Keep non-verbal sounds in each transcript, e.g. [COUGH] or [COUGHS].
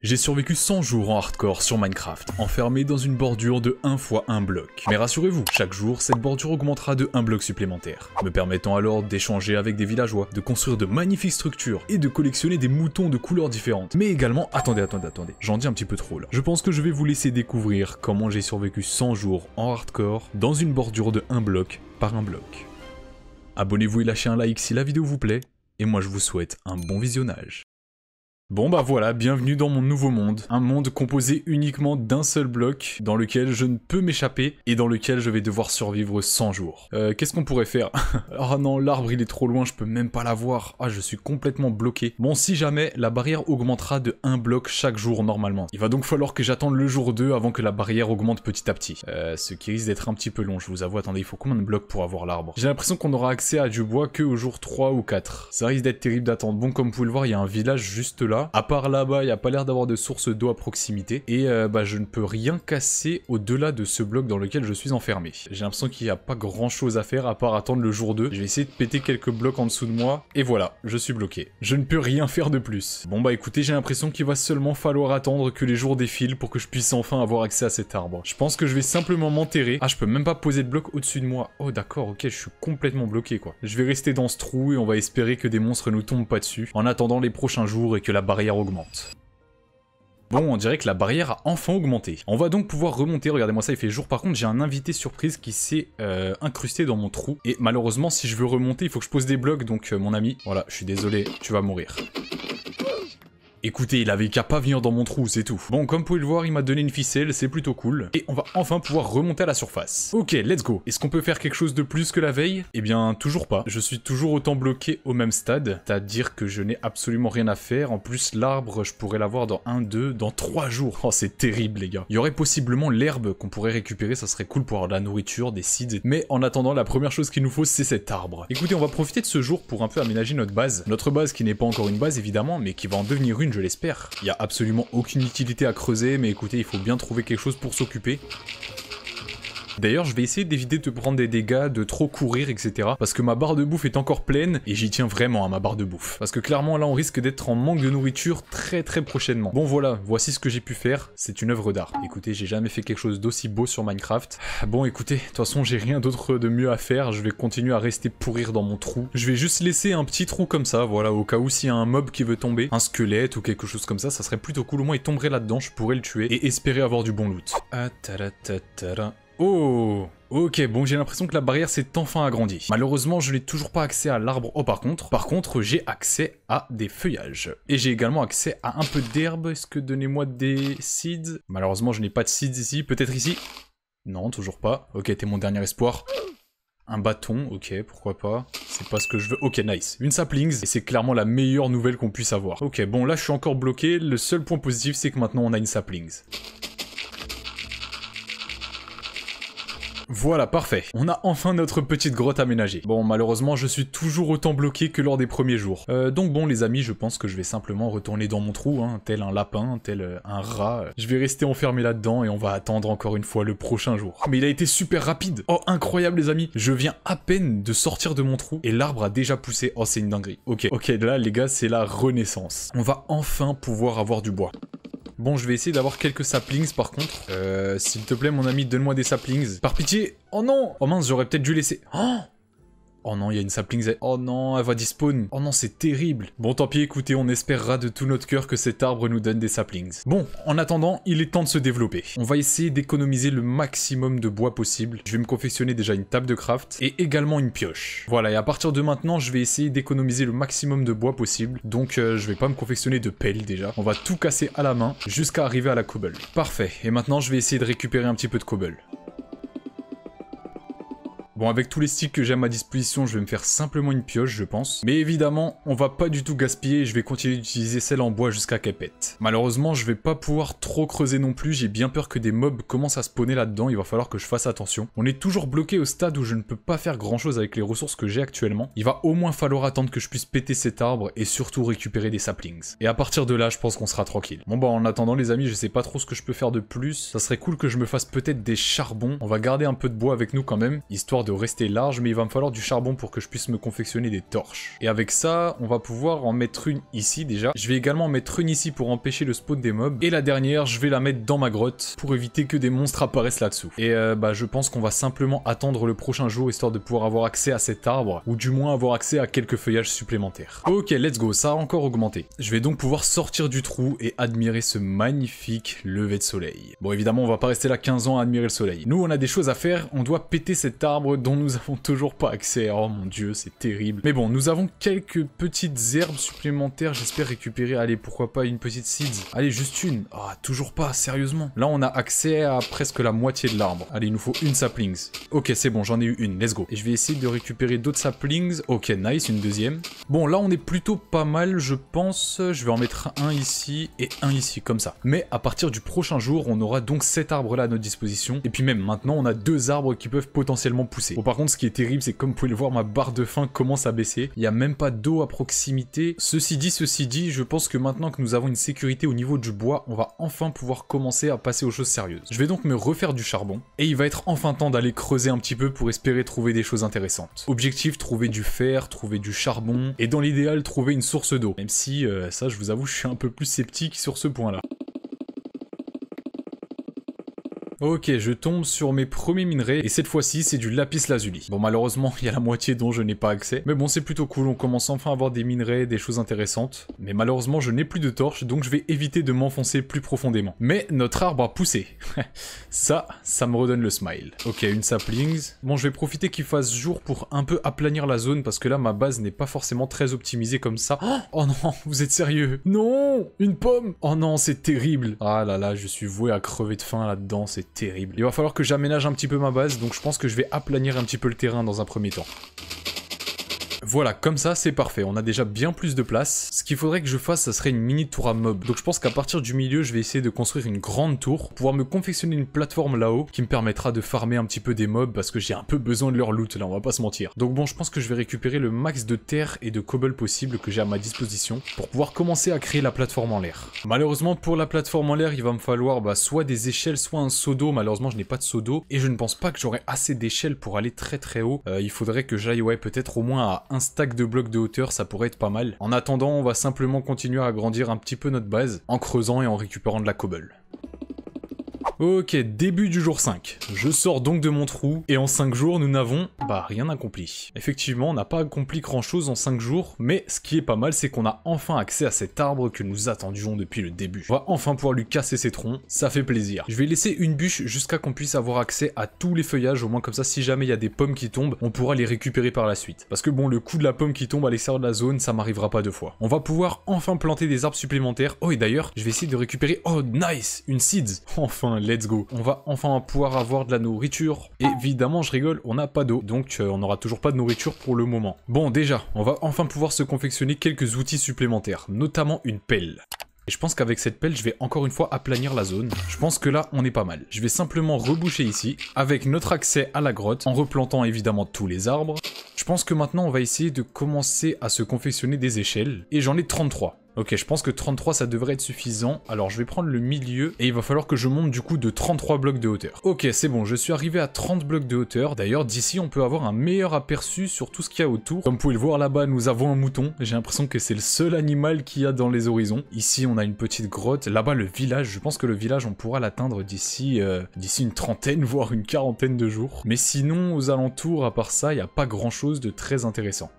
J'ai survécu 100 jours en hardcore sur Minecraft, enfermé dans une bordure de 1 x 1 bloc. Mais rassurez-vous, chaque jour, cette bordure augmentera de 1 bloc supplémentaire, me permettant alors d'échanger avec des villageois, de construire de magnifiques structures et de collectionner des moutons de couleurs différentes. Mais également, attendez, attendez, attendez, j'en dis un petit peu trop là. Je pense que je vais vous laisser découvrir comment j'ai survécu 100 jours en hardcore dans une bordure de 1 bloc par 1 bloc. Abonnez-vous et lâchez un like si la vidéo vous plaît, et moi je vous souhaite un bon visionnage. Bon bah voilà, bienvenue dans mon nouveau monde, un monde composé uniquement d'un seul bloc dans lequel je ne peux m'échapper et dans lequel je vais devoir survivre 100 jours. Euh, Qu'est-ce qu'on pourrait faire [LAUGHS] Ah non, l'arbre il est trop loin, je peux même pas l'avoir. ah je suis complètement bloqué. Bon si jamais, la barrière augmentera de 1 bloc chaque jour normalement. Il va donc falloir que j'attende le jour 2 avant que la barrière augmente petit à petit. Euh, ce qui risque d'être un petit peu long, je vous avoue, attendez, il faut combien de blocs pour avoir l'arbre J'ai l'impression qu'on aura accès à du bois que au jour 3 ou 4. Ça risque d'être terrible d'attendre. Bon comme vous pouvez le voir, il y a un village juste là à part là-bas, il n'y a pas l'air d'avoir de source d'eau à proximité. Et euh, bah, je ne peux rien casser au-delà de ce bloc dans lequel je suis enfermé. J'ai l'impression qu'il n'y a pas grand-chose à faire à part attendre le jour 2. Je vais essayer de péter quelques blocs en dessous de moi. Et voilà, je suis bloqué. Je ne peux rien faire de plus. Bon bah écoutez, j'ai l'impression qu'il va seulement falloir attendre que les jours défilent pour que je puisse enfin avoir accès à cet arbre. Je pense que je vais simplement m'enterrer. Ah, je peux même pas poser de bloc au-dessus de moi. Oh d'accord, ok, je suis complètement bloqué quoi. Je vais rester dans ce trou et on va espérer que des monstres nous tombent pas dessus en attendant les prochains jours et que la barrière augmente. Bon, on dirait que la barrière a enfin augmenté. On va donc pouvoir remonter, regardez-moi ça, il fait jour. Par contre, j'ai un invité surprise qui s'est euh, incrusté dans mon trou. Et malheureusement, si je veux remonter, il faut que je pose des blocs, donc euh, mon ami, voilà, je suis désolé, tu vas mourir. Écoutez, il avait qu'à pas venir dans mon trou, c'est tout. Bon, comme vous pouvez le voir, il m'a donné une ficelle, c'est plutôt cool. Et on va enfin pouvoir remonter à la surface. Ok, let's go. Est-ce qu'on peut faire quelque chose de plus que la veille Eh bien, toujours pas. Je suis toujours autant bloqué au même stade. C'est-à-dire que je n'ai absolument rien à faire. En plus, l'arbre, je pourrais l'avoir dans 1, 2, dans 3 jours. Oh, c'est terrible, les gars. Il y aurait possiblement l'herbe qu'on pourrait récupérer. Ça serait cool pour avoir de la nourriture, des seeds. Mais en attendant, la première chose qu'il nous faut, c'est cet arbre. Écoutez, on va profiter de ce jour pour un peu aménager notre base. Notre base qui n'est pas encore une base, évidemment, mais qui va en devenir une je l'espère. Il n'y a absolument aucune utilité à creuser, mais écoutez, il faut bien trouver quelque chose pour s'occuper. D'ailleurs, je vais essayer d'éviter de prendre des dégâts, de trop courir, etc. Parce que ma barre de bouffe est encore pleine et j'y tiens vraiment à ma barre de bouffe. Parce que clairement, là, on risque d'être en manque de nourriture très très prochainement. Bon, voilà, voici ce que j'ai pu faire. C'est une œuvre d'art. Écoutez, j'ai jamais fait quelque chose d'aussi beau sur Minecraft. Bon, écoutez, de toute façon, j'ai rien d'autre de mieux à faire. Je vais continuer à rester pourrir dans mon trou. Je vais juste laisser un petit trou comme ça, voilà, au cas où s'il y a un mob qui veut tomber, un squelette ou quelque chose comme ça, ça serait plutôt cool. Au moins, il tomberait là-dedans, je pourrais le tuer et espérer avoir du bon loot. Ah, ta -ta -ta Oh Ok, bon, j'ai l'impression que la barrière s'est enfin agrandie. Malheureusement, je n'ai toujours pas accès à l'arbre. Oh, par contre, par contre, j'ai accès à des feuillages. Et j'ai également accès à un peu d'herbe. Est-ce que donnez-moi des seeds Malheureusement, je n'ai pas de seeds ici. Peut-être ici Non, toujours pas. Ok, t'es mon dernier espoir. Un bâton, ok, pourquoi pas. C'est pas ce que je veux. Ok, nice. Une saplings, et c'est clairement la meilleure nouvelle qu'on puisse avoir. Ok, bon, là, je suis encore bloqué. Le seul point positif, c'est que maintenant, on a une saplings. Voilà, parfait. On a enfin notre petite grotte aménagée. Bon, malheureusement, je suis toujours autant bloqué que lors des premiers jours. Euh, donc bon, les amis, je pense que je vais simplement retourner dans mon trou, hein, tel un lapin, tel euh, un rat. Je vais rester enfermé là-dedans et on va attendre encore une fois le prochain jour. Ah, mais il a été super rapide Oh, incroyable, les amis Je viens à peine de sortir de mon trou et l'arbre a déjà poussé. Oh, c'est une dinguerie. Ok, ok, là, les gars, c'est la renaissance. On va enfin pouvoir avoir du bois. Bon, je vais essayer d'avoir quelques saplings par contre. Euh, S'il te plaît, mon ami, donne-moi des saplings. Par pitié. Oh non Oh mince, j'aurais peut-être dû laisser... Oh Oh non, il y a une saplings... Oh non, elle va dispawn. Oh non, c'est terrible. Bon, tant pis, écoutez, on espérera de tout notre cœur que cet arbre nous donne des saplings. Bon, en attendant, il est temps de se développer. On va essayer d'économiser le maximum de bois possible. Je vais me confectionner déjà une table de craft et également une pioche. Voilà, et à partir de maintenant, je vais essayer d'économiser le maximum de bois possible. Donc, je euh, je vais pas me confectionner de pelle déjà. On va tout casser à la main jusqu'à arriver à la cobble. Parfait. Et maintenant, je vais essayer de récupérer un petit peu de cobble. Bon, avec tous les sticks que j'ai à ma disposition, je vais me faire simplement une pioche, je pense. Mais évidemment, on va pas du tout gaspiller je vais continuer d'utiliser celle en bois jusqu'à qu'elle pète. Malheureusement, je vais pas pouvoir trop creuser non plus. J'ai bien peur que des mobs commencent à spawner là-dedans. Il va falloir que je fasse attention. On est toujours bloqué au stade où je ne peux pas faire grand-chose avec les ressources que j'ai actuellement. Il va au moins falloir attendre que je puisse péter cet arbre et surtout récupérer des saplings. Et à partir de là, je pense qu'on sera tranquille. Bon bah, en attendant les amis, je sais pas trop ce que je peux faire de plus. Ça serait cool que je me fasse peut-être des charbons. On va garder un peu de bois avec nous quand même, histoire de de rester large, mais il va me falloir du charbon pour que je puisse me confectionner des torches. Et avec ça, on va pouvoir en mettre une ici déjà. Je vais également en mettre une ici pour empêcher le spawn des mobs. Et la dernière, je vais la mettre dans ma grotte pour éviter que des monstres apparaissent là-dessous. Et euh, bah, je pense qu'on va simplement attendre le prochain jour histoire de pouvoir avoir accès à cet arbre, ou du moins avoir accès à quelques feuillages supplémentaires. Ok, let's go, ça a encore augmenté. Je vais donc pouvoir sortir du trou et admirer ce magnifique lever de soleil. Bon, évidemment, on va pas rester là 15 ans à admirer le soleil. Nous, on a des choses à faire, on doit péter cet arbre dont nous avons toujours pas accès. Oh mon dieu, c'est terrible. Mais bon, nous avons quelques petites herbes supplémentaires. J'espère récupérer, allez, pourquoi pas une petite seed. Allez, juste une. Ah, toujours pas, sérieusement. Là, on a accès à presque la moitié de l'arbre. Allez, il nous faut une saplings. Ok, c'est bon, j'en ai eu une. Let's go. Et je vais essayer de récupérer d'autres saplings. Ok, nice, une deuxième. Bon, là, on est plutôt pas mal, je pense. Je vais en mettre un ici et un ici, comme ça. Mais à partir du prochain jour, on aura donc cet arbre-là à notre disposition. Et puis même maintenant, on a deux arbres qui peuvent potentiellement pousser Bon, par contre, ce qui est terrible, c'est comme vous pouvez le voir, ma barre de faim commence à baisser. Il n'y a même pas d'eau à proximité. Ceci dit, ceci dit, je pense que maintenant que nous avons une sécurité au niveau du bois, on va enfin pouvoir commencer à passer aux choses sérieuses. Je vais donc me refaire du charbon et il va être enfin temps d'aller creuser un petit peu pour espérer trouver des choses intéressantes. Objectif, trouver du fer, trouver du charbon et dans l'idéal, trouver une source d'eau. Même si, euh, ça, je vous avoue, je suis un peu plus sceptique sur ce point-là. Ok, je tombe sur mes premiers minerais et cette fois-ci, c'est du lapis lazuli. Bon, malheureusement, il y a la moitié dont je n'ai pas accès. Mais bon, c'est plutôt cool, on commence enfin à avoir des minerais, des choses intéressantes. Mais malheureusement, je n'ai plus de torche, donc je vais éviter de m'enfoncer plus profondément. Mais notre arbre a poussé. [LAUGHS] ça, ça me redonne le smile. Ok, une saplings. Bon, je vais profiter qu'il fasse jour pour un peu aplanir la zone parce que là, ma base n'est pas forcément très optimisée comme ça. Oh, oh non, vous êtes sérieux Non Une pomme Oh non, c'est terrible Ah là là, je suis voué à crever de faim là-dedans, c'est terrible. Il va falloir que j'aménage un petit peu ma base, donc je pense que je vais aplanir un petit peu le terrain dans un premier temps. Voilà, comme ça, c'est parfait. On a déjà bien plus de place. Ce qu'il faudrait que je fasse, ça serait une mini tour à mobs. Donc je pense qu'à partir du milieu, je vais essayer de construire une grande tour, pouvoir me confectionner une plateforme là-haut qui me permettra de farmer un petit peu des mobs parce que j'ai un peu besoin de leur loot là, on va pas se mentir. Donc bon, je pense que je vais récupérer le max de terre et de cobble possible que j'ai à ma disposition pour pouvoir commencer à créer la plateforme en l'air. Malheureusement, pour la plateforme en l'air, il va me falloir bah, soit des échelles, soit un seau d'eau. Malheureusement, je n'ai pas de seau et je ne pense pas que j'aurai assez d'échelles pour aller très très haut. Euh, il faudrait que j'aille ouais peut-être au moins à un un stack de blocs de hauteur, ça pourrait être pas mal. En attendant, on va simplement continuer à grandir un petit peu notre base, en creusant et en récupérant de la cobble. Ok, début du jour 5. Je sors donc de mon trou et en 5 jours, nous n'avons bah rien accompli. Effectivement, on n'a pas accompli grand chose en 5 jours, mais ce qui est pas mal, c'est qu'on a enfin accès à cet arbre que nous attendions depuis le début. On va enfin pouvoir lui casser ses troncs, ça fait plaisir. Je vais laisser une bûche jusqu'à qu'on puisse avoir accès à tous les feuillages, au moins comme ça, si jamais il y a des pommes qui tombent, on pourra les récupérer par la suite. Parce que bon, le coup de la pomme qui tombe à l'extérieur de la zone, ça m'arrivera pas deux fois. On va pouvoir enfin planter des arbres supplémentaires. Oh, et d'ailleurs, je vais essayer de récupérer... Oh, nice Une seeds Enfin, let's go. On va enfin pouvoir avoir de la nourriture. Évidemment, je rigole, on n'a pas d'eau, donc euh, on n'aura toujours pas de nourriture pour le moment. Bon, déjà, on va enfin pouvoir se confectionner quelques outils supplémentaires, notamment une pelle. Et je pense qu'avec cette pelle, je vais encore une fois aplanir la zone. Je pense que là, on est pas mal. Je vais simplement reboucher ici, avec notre accès à la grotte, en replantant évidemment tous les arbres. Je pense que maintenant, on va essayer de commencer à se confectionner des échelles. Et j'en ai 33. Ok, je pense que 33, ça devrait être suffisant. Alors, je vais prendre le milieu et il va falloir que je monte du coup de 33 blocs de hauteur. Ok, c'est bon, je suis arrivé à 30 blocs de hauteur. D'ailleurs, d'ici, on peut avoir un meilleur aperçu sur tout ce qu'il y a autour. Comme vous pouvez le voir là-bas, nous avons un mouton. J'ai l'impression que c'est le seul animal qu'il y a dans les horizons. Ici, on a une petite grotte. Là-bas, le village. Je pense que le village, on pourra l'atteindre d'ici euh, d'ici une trentaine, [LAUGHS] voire une quarantaine de jours. Mais sinon, aux alentours, à part ça, il n'y a pas grand-chose de très intéressant.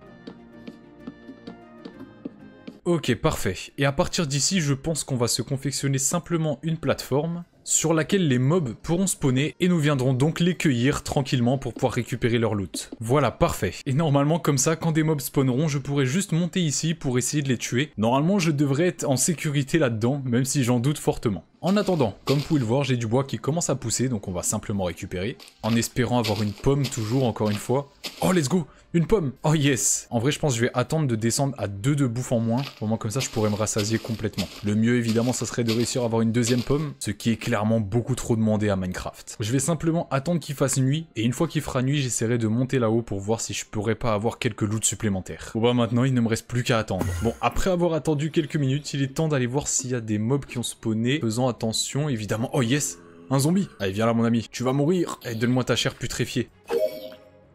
Ok, parfait. Et à partir d'ici, je pense qu'on va se confectionner simplement une plateforme sur laquelle les mobs pourront spawner et nous viendrons donc les cueillir tranquillement pour pouvoir récupérer leur loot. Voilà, parfait. Et normalement comme ça, quand des mobs spawneront, je pourrais juste monter ici pour essayer de les tuer. Normalement, je devrais être en sécurité là-dedans, même si j'en doute fortement. En attendant, comme vous pouvez le voir, j'ai du bois qui commence à pousser, donc on va simplement récupérer, en espérant avoir une pomme toujours, encore une fois. Oh, let's go une pomme Oh yes En vrai, je pense que je vais attendre de descendre à deux de bouffe en moins. Au moins, comme ça, je pourrais me rassasier complètement. Le mieux, évidemment, ça serait de réussir à avoir une deuxième pomme, ce qui est clairement beaucoup trop demandé à Minecraft. Je vais simplement attendre qu'il fasse nuit, et une fois qu'il fera nuit, j'essaierai de monter là-haut pour voir si je pourrais pas avoir quelques loots supplémentaires. Bon bah maintenant, il ne me reste plus qu'à attendre. Bon, après avoir attendu quelques minutes, il est temps d'aller voir s'il y a des mobs qui ont spawné. Faisant attention, évidemment... Oh yes un zombie Allez, viens là, mon ami. Tu vas mourir. Allez, eh, donne-moi ta chair putréfiée.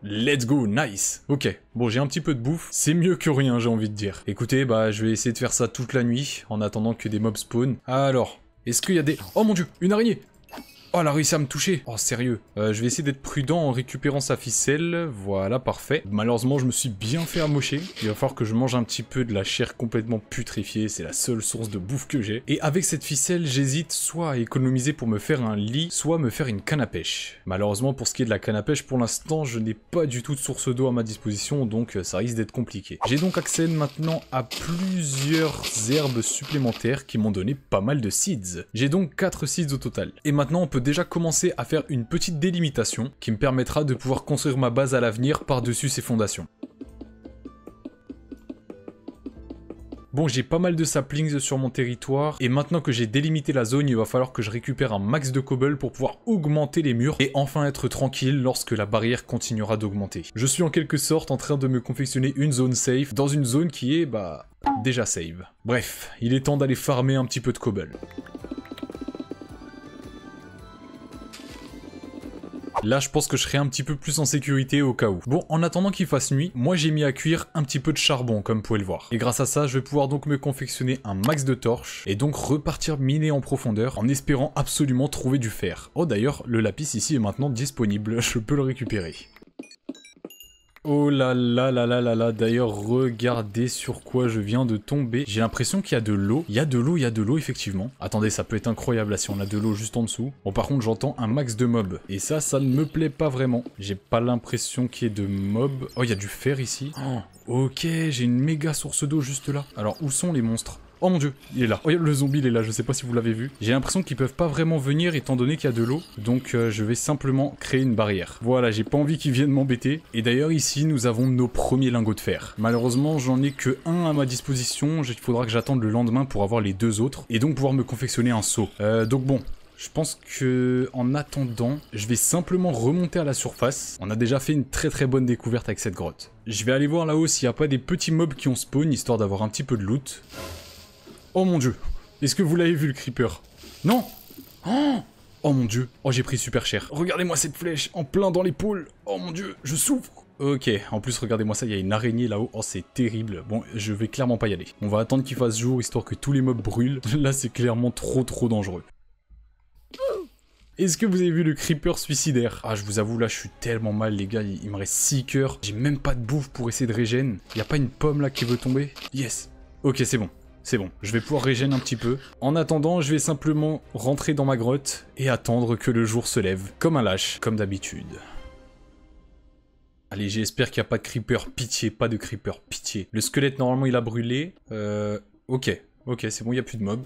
Let's go, nice Ok, bon j'ai un petit peu de bouffe, c'est mieux que rien j'ai envie de dire. Écoutez, bah je vais essayer de faire ça toute la nuit, en attendant que des mobs spawn. Alors, est-ce qu'il y a des... Oh mon dieu, une araignée Oh, elle a réussi à me toucher. Oh, sérieux. Euh, je vais essayer d'être prudent en récupérant sa ficelle. Voilà, parfait. Malheureusement, je me suis bien fait amocher. Il va falloir que je mange un petit peu de la chair complètement putréfiée. C'est la seule source de bouffe que j'ai. Et avec cette ficelle, j'hésite soit à économiser pour me faire un lit, soit me faire une canne à pêche. Malheureusement, pour ce qui est de la canne à pêche, pour l'instant, je n'ai pas du tout de source d'eau à ma disposition, donc euh, ça risque d'être compliqué. J'ai donc accès maintenant à plusieurs herbes supplémentaires qui m'ont donné pas mal de seeds. J'ai donc 4 seeds au total. Et maintenant, on peut déjà commencé à faire une petite délimitation qui me permettra de pouvoir construire ma base à l'avenir par-dessus ces fondations. Bon, j'ai pas mal de saplings sur mon territoire et maintenant que j'ai délimité la zone, il va falloir que je récupère un max de cobble pour pouvoir augmenter les murs et enfin être tranquille lorsque la barrière continuera d'augmenter. Je suis en quelque sorte en train de me confectionner une zone safe dans une zone qui est, bah, déjà safe. Bref, il est temps d'aller farmer un petit peu de cobble. Là, je pense que je serai un petit peu plus en sécurité au cas où. Bon, en attendant qu'il fasse nuit, moi j'ai mis à cuire un petit peu de charbon, comme vous pouvez le voir. Et grâce à ça, je vais pouvoir donc me confectionner un max de torches et donc repartir miner en profondeur en espérant absolument trouver du fer. Oh d'ailleurs, le lapis ici est maintenant disponible, [LAUGHS] je peux le récupérer. Oh là là là là là là, d'ailleurs regardez sur quoi je viens de tomber. J'ai l'impression qu'il y a de l'eau, il y a de l'eau, il y a de l'eau effectivement. Attendez, ça peut être incroyable là si on a de l'eau juste en dessous. Bon par contre j'entends un max de mobs. Et ça, ça ne me plaît pas vraiment. J'ai pas l'impression qu'il y ait de mobs. Oh il y a du fer ici. Oh, ok, j'ai une méga source d'eau juste là. Alors où sont les monstres Oh mon dieu, il est là. Oh, le zombie, il est là, je sais pas si vous l'avez vu. J'ai l'impression qu'ils peuvent pas vraiment venir étant donné qu'il y a de l'eau. Donc euh, je vais simplement créer une barrière. Voilà, j'ai pas envie qu'ils viennent m'embêter. Et d'ailleurs, ici, nous avons nos premiers lingots de fer. Malheureusement, j'en ai que un à ma disposition. Il faudra que j'attende le lendemain pour avoir les deux autres. Et donc pouvoir me confectionner un seau. Euh, donc bon, je pense que en attendant, je vais simplement remonter à la surface. On a déjà fait une très très bonne découverte avec cette grotte. Je vais aller voir là-haut s'il n'y a pas des petits mobs qui ont spawn, histoire d'avoir un petit peu de loot. Oh mon dieu. Est-ce que vous l'avez vu le creeper Non oh, oh, mon dieu. Oh j'ai pris super cher. Regardez-moi cette flèche en plein dans l'épaule. Oh mon dieu, je souffre. Ok, en plus regardez-moi ça, il y a une araignée là-haut. Oh c'est terrible. Bon, je vais clairement pas y aller. On va attendre qu'il fasse jour histoire que tous les mobs brûlent. [LAUGHS] Là c'est clairement trop trop dangereux. Est-ce que vous avez vu le creeper suicidaire Ah, je vous avoue, là, je suis tellement mal, les gars. Il, me reste 6 cœurs. J'ai même pas de bouffe pour essayer de il Y a pas une pomme, là, qui veut tomber Yes. Ok, c'est bon c'est bon, je vais pouvoir régénérer un petit peu. En attendant, je vais simplement rentrer dans ma grotte et attendre que le jour se lève, comme un lâche, comme d'habitude. Allez, j'espère qu'il n'y a pas de creeper, pitié, pas de creeper, pitié. Le squelette, normalement, il a brûlé. Euh, ok, ok, c'est bon, il n'y a plus de mobs.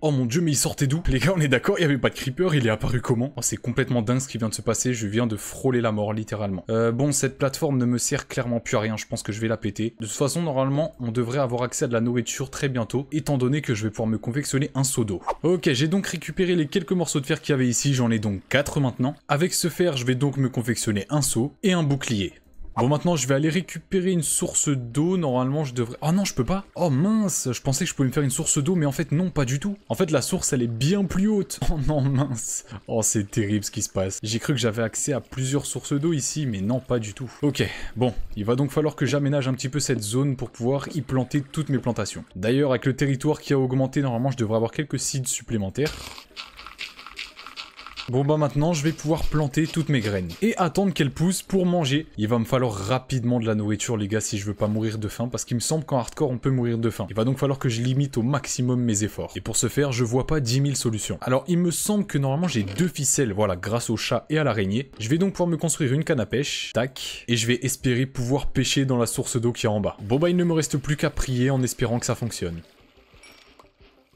Oh mon dieu, mais il sortait d'où Les gars, on est d'accord, il n'y avait pas de creeper, il est apparu comment oh, C'est complètement dingue ce qui vient de se passer, je viens de frôler la mort, littéralement. Euh, bon, cette plateforme ne me sert clairement plus à rien, je pense que je vais la péter. De toute façon, normalement, on devrait avoir accès à de la nourriture très bientôt, étant donné que je vais pouvoir me confectionner un seau d'eau. Ok, j'ai donc récupéré les quelques morceaux de fer qu'il y avait ici, j'en ai donc 4 maintenant. Avec ce fer, je vais donc me confectionner un seau et un bouclier. Bon, maintenant, je vais aller récupérer une source d'eau. Normalement, je devrais... Oh non, je peux pas Oh mince Je pensais que je pouvais me faire une source d'eau, mais en fait, non, pas du tout. En fait, la source, elle est bien plus haute. [LAUGHS] Oh non, mince Oh, c'est terrible ce qui se passe. J'ai cru que j'avais accès à plusieurs sources d'eau ici, mais non, pas du tout. Ok, bon. Il va donc falloir que j'aménage un petit peu cette zone pour pouvoir y planter toutes mes plantations. D'ailleurs, avec le territoire qui a augmenté, normalement, je devrais avoir quelques sites supplémentaires. Bon bah maintenant je vais pouvoir planter toutes mes graines et attendre qu'elles poussent pour manger. Il va me falloir rapidement de la nourriture les gars si je veux pas mourir de faim parce qu'il me semble qu'en hardcore on peut mourir de faim. Il va donc falloir que je limite au maximum mes efforts. Et pour ce faire je vois pas 10 000 solutions. Alors il me semble que normalement j'ai deux ficelles voilà grâce au chat et à l'araignée. Je vais donc pouvoir me construire une canne à pêche. Tac. Et je vais espérer pouvoir pêcher dans la source d'eau qui a en bas. Bon bah il ne me reste plus qu'à prier en espérant que ça fonctionne.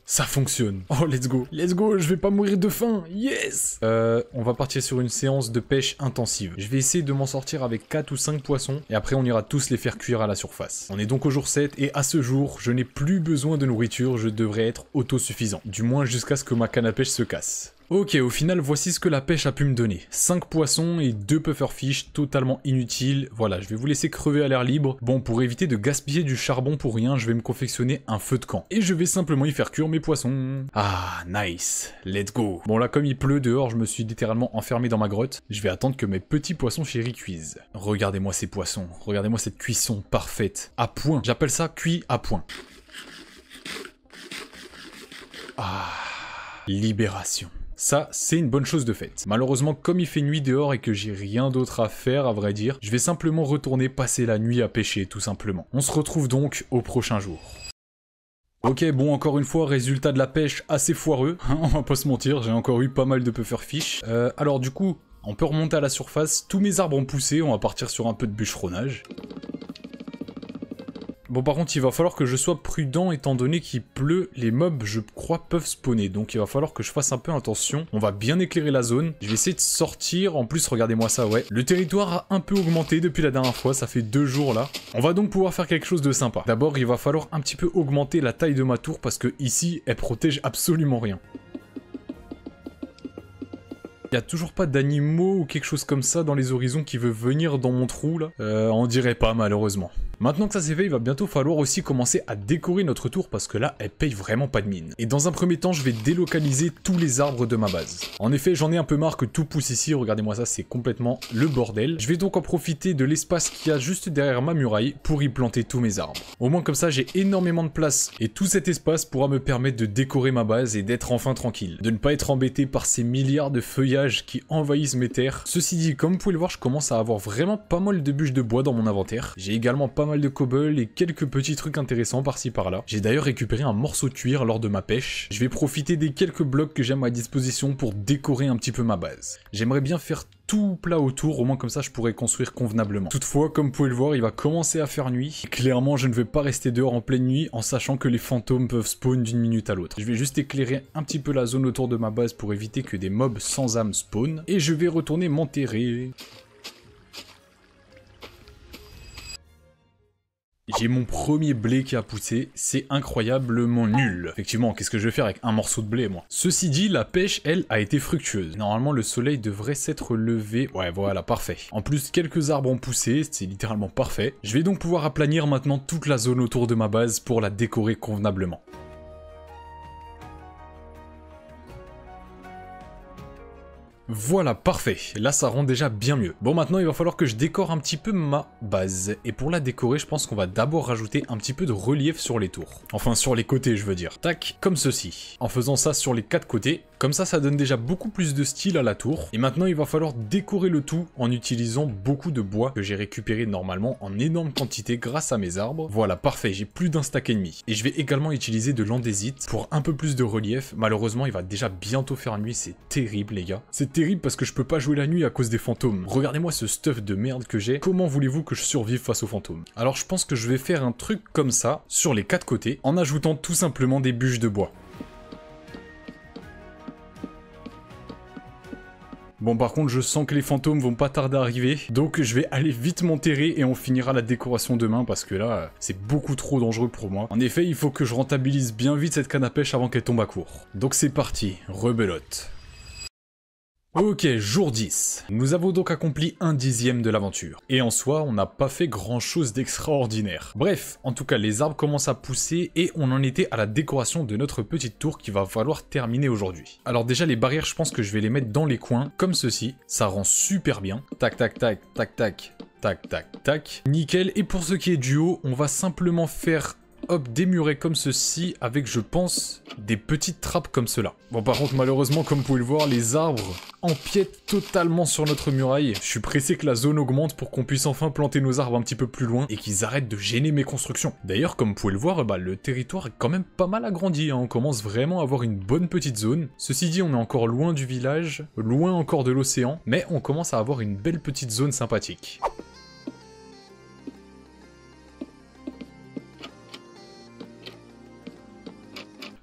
Ça fonctionne. Oh, let's go. Let's go, je vais pas mourir de faim. Yes euh, On va partir sur une séance de pêche intensive. Je vais essayer de m'en sortir avec 4 ou 5 poissons et après on ira tous les faire cuire à la surface. On est donc au jour 7 et à ce jour, je n'ai plus besoin de nourriture, je devrais être autosuffisant. Du moins jusqu'à ce que ma canne à pêche se casse. Ok, au final, voici ce que la pêche a pu me donner. 5 poissons et 2 pufferfish totalement inutiles. Voilà, je vais vous laisser crever à l'air libre. Bon, pour éviter de gaspiller du charbon pour rien, je vais me confectionner un feu de camp. Et je vais simplement y faire cuire mes poissons. Ah, nice. Let's go. Bon, là, comme il pleut dehors, je me suis littéralement enfermé dans ma grotte. Je vais attendre que mes petits poissons chéris cuisent. Regardez-moi ces poissons. Regardez-moi cette cuisson parfaite. À point. J'appelle ça cuit à point. Ah, libération. Ça, c'est une bonne chose de fait. Malheureusement, comme il fait nuit dehors et que j'ai rien d'autre à faire, à vrai dire, je vais simplement retourner passer la nuit à pêcher, tout simplement. On se retrouve donc au prochain jour. Ok, bon, encore une fois, résultat de la pêche assez foireux. [LAUGHS] on va pas se mentir, j'ai encore eu pas mal de puffer fish. Euh, alors du coup, on peut remonter à la surface. Tous mes arbres ont poussé, on va partir sur un peu de bûcheronnage. Bon par contre il va falloir que je sois prudent étant donné qu'il pleut, les mobs je crois peuvent spawner donc il va falloir que je fasse un peu attention. On va bien éclairer la zone, je vais essayer de sortir, en plus regardez-moi ça ouais. Le territoire a un peu augmenté depuis la dernière fois, ça fait deux jours là. On va donc pouvoir faire quelque chose de sympa. D'abord il va falloir un petit peu augmenter la taille de ma tour parce que ici elle protège absolument rien. Il y a toujours pas d'animaux ou quelque chose comme ça dans les horizons qui veut venir dans mon trou là euh, On dirait pas malheureusement. Maintenant que ça s'est fait, il va bientôt falloir aussi commencer à décorer notre tour parce que là, elle paye vraiment pas de mine. Et dans un premier temps, je vais délocaliser tous les arbres de ma base. En effet, j'en ai un peu marre que tout pousse ici. Regardez-moi ça, c'est complètement le bordel. Je vais donc en profiter de l'espace qu'il y a juste derrière ma muraille pour y planter tous mes arbres. Au moins comme ça, j'ai énormément de place et tout cet espace pourra me permettre de décorer ma base et d'être enfin tranquille. De ne pas être embêté par ces milliards de feuillages qui envahissent mes terres. Ceci dit, comme vous pouvez le voir, je commence à avoir vraiment pas mal de bûches de bois dans mon inventaire. J'ai également pas mal de cobble et quelques petits trucs intéressants par-ci par-là. J'ai d'ailleurs récupéré un morceau de cuir lors de ma pêche. Je vais profiter des quelques blocs que j'ai à ma disposition pour décorer un petit peu ma base. J'aimerais bien faire tout plat autour, au moins comme ça je pourrais construire convenablement. Toutefois, comme vous pouvez le voir, il va commencer à faire nuit. clairement, je ne vais pas rester dehors en pleine nuit en sachant que les fantômes peuvent spawn d'une minute à l'autre. Je vais juste éclairer un petit peu la zone autour de ma base pour éviter que des mobs sans âme spawn Et je vais retourner m'enterrer. J'ai mon premier blé qui a poussé, c'est incroyablement nul. Effectivement, qu'est-ce que je vais faire avec un morceau de blé, moi Ceci dit, la pêche, elle, a été fructueuse. Normalement, le soleil devrait s'être levé. Ouais, voilà, parfait. En plus, quelques arbres ont poussé, c'est littéralement parfait. Je vais donc pouvoir aplanir maintenant toute la zone autour de ma base pour la décorer convenablement. Voilà, parfait. Là, ça rend déjà bien mieux. Bon, maintenant, il va falloir que je décore un petit peu ma base. Et pour la décorer, je pense qu'on va d'abord rajouter un petit peu de relief sur les tours. Enfin, sur les côtés, je veux dire. Tac, comme ceci. En faisant ça sur les quatre côtés, comme ça, ça donne déjà beaucoup plus de style à la tour. Et maintenant, il va falloir décorer le tout en utilisant beaucoup de bois que j'ai récupéré normalement en énorme quantité grâce à mes arbres. Voilà, parfait, j'ai plus d'un stack ennemi. Et je vais également utiliser de l'andésite pour un peu plus de relief. Malheureusement, il va déjà bientôt faire nuit, c'est terrible les gars. C'est terrible parce que je peux pas jouer la nuit à cause des fantômes. Regardez-moi ce stuff de merde que j'ai. Comment voulez-vous que je survive face aux fantômes Alors, je pense que je vais faire un truc comme ça sur les quatre côtés en ajoutant tout simplement des bûches de bois. Bon, par contre, je sens que les fantômes vont pas tarder à arriver. Donc, je vais aller vite m'enterrer et on finira la décoration demain parce que là, c'est beaucoup trop dangereux pour moi. En effet, il faut que je rentabilise bien vite cette canne à pêche avant qu'elle tombe à court. Donc, c'est parti. Rebelote. Ok, jour 10. Nous avons donc accompli un dixième de l'aventure. Et en soi, on n'a pas fait grand chose d'extraordinaire. Bref, en tout cas, les arbres commencent à pousser et on en était à la décoration de notre petite tour qui va falloir terminer aujourd'hui. Alors déjà, les barrières, je pense que je vais les mettre dans les coins, comme ceci. Ça rend super bien. Tac, tac, tac, tac, tac, tac, tac, tac. Nickel. Et pour ce qui est du haut, on va simplement faire hop, murets comme ceci, avec, je pense, des petites trappes comme cela. Bon, par contre, malheureusement, comme vous pouvez le voir, les arbres empiètent totalement sur notre muraille. Je suis pressé que la zone augmente pour qu'on puisse enfin planter nos arbres un petit peu plus loin et qu'ils arrêtent de gêner mes constructions. D'ailleurs, comme vous pouvez le voir, bah, le territoire est quand même pas mal agrandi. Hein. On commence vraiment à avoir une bonne petite zone. Ceci dit, on est encore loin du village, loin encore de l'océan, mais on commence à avoir une belle petite zone sympathique.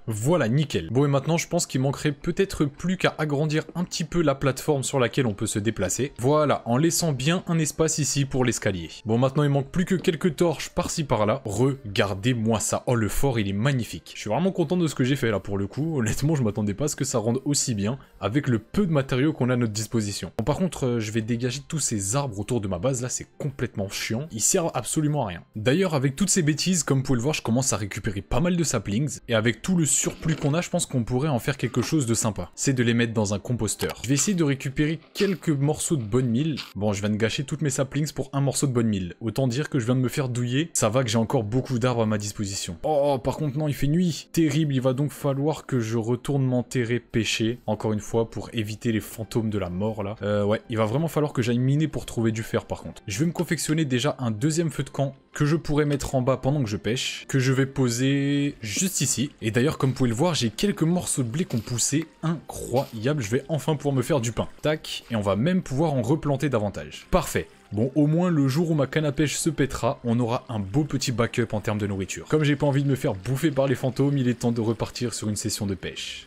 Voilà, nickel. Bon, et maintenant, je pense qu'il manquerait peut-être plus qu'à agrandir un petit peu la plateforme sur laquelle on peut se déplacer. Voilà, en laissant bien un espace ici pour l'escalier. Bon, maintenant, il manque plus que quelques torches par-ci par-là. Regardez-moi ça. Oh, le fort, il est magnifique. Je suis vraiment content de ce que j'ai fait là, pour le coup. Honnêtement, je m'attendais pas à ce que ça rende aussi bien avec le peu de matériaux qu'on a à notre disposition. Bon, par contre, euh, je vais dégager tous ces arbres autour de ma base. Là, c'est complètement chiant. Ils servent absolument à rien. D'ailleurs, avec toutes ces bêtises, comme vous pouvez le voir, je commence à récupérer pas mal de saplings. Et avec tout le surplus qu'on a, je pense qu'on pourrait en faire quelque chose de sympa. C'est de les mettre dans un composteur. Je vais essayer de récupérer quelques morceaux de bonne mille. Bon, je viens de gâcher toutes mes saplings pour un morceau de bonne mille. Autant dire que je viens de me faire douiller. Ça va que j'ai encore beaucoup d'arbres à ma disposition. Oh, par contre, non, il fait nuit. Terrible, il va donc falloir que je retourne m'enterrer pêcher. Encore une fois, pour éviter les fantômes de la mort, là. Euh, ouais, il va vraiment falloir que j'aille miner pour trouver du fer, par contre. Je vais me confectionner déjà un deuxième feu de camp que je pourrais mettre en bas pendant que je pêche, que je vais poser juste ici. Et d'ailleurs, comme vous pouvez le voir, j'ai quelques morceaux de blé ont poussé. incroyable, je vais enfin pouvoir me faire du pain. Tac, et on va même pouvoir en replanter davantage. Parfait. Bon, au moins, le jour où ma canne à pêche se pètera, on aura un beau petit backup en termes de nourriture. Comme j'ai pas envie de me faire bouffer par les fantômes, il est temps de repartir sur une session de pêche.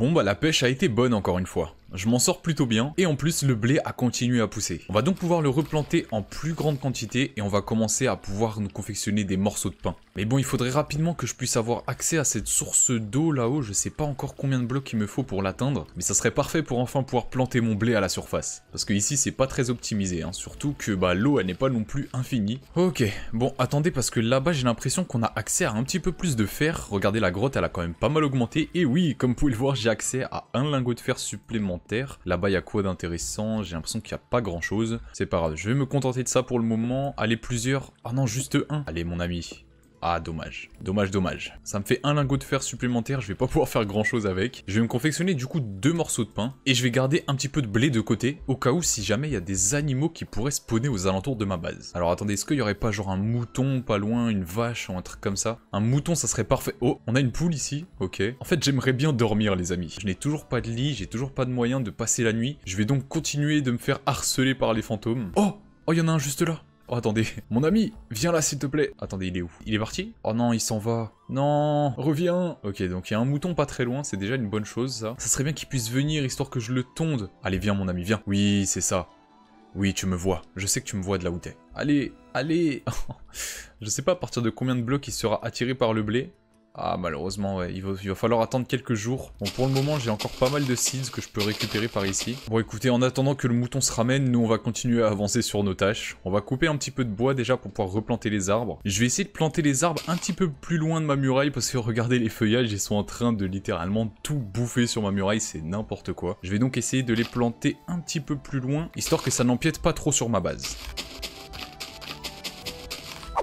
Bon bah la pêche a été bonne encore une fois. Je m'en sors plutôt bien et en plus le blé a continué à pousser. On va donc pouvoir le replanter en plus grande quantité et on va commencer à pouvoir nous confectionner des morceaux de pain. Mais bon il faudrait rapidement que je puisse avoir accès à cette source d'eau là-haut, je sais pas encore combien de blocs il me faut pour l'atteindre, mais ça serait parfait pour enfin pouvoir planter mon blé à la surface. Parce que ici c'est pas très optimisé, hein. surtout que bah, l'eau elle n'est pas non plus infinie. Ok, bon attendez parce que là-bas j'ai l'impression qu'on a accès à un petit peu plus de fer, regardez la grotte elle a quand même pas mal augmenté et oui comme vous pouvez le voir j'ai accès à un lingot de fer supplémentaire Là-bas, il y a quoi d'intéressant J'ai l'impression qu'il n'y a pas grand-chose. C'est pas grave. Je vais me contenter de ça pour le moment. Allez, plusieurs. Ah non, juste un. Allez, mon ami. Ah, dommage. Dommage, dommage. Ça me fait un lingot de fer supplémentaire, je vais pas [LAUGHS] pouvoir faire grand chose avec. Je vais me confectionner du coup deux morceaux de pain et je vais garder un petit peu de blé de côté au cas où si jamais il y a des animaux qui pourraient spawner aux alentours de ma base. Alors attendez, est-ce qu'il y aurait pas genre un mouton pas loin, une vache ou un truc comme ça Un mouton, ça serait parfait. Oh, on a une poule ici, ok. En fait, j'aimerais bien dormir les amis. Je n'ai toujours pas de lit, j'ai toujours pas de moyen de passer la nuit. Je vais donc continuer de me faire harceler par les fantômes. Oh Oh, il y en a un juste là. Oh, attendez. Mon ami, viens là, s'il te plaît. Attendez, il est où Il est parti Oh non, il s'en va. Non, reviens Ok, donc il y a un mouton pas très loin, c'est déjà une bonne chose, ça. Ça serait bien qu'il puisse venir, histoire que je le tonde. Allez, viens, mon ami, viens. Oui, c'est ça. Oui, tu me vois. Je sais que tu me vois de là où t'es. Allez, allez [LAUGHS] Je sais pas à partir de combien de blocs il sera attiré par le blé, ah malheureusement il va, il va, falloir attendre quelques jours. Bon pour le moment j'ai encore pas mal de seeds que je peux récupérer par ici. Bon écoutez en attendant que le mouton se ramène, nous on va continuer à avancer sur nos tâches. On va couper un petit peu de bois déjà pour pouvoir replanter les arbres. Je vais essayer de planter les arbres un petit peu plus loin de ma muraille parce que regardez les feuillages ils sont en train de littéralement tout bouffer sur ma muraille, c'est n'importe quoi. Je vais donc essayer de les planter un petit peu plus loin, histoire que ça n'empiète pas trop sur ma base.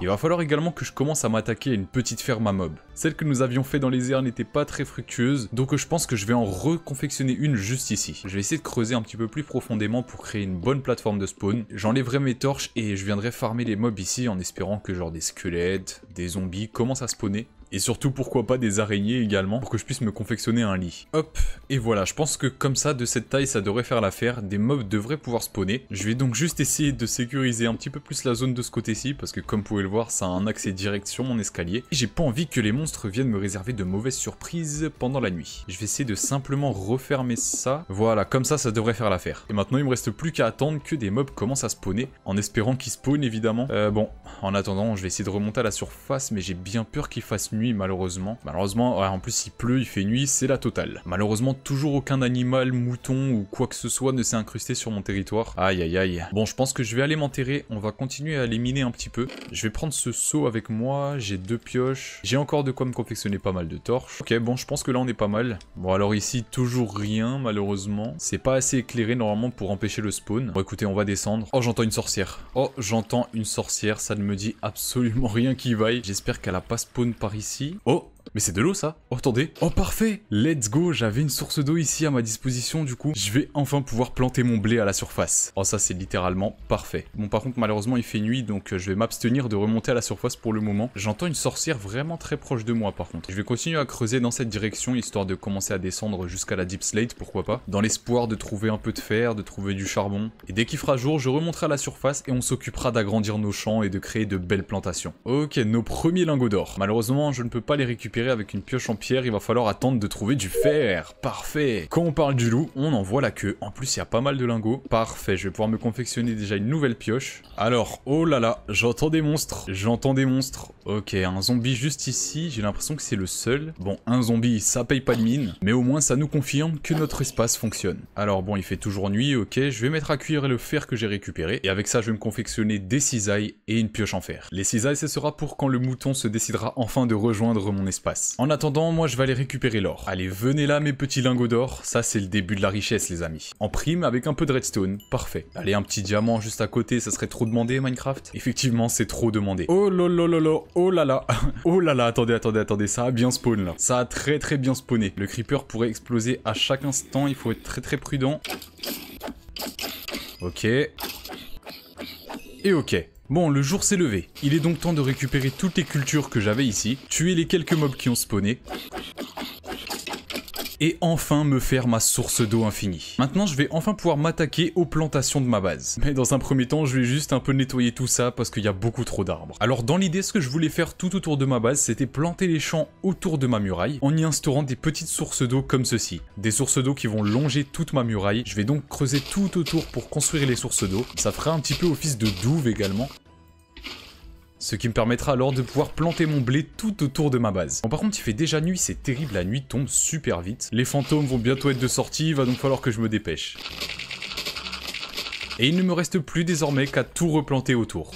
Il va falloir également que je commence à m'attaquer à une petite ferme à mobs. Celle que nous avions fait dans les airs n'était pas très fructueuse, donc je pense que je vais en reconfectionner une juste ici. Je vais essayer de creuser un petit peu plus profondément pour créer une bonne plateforme de spawn. J'enlèverai mes torches et je viendrai farmer les mobs ici en espérant que genre des squelettes, des zombies commencent à spawner. Et surtout, pourquoi pas des araignées également, pour que je puisse me confectionner un lit. Hop, et voilà, je pense que comme ça, de cette taille, ça devrait faire l'affaire. Des mobs devraient pouvoir spawner. Je vais donc juste essayer de sécuriser un petit peu plus la zone de ce côté-ci, parce que comme vous pouvez le voir, ça a un accès direct sur mon escalier. Et j'ai pas envie que les monstres viennent me réserver de mauvaises surprises pendant la nuit. Je vais essayer de simplement refermer ça. Voilà, comme ça, ça devrait faire l'affaire. Et maintenant, il me reste plus qu'à attendre que des mobs commencent à spawner, en espérant qu'ils spawnent évidemment. Euh, bon, en attendant, je vais essayer de remonter à la surface, mais j'ai bien peur qu'ils fassent nuit malheureusement. Malheureusement, en plus il pleut, il fait nuit, c'est la totale. Malheureusement, toujours aucun animal, mouton ou quoi que ce soit ne s'est incrusté sur mon territoire. Aïe aïe aïe. Bon, je pense que je vais aller m'enterrer, on va continuer à les miner un petit peu. Je vais prendre ce seau avec moi, j'ai deux pioches, j'ai encore de quoi me confectionner pas mal de torches. Ok, bon, je pense que là on est pas mal. Bon, alors ici, toujours rien malheureusement. C'est pas assez éclairé normalement pour empêcher le spawn. Bon, écoutez, on va descendre. Oh, j'entends une sorcière. Oh, j'entends une sorcière, ça ne me dit absolument rien qui vaille. J'espère qu'elle a pas spawn par ici Oh mais c'est de l'eau ça oh, Attendez. Oh parfait Let's go J'avais une source d'eau ici à ma disposition du coup. Je vais enfin pouvoir planter mon blé à la surface. Oh ça c'est littéralement parfait. Bon par contre malheureusement il fait nuit donc euh, je vais m'abstenir de remonter à la surface pour le moment. J'entends une sorcière vraiment très proche de moi par contre. Je vais continuer à creuser dans cette direction histoire de commencer à descendre jusqu'à la deep slate pourquoi pas. Dans l'espoir de trouver un peu de fer, de trouver du charbon. Et dès qu'il fera jour je remonterai à la surface et on s'occupera d'agrandir nos champs et de créer de belles plantations. Ok nos premiers lingots d'or. Malheureusement je ne peux pas les récupérer avec une pioche en pierre, il va falloir attendre de trouver du fer. Parfait Quand on parle du loup, on en voit la queue. En plus, il y a pas mal de lingots. Parfait, je vais pouvoir me confectionner déjà une nouvelle pioche. Alors, oh là là, j'entends des monstres. J'entends des monstres. Ok, un zombie juste ici, j'ai l'impression que c'est le seul. Bon, un zombie, ça paye pas de mine, mais au moins ça nous confirme que notre espace fonctionne. Alors bon, il fait toujours nuit, ok, je vais mettre à cuire le fer que j'ai récupéré, et avec ça je vais me confectionner des cisailles et une pioche en fer. Les cisailles, ce sera pour quand le mouton se décidera enfin de rejoindre mon espace. En attendant, moi je vais aller récupérer l'or. Allez, venez là mes petits lingots d'or, ça c'est le début de la richesse les amis. En prime avec un peu de redstone, parfait. Allez, un petit diamant juste à côté, ça serait trop demandé Minecraft Effectivement, c'est trop demandé. Oh là oh là là, [LAUGHS] oh là là, attendez, attendez, attendez, ça a bien spawn là. Ça a très très bien spawné. Le creeper pourrait exploser à chaque instant, il faut être très très prudent. Ok. Et ok. Bon, le jour s'est levé. Il est donc temps de récupérer toutes les cultures que j'avais ici, tuer les quelques mobs qui ont spawné, et enfin me faire ma source d'eau infinie. Maintenant, je vais enfin pouvoir m'attaquer aux plantations de ma base. Mais dans un premier temps, je vais juste un peu nettoyer tout ça parce qu'il y a beaucoup trop d'arbres. Alors dans l'idée, ce que je voulais faire tout autour de ma base, c'était planter les champs autour de ma muraille en y instaurant des petites sources d'eau comme ceci. Des sources d'eau qui vont longer toute ma muraille. Je vais donc creuser tout autour pour construire les sources d'eau. Ça fera un petit peu office de douve également ce qui me permettra alors de pouvoir planter mon blé tout autour de ma base. Bon par contre il fait déjà nuit, c'est terrible, la nuit tombe super vite. Les fantômes vont bientôt être de sortie, il va donc falloir que je me dépêche. Et il ne me reste plus désormais qu'à tout replanter autour.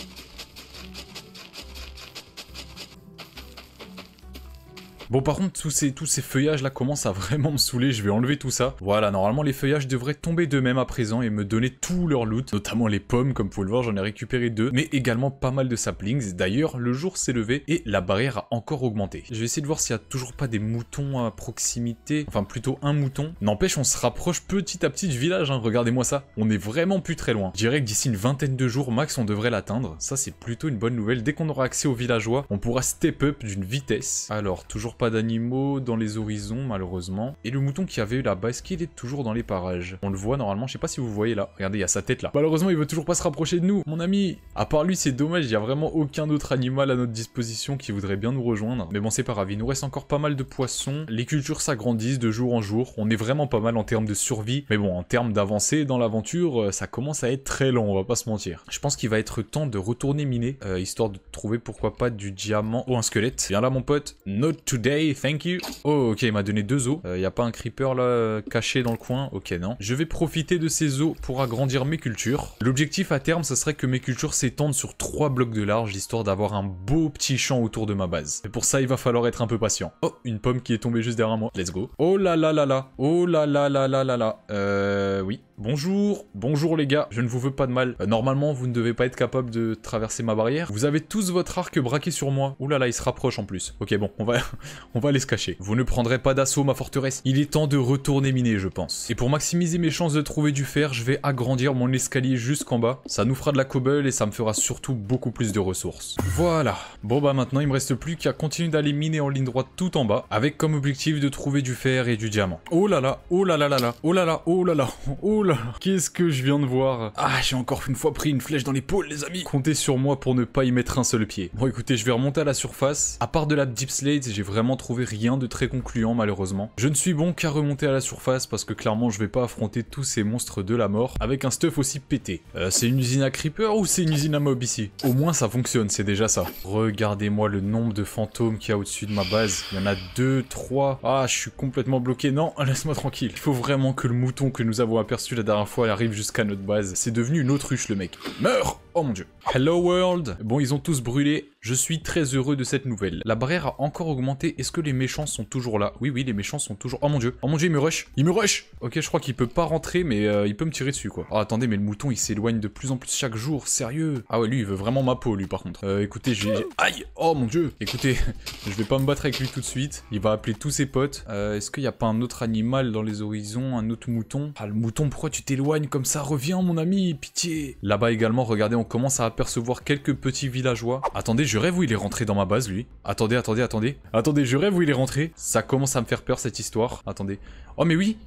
Bon, par contre, tous ces, tous ces feuillages-là commencent à vraiment me saouler. Je vais enlever tout ça. Voilà, normalement, les feuillages devraient tomber d'eux-mêmes à présent et me donner tout leur loot, notamment les pommes, comme vous pouvez le voir, j'en ai récupéré deux, mais également pas mal de saplings. D'ailleurs, le jour s'est levé et la barrière a encore augmenté. Je vais essayer de voir s'il y a toujours pas des moutons à proximité, enfin plutôt un mouton. N'empêche, on se rapproche petit à petit du village, hein. regardez-moi ça. On est vraiment plus très loin. Je dirais que d'ici une vingtaine de jours max, on devrait l'atteindre. Ça, c'est plutôt une bonne nouvelle. Dès qu'on aura accès aux villageois, on pourra step up d'une vitesse. Alors, toujours pas d'animaux dans les horizons malheureusement. Et le mouton qui avait eu la ce qu'il est toujours dans les parages. On le voit normalement, je sais pas si vous voyez là. Regardez, il y a sa tête là. Malheureusement, il veut toujours pas se rapprocher de nous, mon ami. À part lui, c'est dommage, il y a vraiment aucun autre animal à notre disposition qui voudrait bien nous rejoindre. Mais bon, c'est pas grave, il nous reste encore pas mal de poissons. Les cultures s'agrandissent de jour en jour. On est vraiment pas mal en termes de survie. Mais bon, en termes d'avancée dans l'aventure, euh, ça commence à être très lent, on va pas se mentir. Je pense qu'il va être temps de retourner miner, euh, histoire de trouver pourquoi pas du diamant ou oh, un squelette. Viens là, mon pote. Note today thank you. Oh, ok, il m'a donné deux os. Il euh, n'y a pas un creeper là caché dans le coin Ok, non. Je vais profiter de ces os pour agrandir mes cultures. L'objectif à terme, Ce serait que mes cultures s'étendent sur trois blocs de large, histoire d'avoir un beau petit champ autour de ma base. Et pour ça, il va falloir être un peu patient. Oh, une pomme qui est tombée juste derrière moi. Let's go. Oh là là là là. Oh là là là là là là. Euh, oui. Bonjour, bonjour les gars, je ne vous veux pas de mal. Euh, normalement, vous ne devez pas être capable de traverser ma barrière. Vous avez tous votre arc braqué sur moi. Ouh là là, il se rapproche en plus. Ok, bon, on va, [LAUGHS] on va aller se cacher. Vous ne prendrez pas d'assaut ma forteresse. Il est temps de retourner miner, je pense. Et pour maximiser mes chances de trouver du fer, je vais agrandir mon escalier jusqu'en bas. Ça nous fera de la cobble et ça me fera surtout beaucoup plus de ressources. Voilà. Bon bah maintenant, il me reste plus qu'à continuer d'aller miner en ligne droite tout en bas, avec comme objectif de trouver du fer et du diamant. Oh là là, oh là là là là, oh là là, oh là là, oh là là. Qu'est-ce que je viens de voir Ah, j'ai encore une fois pris une flèche dans l'épaule, les amis Comptez sur moi pour ne pas y mettre un seul pied. Bon, écoutez, je vais remonter à la surface. À part de la Deep Slate, j'ai vraiment trouvé rien de très concluant, malheureusement. Je ne suis bon qu'à remonter à la surface, parce que clairement, je vais pas affronter tous ces monstres de la mort avec un stuff aussi pété. Euh, c'est une usine à creeper ou c'est une usine à mob ici Au moins, ça fonctionne, c'est déjà ça. Regardez-moi le nombre de fantômes qu'il y a au-dessus de ma base. Il y en a deux, trois... Ah, je suis complètement bloqué. Non, [LAUGHS] laisse-moi tranquille. Il faut vraiment que le mouton que nous avons aperçu la dernière fois, elle arrive jusqu'à notre base. C'est devenu une autruche, le mec. Meurs Oh mon dieu. Hello world Bon, ils ont tous brûlé je suis très heureux de cette nouvelle. La barrière a encore augmenté. Est-ce que les méchants sont toujours là Oui, oui, les méchants sont toujours... Oh mon dieu Oh mon dieu, il me rush Il me rush Ok, je crois qu'il peut pas rentrer, mais euh, il peut me tirer dessus, quoi. Oh, attendez, mais le mouton, il s'éloigne de plus en plus chaque jour. Sérieux Ah ouais, lui, il veut vraiment ma peau, lui, par contre. Euh, écoutez, j'ai... Aïe Oh mon dieu Écoutez, [LAUGHS] je vais pas me battre avec lui tout de suite. Il va appeler tous ses potes. Euh, est-ce qu'il n'y a pas un autre animal dans les horizons Un autre mouton Ah, le mouton, pourquoi tu t'éloignes comme ça Reviens, mon ami Pitié Là-bas également, regardez, on commence à apercevoir quelques petits villageois. Attendez, je rêve où il est rentré dans ma base, lui. Attendez, attendez, attendez. Attendez, je rêve où il est rentré. Ça commence à me faire peur, cette histoire. Attendez. Oh, mais oui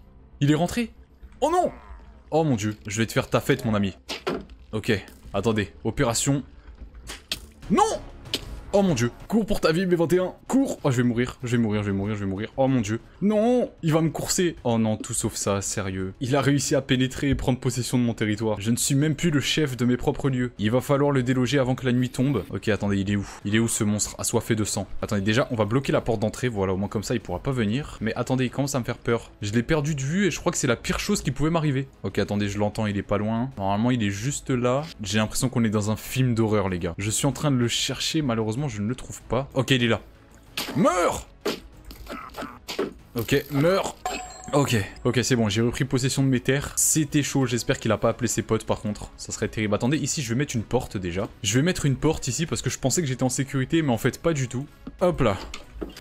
Il est rentré Oh non Oh mon dieu, je vais te faire ta fête, mon ami. Ok, attendez. Opération... Non Oh mon dieu. Cours pour ta vie, B21. Cours. Oh, je vais mourir. Je vais mourir, je vais mourir, je vais mourir. Oh mon dieu. Non, il va me courser. Oh non, tout sauf ça, sérieux. Il a réussi à pénétrer et prendre possession de mon territoire. Je ne suis même plus le chef de mes propres lieux. Il va falloir le déloger avant que la nuit tombe. Ok, attendez, il est où Il est où ce monstre assoiffé de sang Attendez, déjà, on va bloquer la porte d'entrée. Voilà, au moins comme ça, il pourra pas venir. Mais attendez, il commence à me faire peur. Je l'ai perdu de vue et je crois que c'est la pire chose qui pouvait m'arriver. Ok, attendez, je l'entends, il est pas loin. Normalement, il est juste là. J'ai l'impression qu'on est dans un film d'horreur, les gars. Je suis en train de le chercher, malheureusement je ne le trouve pas. Ok, il est là. Meurs Ok, meurs Ok, ok c'est bon, j'ai repris possession de mes terres. C'était chaud, j'espère qu'il a pas appelé ses potes par contre. Ça serait terrible. Attendez, ici je vais mettre une porte déjà. Je vais mettre une porte ici parce que je pensais que j'étais en sécurité, mais en fait pas du tout. Hop là,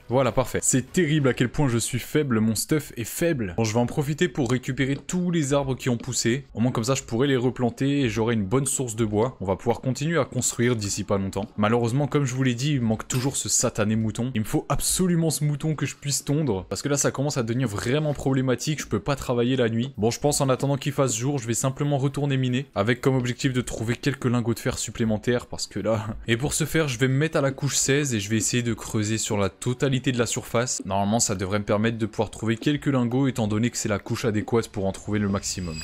voilà, parfait. C'est terrible à quel point je suis faible, mon stuff est faible. Bon, je vais en profiter pour récupérer tous les arbres qui ont poussé. Au moins comme ça, je pourrais les replanter et j'aurai une bonne source de bois. On va pouvoir continuer à construire d'ici pas longtemps. Malheureusement, comme je vous l'ai dit, il manque toujours ce satané mouton. Il me faut absolument ce mouton que je puisse tondre. Parce que là, ça commence à devenir vraiment problématique. Je peux pas travailler la nuit. Bon, je pense en attendant qu'il fasse jour, je vais simplement retourner miner. Avec comme objectif de trouver quelques lingots de fer supplémentaires. Parce que là... Et pour ce faire, je vais me mettre à la couche 16 et je vais essayer de creuser sur la tour totalité de la surface. Normalement, ça devrait me permettre de pouvoir trouver quelques lingots étant donné que c'est la couche adéquate pour en trouver le maximum.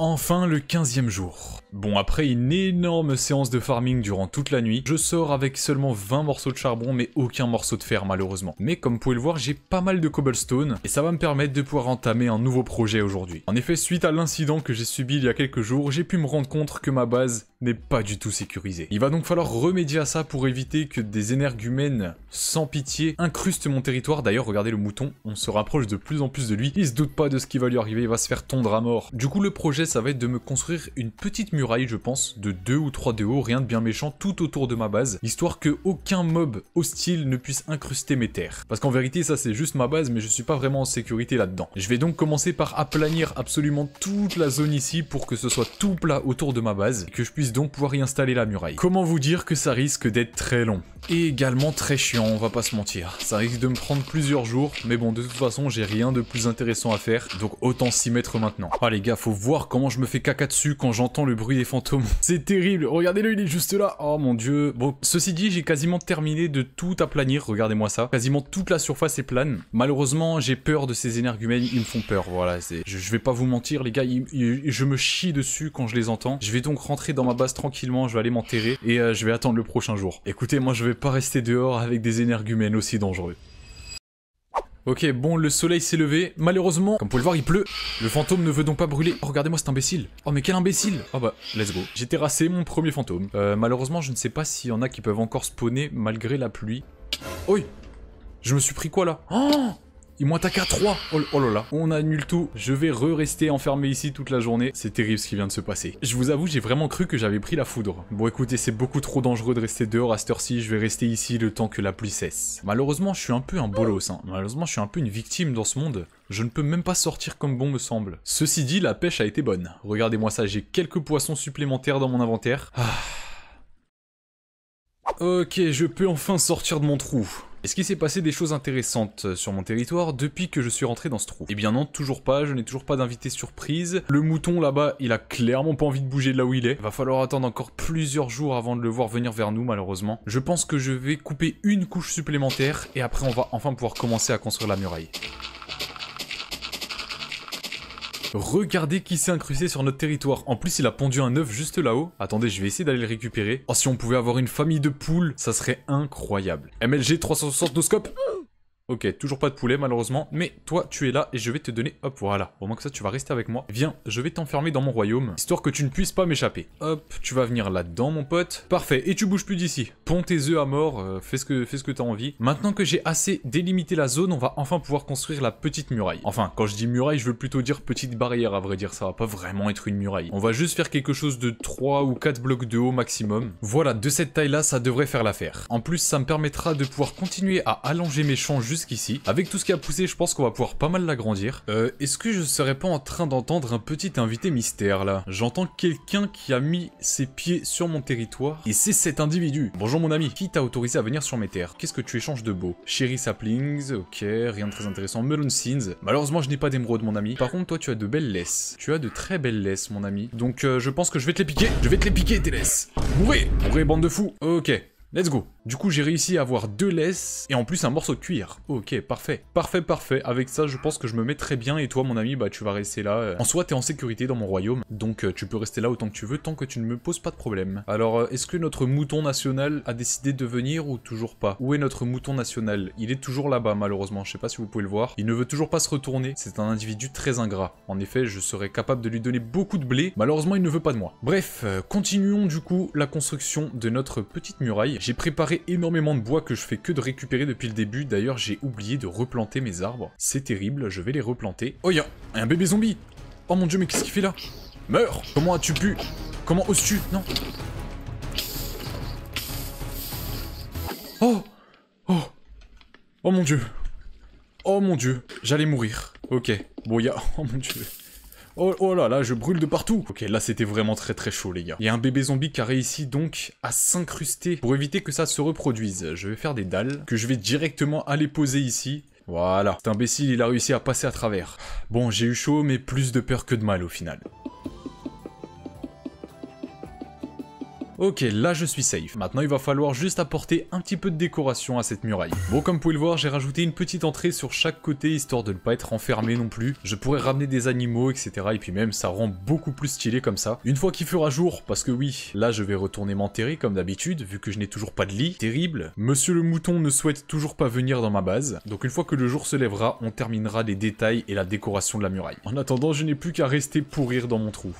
Enfin le 15e jour. Bon après une énorme séance de farming durant toute la nuit, je sors avec seulement 20 morceaux de charbon mais aucun morceau de fer malheureusement. Mais comme vous pouvez le voir j'ai pas mal de cobblestone et ça va me permettre de pouvoir entamer un nouveau projet aujourd'hui. En effet suite à l'incident que j'ai subi il y a quelques jours, j'ai pu me rendre compte que ma base n'est pas du tout sécurisé. Il va donc falloir remédier à ça pour éviter que des énergumènes sans pitié incrustent mon territoire. D'ailleurs, regardez le mouton, on se rapproche de plus en plus de lui. Il se doute pas de ce qui va lui arriver, il va se faire tondre à mort. Du coup, le projet, ça va être de me construire une petite muraille, je pense, de 2 ou 3 de haut, rien de bien méchant, tout autour de ma base, histoire que aucun mob hostile ne puisse incruster mes terres. Parce qu'en vérité, ça c'est juste ma base, mais je suis pas vraiment en sécurité là-dedans. Je vais donc commencer par aplanir absolument toute la zone ici pour que ce soit tout plat autour de ma base, et que je puisse donc pouvoir y installer la muraille. Comment vous dire que ça risque d'être très long et également très chiant, on va pas se mentir. Ça risque de me prendre plusieurs jours, mais bon, de toute façon, j'ai rien de plus intéressant à faire, donc autant s'y mettre maintenant. Ah les gars, faut voir comment je me fais caca dessus quand j'entends le bruit des fantômes. [LAUGHS] C'est terrible, regardez-le, il est juste là. Oh mon dieu. Bon, ceci dit, j'ai quasiment terminé de tout aplanir, regardez-moi ça. Quasiment toute la surface est plane. Malheureusement, j'ai peur de ces énergumènes, ils me font peur, voilà. Je, je vais pas vous mentir, les gars, je me chie dessus quand je les entends. Je vais donc rentrer dans ma basse tranquillement, je vais aller m'enterrer et euh, je vais attendre le prochain jour. Écoutez, moi je vais pas rester dehors avec des énergumènes aussi dangereux. Ok, bon, le soleil s'est levé. Malheureusement, comme vous pouvez le voir, il pleut. Le fantôme ne veut donc pas brûler. regardez-moi cet imbécile. Oh, mais quel imbécile. Oh bah, let's go. J'ai terrassé mon premier fantôme. Euh, malheureusement, je ne sais pas s'il y en a qui peuvent encore spawner malgré la pluie. Oui Je me suis pris quoi, là Oh il m'attaquent à 3 oh, là là On annule tout. Je vais re-rester enfermé ici toute la journée. C'est terrible ce qui vient de se passer. Je vous avoue, j'ai vraiment cru que j'avais pris la foudre. Bon écoutez, c'est beaucoup trop dangereux de rester dehors à cette heure-ci. Je vais rester ici le temps que la pluie cesse. Malheureusement, je suis un peu un bolos. Hein. Malheureusement, je suis un peu une victime dans ce monde. Je ne peux même pas sortir comme bon me semble. Ceci dit, la pêche a été bonne. Regardez-moi ça, j'ai quelques poissons supplémentaires dans mon inventaire. Ah. Ok, je peux enfin sortir de mon trou. Est-ce qu'il s'est passé des choses intéressantes euh, sur mon territoire depuis que je suis rentré dans ce trou Eh bien non, toujours pas, je n'ai toujours pas d'invité surprise. Le mouton là-bas, il a clairement pas envie de bouger de là où il est. Va falloir attendre encore plusieurs jours avant de le voir venir vers nous malheureusement. Je pense que je vais couper une couche supplémentaire et après on va enfin pouvoir commencer à construire la muraille. Regardez qui s'est incrusté sur notre territoire. En plus, il a pondu un œuf juste là-haut. Attendez, je vais essayer d'aller le récupérer. Oh, si on pouvait avoir une famille de poules, ça serait incroyable. MLG 360 nos scope Ok, toujours pas de poulet malheureusement, mais toi tu es là et je vais te donner, hop voilà, au moins que ça tu vas rester avec moi. Viens, je vais t'enfermer dans mon royaume, histoire que tu ne puisses pas m'échapper. Hop, tu vas venir là-dedans mon pote. Parfait, et tu bouges plus d'ici. Pond tes œufs à mort, euh, fais ce que fais ce que t'as envie. Maintenant que j'ai assez délimité la zone, on va enfin pouvoir construire la petite muraille. Enfin, quand je dis muraille, je veux plutôt dire petite barrière à vrai dire, ça va pas vraiment être une muraille. On va juste faire quelque chose de 3 ou 4 blocs de haut maximum. Voilà, de cette taille là, ça devrait faire l'affaire. En plus, ça me permettra de pouvoir continuer à allonger mes champs juste avec tout ce qui a poussé, je pense qu'on va pouvoir pas mal l'agrandir. Euh, Est-ce que je serais pas en train d'entendre un petit invité mystère, là J'entends quelqu'un qui a mis ses pieds sur mon territoire, et c'est cet individu. Bonjour mon ami, qui t'a autorisé à venir sur mes terres Qu'est-ce que tu échanges de beau Cherry saplings, ok, rien de très intéressant. Melon sins. Malheureusement, je n'ai pas d'émeraude, mon ami. Par contre, toi, tu as de belles laisses. Tu as de très belles laisses, mon ami. Donc, euh, je pense que je vais te les piquer. Je vais te les piquer, tes laisses. Mourez Mourez, bande de fous. Ok, let's go. Du coup, j'ai réussi à avoir deux laisses et en plus un morceau de cuir. Ok, parfait. Parfait, parfait. Avec ça, je pense que je me mets très bien. Et toi, mon ami, bah tu vas rester là. Euh. En soi, es en sécurité dans mon royaume. Donc, euh, tu peux rester là autant que tu veux, tant que tu ne me poses pas de problème. Alors, euh, est-ce que notre mouton national a décidé de venir ou toujours pas Où est notre mouton national Il est toujours là-bas, malheureusement. Je sais pas si vous pouvez le voir. Il ne veut toujours pas se retourner. C'est un individu très ingrat. En effet, je serais capable de lui donner beaucoup de blé. Malheureusement, il ne veut pas de moi. Bref, continuons du coup la construction de notre petite muraille. J'ai préparé énormément de bois que je fais que de récupérer depuis le début. D'ailleurs, j'ai oublié de replanter mes arbres. C'est terrible, je vais les replanter. Oh, y'a un bébé zombie Oh mon dieu, mais qu'est-ce qu'il fait là Meurs Comment as-tu pu Comment oses-tu Non Oh Oh Oh mon dieu Oh mon dieu J'allais mourir. Ok. Bon, y'a... [LAUGHS] Oh mon dieu Oh, oh, là là, je brûle de partout Ok, là c'était vraiment très très chaud les gars. Il y a un bébé zombie qui a réussi donc à s'incruster pour éviter que ça se reproduise. Je vais faire des dalles que je vais directement aller poser ici. Voilà, cet imbécile il a réussi à passer à travers. Bon, j'ai eu chaud mais plus de peur que de mal au final. Ok, là je suis safe. Maintenant il va falloir juste apporter un petit peu de décoration à cette muraille. Bon, comme vous pouvez le voir, j'ai rajouté une petite entrée sur chaque côté, histoire de ne pas être enfermé non plus. Je pourrais ramener des animaux, etc. Et puis même, ça rend beaucoup plus stylé comme ça. Une fois qu'il fera jour, parce que oui, là je vais retourner m'enterrer comme d'habitude, vu que je n'ai toujours pas de lit. Terrible. Monsieur le mouton ne souhaite toujours pas venir dans ma base. Donc une fois que le jour se lèvera, on terminera les détails et la décoration de la muraille. En attendant, je n'ai plus qu'à rester pourrir dans mon trou.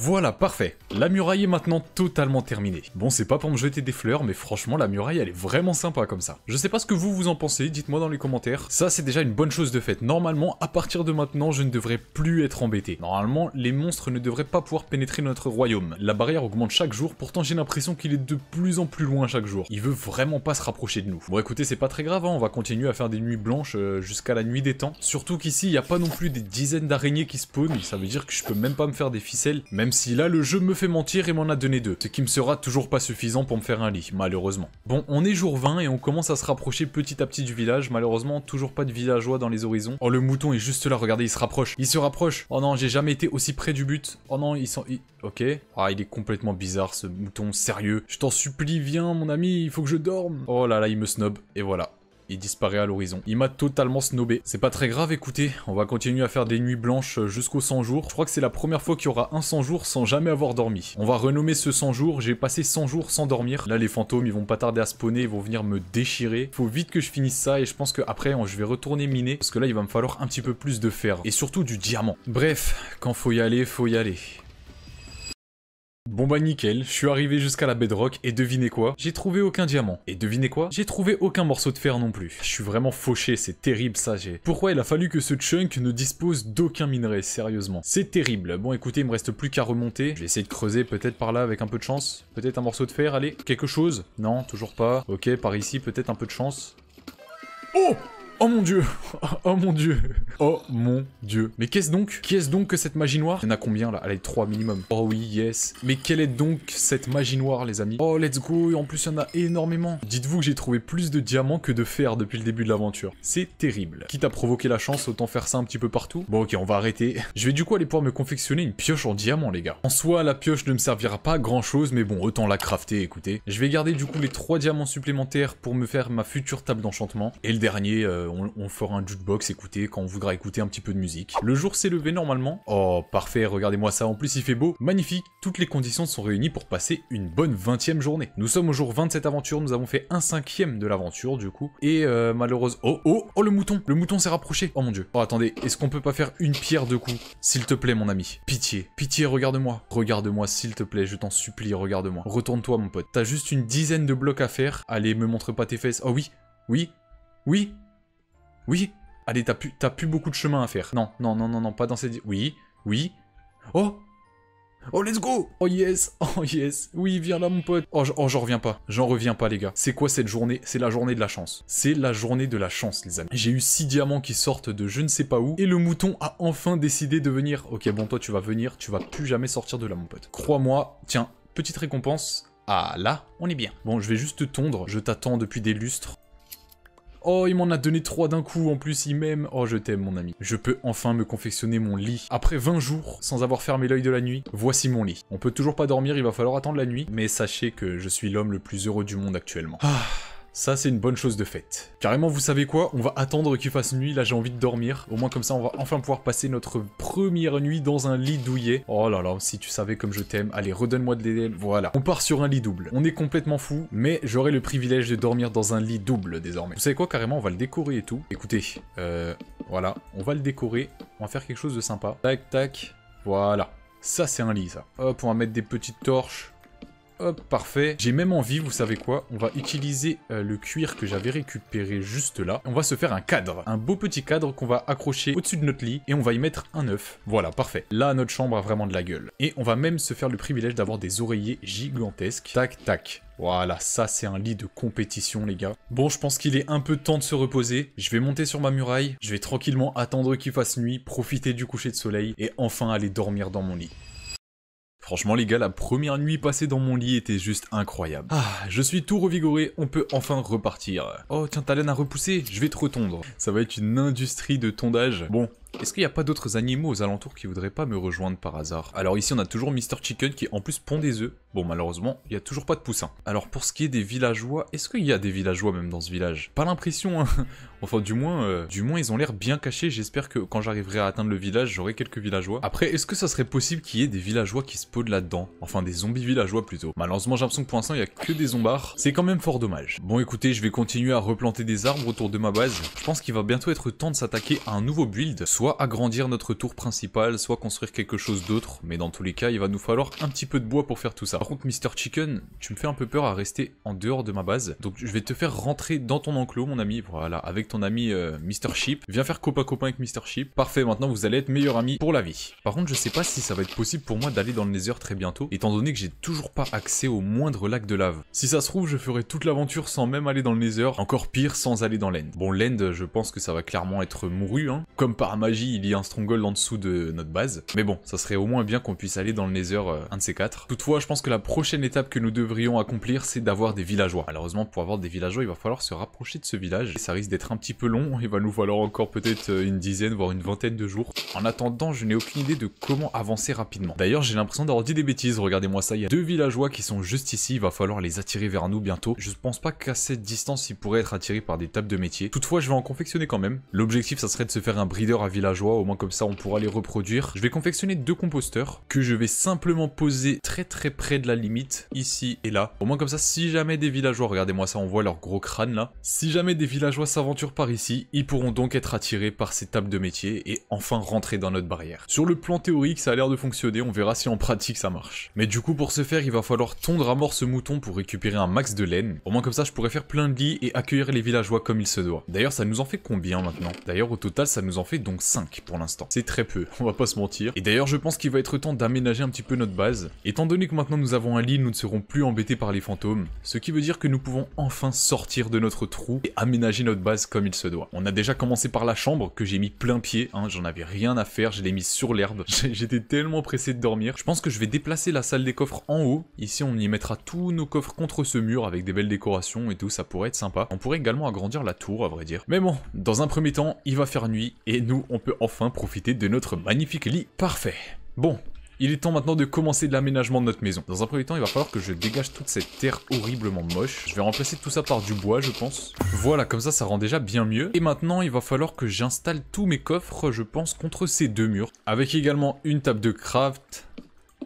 Voilà, parfait. La muraille est maintenant totalement terminée. Bon, c'est pas pour me jeter des fleurs, mais franchement, la muraille, elle est vraiment sympa comme ça. Je sais pas ce que vous, vous en pensez, dites-moi dans les commentaires. Ça, c'est déjà une bonne chose de faite. Normalement, à partir de maintenant, je ne devrais plus être embêté. Normalement, les monstres ne devraient pas pouvoir pénétrer notre royaume. La barrière augmente chaque jour, pourtant j'ai l'impression qu'il est de plus en plus loin chaque jour. Il veut vraiment pas se rapprocher de nous. Bon, écoutez, c'est pas très grave, hein. on va continuer à faire des nuits blanches euh, jusqu'à la nuit des temps. Surtout qu'ici, il n'y a pas non plus des dizaines d'araignées qui spawnent, ça veut dire que je peux même pas me faire des ficelles, même même si là, le jeu me fait mentir et m'en a donné deux, ce qui me sera toujours pas suffisant pour me faire un lit, malheureusement. Bon, on est jour 20 et on commence à se rapprocher petit à petit du village, malheureusement, toujours pas de villageois dans les horizons. Oh, le mouton est juste là, regardez, il se rapproche. Il se rapproche. Oh non, j'ai jamais été aussi près du but. Oh non, il sent... Ok. Ah, il est complètement bizarre, ce mouton, sérieux. Je t'en supplie, viens, mon ami, il faut que je dorme. Oh là là, il me snob. Et voilà il disparaît à l'horizon. Il m'a totalement snobé. C'est pas très grave, écoutez, on va continuer à faire des nuits blanches euh, jusqu'au 100 jours. Je crois que c'est la première fois qu'il y aura un 100 jours sans jamais avoir dormi. On va renommer ce 100 jours, j'ai passé 100 jours sans dormir. Là, les fantômes, ils vont pas tarder à spawner, ils vont venir me déchirer. Faut vite que je finisse ça et je pense qu'après, je vais retourner miner parce que là, il va me falloir un petit peu plus de fer et surtout du diamant. Bref, quand faut y aller, faut y aller. Bon bah nickel, je suis arrivé jusqu'à la bedrock et devinez quoi J'ai trouvé aucun diamant. Et devinez quoi J'ai trouvé aucun morceau de fer non plus. Je suis vraiment fauché, c'est terrible ça j'ai. Pourquoi il a fallu que ce chunk ne dispose d'aucun minerai, sérieusement C'est terrible. Bon écoutez, il me reste plus qu'à remonter. Je vais essayer de creuser peut-être par là avec un peu de chance. Peut-être un morceau de fer, allez. Quelque chose Non, toujours pas. Ok, par ici peut-être un peu de chance. Oh Oh mon dieu [LAUGHS] Oh mon dieu Oh mon dieu Mais qu'est-ce donc Qu'est-ce donc que cette magie noire Il y en a combien là Allez, 3 minimum. Oh oui, yes. Mais quelle est donc cette magie noire, les amis Oh, let's go En plus, il y en a énormément. Dites-vous que j'ai trouvé plus de diamants que de fer depuis le début de l'aventure. C'est terrible. Quitte à provoquer la chance, autant faire ça un petit peu partout. Bon, ok, on va arrêter. [LAUGHS] Je vais du coup aller pouvoir me confectionner une pioche en diamant, les gars. En soi, la pioche ne me servira pas à grand-chose, mais bon, autant la crafter, écoutez. Je vais garder du coup les trois diamants supplémentaires pour me faire ma future table d'enchantement. Et le dernier... Euh, euh, on, fera un jukebox, écouter quand on voudra écouter un petit peu de musique. Le jour s'est levé normalement. Oh, parfait, regardez-moi ça, en plus il fait beau. Magnifique, toutes les conditions sont réunies pour passer une bonne 20 journée. Nous sommes au jour 27 de aventure, nous avons fait un cinquième de l'aventure du coup. Et euh, malheureuse. malheureusement... Oh, oh, oh le mouton Le mouton s'est rapproché Oh mon dieu. Oh attendez, est-ce qu'on peut pas faire une pierre de coups S'il te plaît mon ami. Pitié, pitié, regarde-moi. Regarde-moi s'il te plaît, je t'en supplie, regarde-moi. Retourne-toi mon pote. T'as juste une dizaine de blocs à faire. Allez, me montre pas tes fesses. Oh oui, oui, oui, oui Allez, t'as plus, beaucoup de chemin à faire. Non, non, non, non, non, pas dans cette... Oui, oui. Oh Oh, let's go Oh yes [LAUGHS] Oh yes Oui, viens là, mon pote oh, oh, j'en reviens pas. J'en reviens pas, les gars. C'est quoi cette journée C'est la journée de la chance. C'est la journée de la chance, les amis. J'ai eu six diamants qui sortent de je ne sais pas où, et le mouton a enfin décidé de venir. Ok, bon, toi, tu vas venir, tu vas plus jamais sortir de là, mon pote. Crois-moi, tiens, petite récompense. Ah là, on est bien. Bon, je vais juste te tondre. Je t'attends depuis des lustres. Oh, il m'en a donné trois d'un coup, en plus il m'aime. Oh, je t'aime mon ami. Je peux enfin me confectionner mon lit. Après 20 jours, sans avoir fermé l'œil de la nuit, voici mon lit. On peut toujours pas dormir, il va falloir attendre la nuit, mais sachez que je suis l'homme le plus heureux du monde actuellement. Ah. Ça, c'est une bonne chose de faite. Carrément, vous savez quoi On va attendre qu'il fasse nuit. Là, j'ai envie de dormir. Au moins, comme ça, on va enfin pouvoir passer notre première nuit dans un lit douillet. Oh là là, si tu savais comme je t'aime. Allez, redonne-moi de l'aider. Voilà. On part sur un lit double. On est complètement fou, mais j'aurai le privilège de dormir dans un lit double désormais. Vous savez quoi Carrément, on va le décorer et tout. Écoutez, euh, voilà. On va le décorer. On va faire quelque chose de sympa. Tac, tac. Voilà. Ça, c'est un lit, ça. Hop, on va mettre des petites torches. Hop, parfait. J'ai même envie, vous savez quoi On va utiliser euh, le cuir que j'avais récupéré juste là. On va se faire un cadre. Un beau petit cadre qu'on va accrocher au-dessus de notre lit. Et on va y mettre un œuf. Voilà, parfait. Là, notre chambre a vraiment de la gueule. Et on va même se faire le privilège d'avoir des oreillers gigantesques. Tac, tac. Voilà, ça c'est un lit de compétition les gars. Bon, je pense qu'il est un peu temps de se reposer. Je vais monter sur ma muraille, je vais tranquillement attendre qu'il fasse nuit, profiter du coucher de soleil et enfin aller dormir dans mon lit. Franchement les gars, la première nuit passée dans mon lit était juste incroyable. Ah, je suis tout revigoré, on peut enfin repartir. Oh tiens, ta laine à repoussé, je vais te retondre. Ça va être une industrie de tondage. Bon, est-ce qu'il n'y a pas d'autres animaux aux alentours qui voudraient pas me rejoindre par hasard Alors ici on a toujours Mr Chicken qui en plus pond des œufs. Bon malheureusement, il n'y a toujours pas de poussins. Alors pour ce qui est des villageois, est-ce qu'il y a des villageois même dans ce village Pas l'impression hein Enfin, du moins, euh, du moins, ils ont l'air bien cachés. J'espère que quand j'arriverai à atteindre le village, j'aurai quelques villageois. Après, est-ce que ça serait possible qu'il y ait des villageois qui se spawnent là-dedans Enfin, des zombies villageois plutôt. Malheureusement, j'ai l'impression que pour l'instant, il n'y a que des zombards. C'est quand même fort dommage. Bon, écoutez, je vais continuer à replanter des arbres autour de ma base. Je pense qu'il va bientôt être temps de s'attaquer à un nouveau build. Soit agrandir notre tour principale, soit construire quelque chose d'autre. Mais dans tous les cas, il va nous falloir un petit peu de bois pour faire tout ça. Par contre, Mr. Chicken, tu me fais un peu peur à rester en dehors de ma base. Donc, je vais te faire rentrer dans ton enclos, mon ami. Voilà, avec ton ami euh, Mr. Sheep. Viens faire copain copain avec Mr. Sheep. Parfait, maintenant vous allez être meilleur ami pour la vie. Par contre, je sais pas si ça va être possible pour moi d'aller dans le Nether très bientôt, étant donné que j'ai toujours pas accès au moindre lac de lave. Si ça se trouve, je ferai toute l'aventure sans même aller dans le Nether, encore pire sans aller dans l'End. Bon, l'End, je pense que ça va clairement être mouru, hein. Comme par magie, il y a un stronghold en dessous de notre base. Mais bon, ça serait au moins bien qu'on puisse aller dans le Nether, euh, un de ces quatre. Toutefois, je pense que la prochaine étape que nous devrions accomplir, c'est d'avoir des villageois. Malheureusement, pour avoir des villageois, il va falloir se rapprocher de ce village, et ça risque d'être un petit peu long, il va nous falloir encore peut-être euh, une dizaine, voire une vingtaine de jours. En attendant, je n'ai aucune idée de comment avancer rapidement. D'ailleurs, j'ai l'impression d'avoir dit des bêtises, regardez-moi ça, il y a deux villageois qui sont juste ici, il va falloir les attirer vers nous bientôt. Je ne pense pas qu'à cette distance, ils pourraient être attirés par des tables de métier. Toutefois, je vais en confectionner quand même. L'objectif, ça serait de se faire un breeder à villageois, au moins comme ça, on pourra les reproduire. Je vais confectionner deux composteurs que je vais simplement poser très très près de la limite, ici et là. Au moins comme ça, si jamais des villageois, regardez-moi ça, on voit leur gros crâne là. Si jamais des villageois s'aventurent par ici, ils pourront donc être attirés par ces tables de métier et enfin rentrer dans notre barrière. Sur le plan théorique, ça a l'air de fonctionner, on verra si en pratique ça marche. Mais du coup, pour ce faire, il va falloir tondre à mort ce mouton pour récupérer un max de laine. Au moins comme ça, je pourrais faire plein de lits et accueillir les villageois comme il se doit. D'ailleurs, ça nous en fait combien maintenant D'ailleurs, au total, ça nous en fait donc 5 pour l'instant. C'est très peu, on va pas se mentir. Et d'ailleurs, je pense qu'il va être temps d'aménager un petit peu notre base. Étant donné que maintenant nous avons un lit, nous ne serons plus embêtés par les fantômes. Ce qui veut dire que nous pouvons enfin sortir de notre trou et aménager notre base comme il se doit. On a déjà commencé par la chambre que j'ai mis plein pied, hein, j'en avais rien à faire, je l'ai mis sur l'herbe. [LAUGHS] J'étais tellement pressé de dormir. Je pense que je vais déplacer la salle des coffres en haut. Ici on y mettra tous nos coffres contre ce mur avec des belles décorations et tout, ça pourrait être sympa. On pourrait également agrandir la tour à vrai dire. Mais bon, dans un premier temps, il va faire nuit et nous on peut enfin profiter de notre magnifique lit. Parfait. Bon, il est temps maintenant de commencer l'aménagement de notre maison. Dans un premier temps, il va falloir que je dégage toute cette terre horriblement moche. Je vais remplacer tout ça par du bois, je pense. Voilà, comme ça, ça rend déjà bien mieux. Et maintenant, il va falloir que j'installe tous mes coffres, je pense, contre ces deux murs. Avec également une table de craft,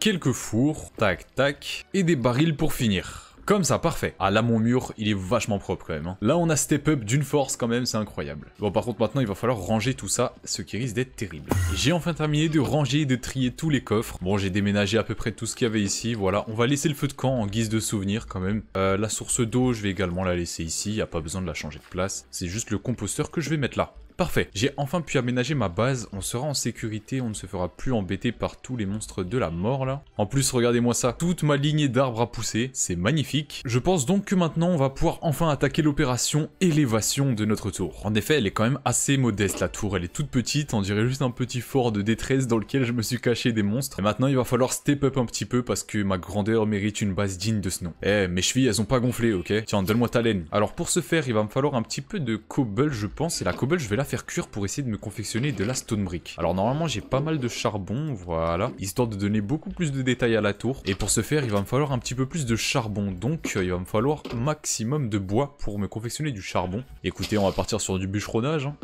quelques fours, tac tac, et des barils pour finir. Comme ça, parfait. Ah là, mon mur, il est vachement propre quand même. Hein. Là, on a step up d'une force quand même, c'est incroyable. Bon, par contre, maintenant, il va falloir ranger tout ça, ce qui risque d'être terrible. J'ai enfin terminé de ranger et de trier tous les coffres. Bon, j'ai déménagé à peu près tout ce qu'il y avait ici, voilà. On va laisser le feu de camp en guise de souvenir quand même. Euh, la source d'eau, je vais également la laisser ici, il n'y a pas besoin de la changer de place. C'est juste le composteur que je vais mettre là. Parfait, j'ai enfin pu aménager ma base, on sera en sécurité, on ne se fera plus embêter par tous les monstres de la mort là. En plus, regardez-moi ça, toute ma lignée d'arbres a poussé, c'est magnifique. Je pense donc que maintenant on va pouvoir enfin attaquer l'opération élévation de notre tour. En effet, elle est quand même assez modeste la tour, elle est toute petite, on dirait juste un petit fort de détresse dans lequel je me suis caché des monstres. Et maintenant il va falloir step up un petit peu parce que ma grandeur mérite une base digne de ce nom. Eh, mes chevilles elles ont pas gonflé, ok Tiens, donne-moi ta laine. Alors pour ce faire, il va me falloir un petit peu de cobble je pense, et la cobble je vais la faire cuire pour essayer de me confectionner de la stone brick. Alors normalement j'ai pas mal de charbon, voilà, histoire de donner beaucoup plus de détails à la tour. Et pour ce faire il va me falloir un petit peu plus de charbon, donc euh, il va me falloir maximum de bois pour me confectionner du charbon. Écoutez on va partir sur du bûcheronnage. Hein.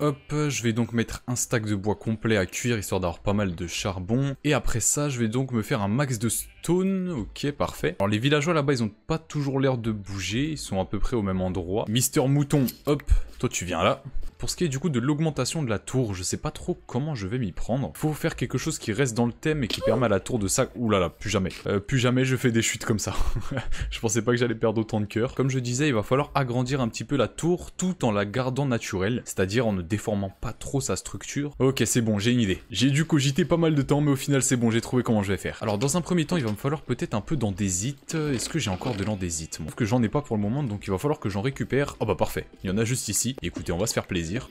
Hop, je vais donc mettre un stack de bois complet à cuire, histoire d'avoir pas mal de charbon. Et après ça, je vais donc me faire un max de stone. Ok, parfait. Alors les villageois là-bas, ils ont pas toujours l'air de bouger. Ils sont à peu près au même endroit. Mister Mouton, hop, toi tu viens là. Pour ce qui est du coup de l'augmentation de la tour, je sais pas trop comment je vais m'y prendre. Faut faire quelque chose qui reste dans le thème et qui permet à la tour de ça... Ouh là là, plus jamais. Euh, plus jamais je fais des chutes comme ça. [LAUGHS] je pensais pas que j'allais perdre autant de cœur. Comme je disais, il va falloir agrandir un petit peu la tour tout en la gardant naturelle, c'est-à-dire en ne déformant pas trop sa structure. Ok, c'est bon, j'ai une idée. J'ai dû cogiter pas mal de temps, mais au final c'est bon, j'ai trouvé comment je vais faire. Alors dans un premier temps, il va me falloir peut-être un peu d'andésite. Euh, est-ce que j'ai encore de l'andésite bon, que j'en ai pas pour le moment, donc il va falloir que j'en récupère. oh bah parfait, il y en a juste ici. Écoutez, on va se faire plaisir plaisir.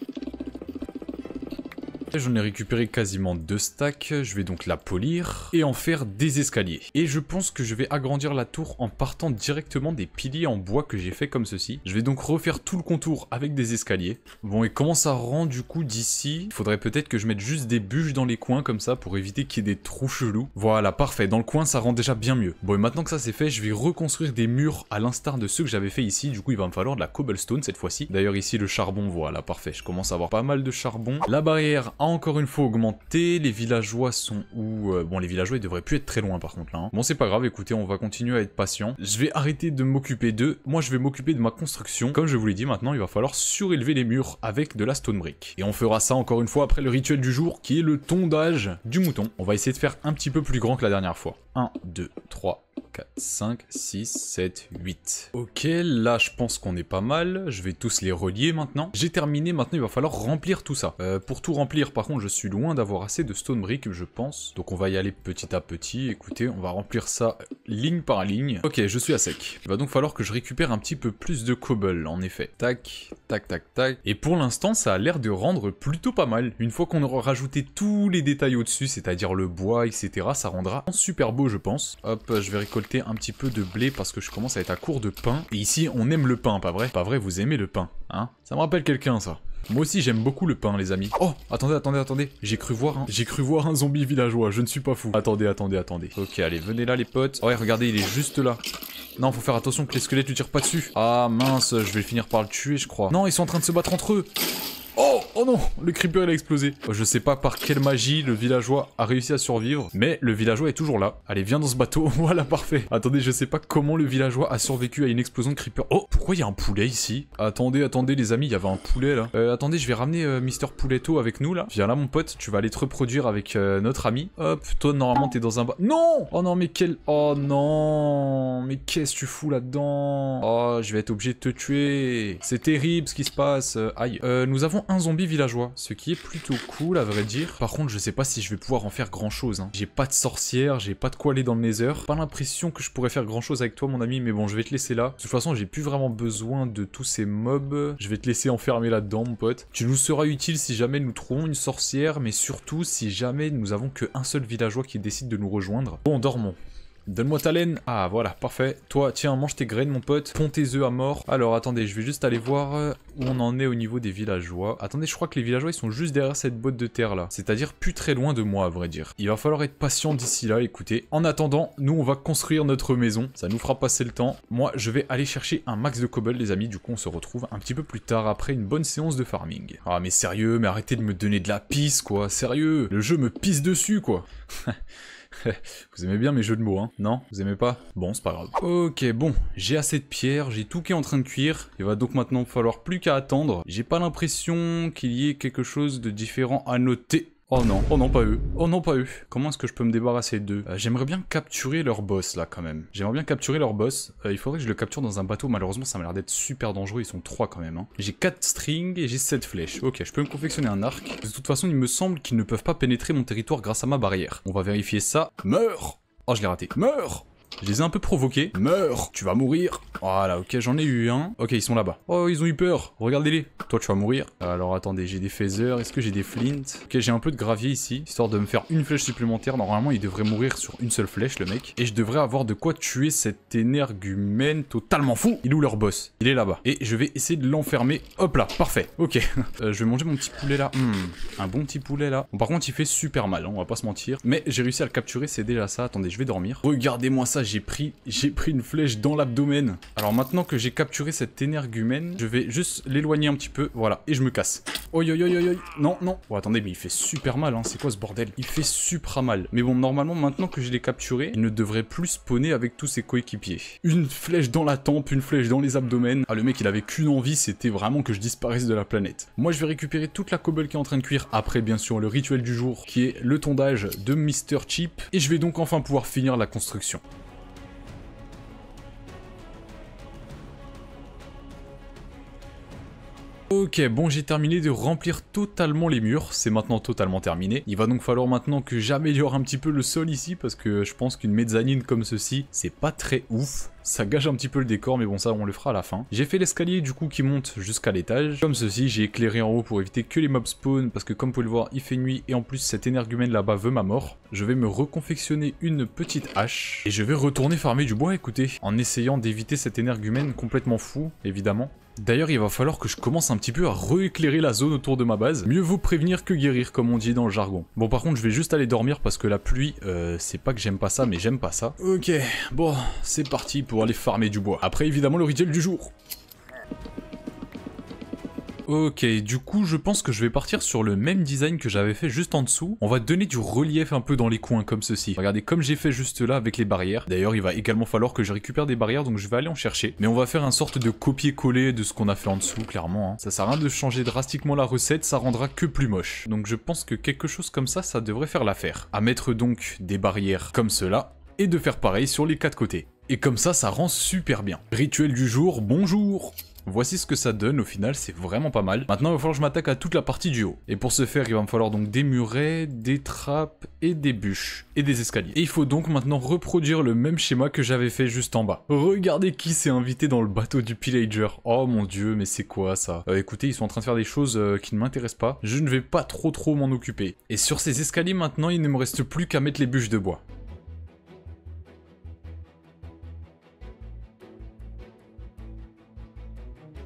J'en ai récupéré quasiment deux stacks, je vais donc la polir et en faire des escaliers. Et je pense que je vais agrandir la tour en partant directement des piliers en bois que j'ai fait comme ceci. Je vais donc refaire tout le contour avec des escaliers. Bon et comment ça rend du coup d'ici Il faudrait peut-être que je mette juste des bûches dans les coins comme ça pour éviter qu'il y ait des trous chelous. Voilà parfait, dans le coin ça rend déjà bien mieux. Bon et maintenant que ça c'est fait, je vais reconstruire des murs à l'instar de ceux que j'avais fait ici. Du coup il va me falloir de la cobblestone cette fois-ci. D'ailleurs ici le charbon, voilà parfait, je commence à avoir pas mal de charbon. La barrière a encore une fois augmenté. Les villageois sont où euh, Bon, les villageois, ils devraient plus être très loin par contre là. Hein. Bon, c'est pas grave, écoutez, on va continuer à être patient. Je vais arrêter de m'occuper d'eux. Moi, je vais m'occuper de ma construction. Comme je vous l'ai dit, maintenant, il va falloir surélever les murs avec de la stone brick. Et on fera ça encore une fois après le rituel du jour qui est le tondage du mouton. On va essayer de faire un petit peu plus grand que la dernière fois. 1, 2, 3, 4, 5, 6, 7, 8. Ok, là je pense qu'on est pas mal. Je vais tous les relier maintenant. J'ai terminé, maintenant il va falloir remplir tout ça. Euh, pour tout remplir, par contre, je suis loin d'avoir assez de stone brick, je pense. Donc on va y aller petit à petit. Écoutez, on va remplir ça ligne par ligne. Ok, je suis à sec. Il va donc falloir que je récupère un petit peu plus de cobble, en effet. Tac, tac, tac, tac. Et pour l'instant, ça a l'air de rendre plutôt pas mal. Une fois qu'on aura rajouté tous les détails au-dessus, c'est-à-dire le bois, etc., ça rendra super beau, je pense. Hop, je vais récolter un petit peu de blé parce que je commence à être à court de pain. Et ici, on aime le pain, pas vrai Pas vrai, vous aimez le pain, hein Ça me rappelle quelqu'un, ça. Moi aussi j'aime beaucoup le pain les amis. Oh attendez attendez attendez. J'ai cru voir un... J'ai cru voir un zombie villageois, je ne suis pas fou. Attendez, attendez, attendez. Ok allez, venez là les potes. Ouais regardez, il est juste là. Non faut faire attention que les squelettes ne tirent pas dessus. Ah mince, je vais finir par le tuer je crois. Non ils sont en train de se battre entre eux. Oh Oh non Le creeper il a explosé. Euh, je sais pas par quelle magie le villageois a réussi à survivre, mais le villageois est toujours là. Allez, viens dans ce bateau. [LAUGHS] voilà, parfait. Attendez, je sais pas comment le villageois a survécu à une explosion de creeper. Oh Pourquoi il y a un poulet ici Attendez, attendez les amis, il y avait un poulet là. Euh, attendez, je vais ramener euh, Mister Pouletto avec nous là. Viens là mon pote, tu vas aller te reproduire avec notre ami. Hop, toi normalement t'es dans un bateau. Non Oh non mais quel... Oh non Mais qu'est-ce que tu fous là-dedans Oh, je vais être obligé de te tuer. C'est terrible ce qui se passe. Aïe. nous avons un zombie villageois, ce qui est plutôt cool à vrai dire. Par contre, je sais pas si je vais pouvoir en faire grand chose. Hein. J'ai pas de sorcière, j'ai pas de quoi aller dans le nether. Pas l'impression que je pourrais faire grand chose avec toi, mon ami, mais bon, je vais te laisser là. De toute façon, j'ai plus vraiment besoin de tous ces mobs. Je vais te laisser enfermer là-dedans, mon pote. Tu nous seras utile si jamais nous trouvons une sorcière, mais surtout si jamais nous avons qu'un seul villageois qui décide de nous rejoindre. Bon, dormons. Donne-moi ta laine. Ah, voilà, parfait. Toi, tiens, mange tes graines, mon pote. Pond tes œufs à mort. Alors, attendez, je vais juste aller voir euh, où on en est au niveau des villageois. Attendez, je crois que les villageois, ils sont juste derrière cette botte de terre là. C'est-à-dire plus très loin de moi, à vrai dire. Il va falloir être patient d'ici là, écoutez. En attendant, nous, on va construire notre maison. Ça nous fera passer le temps. Moi, je vais aller chercher un max de cobble, les amis. Du coup, on se retrouve un petit peu plus tard après une bonne séance de farming. Ah, mais sérieux, mais arrêtez de me donner de la pisse, quoi. Sérieux. Le jeu me pisse dessus, quoi. [LAUGHS] [LAUGHS] Vous aimez bien mes jeux de mots, hein Non Vous aimez pas Bon, c'est pas grave. Ok, bon, j'ai assez de pierres, j'ai tout qui est en train de cuire. Il va donc maintenant falloir plus qu'à attendre. J'ai pas l'impression qu'il y ait quelque chose de différent à noter. Oh non, oh non, pas eux. Oh non, pas eux. Comment est-ce que je peux me débarrasser d'eux euh, J'aimerais bien capturer leur boss, là, quand même. J'aimerais bien capturer leur boss. Euh, il faudrait que je le capture dans un bateau. Malheureusement, ça m'a l'air d'être super dangereux. Ils sont trois, quand même. Hein. J'ai quatre strings et j'ai sept flèches. Ok, je peux me confectionner un arc. De toute façon, il me semble qu'ils ne peuvent pas pénétrer mon territoire grâce à ma barrière. On va vérifier ça. Meurs Oh, je l'ai raté. Meurs je les ai un peu provoqués. Meurs Tu vas mourir Voilà, ok, j'en ai eu un. Ok, ils sont là-bas. Oh, ils ont eu peur Regardez-les Toi, tu vas mourir. Alors, attendez, j'ai des phasers. Est-ce que j'ai des flint Ok, j'ai un peu de gravier ici, histoire de me faire une flèche supplémentaire. Normalement, il devrait mourir sur une seule flèche, le mec. Et je devrais avoir de quoi tuer cet énergumène totalement fou. Il est où leur boss Il est là-bas. Et je vais essayer de l'enfermer. Hop là, parfait. Ok. [LAUGHS] Euh, je vais manger mon petit poulet là. Hmm, un bon petit poulet là. par contre, il fait super mal, hein, on va pas se mentir. Mais j'ai réussi à le capturer, c'est déjà ça. Attendez, je vais dormir. Regardez-moi ça, j'ai pris, pris une flèche dans l'abdomen. Alors maintenant que j'ai capturé cette énergumène, je vais juste l'éloigner un petit peu. Voilà, et je me casse. Oi, oi, oi, oi, Non, non. Oh, attendez, mais il fait super mal, hein. C'est quoi ce bordel Il fait supra mal. Mais bon, normalement, maintenant que je l'ai capturé, il ne devrait plus spawner avec tous ses coéquipiers. Une flèche dans la tempe, une flèche dans les abdomens. Ah, le mec, il avait qu'une envie, c'était vraiment que je disparaisse de la planète. Moi, je vais récupérer toute la cobble qui est en train de cuire. Après, bien sûr, le rituel du jour, qui est le tondage de Mr. Chip. Et je vais donc enfin pouvoir finir la construction. Ok, bon j'ai terminé de remplir totalement les murs, c'est maintenant totalement terminé. Il va donc falloir maintenant que j'améliore un petit peu le sol ici parce que je pense qu'une mezzanine comme ceci, c'est pas très ouf. Ça gâche un petit peu le décor, mais bon, ça, on le fera à la fin. J'ai fait l'escalier, du coup, qui monte jusqu'à l'étage. Comme ceci, j'ai éclairé en haut pour éviter que les mobs spawn, parce que comme vous pouvez le voir, il fait nuit, et en plus, cet énergumène là-bas veut ma mort. Je vais me reconfectionner une petite hache, et je vais retourner farmer du bois, écoutez, en essayant d'éviter cet énergumène complètement fou, évidemment. D'ailleurs, il va falloir que je commence un petit peu à rééclairer la zone autour de ma base. Mieux vous prévenir que guérir, comme on dit dans le jargon. Bon, par contre, je vais juste aller dormir parce que la pluie, euh, c'est pas que j'aime pas ça, mais j'aime pas ça. Ok, bon, c'est parti pour aller farmer du bois. Après, évidemment, le rituel du jour. Ok, du coup je pense que je vais partir sur le même design que j'avais fait juste en dessous. On va donner du relief un peu dans les coins comme ceci. Regardez comme j'ai fait juste là avec les barrières. D'ailleurs il va également falloir que je récupère des barrières donc je vais aller en chercher. Mais on va faire un sorte de copier-coller de ce qu'on a fait en dessous clairement. Hein. Ça sert à rien de changer drastiquement la recette, ça rendra que plus moche. Donc je pense que quelque chose comme ça, ça devrait faire l'affaire. À mettre donc des barrières comme cela et de faire pareil sur les quatre côtés. Et comme ça, ça rend super bien. Rituel du jour, bonjour Voici ce que ça donne au final, c'est vraiment pas mal. Maintenant il va falloir que je m'attaque à toute la partie du haut. Et pour ce faire il va me falloir donc des murets, des trappes et des bûches et des escaliers. Et il faut donc maintenant reproduire le même schéma que j'avais fait juste en bas. Regardez qui s'est invité dans le bateau du pillager. Oh mon dieu mais c'est quoi ça euh, Écoutez ils sont en train de faire des choses euh, qui ne m'intéressent pas. Je ne vais pas trop trop m'en occuper. Et sur ces escaliers maintenant il ne me reste plus qu'à mettre les bûches de bois.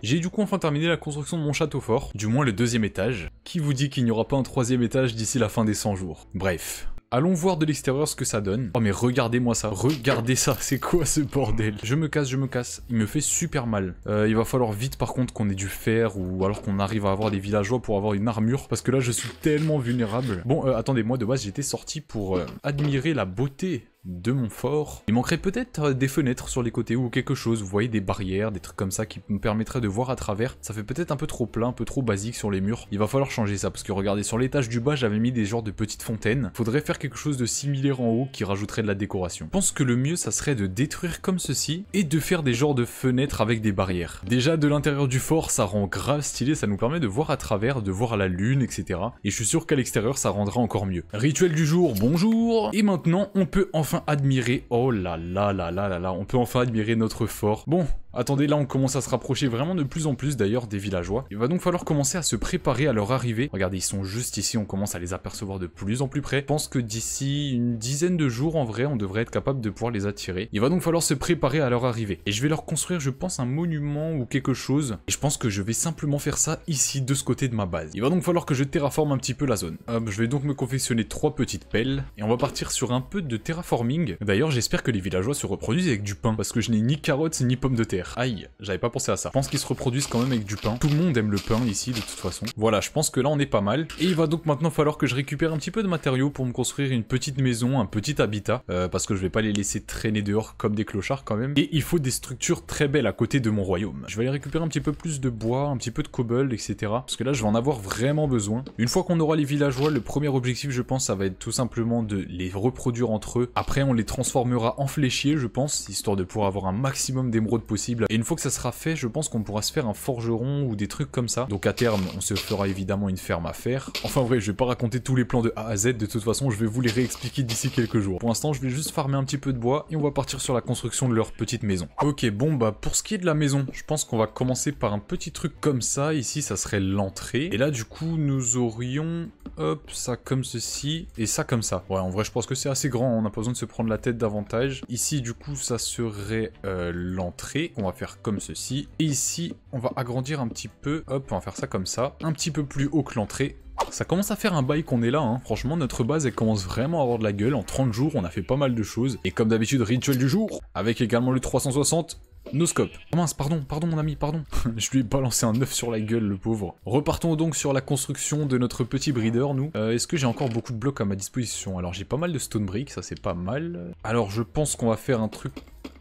J'ai du coup enfin terminé la construction de mon château fort, du moins le deuxième étage. Qui vous dit qu'il n'y aura pas un troisième étage d'ici la fin des 100 jours Bref. Allons voir de l'extérieur ce que ça donne. Oh mais regardez-moi ça, regardez ça, c'est quoi ce bordel Je me casse, je me casse, il me fait super mal. Euh, il va falloir vite par contre qu'on ait du fer ou alors qu'on arrive à avoir des villageois pour avoir une armure parce que là je suis tellement vulnérable. Bon, euh, attendez, moi de base j'étais sorti pour euh, admirer la beauté de mon fort. Il manquerait peut-être des fenêtres sur les côtés ou quelque chose, vous voyez des barrières, des trucs comme ça qui me permettraient de voir à travers. Ça fait peut-être un peu trop plein, un peu trop basique sur les murs. Il va falloir changer ça parce que regardez, sur l'étage du bas, j'avais mis des genres de petites fontaines. Faudrait faire quelque chose de similaire en haut qui rajouterait de la décoration. Je pense que le mieux, ça serait de détruire comme ceci et de faire des genres de fenêtres avec des barrières. Déjà, de l'intérieur du fort, ça rend grave stylé, ça nous permet de voir à travers, de voir à la lune, etc. Et je suis sûr qu'à l'extérieur, ça rendra encore mieux. Rituel du jour, bonjour Et maintenant, on peut enfin admirer... Oh là là là là là là, on peut enfin admirer notre fort. Bon, Attendez, là on commence à se rapprocher vraiment de plus en plus d'ailleurs des villageois. Il va donc falloir commencer à se préparer à leur arrivée. Regardez, ils sont juste ici, on commence à les apercevoir de plus en plus près. Je pense que d'ici une dizaine de jours en vrai, on devrait être capable de pouvoir les attirer. Il va donc falloir se préparer à leur arrivée. Et je vais leur construire, je pense, un monument ou quelque chose. Et je pense que je vais simplement faire ça ici, de ce côté de ma base. Il va donc falloir que je terraforme un petit peu la zone. Hop, je vais donc me confectionner trois petites pelles. Et on va partir sur un peu de terraforming. D'ailleurs, j'espère que les villageois se reproduisent avec du pain. Parce que je n'ai ni carottes ni pommes de terre. Aïe, j'avais pas pensé à ça. Je pense qu'ils se reproduisent quand même avec du pain. Tout le monde aime le pain ici de toute façon. Voilà, je pense que là on est pas mal. Et il va donc maintenant falloir que je récupère un petit peu de matériaux pour me construire une petite maison, un petit habitat. Euh, parce que je vais pas les laisser traîner dehors comme des clochards quand même. Et il faut des structures très belles à côté de mon royaume. Je vais aller récupérer un petit peu plus de bois, un petit peu de cobble, etc. Parce que là je vais en avoir vraiment besoin. Une fois qu'on aura les villageois, le premier objectif je pense ça va être tout simplement de les reproduire entre eux. Après on les transformera en fléchiers je pense, histoire de pouvoir avoir un maximum d'émeraudes possible et une fois que ça sera fait, je pense qu'on pourra se faire un forgeron ou des trucs comme ça. Donc à terme, on se fera évidemment une ferme à faire. Enfin vrai, je vais pas raconter tous les plans de A à Z, de toute façon, je vais vous les réexpliquer d'ici quelques jours. Pour l'instant, je vais juste farmer un petit peu de bois et on va partir sur la construction de leur petite maison. Ok, bon bah pour ce qui est de la maison, je pense qu'on va commencer par un petit truc comme ça. Ici, ça serait l'entrée. Et là, du coup, nous aurions, hop, ça comme ceci et ça comme ça. Ouais, en vrai, je pense que c'est assez grand, on n'a pas besoin de se prendre la tête davantage. Ici, du coup, ça serait euh, l'entrée on va faire comme ceci. Et ici, on va agrandir un petit peu. Hop, on va faire ça comme ça. Un petit peu plus haut que l'entrée. Ça commence à faire un bail qu'on est là, hein. franchement notre base elle commence vraiment à avoir de la gueule, en 30 jours on a fait pas mal de choses, et comme d'habitude rituel du jour, avec également le 360, nos scopes. Oh mince, pardon, pardon mon ami, pardon. [LAUGHS] je lui ai balancé un œuf sur la gueule, le pauvre. Repartons donc sur la construction de notre petit breeder, nous. Euh, est-ce que j'ai encore beaucoup de blocs à ma disposition Alors j'ai pas mal de stone brick, ça c'est pas mal. Alors je pense qu'on va faire un truc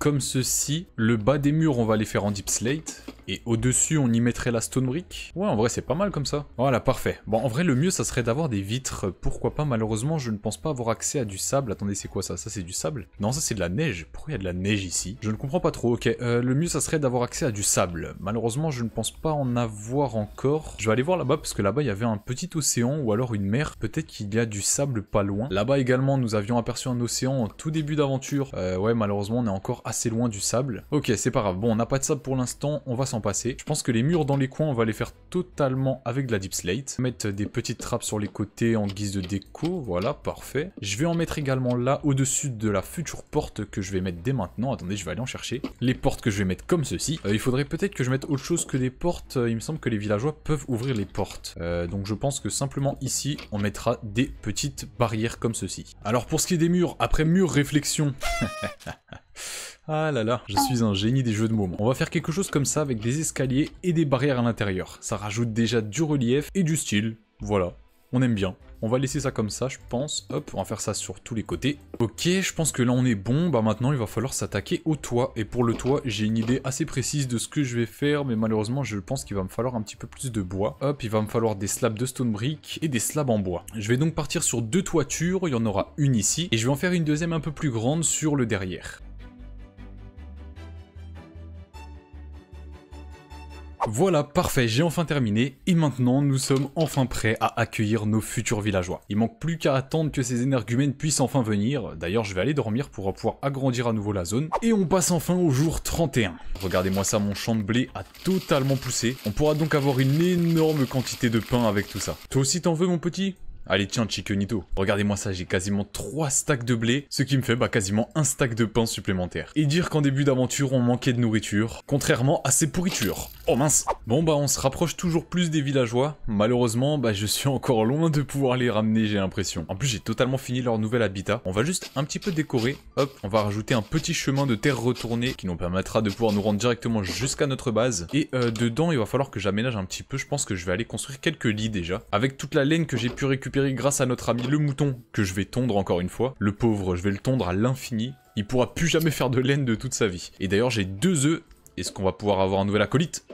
comme ceci. Le bas des murs, on va les faire en deep slate. Et au-dessus, on y mettrait la stone brick. Ouais, en vrai, c'est pas mal comme ça. Voilà, parfait. Bon, en vrai, le mieux, ça serait d'avoir des vitres. Pourquoi pas Malheureusement, je ne pense pas avoir accès à du sable. Attendez, c'est quoi ça Ça, c'est du sable Non, ça, c'est de la neige. Pourquoi il y a de la neige ici Je ne comprends pas trop. Ok, euh, le mieux, ça serait d'avoir accès à du sable. Malheureusement, je ne pense pas en avoir encore. Je vais aller voir là-bas, parce que là-bas, il y avait un petit océan ou alors une mer. Peut-être qu'il y a du sable pas loin. Là-bas également, nous avions aperçu un océan en tout début d'aventure. Euh, ouais, malheureusement, on est encore assez loin du sable. Ok, c'est pas grave. Bon, on n'a pas de sable pour l'instant. On va passer. Je pense que les murs dans les coins, on va les faire totalement avec de la deep slate. Mettre des petites trappes sur les côtés en guise de déco, voilà, parfait. Je vais en mettre également là, au-dessus de la future porte que je vais mettre dès maintenant. Attendez, je vais aller en chercher. Les portes que je vais mettre comme ceci. Euh, il faudrait peut-être que je mette autre chose que des portes. Euh, il me semble que les villageois peuvent ouvrir les portes. Euh, donc je pense que simplement ici, on mettra des petites barrières comme ceci. Alors pour ce qui est des murs, après mur réflexion... [LAUGHS] Ah là là, je suis un génie des jeux de mots. On va faire quelque chose comme ça avec des escaliers et des barrières à l'intérieur. Ça rajoute déjà du relief et du style. Voilà, on aime bien. On va laisser ça comme ça, je pense. Hop, on va faire ça sur tous les côtés. Ok, je pense que là on est bon. Bah maintenant, il va falloir s'attaquer au toit. Et pour le toit, j'ai une idée assez précise de ce que je vais faire. Mais malheureusement, je pense qu'il va me falloir un petit peu plus de bois. Hop, il va me falloir des slabs de stone brick et des slabs en bois. Je vais donc partir sur deux toitures. Il y en aura une ici. Et je vais en faire une deuxième un peu plus grande sur le derrière. Voilà, parfait, j'ai enfin terminé, et maintenant nous sommes enfin prêts à accueillir nos futurs villageois. Il manque plus qu'à attendre que ces énergumènes puissent enfin venir, d'ailleurs je vais aller dormir pour pouvoir agrandir à nouveau la zone, et on passe enfin au jour 31. Regardez-moi ça, mon champ de blé a totalement poussé, on pourra donc avoir une énorme quantité de pain avec tout ça. Toi aussi t'en veux mon petit Allez, tiens, chickenito Regardez-moi ça, j'ai quasiment 3 stacks de blé, ce qui me fait bah, quasiment un stack de pain supplémentaire. Et dire qu'en début d'aventure, on manquait de nourriture, contrairement à ces pourritures. Oh mince Bon bah on se rapproche toujours plus des villageois. Malheureusement, bah je suis encore loin de pouvoir les ramener, j'ai l'impression. En plus, j'ai totalement fini leur nouvel habitat. On va juste un petit peu décorer. Hop, on va rajouter un petit chemin de terre retournée qui nous permettra de pouvoir nous rendre directement jusqu'à notre base. Et euh, dedans, il va falloir que j'aménage un petit peu. Je pense que je vais aller construire quelques lits déjà. Avec toute la laine que j'ai pu récupérer grâce à notre ami le mouton, que je vais tondre encore une fois. Le pauvre, je vais le tondre à l'infini. Il pourra plus jamais faire de laine de toute sa vie. Et d'ailleurs, j'ai deux œufs. Est-ce qu'on va pouvoir avoir un nouvel acolyte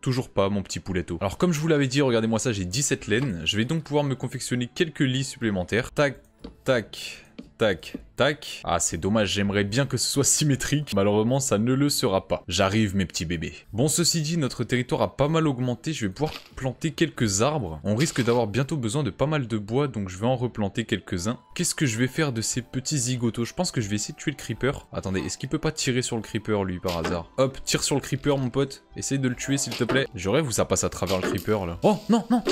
Toujours pas, mon petit pouletto. Alors, comme je vous l'avais dit, regardez-moi ça, j'ai 17 laines. Je vais donc pouvoir me confectionner quelques lits supplémentaires. Tac, tac, Tac, tac. Ah, c'est dommage, j'aimerais bien que ce soit symétrique. Malheureusement, ça ne le sera pas. J'arrive, mes petits bébés. Bon, ceci dit, notre territoire a pas mal augmenté. Je vais pouvoir planter quelques arbres. On risque d'avoir bientôt besoin de pas mal de bois, donc je vais en replanter quelques-uns. Qu'est-ce que je vais faire de ces petits zigotos Je pense que je vais essayer de tuer le creeper. Attendez, est-ce qu'il peut pas tirer sur le creeper, lui, par hasard Hop, tire sur le creeper, mon pote. Essaye de le tuer, s'il te plaît. J'aurais vu ça passe à travers le creeper, là Oh, non, non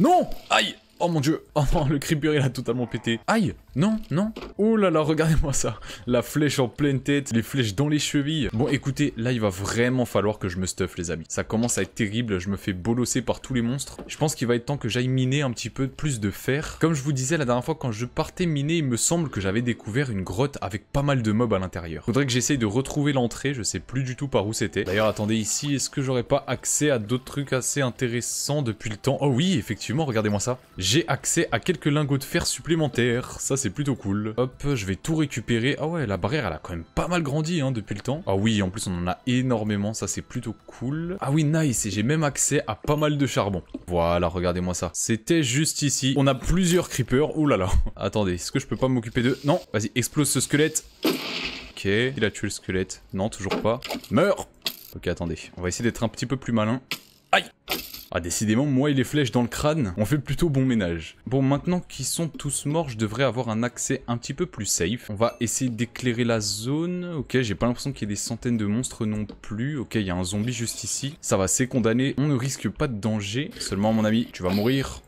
Non Aïe Oh mon dieu [LAUGHS] Oh non, le creeper il a totalement pété. Aïe Non, non Oh là là, regardez-moi ça La flèche en pleine tête, les flèches dans les chevilles. Bon écoutez, là il va vraiment falloir que je me stuffe les amis. Ça commence à être terrible, je me fais bolosser par tous les monstres. Je pense qu'il va être temps que j'aille miner un petit peu plus de fer. Comme je vous disais la dernière fois, quand je partais miner, il me semble que j'avais découvert une grotte avec pas mal de mobs à l'intérieur. Faudrait que j'essaye de retrouver l'entrée, je sais plus du tout par où c'était. D'ailleurs attendez ici, est-ce que j'aurais pas accès à d'autres trucs assez intéressants depuis le temps Oh oui, effectivement, regardez-moi ça j'ai accès à quelques lingots de fer supplémentaires. Ça, c'est plutôt cool. Hop, je vais tout récupérer. Ah ouais, la barrière, elle a quand même pas mal grandi hein, depuis le temps. Ah oui, en plus, on en a énormément. Ça, c'est plutôt cool. Ah oui, nice. Et j'ai même accès à pas mal de charbon. Voilà, regardez-moi ça. C'était juste ici. On a plusieurs creepers. Ouh là là. [LAUGHS] Attendez, est-ce que je peux pas m'occuper d'eux Non, vas-y, explose ce squelette. Ok, il a tué le squelette. Non, toujours pas. Meurs Ok, attendez. On va essayer d'être un petit peu plus malin. Aïe ah décidément, moi et les flèches dans le crâne, on fait plutôt bon ménage. Bon, maintenant qu'ils sont tous morts, je devrais avoir un accès un petit peu plus safe. On va essayer d'éclairer la zone. Ok, j'ai pas l'impression qu'il y ait des centaines de monstres non plus. Ok, il y a un zombie juste ici. Ça va, c'est condamné. On ne risque pas de danger. Seulement, mon ami, tu vas mourir.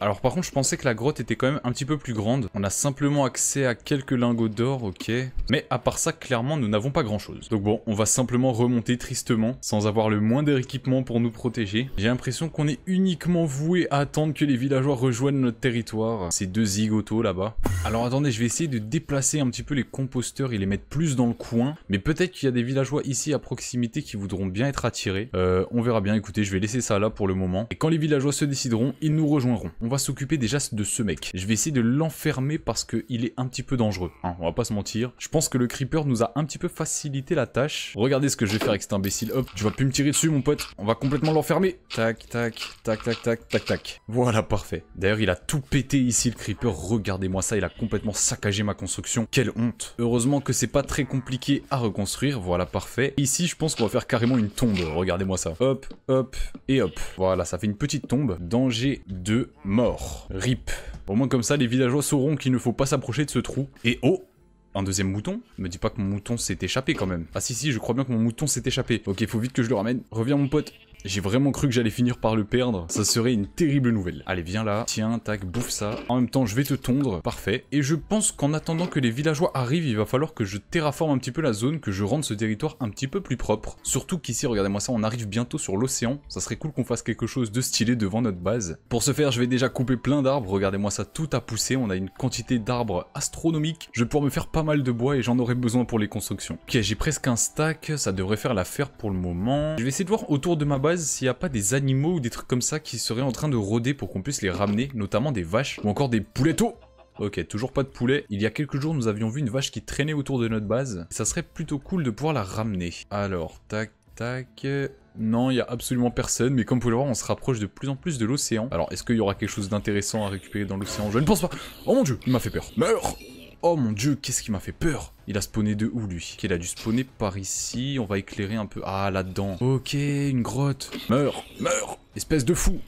Alors par contre, je pensais que la grotte était quand même un petit peu plus grande. On a simplement accès à quelques lingots d'or, ok. Mais à part ça, clairement, nous n'avons pas grand-chose. Donc bon, on va simplement remonter tristement, sans avoir le moindre équipement pour nous protéger. J'ai l'impression qu'on est uniquement voué à attendre que les villageois rejoignent notre territoire. Ces deux zigotos là-bas. Alors attendez, je vais essayer de déplacer un petit peu les composteurs et les mettre plus dans le coin. Mais peut-être qu'il y a des villageois ici à proximité qui voudront bien être attirés. Euh, on verra bien, écoutez, je vais laisser ça là pour le moment. Et quand les villageois se décideront, ils nous rejoindront on va s'occuper déjà de ce mec. Je vais essayer de l'enfermer parce qu'il est un petit peu dangereux. Hein, on va pas se mentir. Je pense que le creeper nous a un petit peu facilité la tâche. Regardez ce que je vais faire avec cet imbécile. Hop, tu vas plus me tirer dessus, mon pote. On va complètement l'enfermer. Tac, tac, tac, tac, tac, tac, tac. Voilà, parfait. D'ailleurs, il a tout pété ici, le creeper. Regardez-moi ça. Il a complètement saccagé ma construction. Quelle honte. Heureusement que c'est pas très compliqué à reconstruire. Voilà, parfait. Ici, je pense qu'on va faire carrément une tombe. Regardez-moi ça. Hop, hop et hop. Voilà, ça fait une petite tombe. Danger de mort mort. Rip. Au moins comme ça, les villageois sauront qu'il ne faut pas s'approcher de ce trou. Et oh un deuxième mouton Me dis pas que mon mouton s'est échappé quand même. Ah si si, je crois bien que mon mouton s'est échappé. Ok, il faut vite que je le ramène. Reviens mon pote. J'ai vraiment cru que j'allais finir par le perdre. Ça serait une terrible nouvelle. Allez, viens là. Tiens, tac, bouffe ça. En même temps, je vais te tondre. Parfait. Et je pense qu'en attendant que les villageois arrivent, il va falloir que je terraforme un petit peu la zone, que je rende ce territoire un petit peu plus propre. Surtout qu'ici, regardez-moi ça, on arrive bientôt sur l'océan. Ça serait cool qu'on fasse quelque chose de stylé devant notre base. Pour ce faire, je vais déjà couper plein d'arbres. Regardez-moi ça, tout a poussé. On a une quantité d'arbres astronomique. Je vais pouvoir me faire pas mal de bois et j'en aurai besoin pour les constructions. Ok, j'ai presque un stack. Ça devrait faire l'affaire pour le moment. Je vais essayer de voir autour de ma base s'il n'y a pas des animaux ou des trucs comme ça qui seraient en train de rôder pour qu'on puisse les ramener, notamment des vaches ou encore des pouletteaux Ok, toujours pas de poulet. Il y a quelques jours, nous avions vu une vache qui traînait autour de notre base. Ça serait plutôt cool de pouvoir la ramener. Alors, tac, tac... Non, il n'y a absolument personne, mais comme vous pouvez le voir, on se rapproche de plus en plus de l'océan. Alors, est-ce qu'il y aura quelque chose d'intéressant à récupérer dans l'océan Je ne pense pas Oh mon dieu, il m'a fait peur Meurs Oh mon dieu, qu'est-ce qui m'a fait peur il a spawné de où lui Qu'il a dû spawner par ici. On va éclairer un peu. Ah, là-dedans. Ok, une grotte. Meurs, meurs, espèce de fou.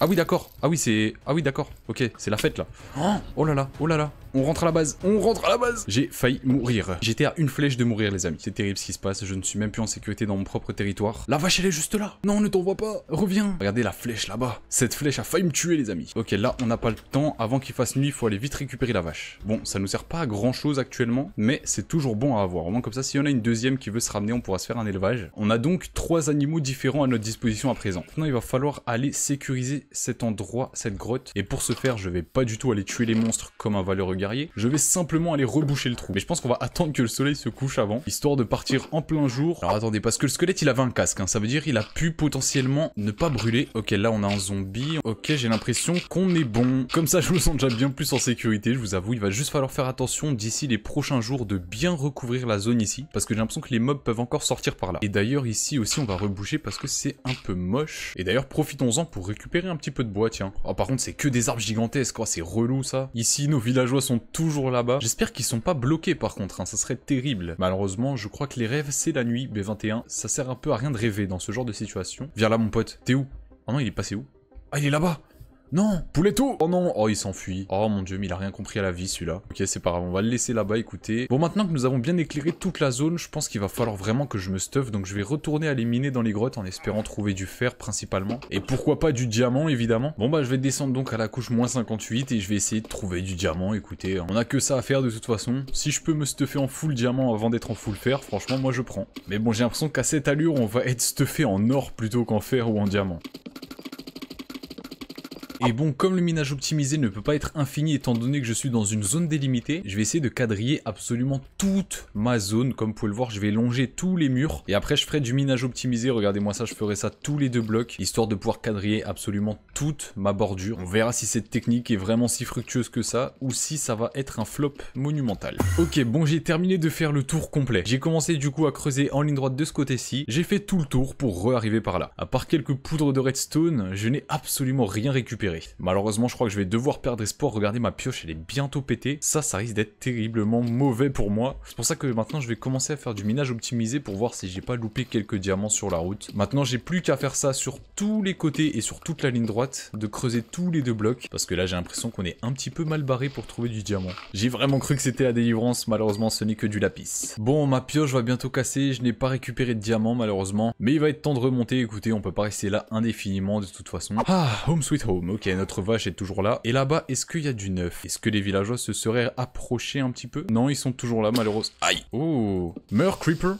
Ah oui, d'accord. Ah oui, c'est... Ah oui, d'accord. Ok, c'est la fête, là. oh, oh là là, oh là là on rentre à la base, on rentre à la base J'ai failli mourir. J'étais à une flèche de mourir, les amis. C'est terrible ce qui se passe, je ne suis même plus en sécurité dans mon propre territoire. La vache, elle est juste là Non, ne t'envoie pas Reviens Regardez la flèche là-bas. Cette flèche a failli me tuer, les amis. Ok, là, on n'a pas le temps. Avant qu'il fasse nuit, il faut aller vite récupérer la vache. Bon, ça nous sert pas à grand-chose actuellement, mais c'est toujours bon à avoir. Au moins, comme ça, s'il y en a une deuxième qui veut se ramener, on pourra se faire un élevage. On a donc trois animaux différents à notre disposition à présent. Maintenant, il va falloir aller sécuriser cet endroit, cette grotte. Et pour ce faire, je vais pas du tout aller tuer les monstres comme un je vais simplement aller reboucher le trou. Mais je pense qu'on va attendre que le soleil se couche avant, histoire de partir en plein jour. Alors attendez, parce que le squelette il avait un casque, hein. ça veut dire il a pu potentiellement ne pas brûler. Ok, là on a un zombie. Ok, j'ai l'impression qu'on est bon. Comme ça, je me sens déjà bien plus en sécurité, je vous avoue. Il va juste falloir faire attention d'ici les prochains jours de bien recouvrir la zone ici, parce que j'ai l'impression que les mobs peuvent encore sortir par là. Et d'ailleurs ici aussi on va reboucher parce que c'est un peu moche. Et d'ailleurs profitons-en pour récupérer un petit peu de bois, tiens. Oh par contre c'est que des arbres gigantesques, quoi, c'est relou ça. Ici nos villageois sont toujours là-bas. J'espère qu'ils sont pas bloqués par contre, hein. ça serait terrible. Malheureusement, je crois que les rêves, c'est la nuit, B21. Ça sert un peu à rien de rêver dans ce genre de situation. Viens là, mon pote, t'es où Ah non, il est passé où Ah, il est là-bas non poulet tout Oh non Oh, il s'enfuit. Oh mon dieu, mais il a rien compris à la vie, celui-là. Ok, c'est pas grave, on va le laisser là-bas, écoutez. Bon, maintenant que nous avons bien éclairé toute la zone, je pense qu'il va falloir vraiment que je me stuff, donc je vais retourner à aller miner dans les grottes en espérant trouver du fer, principalement. Et pourquoi pas du diamant, évidemment. Bon, bah, je vais descendre donc à la couche moins 58 et je vais essayer de trouver du diamant, écoutez. Hein. On a que ça à faire, de toute façon. Si je peux me stuffer en full diamant avant d'être en full fer, franchement, moi, je prends. Mais bon, j'ai l'impression qu'à cette allure, on va être stuffé en or plutôt qu'en fer ou en diamant. Et bon, comme le minage optimisé ne peut pas être infini étant donné que je suis dans une zone délimitée, je vais essayer de quadriller absolument toute ma zone. Comme vous pouvez le voir, je vais longer tous les murs. Et après, je ferai du minage optimisé. Regardez-moi ça, je ferai ça tous les deux blocs, histoire de pouvoir quadriller absolument toute ma bordure. On verra si cette technique est vraiment si fructueuse que ça, ou si ça va être un flop monumental. Ok, bon, j'ai terminé de faire le tour complet. J'ai commencé du coup à creuser en ligne droite de ce côté-ci. J'ai fait tout le tour pour re-arriver par là. À part quelques poudres de redstone, je n'ai absolument rien récupéré. Malheureusement, je crois que je vais devoir perdre espoir. Regardez, ma pioche, elle est bientôt pétée. Ça, ça risque d'être terriblement mauvais pour moi. C'est pour ça que maintenant, je vais commencer à faire du minage optimisé pour voir si j'ai pas loupé quelques diamants sur la route. Maintenant, j'ai plus qu'à faire ça sur tous les côtés et sur toute la ligne droite, de creuser tous les deux blocs, parce que là, j'ai l'impression qu'on est un petit peu mal barré pour trouver du diamant. J'ai vraiment cru que c'était la délivrance. Malheureusement, ce n'est que du lapis. Bon, ma pioche va bientôt casser. Je n'ai pas récupéré de diamant, malheureusement. Mais il va être temps de remonter. Écoutez, on peut pas rester là indéfiniment de toute façon. Ah, home sweet home, ok notre vache est toujours là. Et là-bas, est-ce qu'il y a du neuf Est-ce que les villageois se seraient approchés un petit peu Non, ils sont toujours là, malheureusement. Aïe Oh Meurs, Creeper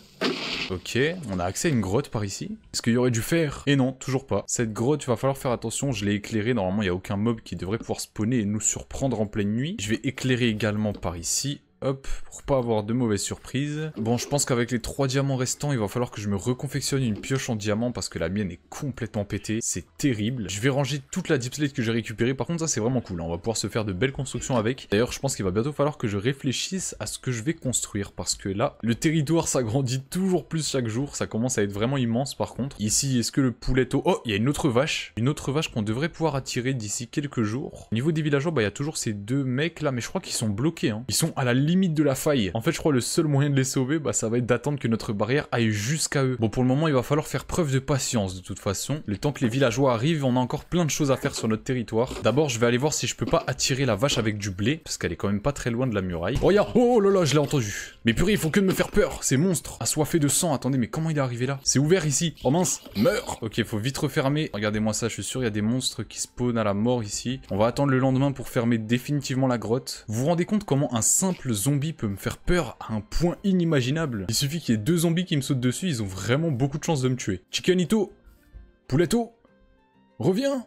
Ok, on a accès à une grotte par ici. Est-ce qu'il y aurait du fer Et non, toujours pas. Cette grotte, il va falloir faire attention, je l'ai éclairée. Normalement, il n'y a aucun mob qui devrait pouvoir spawner et nous surprendre en pleine nuit. Je vais éclairer également par ici. Hop, pour pas avoir de mauvaises surprises. Bon, je pense qu'avec les trois diamants restants, il va falloir que je me reconfectionne une pioche en diamant parce que la mienne est complètement pétée. C'est terrible. Je vais ranger toute la deep que j'ai récupérée. Par contre, ça, c'est vraiment cool. Hein. On va pouvoir se faire de belles constructions avec. D'ailleurs, je pense qu'il va bientôt falloir que je réfléchisse à ce que je vais construire parce que là, le territoire s'agrandit toujours plus chaque jour. Ça commence à être vraiment immense par contre. Ici, est-ce que le au. Oh, il y a une autre vache. Une autre vache qu'on devrait pouvoir attirer d'ici quelques jours. Au niveau des villageois, bah, il y a toujours ces deux mecs là, mais je crois qu'ils sont bloqués. Hein. Ils sont à la limite limite de la faille. En fait, je crois le seul moyen de les sauver, bah, ça va être d'attendre que notre barrière aille jusqu'à eux. Bon, pour le moment, il va falloir faire preuve de patience de toute façon. Le temps que les villageois arrivent, on a encore plein de choses à faire sur notre territoire. D'abord, je vais aller voir si je peux pas attirer la vache avec du blé, parce qu'elle est quand même pas très loin de la muraille. Oh, regarde Oh là là, je l'ai entendu Mais purée, il faut que de me faire peur Ces monstres Assoiffés de sang, attendez, mais comment il est arrivé là C'est ouvert ici Oh mince Meurs Ok, faut vite refermer. Regardez-moi ça, je suis sûr, il y a des monstres qui spawnent à la mort ici. On va attendre le lendemain pour fermer définitivement la grotte. Vous vous rendez compte comment un simple zombie peut me faire peur à un point inimaginable. Il suffit qu'il y ait deux zombies qui me sautent dessus, ils ont vraiment beaucoup de chances de me tuer. Chickenito Pouletto Reviens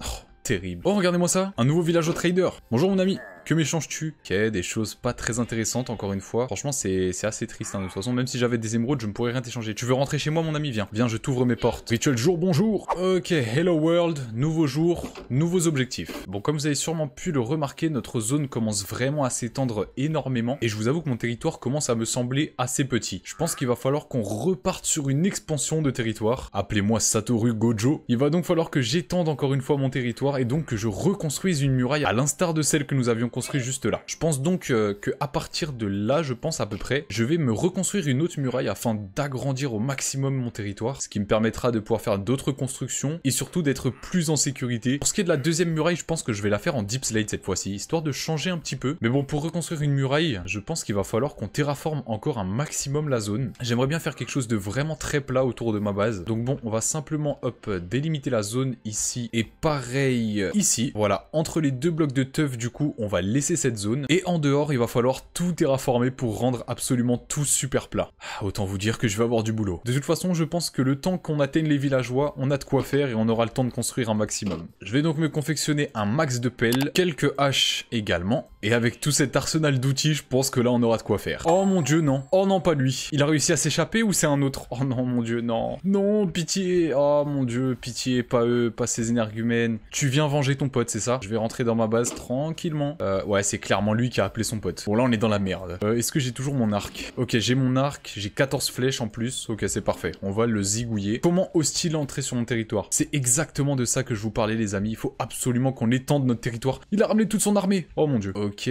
oh, Terrible. Oh, regardez-moi ça Un nouveau village au trader Bonjour mon ami que m'échanges-tu Ok, des choses pas très intéressantes encore une fois. Franchement, c'est assez triste. Hein, de toute façon, même si j'avais des émeraudes, je ne pourrais rien t'échanger. Tu veux rentrer chez moi, mon ami Viens, viens, je t'ouvre mes portes. Rituel jour, bonjour Ok, hello world, nouveau jour, nouveaux objectifs. Bon, comme vous avez sûrement pu le remarquer, notre zone commence vraiment à s'étendre énormément. Et je vous avoue que mon territoire commence à me sembler assez petit. Je pense qu'il va falloir qu'on reparte sur une expansion de territoire. Appelez-moi Satoru Gojo. Il va donc falloir que j'étende encore une fois mon territoire et donc que je reconstruise une muraille à l'instar de celle que nous avions construit juste là. Je pense donc euh, que à partir de là, je pense à peu près, je vais me reconstruire une autre muraille afin d'agrandir au maximum mon territoire, ce qui me permettra de pouvoir faire d'autres constructions et surtout d'être plus en sécurité. Pour ce qui est de la deuxième muraille, je pense que je vais la faire en deep slate cette fois-ci, histoire de changer un petit peu. Mais bon, pour reconstruire une muraille, je pense qu'il va falloir qu'on terraforme encore un maximum la zone. J'aimerais bien faire quelque chose de vraiment très plat autour de ma base. Donc bon, on va simplement hop, délimiter la zone ici et pareil euh, ici. Voilà, entre les deux blocs de teuf, du coup, on va laisser cette zone. Et en dehors, il va falloir tout terraformer pour rendre absolument tout super plat. Ah, autant vous dire que je vais avoir du boulot. De toute façon, je pense que le temps qu'on atteigne les villageois, on a de quoi faire et on aura le temps de construire un maximum. Je vais donc me confectionner un max de pelles, quelques haches également. Et avec tout cet arsenal d'outils, je pense que là, on aura de quoi faire. Oh mon dieu, non. Oh non, pas lui. Il a réussi à s'échapper ou c'est un autre Oh non, mon dieu, non. Non, pitié. Oh mon dieu, pitié. Pas eux, pas ces énergumènes. Tu viens venger ton pote, c'est ça Je vais rentrer dans ma base tranquillement. Euh, ouais, c'est clairement lui qui a appelé son pote. Bon, là, on est dans la merde. Euh, est-ce que j'ai toujours mon arc Ok, j'ai mon arc. J'ai 14 flèches en plus. Ok, c'est parfait. On va le zigouiller. Comment hostile entrer sur mon territoire C'est exactement de ça que je vous parlais, les amis. Il faut absolument qu'on étende notre territoire. Il a ramené toute son armée. Oh mon dieu ok.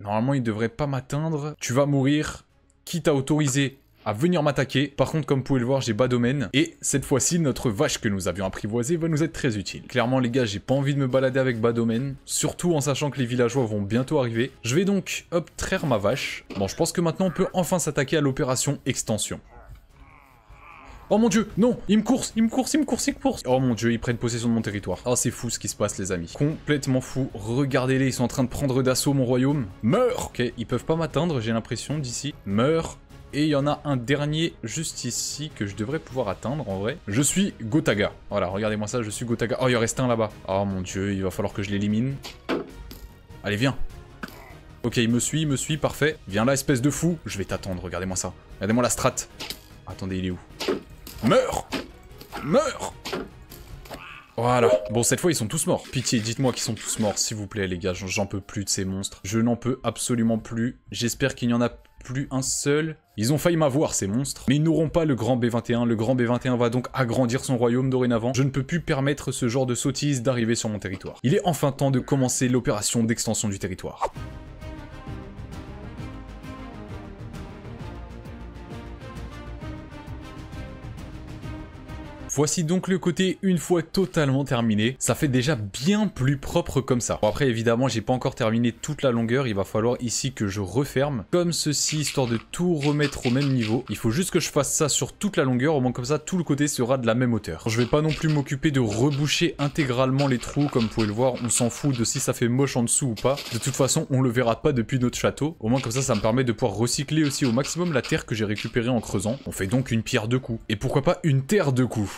Normalement, il devrait pas m'atteindre. Tu vas mourir. Qui t'a autorisé à venir m'attaquer. Par contre, comme vous pouvez le voir, j'ai bas domaine. Et cette fois-ci, notre vache que nous avions apprivoisée va nous être très utile. Clairement, les gars, j'ai pas envie de me balader avec bas domaine. Surtout en sachant que les villageois vont bientôt arriver. Je vais donc, up traire ma vache. Bon, je pense que maintenant, on peut enfin s'attaquer à l'opération extension. Oh mon dieu, non, il me course, il me course, il me course, il me course. Oh mon dieu, ils prennent possession de mon territoire. Ah, oh, c'est fou ce qui se passe, les amis. Complètement fou. Regardez-les, ils sont en train de prendre d'assaut mon royaume. Meurs Ok, ils peuvent pas m'atteindre, j'ai l'impression, d'ici. Meurs et il y en a un dernier juste ici que je devrais pouvoir atteindre en vrai. Je suis Gotaga. Voilà, regardez-moi ça, je suis Gotaga. Oh, il en reste un là-bas. Oh mon dieu, il va falloir que je l'élimine. Allez, viens. Ok, il me suit, il me suit, parfait. Viens là, espèce de fou. Je vais t'attendre, regardez-moi ça. Regardez-moi la strat. Attendez, il est où Meurs Meurs voilà. Bon, cette fois, ils sont tous morts. Pitié, dites-moi qu'ils sont tous morts, s'il vous plaît, les gars. J'en peux plus de ces monstres. Je n'en peux absolument plus. J'espère qu'il n'y en a plus un seul. Ils ont failli m'avoir, ces monstres. Mais ils n'auront pas le grand B21. Le grand B21 va donc agrandir son royaume dorénavant. Je ne peux plus permettre ce genre de sottise d'arriver sur mon territoire. Il est enfin temps de commencer l'opération d'extension du territoire. Voici donc le côté une fois totalement terminé. Ça fait déjà bien plus propre comme ça. Bon après évidemment j'ai pas encore terminé toute la longueur. Il va falloir ici que je referme comme ceci histoire de tout remettre au même niveau. Il faut juste que je fasse ça sur toute la longueur. Au moins comme ça tout le côté sera de la même hauteur. Je vais pas non plus m'occuper de reboucher intégralement les trous comme vous pouvez le voir. On s'en fout de si ça fait moche en dessous ou pas. De toute façon on le verra pas depuis notre château. Au moins comme ça ça me permet de pouvoir recycler aussi au maximum la terre que j'ai récupérée en creusant. On fait donc une pierre de coups. Et pourquoi pas une terre de coups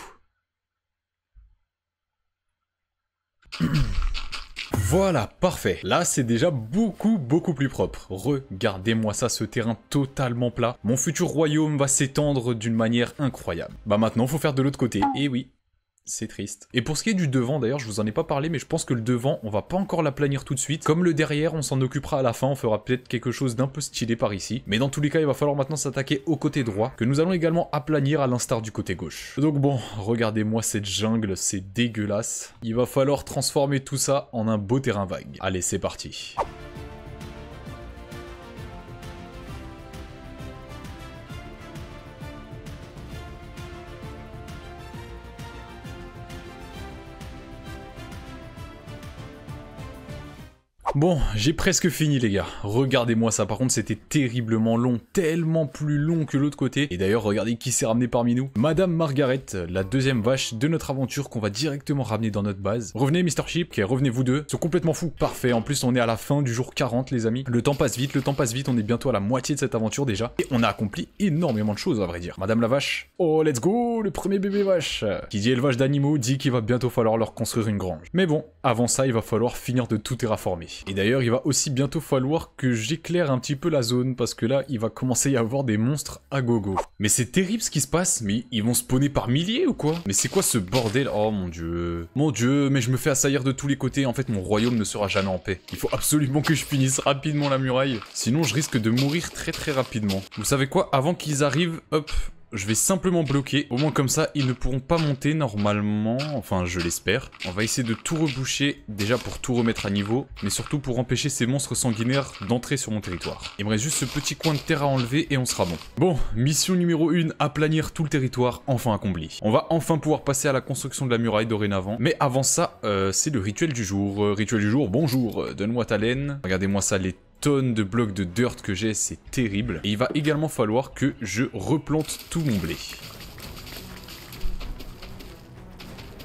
Voilà, parfait. Là, c'est déjà beaucoup, beaucoup plus propre. Regardez-moi ça, ce terrain totalement plat. Mon futur royaume va s'étendre d'une manière incroyable. Bah maintenant, faut faire de l'autre côté. Et eh oui, c'est triste. Et pour ce qui est du devant, d'ailleurs, je vous en ai pas parlé, mais je pense que le devant, on va pas encore l'aplanir tout de suite. Comme le derrière, on s'en occupera à la fin, on fera peut-être quelque chose d'un peu stylé par ici. Mais dans tous les cas, il va falloir maintenant s'attaquer au côté droit, que nous allons également aplanir à l'instar du côté gauche. Donc bon, regardez-moi cette jungle, c'est dégueulasse. Il va falloir transformer tout ça en un beau terrain vague. Allez, c'est parti. Bon, j'ai presque fini les gars. Regardez-moi ça, par contre c'était terriblement long, tellement plus long que l'autre côté. Et d'ailleurs, regardez qui s'est ramené parmi nous. Madame Margaret, la deuxième vache de notre aventure qu'on va directement ramener dans notre base. Revenez Mr. Chip, revenez vous deux. C'est complètement fou. Parfait, en plus on est à la fin du jour 40 les amis. Le temps passe vite, le temps passe vite, on est bientôt à la moitié de cette aventure déjà. Et on a accompli énormément de choses à vrai dire. Madame la vache, oh let's go, le premier bébé vache. Qui dit élevage d'animaux dit qu'il va bientôt falloir leur construire une grange. Mais bon, avant ça il va falloir finir de tout terraformer. Et d'ailleurs, il va aussi bientôt falloir que j'éclaire un petit peu la zone, parce que là, il va commencer à y avoir des monstres à gogo. Mais c'est terrible ce qui se passe, mais ils vont spawner par milliers ou quoi Mais c'est quoi ce bordel Oh mon dieu. Mon dieu, mais je me fais assaillir de tous les côtés, en fait mon royaume ne sera jamais en paix. Il faut absolument que je finisse rapidement la muraille, sinon je risque de mourir très très rapidement. Vous savez quoi Avant qu'ils arrivent, hop, je vais simplement bloquer. Au moins comme ça, ils ne pourront pas monter normalement. Enfin, je l'espère. On va essayer de tout reboucher. Déjà pour tout remettre à niveau. Mais surtout pour empêcher ces monstres sanguinaires d'entrer sur mon territoire. Il me reste juste ce petit coin de terre à enlever et on sera bon. Bon, mission numéro 1. Aplanir tout le territoire. Enfin accompli. On va enfin pouvoir passer à la construction de la muraille dorénavant. Mais avant ça, euh, c'est le rituel du jour. Euh, rituel du jour, bonjour. Euh, donne-moi ta laine. Regardez-moi ça, les tonnes de blocs de dirt que j'ai, c'est terrible. Et il va également falloir que je replante tout mon blé.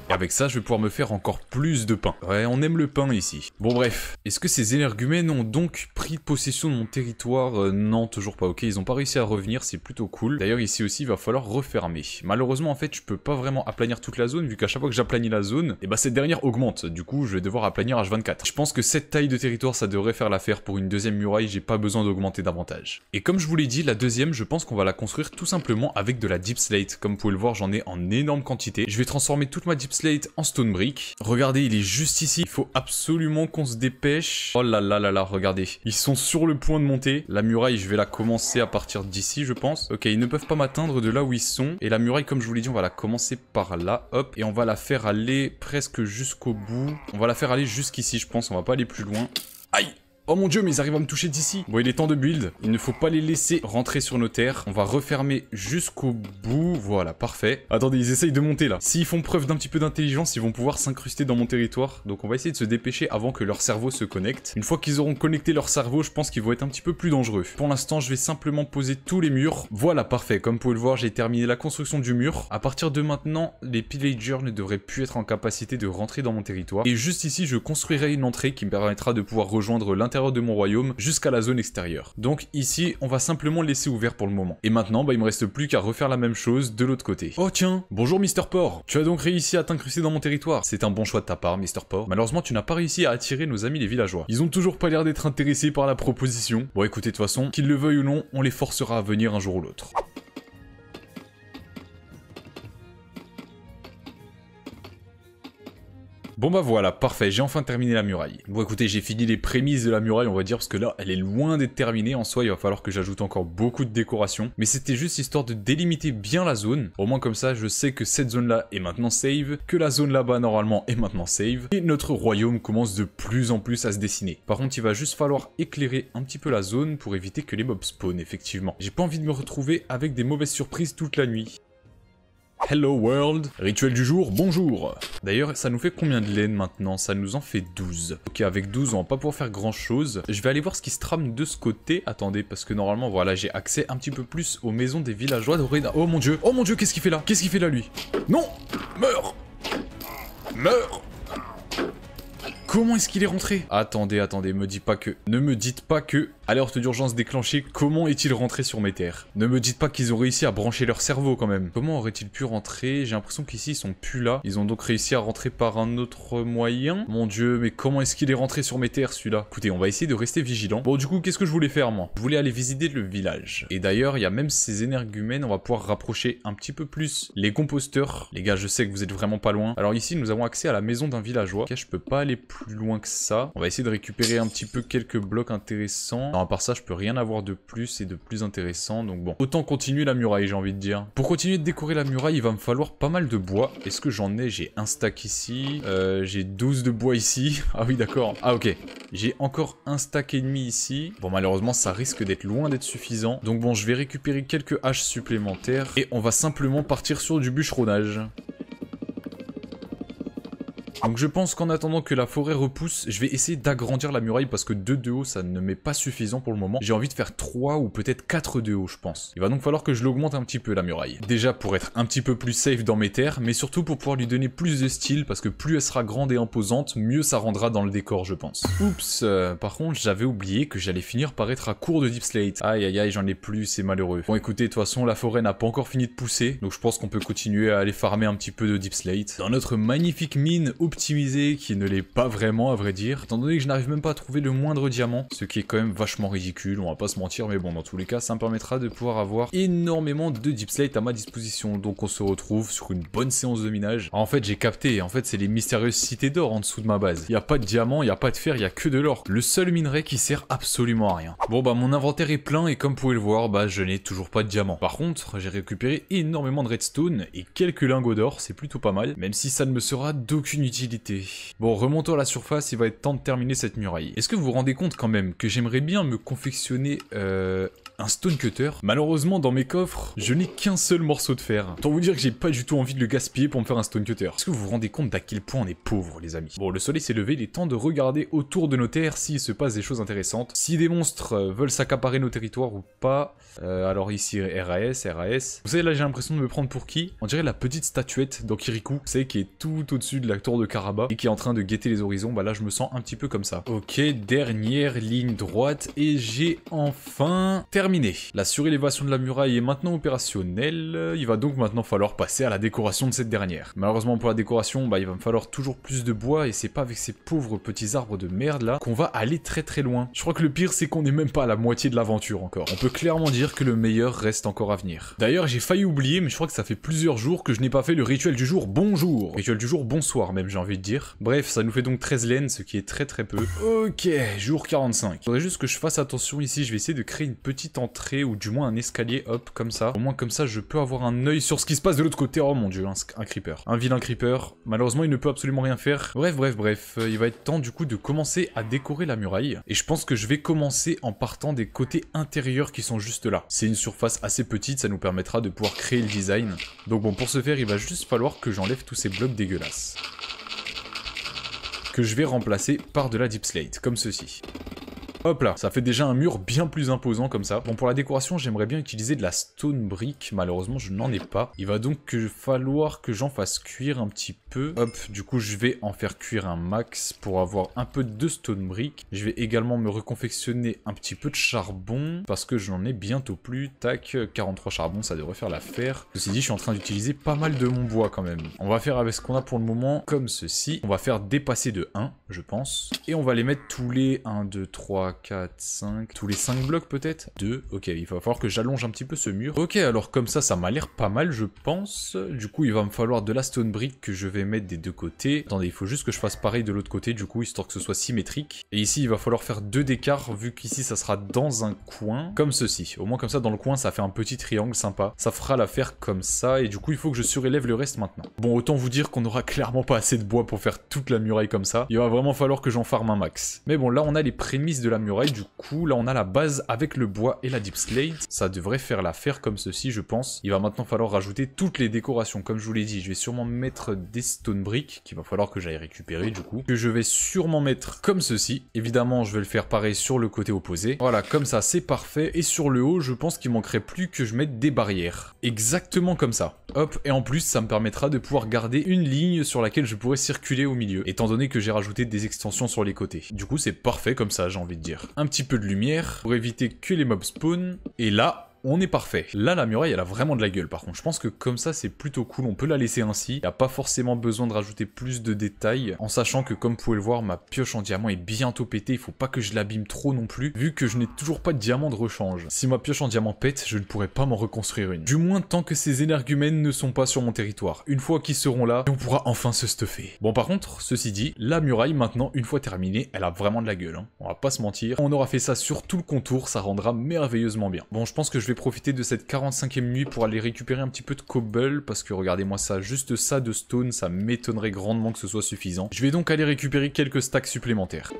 avec ça, je vais pouvoir me faire encore plus de pain. Ouais, on aime le pain ici. Bon bref, est-ce que ces énergumènes ont donc pris possession de mon territoire euh, Non, toujours pas. Ok, ils ont pas réussi à revenir, c'est plutôt cool. D'ailleurs, ici aussi, il va falloir refermer. Malheureusement, en fait, je peux pas vraiment aplanir toute la zone, vu qu'à chaque fois que j'aplanis la zone, et eh bah ben, cette dernière augmente. Du coup, je vais devoir aplanir H24. Je pense que cette taille de territoire, ça devrait faire l'affaire pour une deuxième muraille, j'ai pas besoin d'augmenter davantage. Et comme je vous l'ai dit, la deuxième, je pense qu'on va la construire tout simplement avec de la deep slate. Comme vous pouvez le voir, j'en ai en énorme quantité. Je vais transformer toute ma deep Slate en stone brick. Regardez, il est juste ici. Il faut absolument qu'on se dépêche. Oh là là là là, regardez. Ils sont sur le point de monter. La muraille, je vais la commencer à partir d'ici, je pense. Ok, ils ne peuvent pas m'atteindre de là où ils sont. Et la muraille, comme je vous l'ai dit, on va la commencer par là. Hop. Et on va la faire aller presque jusqu'au bout. On va la faire aller jusqu'ici, je pense. On va pas aller plus loin. Aïe Oh mon dieu, mais ils arrivent à me toucher d'ici. Bon, il est temps de build. Il ne faut pas les laisser rentrer sur nos terres. On va refermer jusqu'au bout. Voilà, parfait. Attendez, ils essayent de monter là. S'ils font preuve d'un petit peu d'intelligence, ils vont pouvoir s'incruster dans mon territoire. Donc on va essayer de se dépêcher avant que leur cerveau se connecte. Une fois qu'ils auront connecté leur cerveau, je pense qu'ils vont être un petit peu plus dangereux. Pour l'instant, je vais simplement poser tous les murs. Voilà, parfait. Comme vous pouvez le voir, j'ai terminé la construction du mur. À partir de maintenant, les pillagers ne devraient plus être en capacité de rentrer dans mon territoire. Et juste ici, je construirai une entrée qui me permettra de pouvoir rejoindre l'intérieur de mon royaume jusqu'à la zone extérieure. Donc ici, on va simplement laisser ouvert pour le moment. Et maintenant, bah, il me reste plus qu'à refaire la même chose de l'autre côté. Oh tiens, bonjour Mister Port Tu as donc réussi à t'incruster dans mon territoire. C'est un bon choix de ta part, Mister Port. Malheureusement, tu n'as pas réussi à attirer nos amis les villageois. Ils ont toujours pas l'air d'être intéressés par la proposition. Bon écoutez, de toute façon, qu'ils le veuillent ou non, on les forcera à venir un jour ou l'autre. Bon bah voilà, parfait, j'ai enfin terminé la muraille. Bon écoutez, j'ai fini les prémices de la muraille, on va dire, parce que là, elle est loin d'être terminée. En soi, il va falloir que j'ajoute encore beaucoup de décorations. Mais c'était juste histoire de délimiter bien la zone. Au moins comme ça, je sais que cette zone-là est maintenant save, que la zone là-bas, normalement, est maintenant save. Et notre royaume commence de plus en plus à se dessiner. Par contre, il va juste falloir éclairer un petit peu la zone pour éviter que les mobs spawnent, effectivement. J'ai pas envie de me retrouver avec des mauvaises surprises toute la nuit. Hello World, rituel du jour, bonjour D'ailleurs, ça nous fait combien de laine maintenant Ça nous en fait 12. Ok, avec 12, on va pas pouvoir faire grand chose. Je vais aller voir ce qui se trame de ce côté. Attendez, parce que normalement, voilà, j'ai accès un petit peu plus aux maisons des villageois de Oh mon dieu, oh mon dieu, qu'est-ce qu'il fait là Qu'est-ce qu'il fait là, lui Non Meurs Meurs Comment est-ce qu'il est rentré Attendez, attendez, me dites pas que... Ne me dites pas que... Alerte d'urgence déclenchée, comment est-il rentré sur mes terres Ne me dites pas qu'ils ont réussi à brancher leur cerveau quand même. Comment aurait-il pu rentrer J'ai l'impression qu'ici ils sont plus là. Ils ont donc réussi à rentrer par un autre moyen. Mon dieu, mais comment est-ce qu'il est rentré sur mes terres celui-là Écoutez, on va essayer de rester vigilant. Bon, du coup, qu'est-ce que je voulais faire moi Je voulais aller visiter le village. Et d'ailleurs, il y a même ces énergumènes, on va pouvoir rapprocher un petit peu plus les composteurs. Les gars, je sais que vous êtes vraiment pas loin. Alors ici, nous avons accès à la maison d'un villageois. Ok, je peux pas aller plus loin que ça. On va essayer de récupérer un petit peu quelques blocs intéressants. Non, à part ça, je peux rien avoir de plus et de plus intéressant. Donc bon, autant continuer la muraille, j'ai envie de dire. Pour continuer de décorer la muraille, il va me falloir pas mal de bois. Est-ce que j'en ai J'ai un stack ici. Euh, j'ai 12 de bois ici. [LAUGHS] Ah oui, d'accord. Ah ok. J'ai encore un stack et demi ici. Bon, malheureusement, ça risque d'être loin d'être suffisant. Donc bon, je vais récupérer quelques haches supplémentaires. Et on va simplement partir sur du bûcheronnage. Donc je pense qu'en attendant que la forêt repousse, je vais essayer d'agrandir la muraille parce que 2 de haut ça ne m'est pas suffisant pour le moment. J'ai envie de faire 3 ou peut-être 4 de haut je pense. Il va donc falloir que je l'augmente un petit peu la muraille. Déjà pour être un petit peu plus safe dans mes terres, mais surtout pour pouvoir lui donner plus de style parce que plus elle sera grande et imposante, mieux ça rendra dans le décor je pense. Oups, euh, par contre j'avais oublié que j'allais finir par être à court de deep slate. Aïe aïe aïe j'en ai plus, c'est malheureux. Bon écoutez, de toute façon la forêt n'a pas encore fini de pousser, donc je pense qu'on peut continuer à aller farmer un petit peu de deep slate. Dans notre magnifique mine optimisé, qui ne l'est pas vraiment à vrai dire, étant donné que je n'arrive même pas à trouver le moindre diamant, ce qui est quand même vachement ridicule, on va pas se mentir, mais bon, dans tous les cas, ça me permettra de pouvoir avoir énormément de deep slate à ma disposition, donc on se retrouve sur une bonne séance de minage. Ah, en fait, j'ai capté, en fait, c'est les mystérieuses cités d'or en dessous de ma base. Il n'y a pas de diamant, il n'y a pas de fer, il n'y a que de l'or. Le seul minerai qui sert absolument à rien. Bon, bah, mon inventaire est plein et comme vous pouvez le voir, bah, je n'ai toujours pas de diamant. Par contre, j'ai récupéré énormément de redstone et quelques lingots d'or, c'est plutôt pas mal, même si ça ne me sera d'aucune utilité Bon, remontons à la surface, il va être temps de terminer cette muraille. Est-ce que vous vous rendez compte quand même que j'aimerais bien me confectionner euh, un cutter. Malheureusement, dans mes coffres, je n'ai qu'un seul morceau de fer. Tant vous dire que j'ai pas du tout envie de le gaspiller pour me faire un cutter. Est-ce que vous vous rendez compte d'à quel point on est pauvre, les amis Bon, le soleil s'est levé, il est temps de regarder autour de nos terres s'il se passe des choses intéressantes. Si des monstres euh, veulent s'accaparer nos territoires ou pas. Euh, alors ici, RAS, RAS. Vous savez, là, j'ai l'impression de me prendre pour qui On dirait la petite statuette dans Kirikou, vous savez, qui est tout au-dessus de la tour de Karaba et qui est en train de guetter les horizons. Bah là, je me sens un petit peu comme ça. Ok, dernière ligne droite et j'ai enfin terminé terminé. La surélévation de la muraille est maintenant opérationnelle, il va donc maintenant falloir passer à la décoration de cette dernière. Malheureusement pour la décoration, bah, il va me falloir toujours plus de bois et c'est pas avec ces pauvres petits arbres de merde là qu'on va aller très très loin. Je crois que le pire c'est qu'on n'est même pas à la moitié de l'aventure encore. On peut clairement dire que le meilleur reste encore à venir. D'ailleurs j'ai failli oublier mais je crois que ça fait plusieurs jours que je n'ai pas fait le rituel du jour bonjour. Rituel du jour bonsoir même j'ai envie de dire. Bref ça nous fait donc 13 laines ce qui est très très peu. Ok jour 45. Il faudrait juste que je fasse attention ici je vais essayer de créer une petite entrée ou du moins un escalier, hop, comme ça. Au moins comme ça, je peux avoir un œil sur ce qui se passe de l'autre côté. Oh mon dieu, un, un, creeper. Un vilain creeper. Malheureusement, il ne peut absolument rien faire. Bref, bref, bref. Euh, il va être temps du coup de commencer à décorer la muraille. Et je pense que je vais commencer en partant des côtés intérieurs qui sont juste là. C'est une surface assez petite, ça nous permettra de pouvoir créer le design. Donc bon, pour ce faire, il va juste falloir que j'enlève tous ces blocs dégueulasses. Que je vais remplacer par de la deep slate, comme ceci. Hop là, ça fait déjà un mur bien plus imposant comme ça. Bon, pour la décoration, j'aimerais bien utiliser de la stone brick. Malheureusement, je n'en ai pas. Il va donc falloir que j'en fasse cuire un petit peu. Hop, du coup, je vais en faire cuire un max pour avoir un peu de stone brick. Je vais également me reconfectionner un petit peu de charbon parce que je n'en ai bientôt plus. Tac, 43 charbon, ça devrait faire l'affaire. Ceci dit, je suis en train d'utiliser pas mal de mon bois quand même. On va faire avec ce qu'on a pour le moment comme ceci. On va faire dépasser de 1, je pense. Et on va les mettre tous les 1, 2, 3, 4, 5, tous les 5 blocs peut-être 2, ok, il va falloir que j'allonge un petit peu ce mur. Ok, alors comme ça, ça m'a l'air pas mal, je pense. Du coup, il va me falloir de la stone brick que je vais mettre des deux côtés. Attendez, il faut juste que je fasse pareil de l'autre côté, du coup, histoire que ce soit symétrique. Et ici, il va falloir faire deux d'écart, vu qu'ici, ça sera dans un coin, comme ceci. Au moins, comme ça, dans le coin, ça fait un petit triangle sympa. Ça fera l'affaire comme ça, et du coup, il faut que je surélève le reste maintenant. Bon, autant vous dire qu'on aura clairement pas assez de bois pour faire toute la muraille comme ça. Il va vraiment falloir que j'en farme un max. Mais bon, là, on a les prémices de la du coup, là, on a la base avec le bois et la deep slate. Ça devrait faire l'affaire comme ceci, je pense. Il va maintenant falloir rajouter toutes les décorations. Comme je vous l'ai dit, je vais sûrement mettre des stone bricks qu'il va falloir que j'aille récupérer, du coup. Que je vais sûrement mettre comme ceci. Évidemment, je vais le faire pareil sur le côté opposé. Voilà, comme ça, c'est parfait. Et sur le haut, je pense qu'il manquerait plus que je mette des barrières. Exactement comme ça. Hop, et en plus, ça me permettra de pouvoir garder une ligne sur laquelle je pourrais circuler au milieu. Étant donné que j'ai rajouté des extensions sur les côtés. Du coup, c'est parfait comme ça, j'ai envie de dire. Un petit peu de lumière pour éviter que les mobs spawn. Et là, on est parfait. Là, la muraille, elle a vraiment de la gueule par contre. Je pense que comme ça, c'est plutôt cool. On peut la laisser ainsi. Il n'y a pas forcément besoin de rajouter plus de détails. En sachant que, comme vous pouvez le voir, ma pioche en diamant est bientôt pétée. Il faut pas que je l'abîme trop non plus, vu que je n'ai toujours pas de diamant de rechange. Si ma pioche en diamant pète, je ne pourrai pas m'en reconstruire une. Du moins, tant que ces énergumènes ne sont pas sur mon territoire. Une fois qu'ils seront là, on pourra enfin se stuffer. Bon, par contre, ceci dit, la muraille, maintenant, une fois terminée, elle a vraiment de la gueule. Hein. On va pas se mentir. On aura fait ça sur tout le contour. Ça rendra merveilleusement bien. Bon, je pense que je je vais profiter de cette 45e nuit pour aller récupérer un petit peu de cobble, parce que regardez-moi ça, juste ça de stone, ça m'étonnerait grandement que ce soit suffisant. Je vais donc aller récupérer quelques stacks supplémentaires.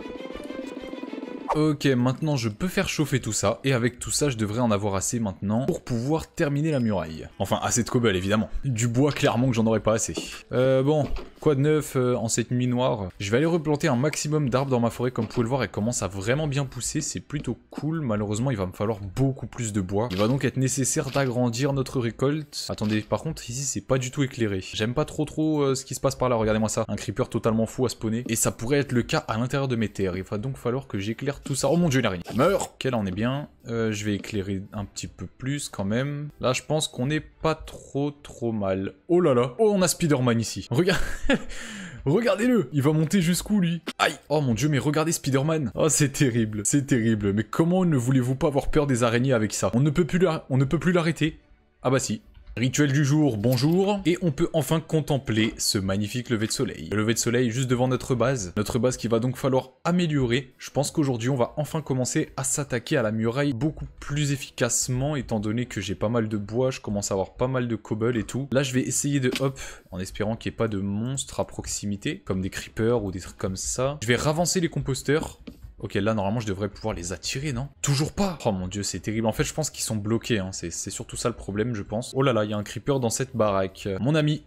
Ok, maintenant je peux faire chauffer tout ça, et avec tout ça je devrais en avoir assez maintenant pour pouvoir terminer la muraille. Enfin, assez de cobble évidemment. Du bois clairement que j'en aurais pas assez. Euh, bon, Quoi de neuf euh, en cette nuit noire Je vais aller replanter un maximum d'arbres dans ma forêt. Comme vous pouvez le voir, elle commence à vraiment bien pousser. C'est plutôt cool. Malheureusement, il va me falloir beaucoup plus de bois. Il va donc être nécessaire d'agrandir notre récolte. Attendez, par contre, ici, c'est pas du tout éclairé. J'aime pas trop trop euh, ce qui se passe par là. Regardez-moi ça. Un creeper totalement fou à spawner. Et ça pourrait être le cas à l'intérieur de mes terres. Il va donc falloir que j'éclaire tout ça. Oh mon dieu, une araignée. Meurs Ok, là, on est bien. Euh, je vais éclairer un petit peu plus quand même. Là, je pense qu'on n'est pas trop trop mal. Oh là là. Oh, on a spider ici. Regarde [LAUGHS] Regardez-le Il va monter jusqu'où, lui Aïe Oh mon dieu, mais regardez Spider-Man Oh, c'est terrible, c'est terrible. Mais comment ne voulez-vous pas avoir peur des araignées avec ça On ne peut plus l'arrêter. Ah bah si, Rituel du jour, bonjour, et on peut enfin contempler ce magnifique lever de soleil. Le lever de soleil juste devant notre base, notre base qui va donc falloir améliorer. Je pense qu'aujourd'hui on va enfin commencer à s'attaquer à la muraille beaucoup plus efficacement étant donné que j'ai pas mal de bois, je commence à avoir pas mal de cobble et tout. Là je vais essayer de hop, en espérant qu'il n'y ait pas de monstres à proximité, comme des creepers ou des trucs comme ça. Je vais ravancer les composteurs, Ok, là, normalement, je devrais pouvoir les attirer, non Toujours pas Oh mon dieu, c'est terrible. En fait, je pense qu'ils sont bloqués, hein. c'est surtout ça le problème, je pense. Oh là là, il y a un creeper dans cette baraque. Euh, mon ami,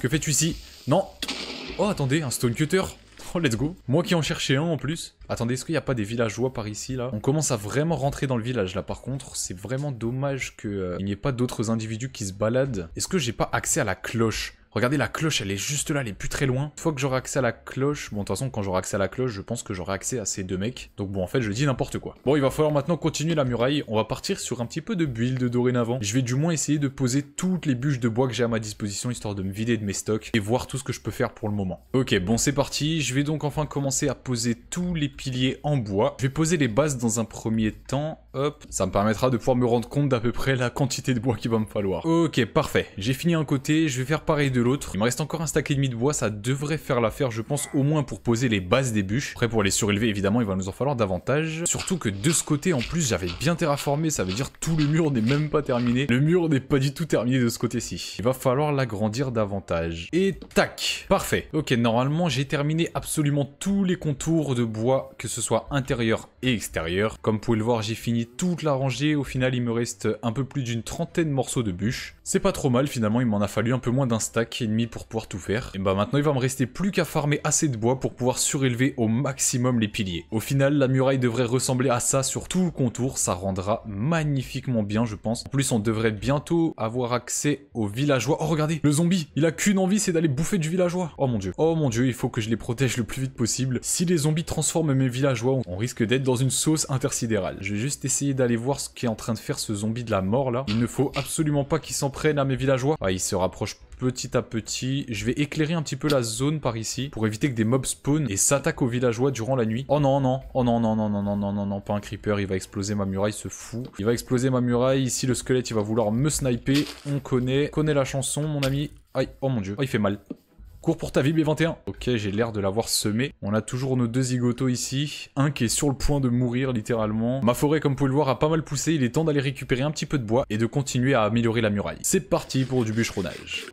que fais-tu ici Non Oh, attendez, un stone cutter Oh, let's go Moi qui en cherchais un, en plus. Attendez, est-ce qu'il n'y a pas des villageois par ici là On commence à vraiment rentrer dans le village là par contre. C'est vraiment dommage qu'il euh, n'y ait pas d'autres individus qui se baladent. Est-ce que j'ai pas accès à la cloche Regardez, la cloche, elle est juste là, elle est plus très loin. Une fois que j'aurai accès à la cloche, bon, de toute façon, quand j'aurai accès à la cloche, je pense que j'aurai accès à ces deux mecs. Donc bon, en fait, je dis n'importe quoi. Bon, il va falloir maintenant continuer la muraille. On va partir sur un petit peu de build dorénavant. Je vais du moins essayer de poser toutes les bûches de bois que j'ai à ma disposition, histoire de me vider de mes stocks et voir tout ce que je peux faire pour le moment. Ok, bon, c'est parti. Je vais donc enfin commencer à poser tous les piliers en bois. Je vais poser les bases dans un premier temps hop, ça me permettra de pouvoir me rendre compte d'à peu près la quantité de bois qu'il va me falloir. Ok, parfait, j'ai fini un côté, je vais faire pareil de l'autre. Il me reste encore un stack et demi de bois, ça devrait faire l'affaire je pense au moins pour poser les bases des bûches. Après pour les surélever évidemment il va nous en falloir davantage. Surtout que de ce côté en plus j'avais bien terraformé, ça veut dire tout le mur n'est même pas terminé. Le mur n'est pas du tout terminé de ce côté-ci. Il va falloir l'agrandir davantage. Et tac Parfait. Ok, normalement j'ai terminé absolument tous les contours de bois, que ce soit intérieur et extérieur. Comme vous pouvez le voir j'ai fini toute la rangée. Au final, il me reste un peu plus d'une trentaine de morceaux de bûches. C'est pas trop mal finalement, il m'en a fallu un peu moins d'un stack et demi pour pouvoir tout faire. Et bah maintenant il va me rester plus qu'à farmer assez de bois pour pouvoir surélever au maximum les piliers. Au final la muraille devrait ressembler à ça sur tout le contour, ça rendra magnifiquement bien je pense. En plus on devrait bientôt avoir accès aux villageois. Oh regardez, le zombie, il a qu'une envie c'est d'aller bouffer du villageois. Oh mon dieu, oh mon dieu, il faut que je les protège le plus vite possible. Si les zombies transforment mes villageois, on risque d'être dans une sauce intersidérale. Je vais juste essayer d'aller voir ce qu'est en train de faire ce zombie de la mort là. Il ne faut absolument pas qu'il s'en près mes villageois. Ah, ils se rapproche petit à petit. Je vais éclairer un petit peu la zone par ici pour éviter que des mobs spawn et s'attaquent aux villageois durant la nuit. Oh non, non, oh non, non, non, non, non, non, non, non, pas un creeper, il va exploser ma muraille, ce fou. Il va exploser ma muraille, ici le squelette, il va vouloir me sniper, on connaît, connaît la chanson, mon ami. Aïe, oh mon dieu, oh, il fait mal. Cours pour ta vie 21 Ok, j'ai l'air de l'avoir semé. On a toujours nos deux zigotos ici. Un qui est sur le point de mourir littéralement. Ma forêt, comme vous pouvez le voir, a pas mal poussé. Il est temps d'aller récupérer un petit peu de bois et de continuer à améliorer la muraille. C'est parti pour du bûcheronnage.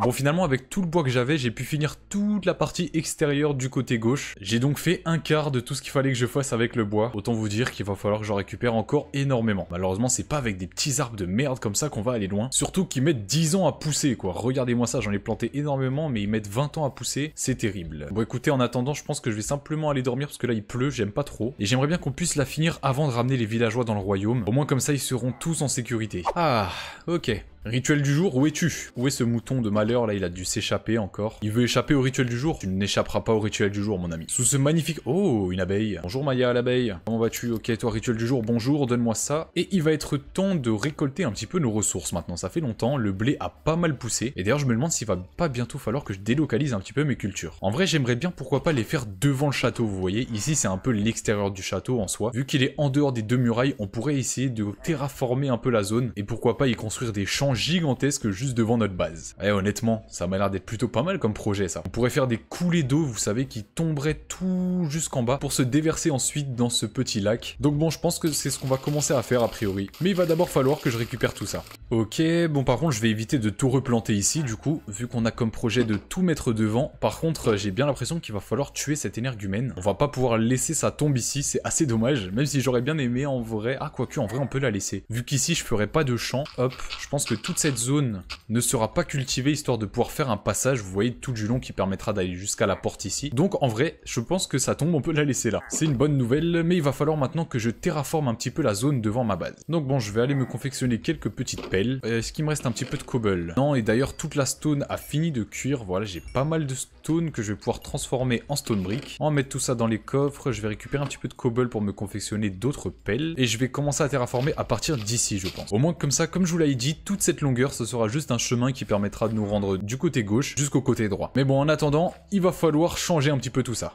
Bon finalement avec tout le bois que j'avais, j'ai pu finir toute la partie extérieure du côté gauche. J'ai donc fait un quart de tout ce qu'il fallait que je fasse avec le bois. Autant vous dire qu'il va falloir que j'en récupère encore énormément. Malheureusement c'est pas avec des petits arbres de merde comme ça qu'on va aller loin. Surtout qu'ils mettent 10 ans à pousser quoi. Regardez-moi ça, j'en ai planté énormément mais ils mettent 20 ans à pousser. C'est terrible. Bon écoutez en attendant je pense que je vais simplement aller dormir parce que là il pleut, j'aime pas trop. Et j'aimerais bien qu'on puisse la finir avant de ramener les villageois dans le royaume. Au moins comme ça ils seront tous en sécurité. Ah ok. Rituel du jour, où es-tu Où est ce mouton de malheur là Il a dû s'échapper encore. Il veut échapper au rituel du jour. Tu n'échapperas pas au rituel du jour, mon ami. Sous ce magnifique... Oh, une abeille. Bonjour Maya, l'abeille. Comment vas-tu Ok, toi, rituel du jour, bonjour, donne-moi ça. Et il va être temps de récolter un petit peu nos ressources maintenant. Ça fait longtemps, le blé a pas mal poussé. Et d'ailleurs, je me demande s'il va pas bientôt falloir que je délocalise un petit peu mes cultures. En vrai, j'aimerais bien, pourquoi pas, les faire devant le château, vous voyez. Ici, c'est un peu l'extérieur du château en soi. Vu qu'il est en dehors des deux murailles, on pourrait essayer de terraformer un peu la zone. Et pourquoi pas y construire des champs gigantesque juste devant notre base. Et eh, honnêtement, ça m'a l'air d'être plutôt pas mal comme projet ça. On pourrait faire des coulées d'eau, vous savez, qui tomberaient tout jusqu'en bas pour se déverser ensuite dans ce petit lac. Donc bon, je pense que c'est ce qu'on va commencer à faire a priori. Mais il va d'abord falloir que je récupère tout ça. Ok, bon par contre, je vais éviter de tout replanter ici du coup, vu qu'on a comme projet de tout mettre devant. Par contre, j'ai bien l'impression qu'il va falloir tuer cette énergumène. On va pas pouvoir laisser sa tombe ici, c'est assez dommage, même si j'aurais bien aimé en vrai. Ah quoique, en vrai on peut la laisser. Vu qu'ici je ferai pas de champ, hop, je pense que toute cette zone ne sera pas cultivée histoire de pouvoir faire un passage, vous voyez, tout du long qui permettra d'aller jusqu'à la porte ici. Donc en vrai, je pense que ça tombe, on peut la laisser là. C'est une bonne nouvelle, mais il va falloir maintenant que je terraforme un petit peu la zone devant ma base. Donc bon, je vais aller me confectionner quelques petites pelles. Euh, est-ce qu'il me reste un petit peu de cobble Non, et d'ailleurs, toute la stone a fini de cuire. Voilà, j'ai pas mal de stone que je vais pouvoir transformer en stone brick. On va mettre tout ça dans les coffres. Je vais récupérer un petit peu de cobble pour me confectionner d'autres pelles. Et je vais commencer à terraformer à partir d'ici, je pense. Au moins comme ça, comme je vous l'avais dit, toute cette longueur, ce sera juste un chemin qui permettra de nous rendre du côté gauche jusqu'au côté droit. Mais bon, en attendant, il va falloir changer un petit peu tout ça.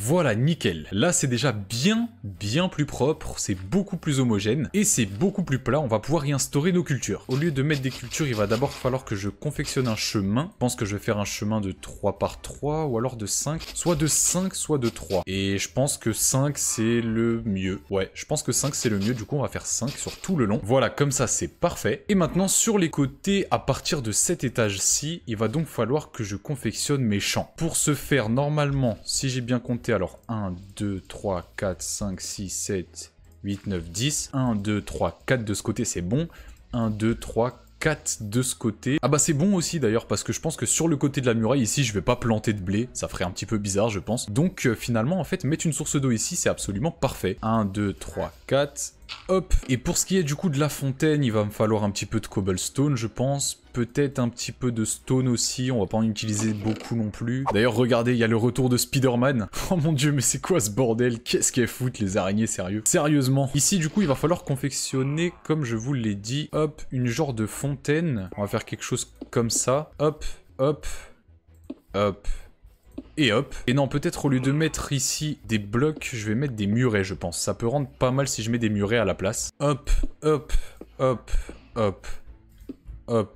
Voilà, nickel. Là, c'est déjà bien, bien plus propre, c'est beaucoup plus homogène et c'est beaucoup plus plat. On va pouvoir y instaurer nos cultures. Au lieu de mettre des cultures, il va d'abord falloir que je confectionne un chemin. Je pense que je vais faire un chemin de 3 par 3 ou alors de 5. Soit de 5, soit de 3. Et je pense que 5, c'est le mieux. Ouais, je pense que 5, c'est le mieux. Du coup, on va faire 5 sur tout le long. Voilà, comme ça, c'est parfait. Et maintenant, sur les côtés, à partir de cet étage-ci, il va donc falloir que je confectionne mes champs. Pour ce faire, normalement, si j'ai bien compté, alors 1, 2, 3, 4, 5, 6, 7, 8, 9, 10. 1, 2, 3, 4 de ce côté, c'est bon. 1, 2, 3, 4 de ce côté. Ah bah c'est bon aussi d'ailleurs parce que je pense que sur le côté de la muraille ici je vais pas planter de blé, ça ferait un petit peu bizarre je pense. Donc euh, finalement en fait mettre une source d'eau ici c'est absolument parfait. 1, 2, 3, 4, Hop. Et pour ce qui est du coup de la fontaine, il va me falloir un petit peu de cobblestone, je pense. Peut-être un petit peu de stone aussi, on va pas en utiliser beaucoup non plus. D'ailleurs, regardez, il y a le retour de Spider-Man. [LAUGHS] Oh mon dieu, mais c'est quoi ce bordel Qu'est-ce qu'elles foutent les araignées, sérieux Sérieusement. Ici, du coup, il va falloir confectionner, comme je vous l'ai dit, hop, une genre de fontaine. On va faire quelque chose comme ça. Hop, hop, hop. Et hop. Et non, peut-être au lieu de mettre ici des blocs, je vais mettre des murets, je pense. Ça peut rendre pas mal si je mets des murets à la place. Hop, hop, hop, hop, hop,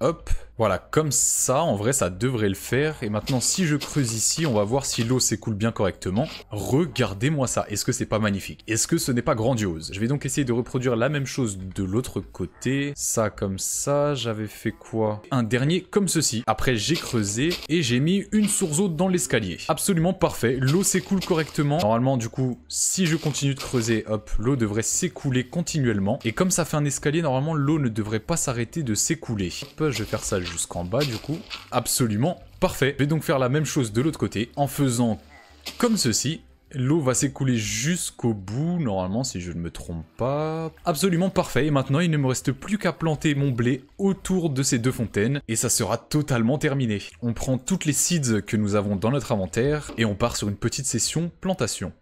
hop. Voilà, comme ça, en vrai, ça devrait le faire. Et maintenant, si je creuse ici, on va voir si l'eau s'écoule bien correctement. Regardez-moi ça. Est-ce que c'est pas magnifique Est-ce que ce n'est pas grandiose Je vais donc essayer de reproduire la même chose de l'autre côté. Ça comme ça, j'avais fait quoi Un dernier comme ceci. Après, j'ai creusé et j'ai mis une source d'eau dans l'escalier. Absolument parfait. L'eau s'écoule correctement. Normalement, du coup, si je continue de creuser, hop, l'eau devrait s'écouler continuellement. Et comme ça fait un escalier, normalement, l'eau ne devrait pas s'arrêter de s'écouler. Hop, je vais faire ça jusqu'en bas du coup. Absolument parfait. Je vais donc faire la même chose de l'autre côté en faisant comme ceci. L'eau va s'écouler jusqu'au bout, normalement, si je ne me trompe pas. Absolument parfait, et maintenant il ne me reste plus qu'à planter mon blé autour de ces deux fontaines, et ça sera totalement terminé. On prend toutes les seeds que nous avons dans notre inventaire, et on part sur une petite session plantation.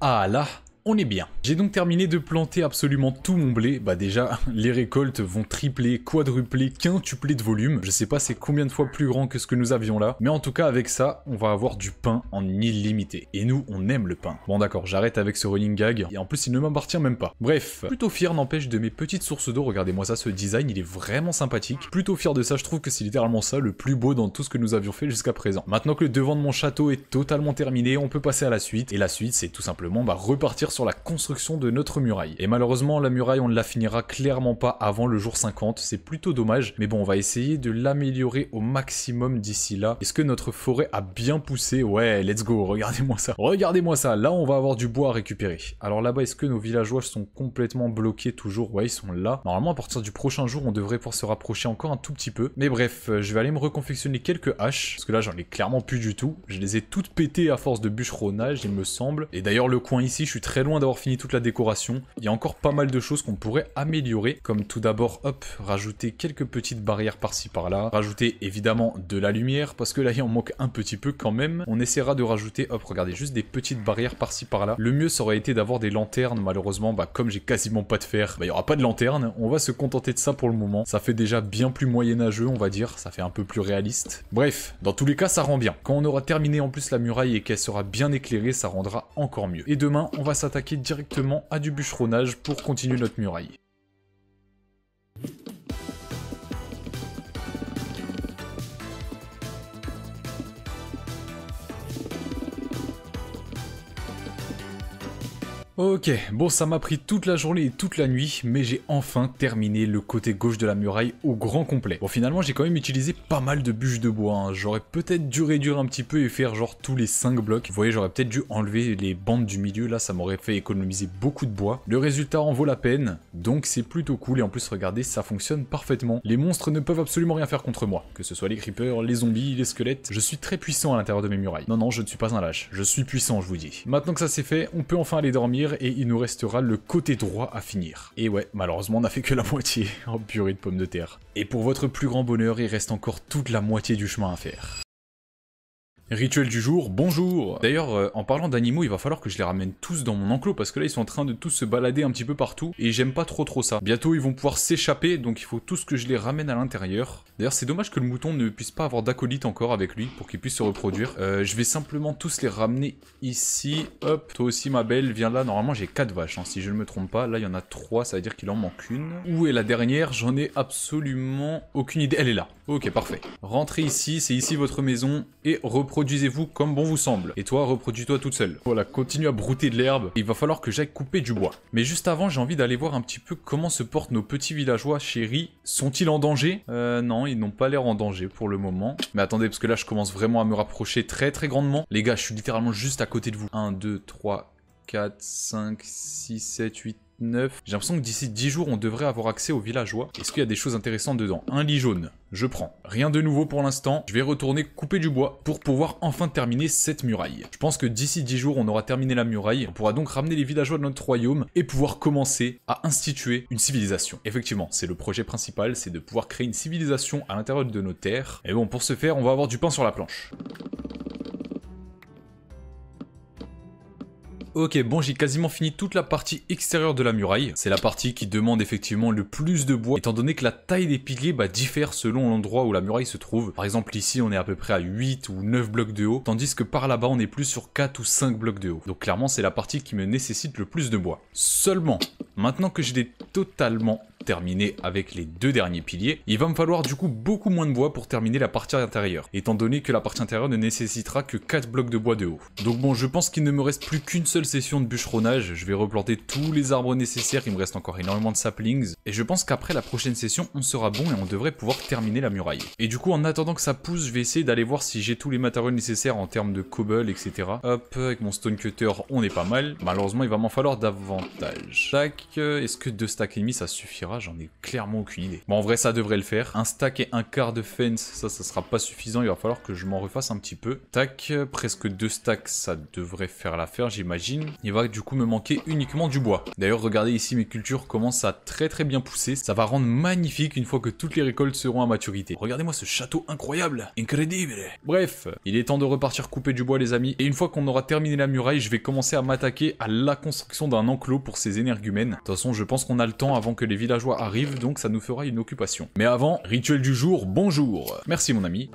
آله on est bien. J'ai donc terminé de planter absolument tout mon blé. Bah déjà, les récoltes vont tripler, quadrupler, quintupler de volume. Je sais pas c'est combien de fois plus grand que ce que nous avions là. Mais en tout cas, avec ça, on va avoir du pain en illimité. Et nous, on aime le pain. Bon d'accord, j'arrête avec ce running gag. Et en plus, il ne m'appartient même pas. Bref, plutôt fier n'empêche de mes petites sources d'eau. Regardez-moi ça, ce design, il est vraiment sympathique. Plutôt fier de ça, je trouve que c'est littéralement ça, le plus beau dans tout ce que nous avions fait jusqu'à présent. Maintenant que le devant de mon château est totalement terminé, on peut passer à la suite. Et la suite, c'est tout simplement bah, repartir sur la construction de notre muraille. Et malheureusement, la muraille, on ne la finira clairement pas avant le jour 50, c'est plutôt dommage, mais bon, on va essayer de l'améliorer au maximum d'ici là. Est-ce que notre forêt a bien poussé Ouais, let's go, regardez-moi ça. Regardez-moi ça, là on va avoir du bois à récupérer. Alors là-bas, est-ce que nos villageois sont complètement bloqués toujours Ouais, ils sont là. Normalement, à partir du prochain jour, on devrait pouvoir se rapprocher encore un tout petit peu. Mais bref, euh, je vais aller me reconfectionner quelques haches, parce que là, j'en ai clairement plus du tout. Je les ai toutes pétées à force de bûcheronnage, il me semble. Et d'ailleurs, le coin ici, je suis très loin d'avoir fini toute la décoration. Il y a encore pas mal de choses qu'on pourrait améliorer, comme tout d'abord, hop, rajouter quelques petites barrières par-ci par-là, rajouter évidemment de la lumière, parce que là il en manque un petit peu quand même. On essaiera de rajouter, hop, regardez, juste des petites barrières par-ci par-là. Le mieux, ça aurait été d'avoir des lanternes, malheureusement, bah comme j'ai quasiment pas de fer, bah il y aura pas de lanterne. On va se contenter de ça pour le moment. Ça fait déjà bien plus moyenâgeux, on va dire, ça fait un peu plus réaliste. Bref, dans tous les cas, ça rend bien. Quand on aura terminé en plus la muraille et qu'elle sera bien éclairée, ça rendra encore mieux. Et demain, on va Attaquer directement à du bûcheronnage pour continuer notre muraille. Ok, bon ça m'a pris toute la journée et toute la nuit, mais j'ai enfin terminé le côté gauche de la muraille au grand complet. Bon finalement j'ai quand même utilisé pas mal de bûches de bois, hein. j'aurais peut-être dû réduire un petit peu et faire genre tous les 5 blocs. Vous voyez j'aurais peut-être dû enlever les bandes du milieu, là ça m'aurait fait économiser beaucoup de bois. Le résultat en vaut la peine, donc c'est plutôt cool et en plus regardez ça fonctionne parfaitement. Les monstres ne peuvent absolument rien faire contre moi, que ce soit les creepers, les zombies, les squelettes, je suis très puissant à l'intérieur de mes murailles. Non non je ne suis pas un lâche, je suis puissant je vous dis. Maintenant que ça c'est fait, on peut enfin aller dormir et il nous restera le côté droit à finir. Et ouais, malheureusement, on n'a fait que la moitié en [LAUGHS] oh, purée de pommes de terre. Et pour votre plus grand bonheur, il reste encore toute la moitié du chemin à faire. Rituel du jour, bonjour D'ailleurs, euh, en parlant d'animaux, il va falloir que je les ramène tous dans mon enclos, parce que là, ils sont en train de tous se balader un petit peu partout, et j'aime pas trop trop ça. Bientôt, ils vont pouvoir s'échapper, donc il faut tous que je les ramène à l'intérieur. D'ailleurs, c'est dommage que le mouton ne puisse pas avoir d'acolyte encore avec lui, pour qu'il puisse se reproduire. Euh, je vais simplement tous les ramener ici. Hop, toi aussi, ma belle, viens là. Normalement, j'ai quatre vaches, hein, si je ne me trompe pas. Là, il y en a trois, ça veut dire qu'il en manque une. Où est la dernière J'en ai absolument aucune idée. Elle est là. Ok, parfait. Rentrez ici, c'est ici votre maison, et reproduisez reproduisez-vous comme bon vous semble. Et toi, reproduis-toi toute seule. Voilà, continue à brouter de l'herbe. Il va falloir que j'aille couper du bois. Mais juste avant, j'ai envie d'aller voir un petit peu comment se portent nos petits villageois chéris. Sont-ils en danger Euh, non, ils n'ont pas l'air en danger pour le moment. Mais attendez, parce que là, je commence vraiment à me rapprocher très très grandement. Les gars, je suis littéralement juste à côté de vous. 1, 2, 3, 4, 5, 6, 7, 8, j'ai l'impression que d'ici 10 jours, on devrait avoir accès aux villageois. Est-ce qu'il y a des choses intéressantes dedans Un lit jaune, je prends. Rien de nouveau pour l'instant. Je vais retourner couper du bois pour pouvoir enfin terminer cette muraille. Je pense que d'ici 10 jours, on aura terminé la muraille. On pourra donc ramener les villageois de notre royaume et pouvoir commencer à instituer une civilisation. Effectivement, c'est le projet principal, c'est de pouvoir créer une civilisation à l'intérieur de nos terres. Et bon, pour ce faire, on va avoir du pain sur la planche. Ok, bon, j'ai quasiment fini toute la partie extérieure de la muraille. C'est la partie qui demande effectivement le plus de bois, étant donné que la taille des piliers bah, diffère selon l'endroit où la muraille se trouve. Par exemple, ici, on est à peu près à 8 ou 9 blocs de haut, tandis que par là-bas, on est plus sur 4 ou 5 blocs de haut. Donc clairement, c'est la partie qui me nécessite le plus de bois. Seulement, maintenant que je l'ai totalement Terminé avec les deux derniers piliers. Il va me falloir du coup beaucoup moins de bois pour terminer la partie intérieure, étant donné que la partie intérieure ne nécessitera que 4 blocs de bois de haut. Donc bon, je pense qu'il ne me reste plus qu'une seule session de bûcheronnage, je vais replanter tous les arbres nécessaires, il me reste encore énormément de saplings, et je pense qu'après la prochaine session, on sera bon et on devrait pouvoir terminer la muraille. Et du coup, en attendant que ça pousse, je vais essayer d'aller voir si j'ai tous les matériaux nécessaires en termes de cobble, etc. Hop, avec mon stone cutter, on est pas mal. Malheureusement, il va m'en falloir davantage. Euh, est-ce que deux stacks et demi, ça suffira J'en ai clairement aucune idée. Bon, en vrai, ça devrait le faire. Un stack et un quart de fence, ça, ça sera pas suffisant. Il va falloir que je m'en refasse un petit peu. Tac, presque deux stacks, ça devrait faire l'affaire, j'imagine. Il va du coup me manquer uniquement du bois. D'ailleurs, regardez ici, mes cultures commencent à très très bien pousser. Ça va rendre magnifique une fois que toutes les récoltes seront à maturité. Regardez-moi ce château incroyable. Incredible. Bref, il est temps de repartir couper du bois, les amis. Et une fois qu'on aura terminé la muraille, je vais commencer à m'attaquer à la construction d'un enclos pour ces énergumènes. De toute façon, je pense qu'on a le temps avant que les villages Arrive donc ça nous fera une occupation. Mais avant, rituel du jour, bonjour Merci mon ami.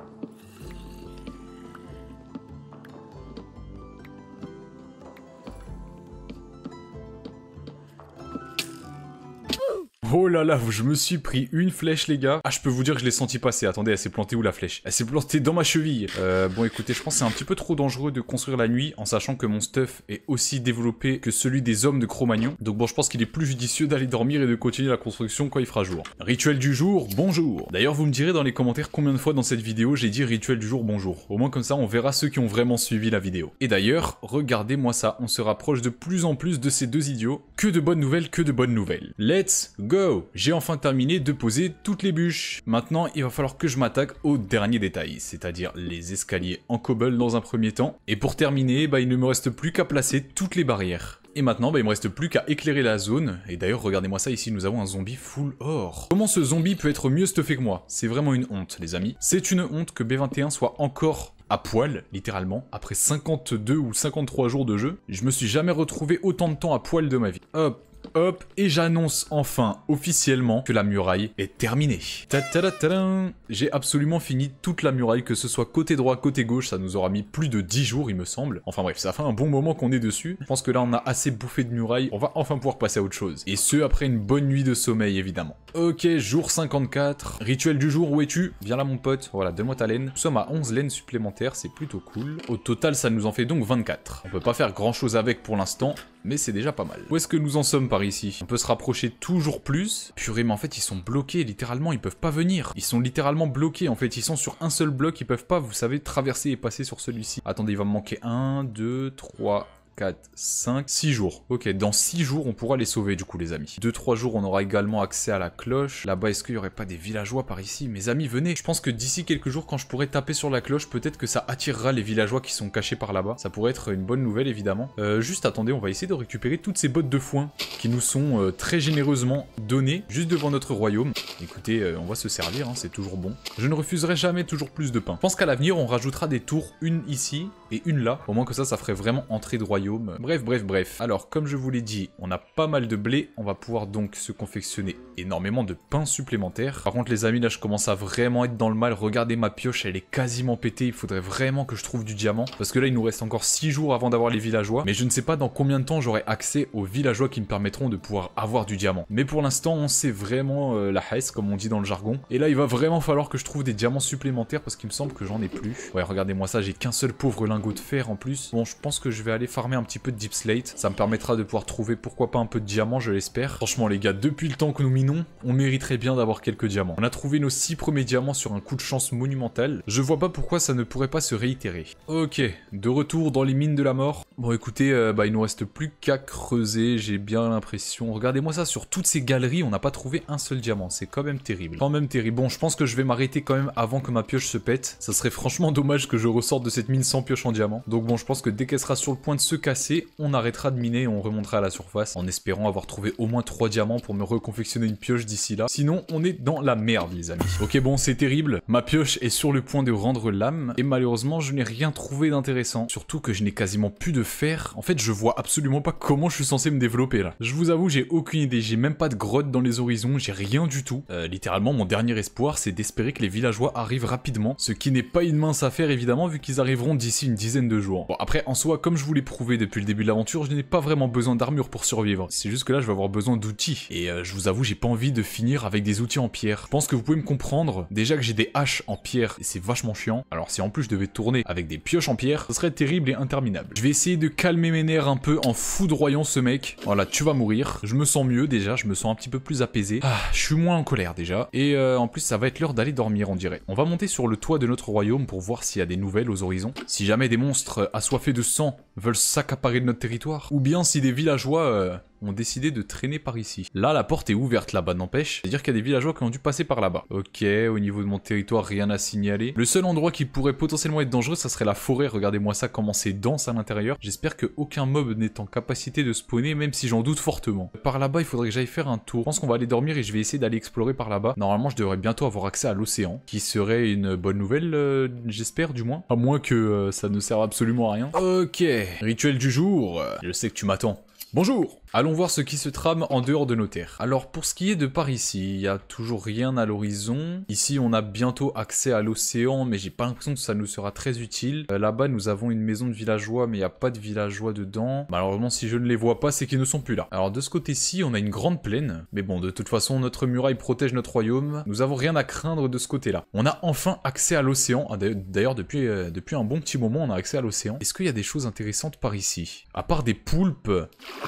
Oh là là, je me suis pris une flèche, les gars. Ah, je peux vous dire que je l'ai senti passer. Attendez, elle s'est plantée où la flèche Elle s'est plantée dans ma cheville. Euh, bon, écoutez, je pense que c'est un petit peu trop dangereux de construire la nuit en sachant que mon stuff est aussi développé que celui des hommes de Cro-Magnon. Donc bon, je pense qu'il est plus judicieux d'aller dormir et de continuer la construction quand il fera jour. Rituel du jour, bonjour. D'ailleurs, vous me direz dans les commentaires combien de fois dans cette vidéo j'ai dit rituel du jour, bonjour. Au moins comme ça, on verra ceux qui ont vraiment suivi la vidéo. Et d'ailleurs, regardez-moi ça, on se rapproche de plus en plus de ces deux idiots. Que de bonnes nouvelles, que de bonnes nouvelles. Let's go go J'ai enfin terminé de poser toutes les bûches. Maintenant, il va falloir que je m'attaque au dernier détail, c'est-à-dire les escaliers en cobble dans un premier temps. Et pour terminer, bah, il ne me reste plus qu'à placer toutes les barrières. Et maintenant, bah, il me reste plus qu'à éclairer la zone. Et d'ailleurs, regardez-moi ça, ici nous avons un zombie full or. Comment ce zombie peut être mieux stuffé que moi C'est vraiment une honte, les amis. C'est une honte que B21 soit encore à poil, littéralement, après 52 ou 53 jours de jeu. Je me suis jamais retrouvé autant de temps à poil de ma vie. Hop, Hop, et j'annonce enfin officiellement que la muraille est terminée. Ta-da-da-da-dun J'ai absolument fini toute la muraille, que ce soit côté droit, côté gauche, ça nous aura mis plus de 10 jours il me semble. Enfin bref, ça fait un bon moment qu'on est dessus. Je pense que là on a assez bouffé de muraille, on va enfin pouvoir passer à autre chose. Et ce après une bonne nuit de sommeil évidemment. Ok, jour 54. Rituel du jour, où es-tu Viens là mon pote, voilà, donne-moi ta laine. Nous sommes à 11 laines supplémentaires, c'est plutôt cool. Au total ça nous en fait donc 24. On peut pas faire grand chose avec pour l'instant, mais c'est déjà pas mal. Où est-ce que nous en sommes par ici On peut se rapprocher toujours plus. Purée, mais en fait, ils sont bloqués, littéralement, ils peuvent pas venir. Ils sont littéralement bloqués, en fait, ils sont sur un seul bloc, ils peuvent pas, vous savez, traverser et passer sur celui-ci. Attendez, il va me manquer 1, 2, 3, 4, 5, 6 jours. Ok, dans 6 jours, on pourra les sauver du coup, les amis. 2-3 jours, on aura également accès à la cloche. Là-bas, est-ce qu'il n'y aurait pas des villageois par ici Mes amis, venez. Je pense que d'ici quelques jours, quand je pourrai taper sur la cloche, peut-être que ça attirera les villageois qui sont cachés par là-bas. Ça pourrait être une bonne nouvelle, évidemment. Euh, juste attendez, on va essayer de récupérer toutes ces bottes de foin qui nous sont euh, très généreusement données juste devant notre royaume. Écoutez, euh, on va se servir, hein, c'est toujours bon. Je ne refuserai jamais toujours plus de pain. Je pense qu'à l'avenir, on rajoutera des tours, une ici et une là, au moins que ça, ça ferait vraiment entrée de royaume Bref, bref, bref. Alors, comme je vous l'ai dit, on a pas mal de blé. On va pouvoir donc se confectionner énormément de pain supplémentaire. Par contre, les amis, là, je commence à vraiment être dans le mal. Regardez ma pioche, elle est quasiment pétée. Il faudrait vraiment que je trouve du diamant. Parce que là, il nous reste encore 6 jours avant d'avoir les villageois. Mais je ne sais pas dans combien de temps j'aurai accès aux villageois qui me permettront de pouvoir avoir du diamant. Mais pour l'instant, on sait vraiment euh, la haisse, comme on dit dans le jargon. Et là, il va vraiment falloir que je trouve des diamants supplémentaires parce qu'il me semble que j'en ai plus. Ouais, regardez-moi ça, j'ai qu'un seul pauvre lingot de fer en plus. Bon, je pense que je vais aller farmer un petit peu de Deep Slate. Ça me permettra de pouvoir trouver pourquoi pas un peu de diamants, je l'espère. Franchement les gars, depuis le temps que nous minons, on mériterait bien d'avoir quelques diamants. On a trouvé nos 6 premiers diamants sur un coup de chance monumental. Je vois pas pourquoi ça ne pourrait pas se réitérer. Ok, de retour dans les mines de la mort. Bon écoutez, euh, bah, il nous reste plus qu'à creuser, j'ai bien l'impression. Regardez-moi ça, sur toutes ces galeries, on n'a pas trouvé un seul diamant. C'est quand même terrible. Quand même terrible. Bon, je pense que je vais m'arrêter quand même avant que ma pioche se pète. Ça serait franchement dommage que je ressorte de cette mine sans pioche en diamant. Donc bon, je pense que dès qu'elle sera sur le point de se cassé, on arrêtera de miner et on remontera à la surface en espérant avoir trouvé au moins 3 diamants pour me reconfectionner une pioche d'ici là. Sinon, on est dans la merde, les amis. Ok, bon, c'est terrible. Ma pioche est sur le point de rendre l'âme et malheureusement, je n'ai rien trouvé d'intéressant. Surtout que je n'ai quasiment plus de fer. En fait, je vois absolument pas comment je suis censé me développer là. Je vous avoue, j'ai aucune idée. J'ai même pas de grotte dans les horizons, j'ai rien du tout. Euh, littéralement, mon dernier espoir, c'est d'espérer que les villageois arrivent rapidement. Ce qui n'est pas une mince affaire, évidemment, vu qu'ils arriveront d'ici une dizaine de jours. Bon, après, en soi, comme je vous l'ai prouvé, depuis le début de l'aventure, je n'ai pas vraiment besoin d'armure pour survivre. C'est juste que là, je vais avoir besoin d'outils. Et euh, je vous avoue, j'ai pas envie de finir avec des outils en pierre. Je pense que vous pouvez me comprendre, déjà que j'ai des haches en pierre, et c'est vachement chiant. Alors si en plus je devais tourner avec des pioches en pierre, ce serait terrible et interminable. Je vais essayer de calmer mes nerfs un peu en foudroyant ce mec. Voilà, tu vas mourir. Je me sens mieux déjà, je me sens un petit peu plus apaisé. Ah, je suis moins en colère déjà. Et euh, en plus, ça va être l'heure d'aller dormir, on dirait. On va monter sur le toit de notre royaume pour voir s'il y a des nouvelles aux horizons. Si jamais des monstres assoiffés de sang veulent ça s'accaparer de notre territoire, ou bien si des villageois euh, ont décidé de traîner par ici. Là, la porte est ouverte là-bas, n'empêche. C'est-à-dire qu'il y a des villageois qui ont dû passer par là-bas. Ok, au niveau de mon territoire, rien à signaler. Le seul endroit qui pourrait potentiellement être dangereux, ça serait la forêt. Regardez-moi ça, comment c'est dense à l'intérieur. J'espère que aucun mob n'est en capacité de spawner, même si j'en doute fortement. Par là-bas, il faudrait que j'aille faire un tour. Je pense qu'on va aller dormir et je vais essayer d'aller explorer par là-bas. Normalement, je devrais bientôt avoir accès à l'océan, qui serait une bonne nouvelle, euh, j'espère du moins. À moins que euh, ça ne serve absolument à rien. Ok, rituel du jour. Je sais que tu m'attends. Bonjour Allons voir ce qui se trame en dehors de nos terres. Alors pour ce qui est de par ici, il n'y a toujours rien à l'horizon. Ici on a bientôt accès à l'océan, mais j'ai pas l'impression que ça nous sera très utile. Euh, là-bas nous avons une maison de villageois, mais il n'y a pas de villageois dedans. Malheureusement si je ne les vois pas, c'est qu'ils ne sont plus là. Alors de ce côté-ci, on a une grande plaine. Mais bon, de toute façon, notre muraille protège notre royaume. Nous avons rien à craindre de ce côté-là. On a enfin accès à l'océan. Ah, d'ailleurs depuis, euh, depuis un bon petit moment, on a accès à l'océan. Est-ce qu'il y a des choses intéressantes par ici À part des poulpes,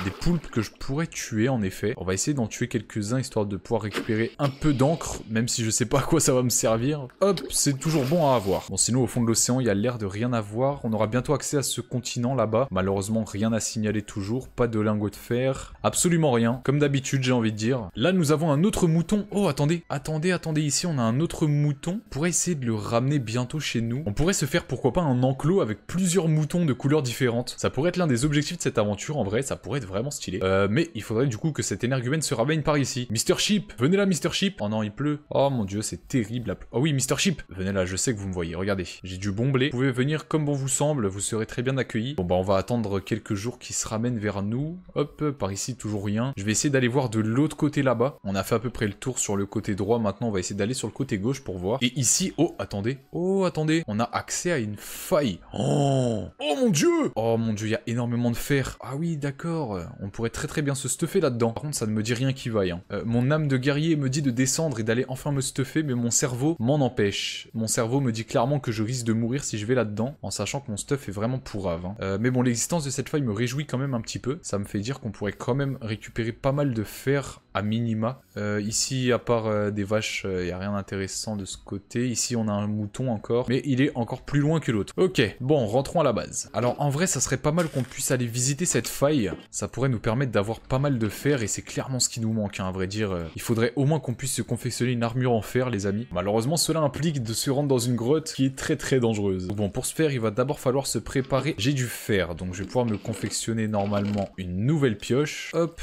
des poulpes que je pourrais tuer en effet. On va essayer d'en tuer quelques-uns histoire de pouvoir récupérer un peu d'encre, même si je sais pas à quoi ça va me servir. Hop, c'est toujours bon à avoir. Bon, sinon au fond de l'océan, il y a l'air de rien avoir. On aura bientôt accès à ce continent là-bas. Malheureusement, rien à signaler toujours. Pas de lingots de fer. Absolument rien. Comme d'habitude, j'ai envie de dire. Là, nous avons un autre mouton. Oh, attendez. Attendez, attendez. Ici, on a un autre mouton. On pourrait essayer de le ramener bientôt chez nous. On pourrait se faire, pourquoi pas, un enclos avec plusieurs moutons de couleurs différentes. Ça pourrait être l'un des objectifs de cette aventure. En vrai, ça pourrait être vraiment stylé. Euh, mais il faudrait du coup que cet énergumène se ramène par ici. Mister Ship, venez là, Mister Ship. Oh non, il pleut. Oh mon dieu, c'est terrible. La... Oh oui, Mister Sheep, venez là, je sais que vous me voyez. Regardez, j'ai du bon blé. Vous pouvez venir comme bon vous semble, vous serez très bien accueilli. Bon bah, on va attendre quelques jours qu'il se ramène vers nous. Hop, par ici, toujours rien. Je vais essayer d'aller voir de l'autre côté là-bas. On a fait à peu près le tour sur le côté droit. Maintenant, on va essayer d'aller sur le côté gauche pour voir. Et ici, oh, attendez. Oh, attendez. On a accès à une faille. Oh, oh mon dieu. Oh mon dieu, il y a énormément de fer. Ah oui, d'accord. On pourrait très très bien se stuffer là-dedans. Par contre, ça ne me dit rien qui vaille. Hein. Euh, mon âme de guerrier me dit de descendre et d'aller enfin me stuffer, mais mon cerveau m'en empêche. Mon cerveau me dit clairement que je risque de mourir si je vais là-dedans, en sachant que mon stuff est vraiment pourrave. Hein. Euh, mais bon, l'existence de cette faille me réjouit quand même un petit peu. Ça me fait dire qu'on pourrait quand même récupérer pas mal de fer à minima. Euh, ici, à part euh, des vaches, il euh, n'y a rien d'intéressant de ce côté. Ici, on a un mouton encore, mais il est encore plus loin que l'autre. Ok, bon, rentrons à la base. Alors, en vrai, ça serait pas mal qu'on puisse aller visiter cette faille. Ça pourrait nous permettre d'avoir pas mal de fer, et c'est clairement ce qui nous manque, hein, à vrai dire. Il faudrait au moins qu'on puisse se confectionner une armure en fer, les amis. Malheureusement, cela implique de se rendre dans une grotte qui est très très dangereuse. bon, pour ce faire, il va d'abord falloir se préparer. J'ai du fer, donc je vais pouvoir me confectionner normalement une nouvelle pioche. Hop,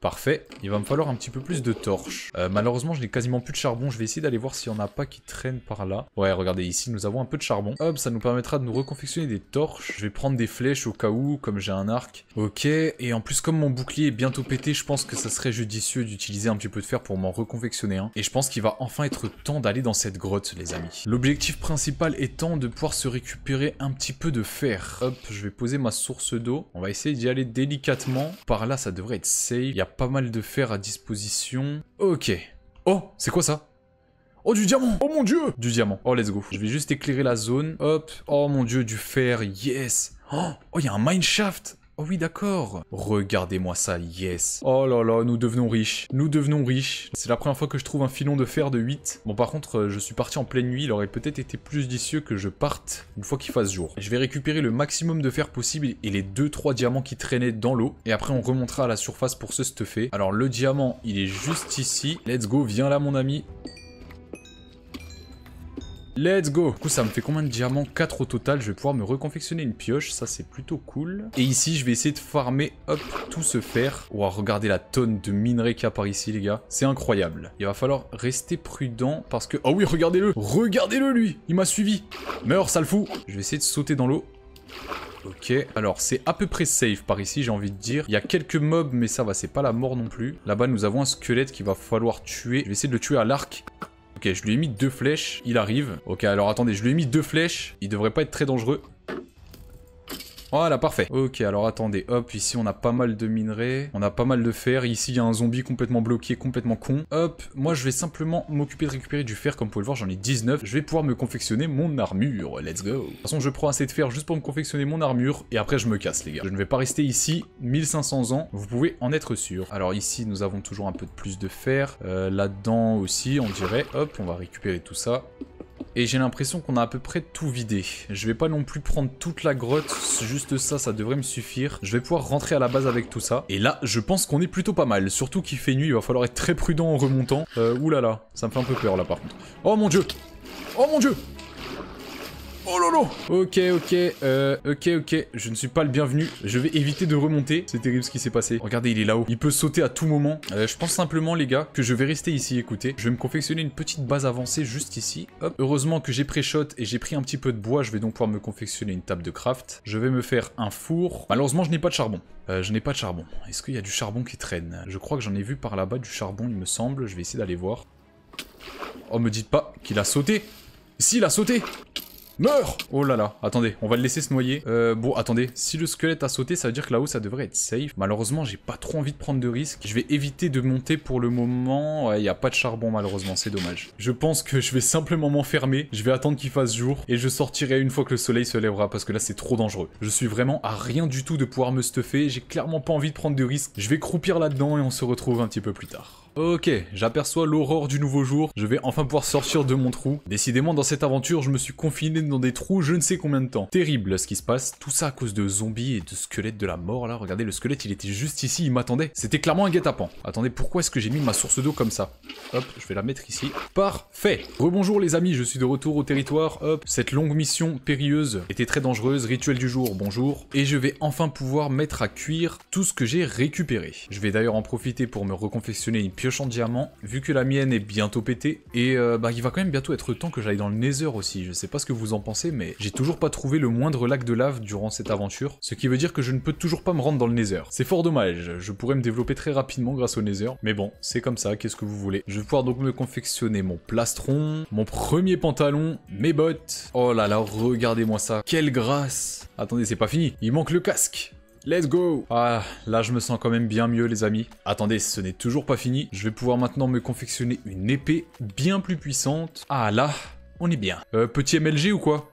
Parfait, il va me falloir un petit peu plus de torches. Euh, malheureusement, je n'ai quasiment plus de charbon. Je vais essayer d'aller voir s'il n'y en a pas qui traînent par là. Ouais, regardez, ici, nous avons un peu de charbon. Hop, ça nous permettra de nous reconfectionner des torches. Je vais prendre des flèches au cas où, comme j'ai un arc. Ok, et en plus, comme mon bouclier est bientôt pété, je pense que ça serait judicieux d'utiliser un petit peu de fer pour m'en reconfectionner un. Et je pense qu'il va enfin être temps d'aller dans cette grotte, les amis. L'objectif principal étant de pouvoir se récupérer un petit peu de fer. Hop, je vais poser ma source d'eau. On va essayer d'y aller délicatement. Par là, ça devrait être safe pas mal de fer à disposition. Ok. Oh, c'est quoi ça Oh, du diamant Oh mon dieu Du diamant. Oh, let's go. Je vais juste éclairer la zone. Hop. Oh mon dieu, du fer. Yes. Oh, oh il y a un mineshaft Oh oui, d'accord. Regardez-moi ça, yes. Oh là là, nous devenons riches. Nous devenons riches. C'est la première fois que je trouve un filon de fer de 8. Bon, par contre, euh, je suis parti en pleine nuit. Il aurait peut-être été plus judicieux que je parte une fois qu'il fasse jour. Je vais récupérer le maximum de fer possible et les 2-3 diamants qui traînaient dans l'eau. Et après, on remontera à la surface pour se stuffer. Alors, le diamant, il est juste ici. Let's go, viens là, mon ami. Let's go Du coup, ça me fait combien de diamants 4 au total. Je vais pouvoir me reconfectionner une pioche. Ça, c'est plutôt cool. Et ici, je vais essayer de farmer, hop, tout ce fer. Wow, regardez la tonne de minerais qu'il y a par ici, les gars. C'est incroyable. Il va falloir rester prudent parce que... Oh oui, regardez-le Regardez-le, lui Il m'a suivi Meurs, sale fou Je vais essayer de sauter dans l'eau. Ok, alors c'est à peu près safe par ici, j'ai envie de dire. Il y a quelques mobs, mais ça va, c'est pas la mort non plus. Là-bas, nous avons un squelette qu'il va falloir tuer. Je vais essayer de le tuer à l'arc. Ok, je lui ai mis deux flèches, il arrive. Ok, alors attendez, je lui ai mis deux flèches, il devrait pas être très dangereux. Voilà, ah, parfait. Ok, alors attendez, hop, ici on a pas mal de minerais, on a pas mal de fer, ici il y a un zombie complètement bloqué, complètement con. Hop, moi je vais simplement m'occuper de récupérer du fer, comme vous pouvez le voir, j'en ai 19, je vais pouvoir me confectionner mon armure, let's go. De toute façon, je prends assez de fer juste pour me confectionner mon armure, et après je me casse, les gars. Je ne vais pas rester ici 1500 ans, vous pouvez en être sûr. Alors ici, nous avons toujours un peu de plus de fer, euh, là-dedans aussi, on dirait, hop, on va récupérer tout ça et j'ai l'impression qu'on a à peu près tout vidé. Je vais pas non plus prendre toute la grotte, juste ça, ça devrait me suffire. Je vais pouvoir rentrer à la base avec tout ça. Et là, je pense qu'on est plutôt pas mal, surtout qu'il fait nuit, il va falloir être très prudent en remontant. là euh, oulala, ça me fait un peu peur là par contre. Oh mon dieu Oh mon dieu Oh là là Ok, ok, euh, ok, ok, je ne suis pas le bienvenu. Je vais éviter de remonter. C'est terrible ce qui s'est passé. Regardez, il est là-haut. Il peut sauter à tout moment. Euh, je pense simplement, les gars, que je vais rester ici, écoutez. Je vais me confectionner une petite base avancée juste ici. Hop. Heureusement que j'ai pré-shot et j'ai pris un petit peu de bois. Je vais donc pouvoir me confectionner une table de craft. Je vais me faire un four. Malheureusement, je n'ai pas de charbon. Euh, je n'ai pas de charbon. Est-ce qu'il y a du charbon qui traîne Je crois que j'en ai vu par là-bas du charbon, il me semble. Je vais essayer d'aller voir. Oh, me dites pas qu'il a sauté. Si, a sauté Meurs Oh là là, attendez, on va le laisser se noyer. Euh, bon, attendez, si le squelette a sauté, ça veut dire que là-haut, ça devrait être safe. Malheureusement, j'ai pas trop envie de prendre de risques. Je vais éviter de monter pour le moment. Il n'y a pas de charbon, malheureusement, c'est dommage. Je pense que je vais simplement m'enfermer. Je vais attendre qu'il fasse jour et je sortirai une fois que le soleil se lèvera parce que là, c'est trop dangereux. Je suis vraiment à rien du tout de pouvoir me stuffer. J'ai clairement pas envie de prendre de risques. Je vais croupir là-dedans et on se retrouve un petit peu plus tard. Ok, j'aperçois l'aurore du nouveau jour, je vais enfin pouvoir sortir de mon trou. Décidément, dans cette aventure, je me suis confiné dans des trous je ne sais combien de temps. Terrible ce qui se passe, tout ça à cause de zombies et de squelettes de la mort là. Regardez, le squelette il était juste ici, il m'attendait. C'était clairement un guet-apens. Attendez, pourquoi est-ce que j'ai mis ma source d'eau comme ça Hop, je vais la mettre ici. Parfait Rebonjour les amis, je suis de retour au territoire. Hop, cette longue mission périlleuse était très dangereuse, rituel du jour, bonjour. Et je vais enfin pouvoir mettre à cuire tout ce que j'ai récupéré. Je vais d'ailleurs en profiter pour me reconfectionner une pioche en diamant, vu que la mienne est bientôt pétée, et euh, bah, il va quand même bientôt être temps que j'aille dans le Nether aussi, je sais pas ce que vous en pensez, mais j'ai toujours pas trouvé le moindre lac de lave durant cette aventure, ce qui veut dire que je ne peux toujours pas me rendre dans le Nether. C'est fort dommage, je pourrais me développer très rapidement grâce au Nether, mais bon, c'est comme ça, qu'est-ce que vous voulez. Je vais pouvoir donc me confectionner mon plastron, mon premier pantalon, mes bottes. Oh là là, regardez-moi ça, quelle grâce Attendez, c'est pas fini, il manque le casque Let's go Ah, là je me sens quand même bien mieux les amis. Attendez, ce n'est toujours pas fini. Je vais pouvoir maintenant me confectionner une épée bien plus puissante. Ah là, on est bien. Euh, petit MLG ou quoi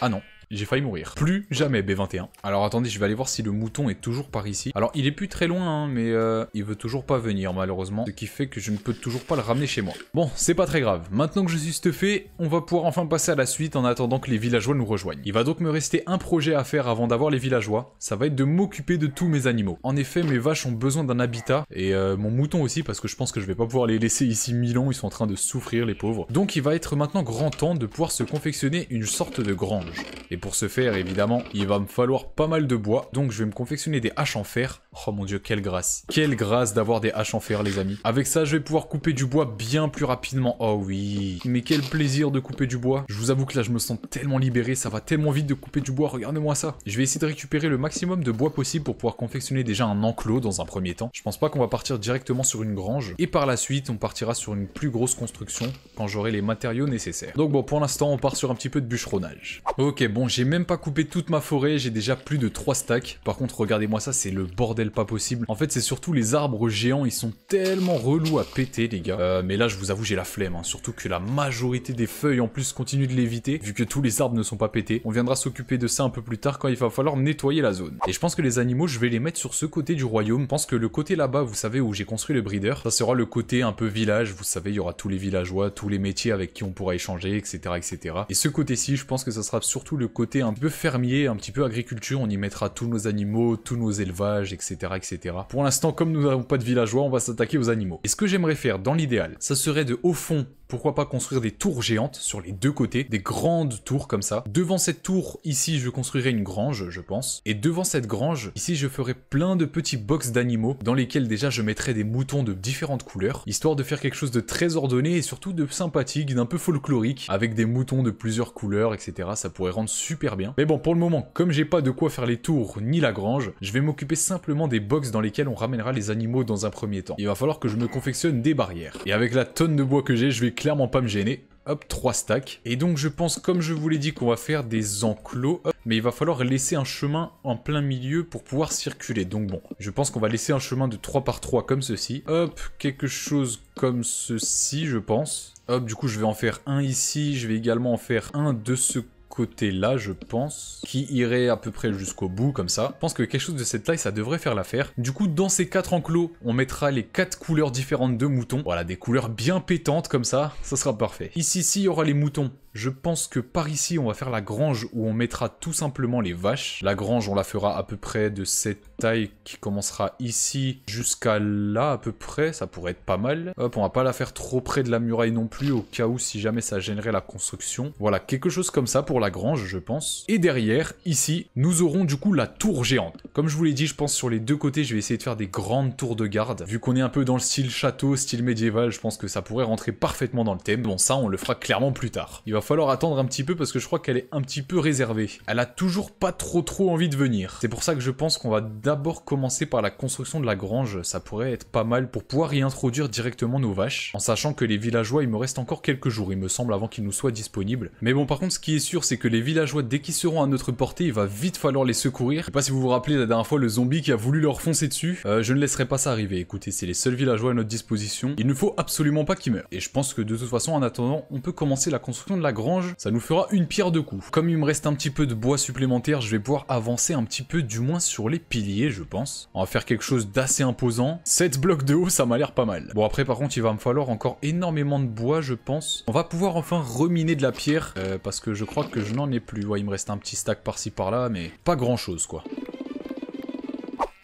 Ah non. J'ai failli mourir. Plus jamais B21. Alors attendez, je vais aller voir si le mouton est toujours par ici. Alors il est plus très loin, hein, mais euh, il veut toujours pas venir malheureusement. Ce qui fait que je ne peux toujours pas le ramener chez moi. Bon, c'est pas très grave. Maintenant que je suis stuffé, on va pouvoir enfin passer à la suite en attendant que les villageois nous rejoignent. Il va donc me rester un projet à faire avant d'avoir les villageois. Ça va être de m'occuper de tous mes animaux. En effet, mes vaches ont besoin d'un habitat et euh, mon mouton aussi parce que je pense que je vais pas pouvoir les laisser ici mille ans. Ils sont en train de souffrir les pauvres. Donc il va être maintenant grand temps de pouvoir se confectionner une sorte de grange pour ce faire, évidemment, il va me falloir pas mal de bois. Donc je vais me confectionner des haches en fer. Oh mon dieu, quelle grâce. Quelle grâce d'avoir des haches en fer, les amis. Avec ça, je vais pouvoir couper du bois bien plus rapidement. Oh oui. Mais quel plaisir de couper du bois. Je vous avoue que là, je me sens tellement libéré. Ça va tellement vite de couper du bois. Regardez-moi ça. Je vais essayer de récupérer le maximum de bois possible pour pouvoir confectionner déjà un enclos dans un premier temps. Je pense pas qu'on va partir directement sur une grange. Et par la suite, on partira sur une plus grosse construction quand j'aurai les matériaux nécessaires. Donc bon, pour l'instant, on part sur un petit peu de bûcheronnage. Ok, bon, j'ai même pas coupé toute ma forêt, j'ai déjà plus de 3 stacks. Par contre, regardez-moi ça, c'est le bordel pas possible. En fait, c'est surtout les arbres géants, ils sont tellement relous à péter, les gars. Euh, mais là, je vous avoue, j'ai la flemme, hein. surtout que la majorité des feuilles, en plus, continuent de l'éviter, vu que tous les arbres ne sont pas pétés. On viendra s'occuper de ça un peu plus tard quand il va falloir nettoyer la zone. Et je pense que les animaux, je vais les mettre sur ce côté du royaume. Je pense que le côté là-bas, vous savez, où j'ai construit le breeder, ça sera le côté un peu village. Vous savez, il y aura tous les villageois, tous les métiers avec qui on pourra échanger, etc., etc. Et ce côté-ci, je pense que ça sera surtout le côté un peu fermier, un petit peu agriculture, on y mettra tous nos animaux, tous nos élevages, etc. etc. Pour l'instant, comme nous n'avons pas de villageois, on va s'attaquer aux animaux. Et ce que j'aimerais faire dans l'idéal, ça serait de, au fond, pourquoi pas construire des tours géantes sur les deux côtés, des grandes tours comme ça. Devant cette tour, ici, je construirai une grange, je pense. Et devant cette grange, ici, je ferai plein de petits box d'animaux dans lesquels déjà je mettrai des moutons de différentes couleurs, histoire de faire quelque chose de très ordonné et surtout de sympathique, d'un peu folklorique, avec des moutons de plusieurs couleurs, etc. Ça pourrait rendre super bien. Mais bon, pour le moment, comme j'ai pas de quoi faire les tours ni la grange, je vais m'occuper simplement des box dans lesquels on ramènera les animaux dans un premier temps. Il va falloir que je me confectionne des barrières. Et avec la tonne de bois que j'ai, je vais clairement pas me gêner. Hop, trois stacks. Et donc je pense, comme je vous l'ai dit, qu'on va faire des enclos. mais il va falloir laisser un chemin en plein milieu pour pouvoir circuler. Donc bon, je pense qu'on va laisser un chemin de 3 par 3 comme ceci. Hop, quelque chose comme ceci, je pense. Hop, du coup, je vais en faire un ici. Je vais également en faire un de ce côté-là, je pense, qui irait à peu près jusqu'au bout, comme ça. Je pense que quelque chose de cette taille, ça devrait faire l'affaire. Du coup, dans ces quatre enclos, on mettra les quatre couleurs différentes de moutons. Voilà, des couleurs bien pétantes, comme ça. Ça sera parfait. Ici, ici, il y aura les moutons je pense que par ici, on va faire la grange où on mettra tout simplement les vaches. La grange, on la fera à peu près de cette taille qui commencera ici jusqu'à là à peu près. Ça pourrait être pas mal. Hop, on va pas la faire trop près de la muraille non plus au cas où si jamais ça gênerait la construction. Voilà, quelque chose comme ça pour la grange, je pense. Et derrière, ici, nous aurons du coup la tour géante. Comme je vous l'ai dit, je pense sur les deux côtés, je vais essayer de faire des grandes tours de garde. Vu qu'on est un peu dans le style château, style médiéval, je pense que ça pourrait rentrer parfaitement dans le thème. Bon, ça, on le fera clairement plus tard. Il falloir attendre un petit peu parce que je crois qu'elle est un petit peu réservée. Elle a toujours pas trop trop envie de venir. C'est pour ça que je pense qu'on va d'abord commencer par la construction de la grange. Ça pourrait être pas mal pour pouvoir y introduire directement nos vaches. En sachant que les villageois, il me reste encore quelques jours, il me semble, avant qu'ils nous soient disponibles. Mais bon, par contre, ce qui est sûr, c'est que les villageois, dès qu'ils seront à notre portée, il va vite falloir les secourir. Je sais pas si vous vous rappelez la dernière fois le zombie qui a voulu leur foncer dessus. Euh, je ne laisserai pas ça arriver. Écoutez, c'est les seuls villageois à notre disposition. Il ne faut absolument pas qu'ils meurent. Et je pense que de toute façon, en attendant, on peut commencer la construction de la grange, ça nous fera une pierre de coup. Comme il me reste un petit peu de bois supplémentaire, je vais pouvoir avancer un petit peu du moins sur les piliers, je pense. On va faire quelque chose d'assez imposant. 7 blocs de haut, ça m'a l'air pas mal. Bon, après, par contre, il va me falloir encore énormément de bois, je pense. On va pouvoir enfin reminer de la pierre, euh, parce que je crois que je n'en ai plus. Ouais, il me reste un petit stack par-ci, par-là, mais pas grand-chose, quoi.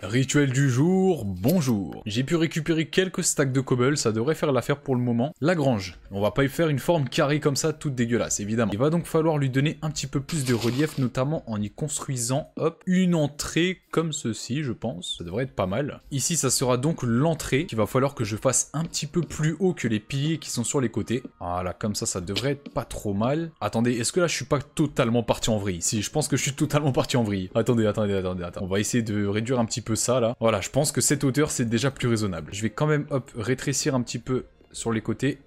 Rituel du jour, bonjour. J'ai pu récupérer quelques stacks de cobble, ça devrait faire l'affaire pour le moment. La grange, on va pas y faire une forme carrée comme ça, toute dégueulasse, évidemment. Il va donc falloir lui donner un petit peu plus de relief, notamment en y construisant, une entrée comme ceci, je pense. Ça devrait être pas mal. Ici, ça sera donc l'entrée, qu'il va falloir que je fasse un petit peu plus haut que les piliers qui sont sur les côtés. Voilà, comme ça, ça devrait être pas trop mal. Attendez, est-ce que là, je suis pas totalement parti en vrille Si, je pense que je suis totalement parti en vrille. Attendez, attendez, attendez, attendez. On va essayer de réduire un petit peu ça là. Voilà, je pense que cette hauteur c'est déjà plus raisonnable. Je vais quand même hop rétrécir un petit peu sur les côtés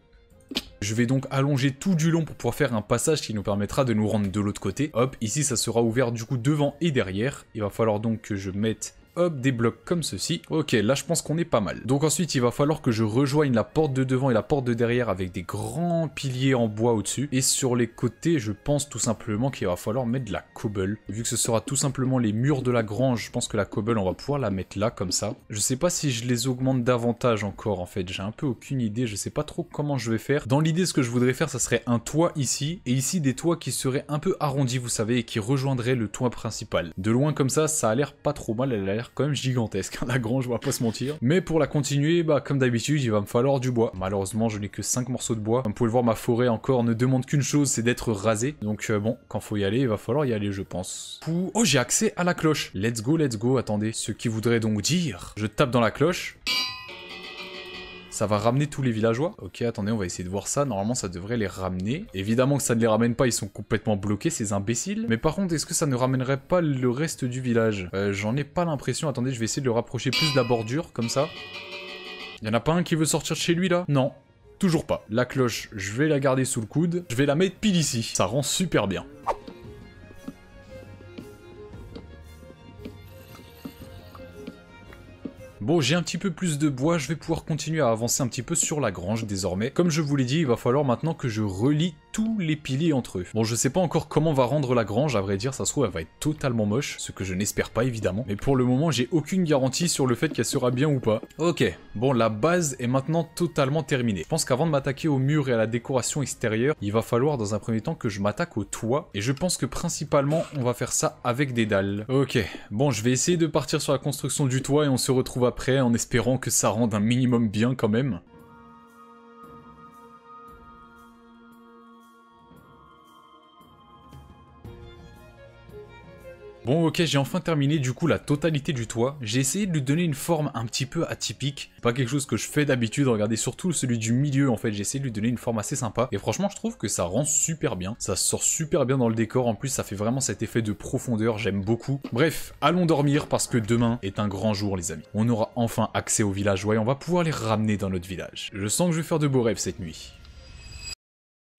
je vais donc allonger tout du long pour pouvoir faire un passage qui nous permettra de nous rendre de l'autre côté. Hop, ici ça sera ouvert du coup devant et derrière. Il va falloir donc que je mette hop, des blocs comme ceci. Ok, là je pense qu'on est pas mal. Donc ensuite, il va falloir que je rejoigne la porte de devant et la porte de derrière avec des grands piliers en bois au-dessus. Et sur les côtés, je pense tout simplement qu'il va falloir mettre de la cobble. Vu que ce sera tout simplement les murs de la grange, je pense que la cobble, on va pouvoir la mettre là, comme ça. Je sais pas si je les augmente davantage encore, en fait. J'ai un peu aucune idée, je sais pas trop comment je vais faire. Dans l'idée, ce que je voudrais faire, ça serait un toit ici, et ici des toits qui seraient un peu arrondis, vous savez, et qui rejoindraient le toit principal. De loin comme ça, ça a l'air pas trop mal, elle a l'air quand même gigantesque. Hein. La grange, on va pas se mentir. Mais pour la continuer, bah, comme d'habitude, il va me falloir du bois. Malheureusement, je n'ai que 5 morceaux de bois. Comme vous pouvez le voir, ma forêt encore ne demande qu'une chose, c'est d'être rasée. Donc euh, bon, quand faut y aller, il va falloir y aller, je pense. Oh, j'ai accès à la cloche. Let's go, let's go. Attendez, ce qui voudrait donc dire... Je tape dans la cloche. Ça va ramener tous les villageois. Ok, attendez, on va essayer de voir ça. Normalement, ça devrait les ramener. Évidemment que ça ne les ramène pas, ils sont complètement bloqués, ces imbéciles. Mais par contre, est-ce que ça ne ramènerait pas le reste du village euh, J'en ai pas l'impression. Attendez, je vais essayer de le rapprocher plus de la bordure, comme ça. Il y en a pas un qui veut sortir de chez lui, là Non. Toujours pas. La cloche, je vais la garder sous le coude. Je vais la mettre pile ici. Ça rend super bien. Bon, j'ai un petit peu plus de bois, je vais pouvoir continuer à avancer un petit peu sur la grange désormais. Comme je vous l'ai dit, il va falloir maintenant que je relie tous les piliers entre eux. Bon, je sais pas encore comment va rendre la grange, à vrai dire, ça se trouve, elle va être totalement moche, ce que je n'espère pas évidemment. Mais pour le moment, j'ai aucune garantie sur le fait qu'elle sera bien ou pas. Ok, bon, la base est maintenant totalement terminée. Je pense qu'avant de m'attaquer au mur et à la décoration extérieure, il va falloir dans un premier temps que je m'attaque au toit. Et je pense que principalement, on va faire ça avec des dalles. Ok, bon, je vais essayer de partir sur la construction du toit et on se retrouve à après en espérant que ça rende un minimum bien quand même. Bon ok j'ai enfin terminé du coup la totalité du toit, j'ai essayé de lui donner une forme un petit peu atypique, pas quelque chose que je fais d'habitude, regardez surtout celui du milieu en fait, j'ai essayé de lui donner une forme assez sympa, et franchement je trouve que ça rend super bien, ça sort super bien dans le décor, en plus ça fait vraiment cet effet de profondeur, j'aime beaucoup. Bref, allons dormir parce que demain est un grand jour les amis, on aura enfin accès au village, ouais on va pouvoir les ramener dans notre village. Je sens que je vais faire de beaux rêves cette nuit.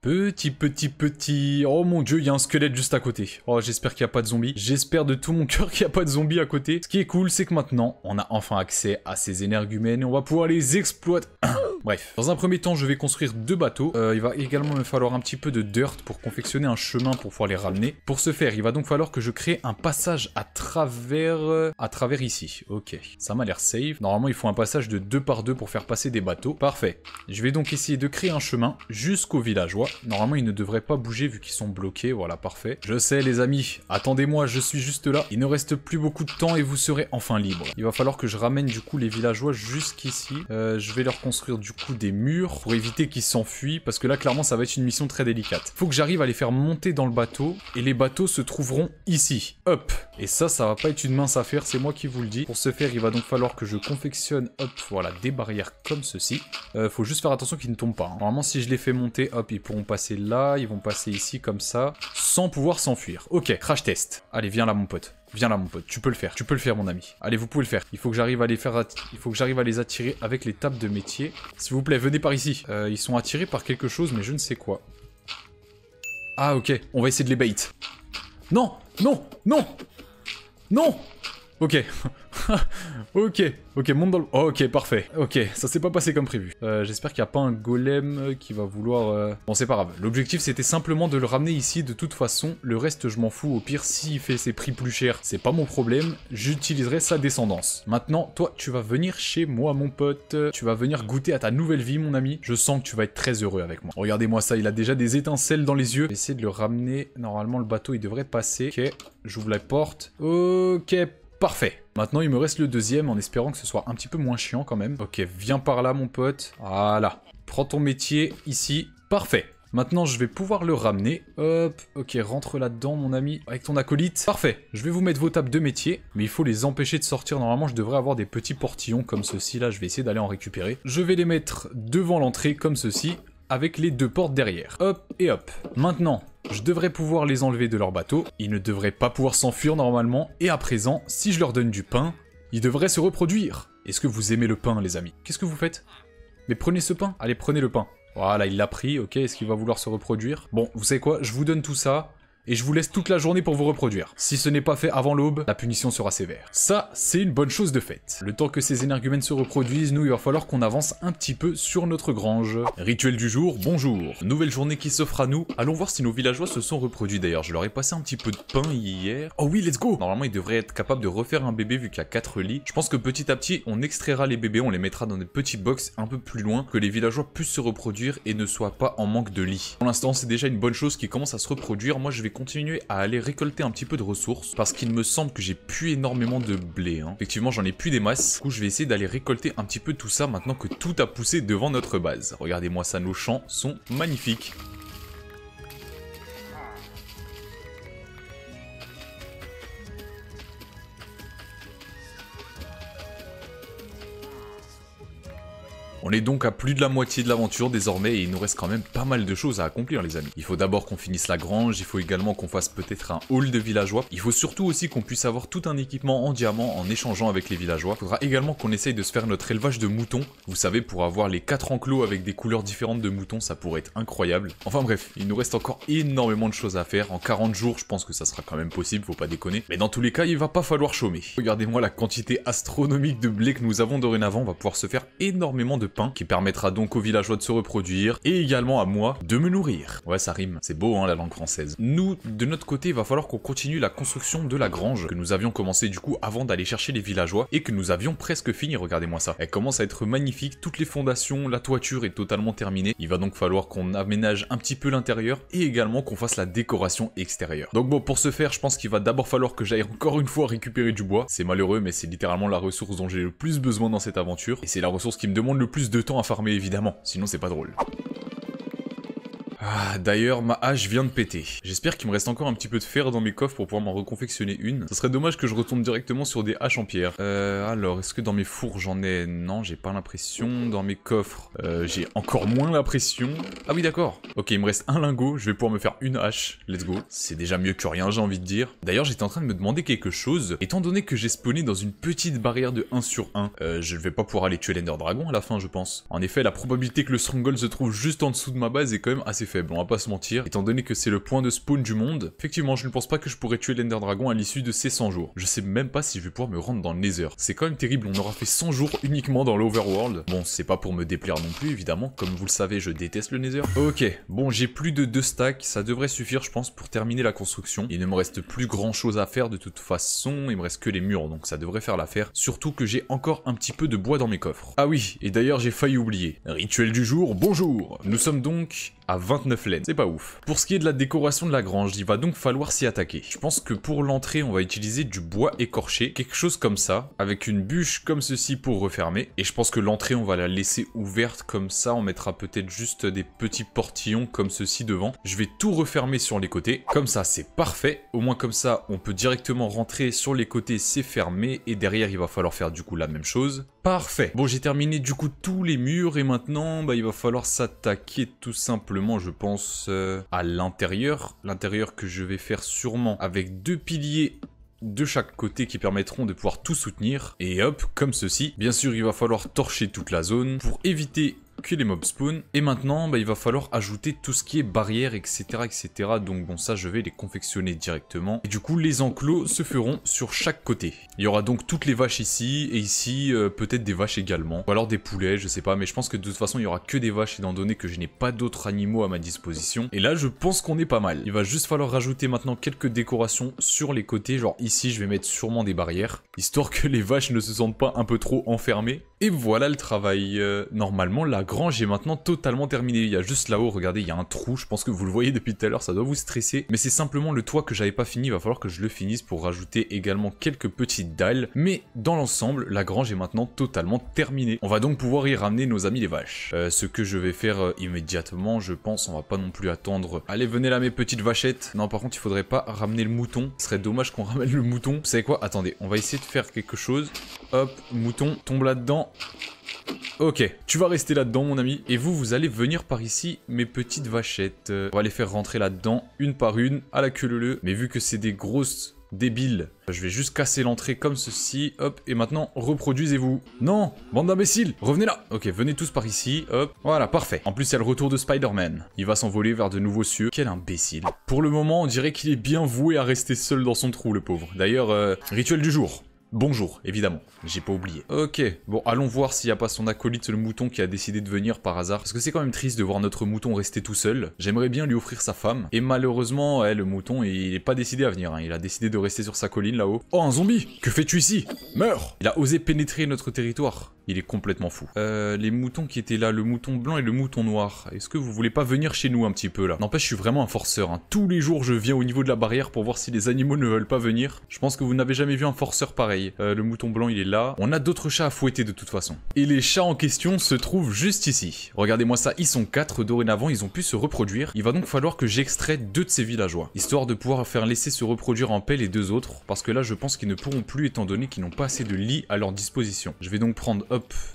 Petit, petit, petit... Oh mon dieu, il y a un squelette juste à côté. Oh, j'espère qu'il n'y a pas de zombies. J'espère de tout mon [LAUGHS] cœur qu'il n'y a pas de zombies à côté. Ce qui est cool, c'est que maintenant, on a enfin accès à ces énergumènes et on va pouvoir les exploiter. [COUGHS] Bref, dans un premier temps, je vais construire deux bateaux. Euh, il va également me falloir un petit peu de dirt pour confectionner un chemin pour pouvoir les ramener. Pour ce faire, il va donc falloir que je crée un passage à travers... Euh, à travers ici. Ok, ça m'a l'air safe. Normalement, il faut un passage de deux par deux pour faire passer des bateaux. Parfait. Je vais donc essayer de créer un chemin jusqu'au villageois. Normalement, ils ne devraient pas bouger vu qu'ils sont bloqués. Voilà, parfait. Je sais, les amis. Attendez-moi, je suis juste là. Il ne reste plus beaucoup de temps et vous serez enfin libre. Il va falloir que je ramène du coup les villageois jusqu'ici. Euh, je vais leur construire du coup des murs pour éviter qu'ils s'enfuient parce que là, clairement, ça va être une mission très délicate. Faut que j'arrive à les faire monter dans le bateau et les bateaux se trouveront ici. Hop Et ça, ça va pas être une mince affaire, c'est moi qui vous le dis. Pour ce faire, il va donc falloir que je confectionne, hop, voilà, des barrières comme ceci. Euh, faut juste faire attention qu'ils ne tombent pas. Hein. Normalement, si je les fais monter, hop, ils pourront passer là, ils vont passer ici comme ça, sans pouvoir s'enfuir. Ok, crash test. Allez, viens là mon pote. Viens là mon pote, tu peux le faire, tu peux le faire mon ami. Allez, vous pouvez le faire. Il faut que j'arrive à les faire il faut que j'arrive à les attirer avec les tables de métier. S'il vous plaît, venez par ici. Euh, ils sont attirés par quelque chose mais je ne sais quoi. Ah ok, on va essayer de les bait. Non, non, non. Non [LAUGHS] Ok. ok. Ok, monte dans le... ok, parfait. Ok, ça s'est pas passé comme prévu. Euh, j'espère qu'il n'y a pas un golem euh, qui va vouloir... Euh, bon, c'est pas grave. L'objectif, c'était simplement de le ramener ici. De toute façon, le reste, je m'en fous. Au pire, s'il fait ses prix plus chers, c'est pas mon problème. J'utiliserai sa descendance. Maintenant, toi, tu vas venir chez moi, mon pote. Tu vas venir goûter à ta nouvelle vie, mon ami. Je sens que tu vas être très heureux avec moi. Regardez-moi ça, il a déjà des étincelles dans les yeux. essayer de le ramener. Normalement, le bateau, il devrait passer. Ok, j'ouvre la porte. Ok, Parfait. Maintenant, il me reste le deuxième en espérant que ce soit un petit peu moins chiant quand même. Ok, viens par là, mon pote. Voilà. Prends ton métier ici. Parfait. Maintenant, je vais pouvoir le ramener. Hop, ok, rentre là-dedans, mon ami, avec ton acolyte. Parfait, je vais vous mettre vos tables de métier, mais il faut les empêcher de sortir. Normalement, je devrais avoir des petits portillons comme ceci. Là, je vais essayer d'aller en récupérer. Je vais les mettre devant l'entrée comme ceci, avec les deux portes derrière. Hop et hop. Maintenant, je devrais pouvoir les enlever de leur bateau, ils ne devraient pas pouvoir s'enfuir normalement, et à présent, si je leur donne du pain, ils devraient se reproduire. Est-ce que vous aimez le pain, les amis Qu'est-ce que vous faites Mais prenez ce pain, allez, prenez le pain. Voilà, il l'a pris, ok, est-ce qu'il va vouloir se reproduire Bon, vous savez quoi, je vous donne tout ça, et je vous laisse toute la journée pour vous reproduire. Si ce n'est pas fait avant l'aube, la punition sera sévère. Ça, c'est une bonne chose de fait. Le temps que ces énergumènes se reproduisent, nous, il va falloir qu'on avance un petit peu sur notre grange. Rituel du jour, bonjour. Nouvelle journée qui s'offre à nous. Allons voir si nos villageois se sont reproduits d'ailleurs. Je leur ai passé un petit peu de pain hier. Oh oui, let's go Normalement, ils devraient être capables de refaire un bébé vu qu'il y a 4 lits. Je pense que petit à petit, on extraira les bébés, on les mettra dans des petits box un peu plus loin, que les villageois puissent se reproduire et ne soient pas en manque de lits. Pour l'instant, c'est déjà une bonne chose qui commence à se reproduire. Moi, je vais continuer à aller récolter un petit peu de ressources parce qu'il me semble que j'ai plus énormément de blé. Hein. Effectivement, j'en ai plus des masses. Du coup, je vais essayer d'aller récolter un petit peu tout ça maintenant que tout a poussé devant notre base. Regardez-moi ça, nos champs sont magnifiques. On est donc à plus de la moitié de l'aventure désormais et il nous reste quand même pas mal de choses à accomplir les amis. Il faut d'abord qu'on finisse la grange, il faut également qu'on fasse peut-être un hall de villageois. Il faut surtout aussi qu'on puisse avoir tout un équipement en diamant en échangeant avec les villageois. Il faudra également qu'on essaye de se faire notre élevage de moutons. Vous savez, pour avoir les quatre enclos avec des couleurs différentes de moutons, ça pourrait être incroyable. Enfin bref, il nous reste encore énormément de choses à faire. En 40 jours, je pense que ça sera quand même possible, faut pas déconner. Mais dans tous les cas, il va pas falloir chômer. Regardez-moi la quantité astronomique de blé que nous avons dorénavant. On va pouvoir se faire énormément de qui permettra donc aux villageois de se reproduire et également à moi de me nourrir. Ouais, ça rime, c'est beau hein, la langue française. Nous, de notre côté, il va falloir qu'on continue la construction de la grange que nous avions commencé du coup avant d'aller chercher les villageois et que nous avions presque fini, regardez-moi ça. Elle commence à être magnifique, toutes les fondations, la toiture est totalement terminée. Il va donc falloir qu'on aménage un petit peu l'intérieur et également qu'on fasse la décoration extérieure. Donc bon, pour ce faire, je pense qu'il va d'abord falloir que j'aille encore une fois récupérer du bois. C'est malheureux, mais c'est littéralement la ressource dont j'ai le plus besoin dans cette aventure et c'est la ressource qui me demande le plus plus de temps à farmer évidemment, sinon c'est pas drôle. Ah, d'ailleurs, ma hache vient de péter. J'espère qu'il me reste encore un petit peu de fer dans mes coffres pour pouvoir m'en reconfectionner une. Ce serait dommage que je retombe directement sur des haches en pierre. Euh, alors, est-ce que dans mes fours j'en ai Non, j'ai pas l'impression. Dans mes coffres, euh, j'ai encore moins l'impression. Ah oui, d'accord. Ok, il me reste un lingot. Je vais pouvoir me faire une hache. Let's go. C'est déjà mieux que rien, j'ai envie de dire. D'ailleurs, j'étais en train de me demander quelque chose. Étant donné que j'ai spawné dans une petite barrière de 1 sur 1, euh, je ne vais pas pouvoir aller tuer l'Ender Dragon à la fin, je pense. En effet, la probabilité que le Stronghold se trouve juste en dessous de ma base est quand même assez on va pas se mentir, étant donné que c'est le point de spawn du monde. Effectivement, je ne pense pas que je pourrais tuer l'Ender Dragon à l'issue de ces 100 jours. Je sais même pas si je vais pouvoir me rendre dans le Nether. C'est quand même terrible, on aura fait 100 jours uniquement dans l'Overworld. Bon, c'est pas pour me déplaire non plus, évidemment. Comme vous le savez, je déteste le Nether. Ok, bon, j'ai plus de 2 stacks, ça devrait suffire, je pense, pour terminer la construction. Il ne me reste plus grand chose à faire de toute façon, il me reste que les murs, donc ça devrait faire l'affaire. Surtout que j'ai encore un petit peu de bois dans mes coffres. Ah oui, et d'ailleurs j'ai failli oublier. Rituel du jour, bonjour Nous sommes donc à 29 laines. C'est pas ouf. Pour ce qui est de la décoration de la grange, il va donc falloir s'y attaquer. Je pense que pour l'entrée, on va utiliser du bois écorché, quelque chose comme ça, avec une bûche comme ceci pour refermer. Et je pense que l'entrée, on va la laisser ouverte comme ça. On mettra peut-être juste des petits portillons comme ceci devant. Je vais tout refermer sur les côtés. Comme ça, c'est parfait. Au moins comme ça, on peut directement rentrer sur les côtés, c'est fermé. Et derrière, il va falloir faire du coup la même chose. Parfait. Bon, j'ai terminé du coup tous les murs et maintenant, bah, il va falloir s'attaquer tout simplement, je pense, euh, à l'intérieur. L'intérieur que je vais faire sûrement avec deux piliers de chaque côté qui permettront de pouvoir tout soutenir. Et hop, comme ceci. Bien sûr, il va falloir torcher toute la zone pour éviter que les mobs spawn. Et maintenant, bah, il va falloir ajouter tout ce qui est barrière, etc., etc. Donc bon, ça, je vais les confectionner directement. Et du coup, les enclos se feront sur chaque côté. Il y aura donc toutes les vaches ici, et ici, euh, peut-être des vaches également. Ou alors des poulets, je sais pas, mais je pense que de toute façon, il y aura que des vaches, étant donné que je n'ai pas d'autres animaux à ma disposition. Et là, je pense qu'on est pas mal. Il va juste falloir rajouter maintenant quelques décorations sur les côtés. Genre ici, je vais mettre sûrement des barrières, histoire que les vaches ne se sentent pas un peu trop enfermées. Et voilà le travail. Euh, normalement, la grange est maintenant totalement terminée. Il y a juste là-haut, regardez, il y a un trou. Je pense que vous le voyez depuis tout à l'heure, ça doit vous stresser. Mais c'est simplement le toit que j'avais pas fini. Il va falloir que je le finisse pour rajouter également quelques petites dalles. Mais dans l'ensemble, la grange est maintenant totalement terminée. On va donc pouvoir y ramener nos amis les vaches. Euh, ce que je vais faire euh, immédiatement, je pense, on va pas non plus attendre. Allez, venez là mes petites vachettes. Non, par contre, il faudrait pas ramener le mouton. Ce serait dommage qu'on [LAUGHS] ramène le mouton. Vous savez quoi Attendez, on va essayer de faire quelque chose. Hop, mouton, tombe là-dedans. Ok, tu vas rester là-dedans mon ami, et vous, vous allez venir par ici, mes petites vachettes. Euh, on va les faire rentrer là-dedans, une par une, à la queue mais vu que c'est des grosses débiles, je vais juste casser l'entrée comme ceci, hop, et maintenant, reproduisez-vous. Non, bande d'imbéciles, revenez là Ok, venez tous par ici, hop, voilà, parfait. En plus, il y a le retour de Spider-Man. Il va s'envoler vers de nouveaux cieux. Quel imbécile. Pour le moment, on dirait qu'il est bien voué à rester seul dans son trou, le pauvre. D'ailleurs, euh, rituel du jour. Bonjour, évidemment, j'ai pas oublié. Ok, bon allons voir s'il n'y a pas son acolyte le mouton qui a décidé de venir par hasard, parce que c'est quand même triste de voir notre mouton rester tout seul. J'aimerais bien lui offrir sa femme, et malheureusement, eh, le mouton, il n'est pas décidé à venir, hein. il a décidé de rester sur sa colline là-haut. Oh, un zombie Que fais-tu ici Meurs Il a osé pénétrer notre territoire. Il est complètement fou. Euh, les moutons qui étaient là, le mouton blanc et le mouton noir. Est-ce que vous voulez pas venir chez nous un petit peu là N'empêche, je suis vraiment un forceur. Hein. Tous les jours, je viens au niveau de la barrière pour voir si les animaux ne veulent pas venir. Je pense que vous n'avez jamais vu un forceur pareil. Euh, le mouton blanc, il est là. On a d'autres chats à fouetter de toute façon. Et les chats en question se trouvent juste ici. Regardez-moi ça, ils sont quatre. Dorénavant, ils ont pu se reproduire. Il va donc falloir que j'extraie deux de ces villageois. Histoire de pouvoir faire laisser se reproduire en paix les deux autres. Parce que là, je pense qu'ils ne pourront plus étant donné qu'ils n'ont pas assez de lits à leur disposition. Je vais donc prendre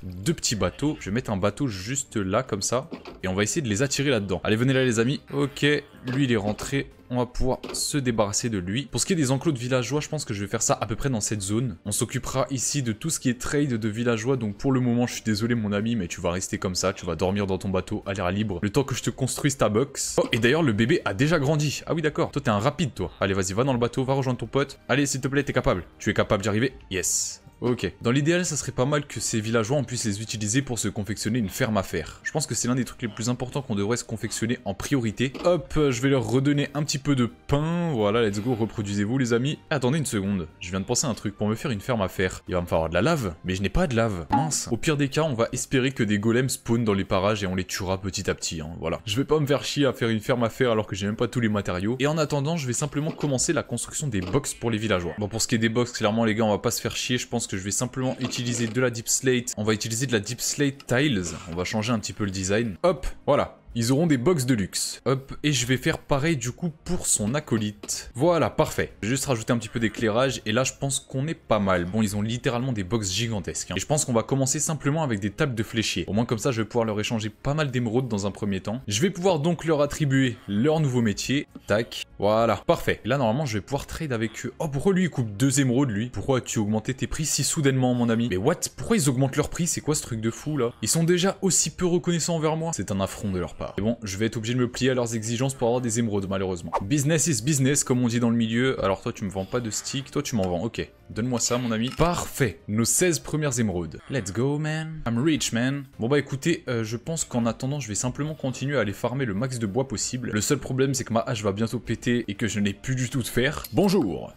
deux petits bateaux. Je vais mettre un bateau juste là, comme ça. Et on va essayer de les attirer là-dedans. Allez, venez là, les amis. Ok, lui, il est rentré on va pouvoir se débarrasser de lui. Pour ce qui est des enclos de villageois, je pense que je vais faire ça à peu près dans cette zone. On s'occupera ici de tout ce qui est trade de villageois, donc pour le moment, je suis désolé mon ami, mais tu vas rester comme ça, tu vas dormir dans ton bateau à l'air libre, le temps que je te construise ta box. Oh, et d'ailleurs, le bébé a déjà grandi. Ah oui, d'accord, toi t'es un rapide, toi. Allez, vas-y, va dans le bateau, va rejoindre ton pote. Allez, s'il te plaît, t'es capable. Tu es capable d'y arriver Yes. Ok. Dans l'idéal, ça serait pas mal que ces villageois, on puisse les utiliser pour se confectionner une ferme à faire. Je pense que c'est l'un des trucs les plus importants qu'on devrait se confectionner en priorité. Hop, euh, je vais leur redonner un petit peu de pain. Voilà, let's go, reproduisez-vous les amis. Attendez une seconde, je viens de penser à un truc. Pour me faire une ferme à faire, il va me falloir de la lave. Mais je n'ai pas de lave. Mince. Au pire des cas, on va espérer que des golems spawnent dans les parages et on les tuera petit à petit. Hein. Voilà. Je vais pas me faire chier à faire une ferme à faire alors que j'ai même pas tous les matériaux. Et en attendant, je vais simplement commencer la construction des box pour les villageois. Bon, pour ce qui est des box, clairement les gars, on va pas se faire chier. Je pense je vais simplement utiliser de la deep slate. On va utiliser de la deep slate tiles. On va changer un petit peu le design. Hop, voilà. Ils auront des box de luxe. Hop, et je vais faire pareil du coup pour son acolyte. Voilà, parfait. Je vais juste rajouter un petit peu d'éclairage et là je pense qu'on est pas mal. Bon, ils ont littéralement des box gigantesques. Hein. Et je pense qu'on va commencer simplement avec des tables de fléchiers. Au moins comme ça, je vais pouvoir leur échanger pas mal d'émeraudes dans un premier temps. Je vais pouvoir donc leur attribuer leur nouveau métier. Tac, voilà, parfait. là normalement, je vais pouvoir trade avec eux. Oh, pourquoi lui il coupe deux émeraudes lui Pourquoi as-tu augmenté tes prix si soudainement mon ami Mais what Pourquoi ils augmentent leur prix C'est quoi ce truc de fou là Ils sont déjà aussi peu reconnaissants envers moi C'est un affront de leur part bon, je vais être obligé de me plier à leurs exigences pour avoir des émeraudes, malheureusement. Business is business, comme on dit dans le milieu. Alors toi, tu me vends pas de stick, toi, tu m'en vends. Ok, donne-moi ça, mon ami. Parfait, nos 16 premières émeraudes. Let's go, man. I'm rich, man. Bon bah écoutez, euh, je pense qu'en attendant, je vais simplement continuer à aller farmer le max de bois possible. Le seul problème, c'est que ma hache va bientôt péter et que je n'ai plus du tout de fer. Bonjour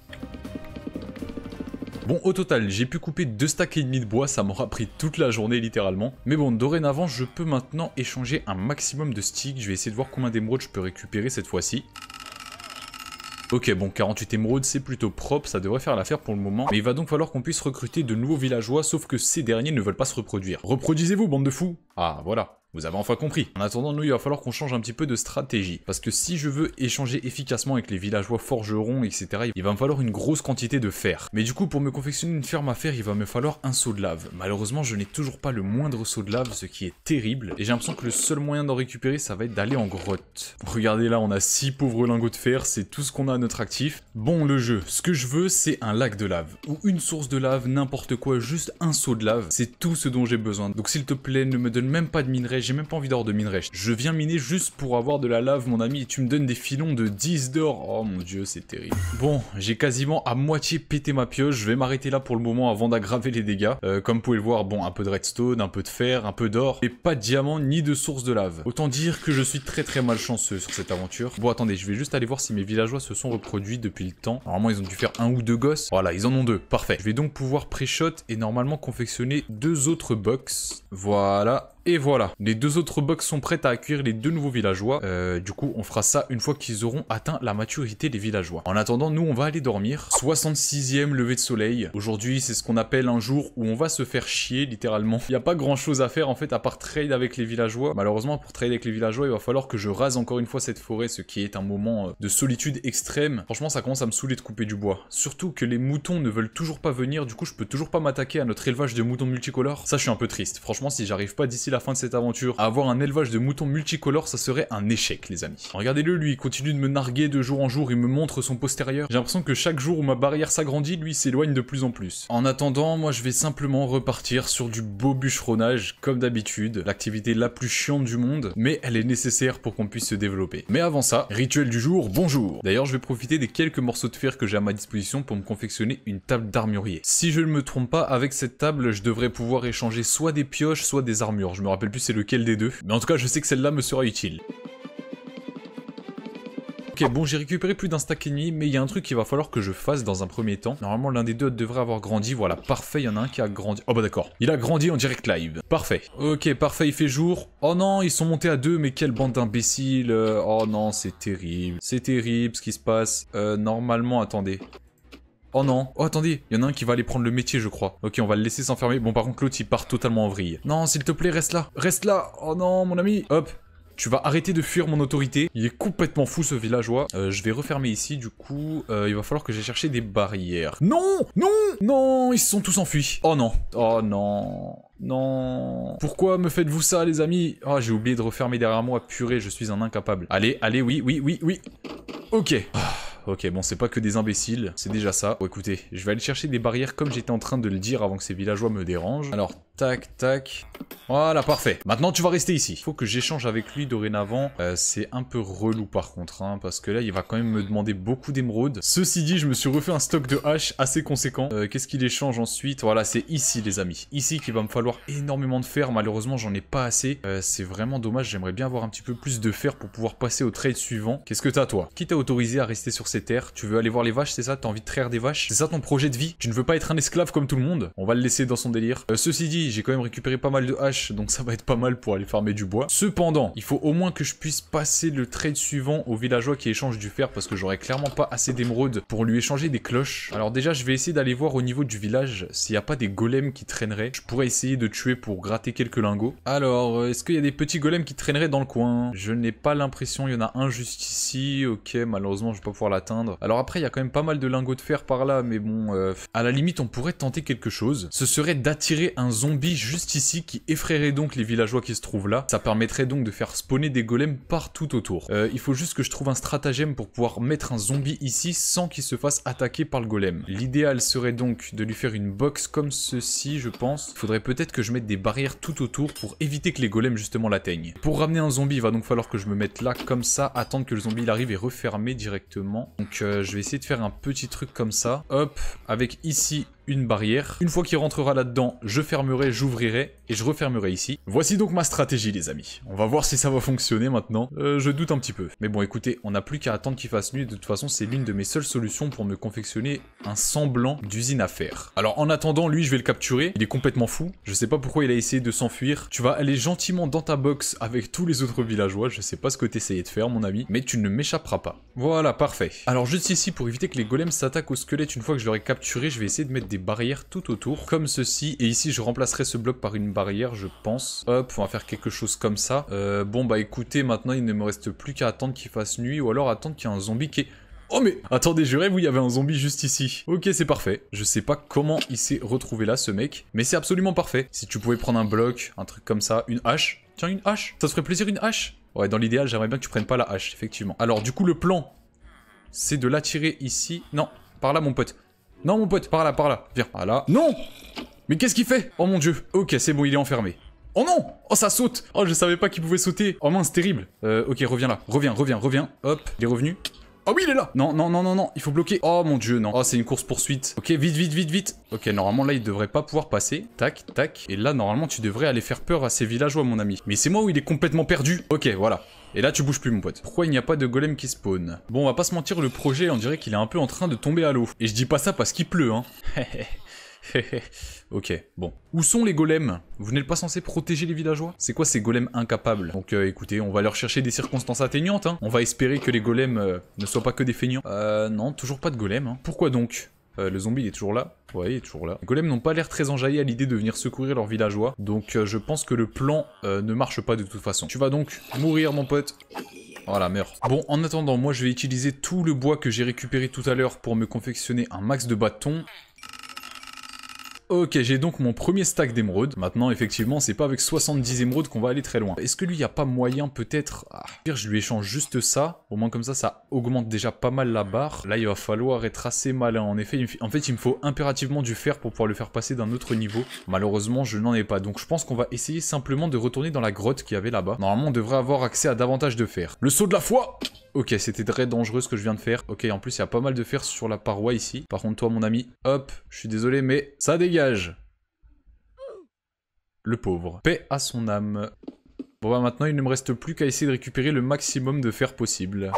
Bon, au total, j'ai pu couper deux stacks et demi de bois, ça m'aura pris toute la journée littéralement. Mais bon, dorénavant, je peux maintenant échanger un maximum de sticks. Je vais essayer de voir combien d'émeraudes je peux récupérer cette fois-ci. Ok bon 48 émeraudes c'est plutôt propre, ça devrait faire l'affaire pour le moment, mais il va donc falloir qu'on puisse recruter de nouveaux villageois sauf que ces derniers ne veulent pas se reproduire. Reproduisez-vous bande de fous Ah voilà vous avez enfin compris. En attendant, nous, il va falloir qu'on change un petit peu de stratégie. Parce que si je veux échanger efficacement avec les villageois forgerons, etc., il va me falloir une grosse quantité de fer. Mais du coup, pour me confectionner une ferme à fer, il va me falloir un seau de lave. Malheureusement, je n'ai toujours pas le moindre seau de lave, ce qui est terrible. Et j'ai l'impression que le seul moyen d'en récupérer, ça va être d'aller en grotte. Regardez là, on a six pauvres lingots de fer, c'est tout ce qu'on a à notre actif. Bon, le jeu, ce que je veux, c'est un lac de lave. Ou une source de lave, n'importe quoi, juste un seau de lave. C'est tout ce dont j'ai besoin. Donc s'il te plaît, ne me donne même pas de minerai j'ai même pas envie d'avoir de minerais. Je viens miner juste pour avoir de la lave, mon ami, et tu me donnes des filons de 10 d'or. Oh mon dieu, c'est terrible. Bon, j'ai quasiment à moitié pété ma pioche. Je vais m'arrêter là pour le moment avant d'aggraver les dégâts. Euh, comme vous pouvez le voir, bon, un peu de redstone, un peu de fer, un peu d'or, et pas de diamant ni de source de lave. Autant dire que je suis très très malchanceux sur cette aventure. Bon, attendez, je vais juste aller voir si mes villageois se sont reproduits depuis le temps. Normalement, ils ont dû faire un ou deux gosses. Voilà, ils en ont deux. Parfait. Je vais donc pouvoir pré-shot et normalement confectionner deux autres box. Voilà, et voilà, les deux autres box sont prêts à accueillir les deux nouveaux villageois. Euh, du coup, on fera ça une fois qu'ils auront atteint la maturité des villageois. En attendant, nous, on va aller dormir. 66e lever de soleil. Aujourd'hui, c'est ce qu'on appelle un jour où on va se faire chier, littéralement. Il n'y a pas grand-chose à faire, en fait, à part trade avec les villageois. Malheureusement, pour trade avec les villageois, il va falloir que je rase encore une fois cette forêt, ce qui est un moment euh, de solitude extrême. Franchement, ça commence à me saouler de couper du bois. Surtout que les moutons ne veulent toujours pas venir, du coup, je peux toujours pas m'attaquer à notre élevage de moutons multicolores. Ça, je suis un peu triste. Franchement, si j'arrive pas d'ici là, la fin de cette aventure. Avoir un élevage de moutons multicolores, ça serait un échec, les amis. Regardez-le, lui, il continue de me narguer de jour en jour, il me montre son postérieur. J'ai l'impression que chaque jour où ma barrière s'agrandit, lui s'éloigne de plus en plus. En attendant, moi je vais simplement repartir sur du beau bûcheronnage, comme d'habitude, l'activité la plus chiante du monde, mais elle est nécessaire pour qu'on puisse se développer. Mais avant ça, rituel du jour, bonjour D'ailleurs, je vais profiter des quelques morceaux de fer que j'ai à ma disposition pour me confectionner une table d'armurier. Si je ne me trompe pas, avec cette table, je devrais pouvoir échanger soit des pioches, soit des armures me rappelle plus c'est lequel des deux. Mais en tout cas, je sais que celle-là me sera utile. Ok, bon, j'ai récupéré plus d'un stack ennemi, mais il y a un truc qu'il va falloir que je fasse dans un premier temps. Normalement, l'un des deux devrait avoir grandi. Voilà, parfait, il y en a un qui a grandi. Oh bah d'accord, il a grandi en direct live. Parfait. Ok, parfait, il fait jour. Oh non, ils sont montés à deux, mais quelle bande d'imbéciles. Oh non, c'est terrible. C'est terrible ce qui se passe. Euh, normalement, attendez. Oh non. Oh attendez, il y en a un qui va aller prendre le métier je crois. Ok, on va le laisser s'enfermer. Bon par contre l'autre il part totalement en vrille. Non, s'il te plaît, reste là. Reste là. Oh non, mon ami. Hop, tu vas arrêter de fuir mon autorité. Il est complètement fou ce villageois. Euh, je vais refermer ici, du coup, euh, il va falloir que j'aille chercher des barrières. Non Non Non Ils se sont tous enfuis. Oh non. Oh non. Non. Pourquoi me faites-vous ça, les amis Ah, oh, j'ai oublié de refermer derrière moi. Purée, je suis un incapable. Allez, allez, oui, oui, oui, oui. Ok. Ah ok, bon, c'est pas que des imbéciles, c'est déjà ça. Bon, écoutez, je vais aller chercher des barrières comme j'étais en train de le dire avant que ces villageois me dérangent. Alors, tac, tac. Voilà, parfait. Maintenant, tu vas rester ici. Il Faut que j'échange avec lui dorénavant. Euh, c'est un peu relou par contre, hein, parce que là, il va quand même me demander beaucoup d'émeraudes. Ceci dit, je me suis refait un stock de haches assez conséquent. Euh, qu'est-ce qu'il échange ensuite Voilà, c'est ici, les amis. Ici qu'il va me falloir énormément de fer. Malheureusement, j'en ai pas assez. Euh, c'est vraiment dommage. J'aimerais bien avoir un petit peu plus de fer pour pouvoir passer au trade suivant. Qu'est-ce que t'as, toi Qui t'a autorisé à rester sur cette terre. tu veux aller voir les vaches, c'est ça T'as envie de traire des vaches C'est ça ton projet de vie Tu ne veux pas être un esclave comme tout le monde On va le laisser dans son délire. Euh, ceci dit, j'ai quand même récupéré pas mal de haches, donc ça va être pas mal pour aller farmer du bois. Cependant, il faut au moins que je puisse passer le trade suivant au villageois qui échange du fer, parce que j'aurais clairement pas assez d'émeraudes pour lui échanger des cloches. Alors déjà, je vais essayer d'aller voir au niveau du village s'il n'y a pas des golems qui traîneraient. Je pourrais essayer de tuer pour gratter quelques lingots. Alors, euh, est-ce qu'il y a des petits golems qui traîneraient dans le coin Je n'ai pas l'impression, il y en a un juste ici. Ok, malheureusement, je vais pas pouvoir la alors après, il y a quand même pas mal de lingots de fer par là, mais bon, euh, à la limite, on pourrait tenter quelque chose. Ce serait d'attirer un zombie juste ici qui effraierait donc les villageois qui se trouvent là. Ça permettrait donc de faire spawner des golems partout autour. Euh, il faut juste que je trouve un stratagème pour pouvoir mettre un zombie ici sans qu'il se fasse attaquer par le golem. L'idéal serait donc de lui faire une box comme ceci, je pense. Il faudrait peut-être que je mette des barrières tout autour pour éviter que les golems justement l'atteignent. Pour ramener un zombie, il va donc falloir que je me mette là comme ça, attendre que le zombie il arrive et refermer directement. Donc euh, je vais essayer de faire un petit truc comme ça. Hop, avec ici une barrière. Une fois qu'il rentrera là-dedans, je fermerai, j'ouvrirai et je refermerai ici. Voici donc ma stratégie les amis. On va voir si ça va fonctionner maintenant. Euh, je doute un petit peu. Mais bon écoutez, on n'a plus qu'à attendre qu'il fasse nuit. De toute façon, c'est l'une de mes seules solutions pour me confectionner un semblant d'usine à faire. Alors en attendant, lui, je vais le capturer. Il est complètement fou. Je sais pas pourquoi il a essayé de s'enfuir. Tu vas aller gentiment dans ta box avec tous les autres villageois. Je sais pas ce que t'essayais de faire mon ami, mais tu ne m'échapperas pas. Voilà, parfait. Alors juste ici, pour éviter que les golems s'attaquent au squelette une fois que je l'aurai capturé, je vais essayer de mettre des barrières tout autour, comme ceci. Et ici, je remplacerai ce bloc par une barrière, je pense. Hop, on va faire quelque chose comme ça. Euh, bon, bah écoutez, maintenant, il ne me reste plus qu'à attendre qu'il fasse nuit, ou alors attendre qu'il y ait un zombie qui est... Oh mais attendez, je rêve, il y avait un zombie juste ici. Ok, c'est parfait. Je sais pas comment il s'est retrouvé là, ce mec, mais c'est absolument parfait. Si tu pouvais prendre un bloc, un truc comme ça, une hache. Tiens, une hache. Ça te ferait plaisir une hache Ouais, dans l'idéal, j'aimerais bien que tu prennes pas la hache, effectivement. Alors, du coup, le plan, c'est de l'attirer ici. Non, par là, mon pote. Non, mon pote, par là, par là. Viens, ah, là. Non Mais qu'est-ce qu'il fait Oh mon dieu. Ok, c'est bon, il est enfermé. Oh non Oh ça saute Oh je savais pas qu'il pouvait sauter Oh mince, terrible euh, ok, reviens là. Reviens, reviens, reviens. Hop, il est revenu. Oh oui, il est là Non, non, non, non, non, il faut bloquer. Oh mon dieu, non. Oh, c'est une course-poursuite. Ok, vite, vite, vite, vite. Ok, normalement, là, il devrait pas pouvoir passer. Tac, tac. Et là, normalement, tu devrais aller faire peur à ces villageois, mon ami. Mais c'est moi où il est complètement perdu. Ok, voilà. Et là, tu bouges plus, mon pote. Pourquoi il n'y a pas de golem qui spawn Bon, on va pas se mentir, le projet, on dirait qu'il est un peu en train de tomber à l'eau. Et je dis pas ça parce qu'il pleut, hein. [LAUGHS] ok, bon. Où sont les golems Vous n'êtes pas censé protéger les villageois C'est quoi ces golems incapables Donc euh, écoutez, on va leur chercher des circonstances atteignantes. Hein. On va espérer que les golems euh, ne soient pas que des feignants. Euh, non, toujours pas de golems. Hein. Pourquoi donc euh, le zombie il est toujours là. Ouais, il est toujours là. Les golems n'ont pas l'air très enjaillés à l'idée de venir secourir leurs villageois. Donc euh, je pense que le plan euh, ne marche pas de toute façon. Tu vas donc mourir mon pote. Voilà, meurs. Ah bon, en attendant, moi je vais utiliser tout le bois que j'ai récupéré tout à l'heure pour me confectionner un max de bâtons. Ok, j'ai donc mon premier stack d'émeraudes. Maintenant, effectivement, c'est pas avec 70 émeraudes qu'on va aller très loin. Est-ce que lui, il n'y a pas moyen peut-être... Ah, pire, je lui échange juste ça. Au moins comme ça, ça augmente déjà pas mal la barre. Là, il va falloir être assez malin. En effet, en fait, il me faut impérativement du fer pour pouvoir le faire passer d'un autre niveau. Malheureusement, je n'en ai pas. Donc, je pense qu'on va essayer simplement de retourner dans la grotte qu'il y avait là-bas. Normalement, on devrait avoir accès à davantage de fer. Le saut de la foi Ok, c'était très dangereux ce que je viens de faire. Ok, en plus, il y a pas mal de fer sur la paroi ici. Par contre, toi, mon ami, hop, je suis désolé, mais ça dégage. Le pauvre. Paix à son âme. Bon bah maintenant il ne me reste plus qu'à essayer de récupérer le maximum de fer possible.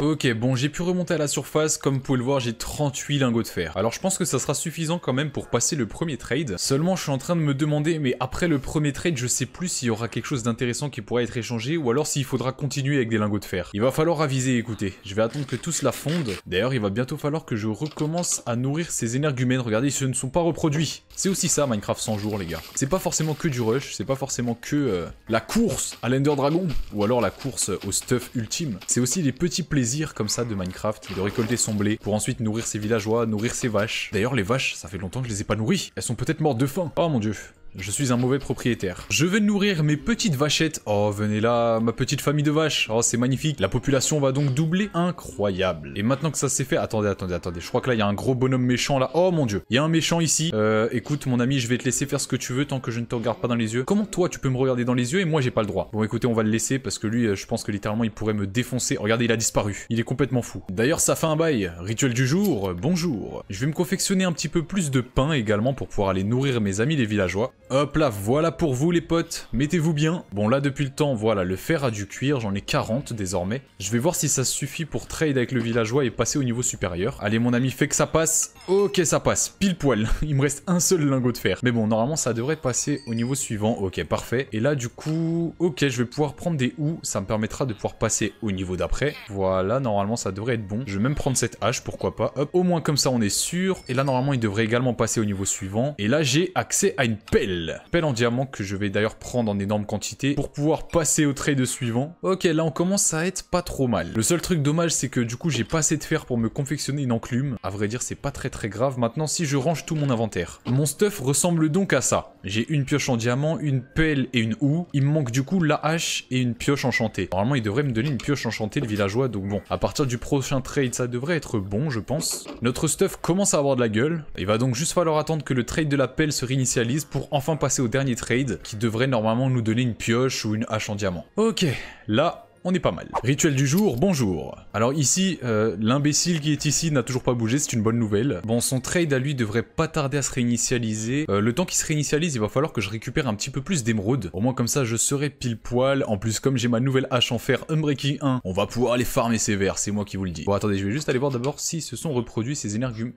Ok, bon, j'ai pu remonter à la surface. Comme vous pouvez le voir, j'ai 38 lingots de fer. Alors, je pense que ça sera suffisant quand même pour passer le premier trade. Seulement, je suis en train de me demander, mais après le premier trade, je sais plus s'il y aura quelque chose d'intéressant qui pourra être échangé ou alors s'il faudra continuer avec des lingots de fer. Il va falloir aviser, écoutez. Je vais attendre que tout cela fonde. D'ailleurs, il va bientôt falloir que je recommence à nourrir ces énergumènes. Regardez, ils se ne sont pas reproduits. C'est aussi ça, Minecraft 100 jours, les gars. C'est pas forcément que du rush, c'est pas forcément que euh, la course à l'Ender Dragon ou alors la course au stuff ultime. C'est aussi les petits plaisirs comme ça de Minecraft, de récolter son blé pour ensuite nourrir ses villageois, nourrir ses vaches. D'ailleurs, les vaches, ça fait longtemps que je les ai pas nourries. Elles sont peut-être mortes de faim. Oh mon dieu. Je suis un mauvais propriétaire. Je vais nourrir mes petites vachettes. Oh, venez là, ma petite famille de vaches. Oh, c'est magnifique. La population va donc doubler. Incroyable. Et maintenant que ça s'est fait... Attendez, attendez, attendez. Je crois que là, il y a un gros bonhomme méchant là. Oh mon dieu. Il y a un méchant ici. Euh, écoute, mon ami, je vais te laisser faire ce que tu veux tant que je ne te regarde pas dans les yeux. Comment toi, tu peux me regarder dans les yeux et moi, j'ai pas le droit Bon, écoutez, on va le laisser parce que lui, euh, je pense que littéralement, il pourrait me défoncer. Regardez, il a disparu. Il est complètement fou. D'ailleurs, ça fait un bail. Rituel du jour, bonjour. Je vais me confectionner un petit peu plus de pain également pour pouvoir aller nourrir mes amis les villageois. Hop là, voilà pour vous les potes, mettez-vous bien. Bon là depuis le temps, voilà, le fer a du cuir, j'en ai 40 désormais. Je vais voir si ça suffit pour trade avec le villageois et passer au niveau supérieur. Allez mon ami, fais que ça passe. Ok ça passe, pile poil. [LAUGHS] Il me reste un seul lingot de fer. Mais bon, normalement ça devrait passer au niveau suivant, ok parfait. Et là du coup, ok je vais pouvoir prendre des houes, ça me permettra de pouvoir passer au niveau d'après. Voilà, normalement ça devrait être bon. Je vais même prendre cette hache, pourquoi pas. Hop, au moins comme ça on est sûr. Et là normalement il devrait également passer au niveau suivant. Et là j'ai accès à une pelle pelle. en diamant que je vais d'ailleurs prendre en énorme quantité pour pouvoir passer au trade suivant. Ok, là on commence à être pas trop mal. Le seul truc dommage, c'est que du coup j'ai pas assez de fer pour me confectionner une enclume. À vrai dire, c'est pas très très grave. Maintenant, si je range tout mon inventaire. Mon stuff ressemble donc à ça. J'ai une pioche en diamant, une pelle et une houe. Il me manque du coup la hache et une pioche enchantée. Normalement, il devrait me donner une pioche enchantée, le villageois. Donc bon, à partir du prochain trade, ça devrait être bon, je pense. Notre stuff commence à avoir de la gueule. Il va donc juste falloir attendre que le trade de la pelle se réinitialise pour enfin enfin passer au dernier trade qui devrait normalement nous donner une pioche ou une hache en diamant. Ok, là, on est pas mal. Rituel du jour, bonjour. Alors ici, euh, l'imbécile qui est ici n'a toujours pas bougé, c'est une bonne nouvelle. Bon, son trade à lui devrait pas tarder à se réinitialiser. Euh, le temps qu'il se réinitialise, il va falloir que je récupère un petit peu plus d'émeraudes. Au moins comme ça, je serai pile poil. En plus, comme j'ai ma nouvelle hache en fer Unbreaking 1, on va pouvoir aller farmer sévère, c'est moi qui vous le dis. Bon, attendez, je vais juste aller voir d'abord si se sont reproduits ces énergumes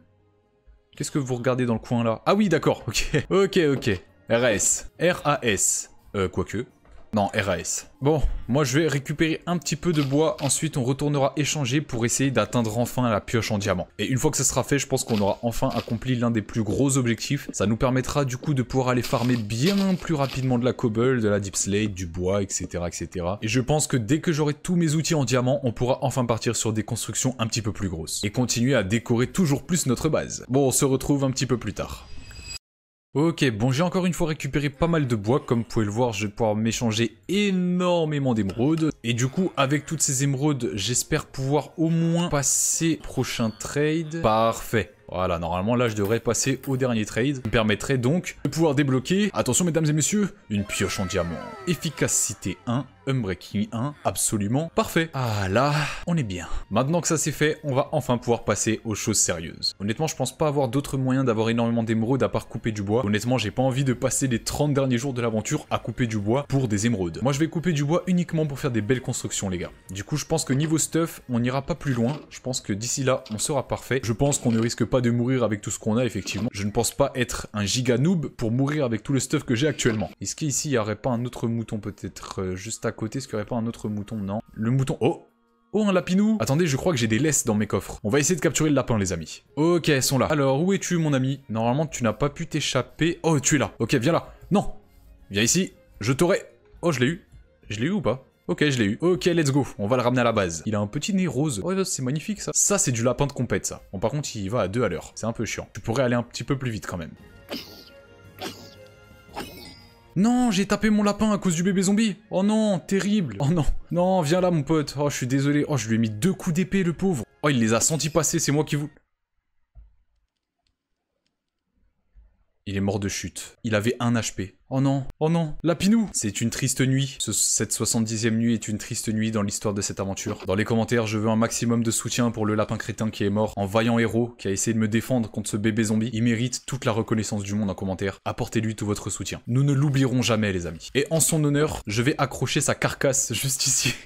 Qu'est-ce que vous regardez dans le coin là Ah oui, d'accord, ok. [LAUGHS] Ok, ok. RAS. RAS. Euh, quoique. Non, RAS. Bon, moi je vais récupérer un petit peu de bois, ensuite on retournera échanger pour essayer d'atteindre enfin la pioche en diamant. Et une fois que ce sera fait, je pense qu'on aura enfin accompli l'un des plus gros objectifs. Ça nous permettra du coup de pouvoir aller farmer bien plus rapidement de la cobble, de la deep slate, du bois, etc. etc. Et je pense que dès que j'aurai tous mes outils en diamant, on pourra enfin partir sur des constructions un petit peu plus grosses. Et continuer à décorer toujours plus notre base. Bon, on se retrouve un petit peu plus tard. Ok, bon j'ai encore une fois récupéré pas mal de bois, comme vous pouvez le voir je vais pouvoir m'échanger énormément d'émeraudes. Et du coup avec toutes ces émeraudes j'espère pouvoir au moins passer prochain trade. Parfait. Voilà, normalement là je devrais passer au dernier trade, me permettrait donc de pouvoir débloquer, attention mesdames et messieurs, une pioche en diamant. Efficacité 1, Unbreaking 1 absolument parfait. Ah là, on est bien. Maintenant que ça c'est fait, on va enfin pouvoir passer aux choses sérieuses. Honnêtement, je pense pas avoir d'autres moyens d'avoir énormément d'émeraudes à part couper du bois. Honnêtement, j'ai pas envie de passer les 30 derniers jours de l'aventure à couper du bois pour des émeraudes. Moi, je vais couper du bois uniquement pour faire des belles constructions, les gars. Du coup, je pense que niveau stuff, on n'ira pas plus loin. Je pense que d'ici là, on sera parfait. Je pense qu'on ne risque pas de mourir avec tout ce qu'on a, effectivement. Je ne pense pas être un giga noob pour mourir avec tout le stuff que j'ai actuellement. Est-ce qu'ici, il n'y aurait pas un autre mouton peut-être euh, juste à côté, ce qu'il n'y aurait pas un autre mouton Non. Le mouton... Oh Oh, un lapinou Attendez, je crois que j'ai des laisses dans mes coffres. On va essayer de capturer le lapin, les amis. Ok, ils sont là. Alors, où es-tu, mon ami Normalement, tu n'as pas pu t'échapper. Oh, tu es là. Ok, viens là. Non Viens ici. Je t'aurai... Oh, je l'ai eu. Je l'ai eu ou pas Ok, je l'ai eu. Ok, let's go. On va le ramener à la base. Il a un petit nez rose. Oh, c'est magnifique, ça. Ça, c'est du lapin de compète, ça. Bon, par contre, il va à deux à l'heure. C'est un peu chiant. Tu pourrais aller un petit peu plus vite, quand même. Non, j'ai tapé mon lapin à cause du bébé zombie. Oh non, terrible. Oh non. Non, viens là, mon pote. Oh, je suis désolé. Oh, je lui ai mis deux coups d'épée, le pauvre. Oh, il les a sentis passer, c'est moi qui vous... Il est mort de chute. Il avait un HP. Oh non, oh non, Lapinou C'est une triste nuit. cette 70e nuit est une triste nuit dans l'histoire de cette aventure. Dans les commentaires, je veux un maximum de soutien pour le lapin crétin qui est mort, en vaillant héros qui a essayé de me défendre contre ce bébé zombie. Il mérite toute la reconnaissance du monde en commentaire. Apportez-lui tout votre soutien. Nous ne l'oublierons jamais, les amis. Et en son honneur, je vais accrocher sa carcasse juste ici. [LAUGHS]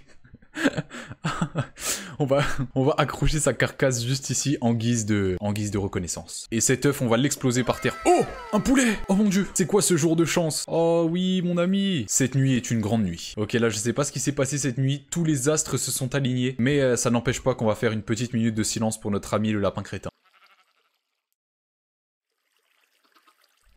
[LAUGHS] on, va, on va accrocher sa carcasse juste ici en guise de, en guise de reconnaissance. Et cet œuf, on va l'exploser par terre. Oh Un poulet Oh mon dieu C'est quoi ce jour de chance Oh oui, mon ami Cette nuit est une grande nuit. Ok, là, je sais pas ce qui s'est passé cette nuit. Tous les astres se sont alignés. Mais euh, ça n'empêche pas qu'on va faire une petite minute de silence pour notre ami le lapin crétin.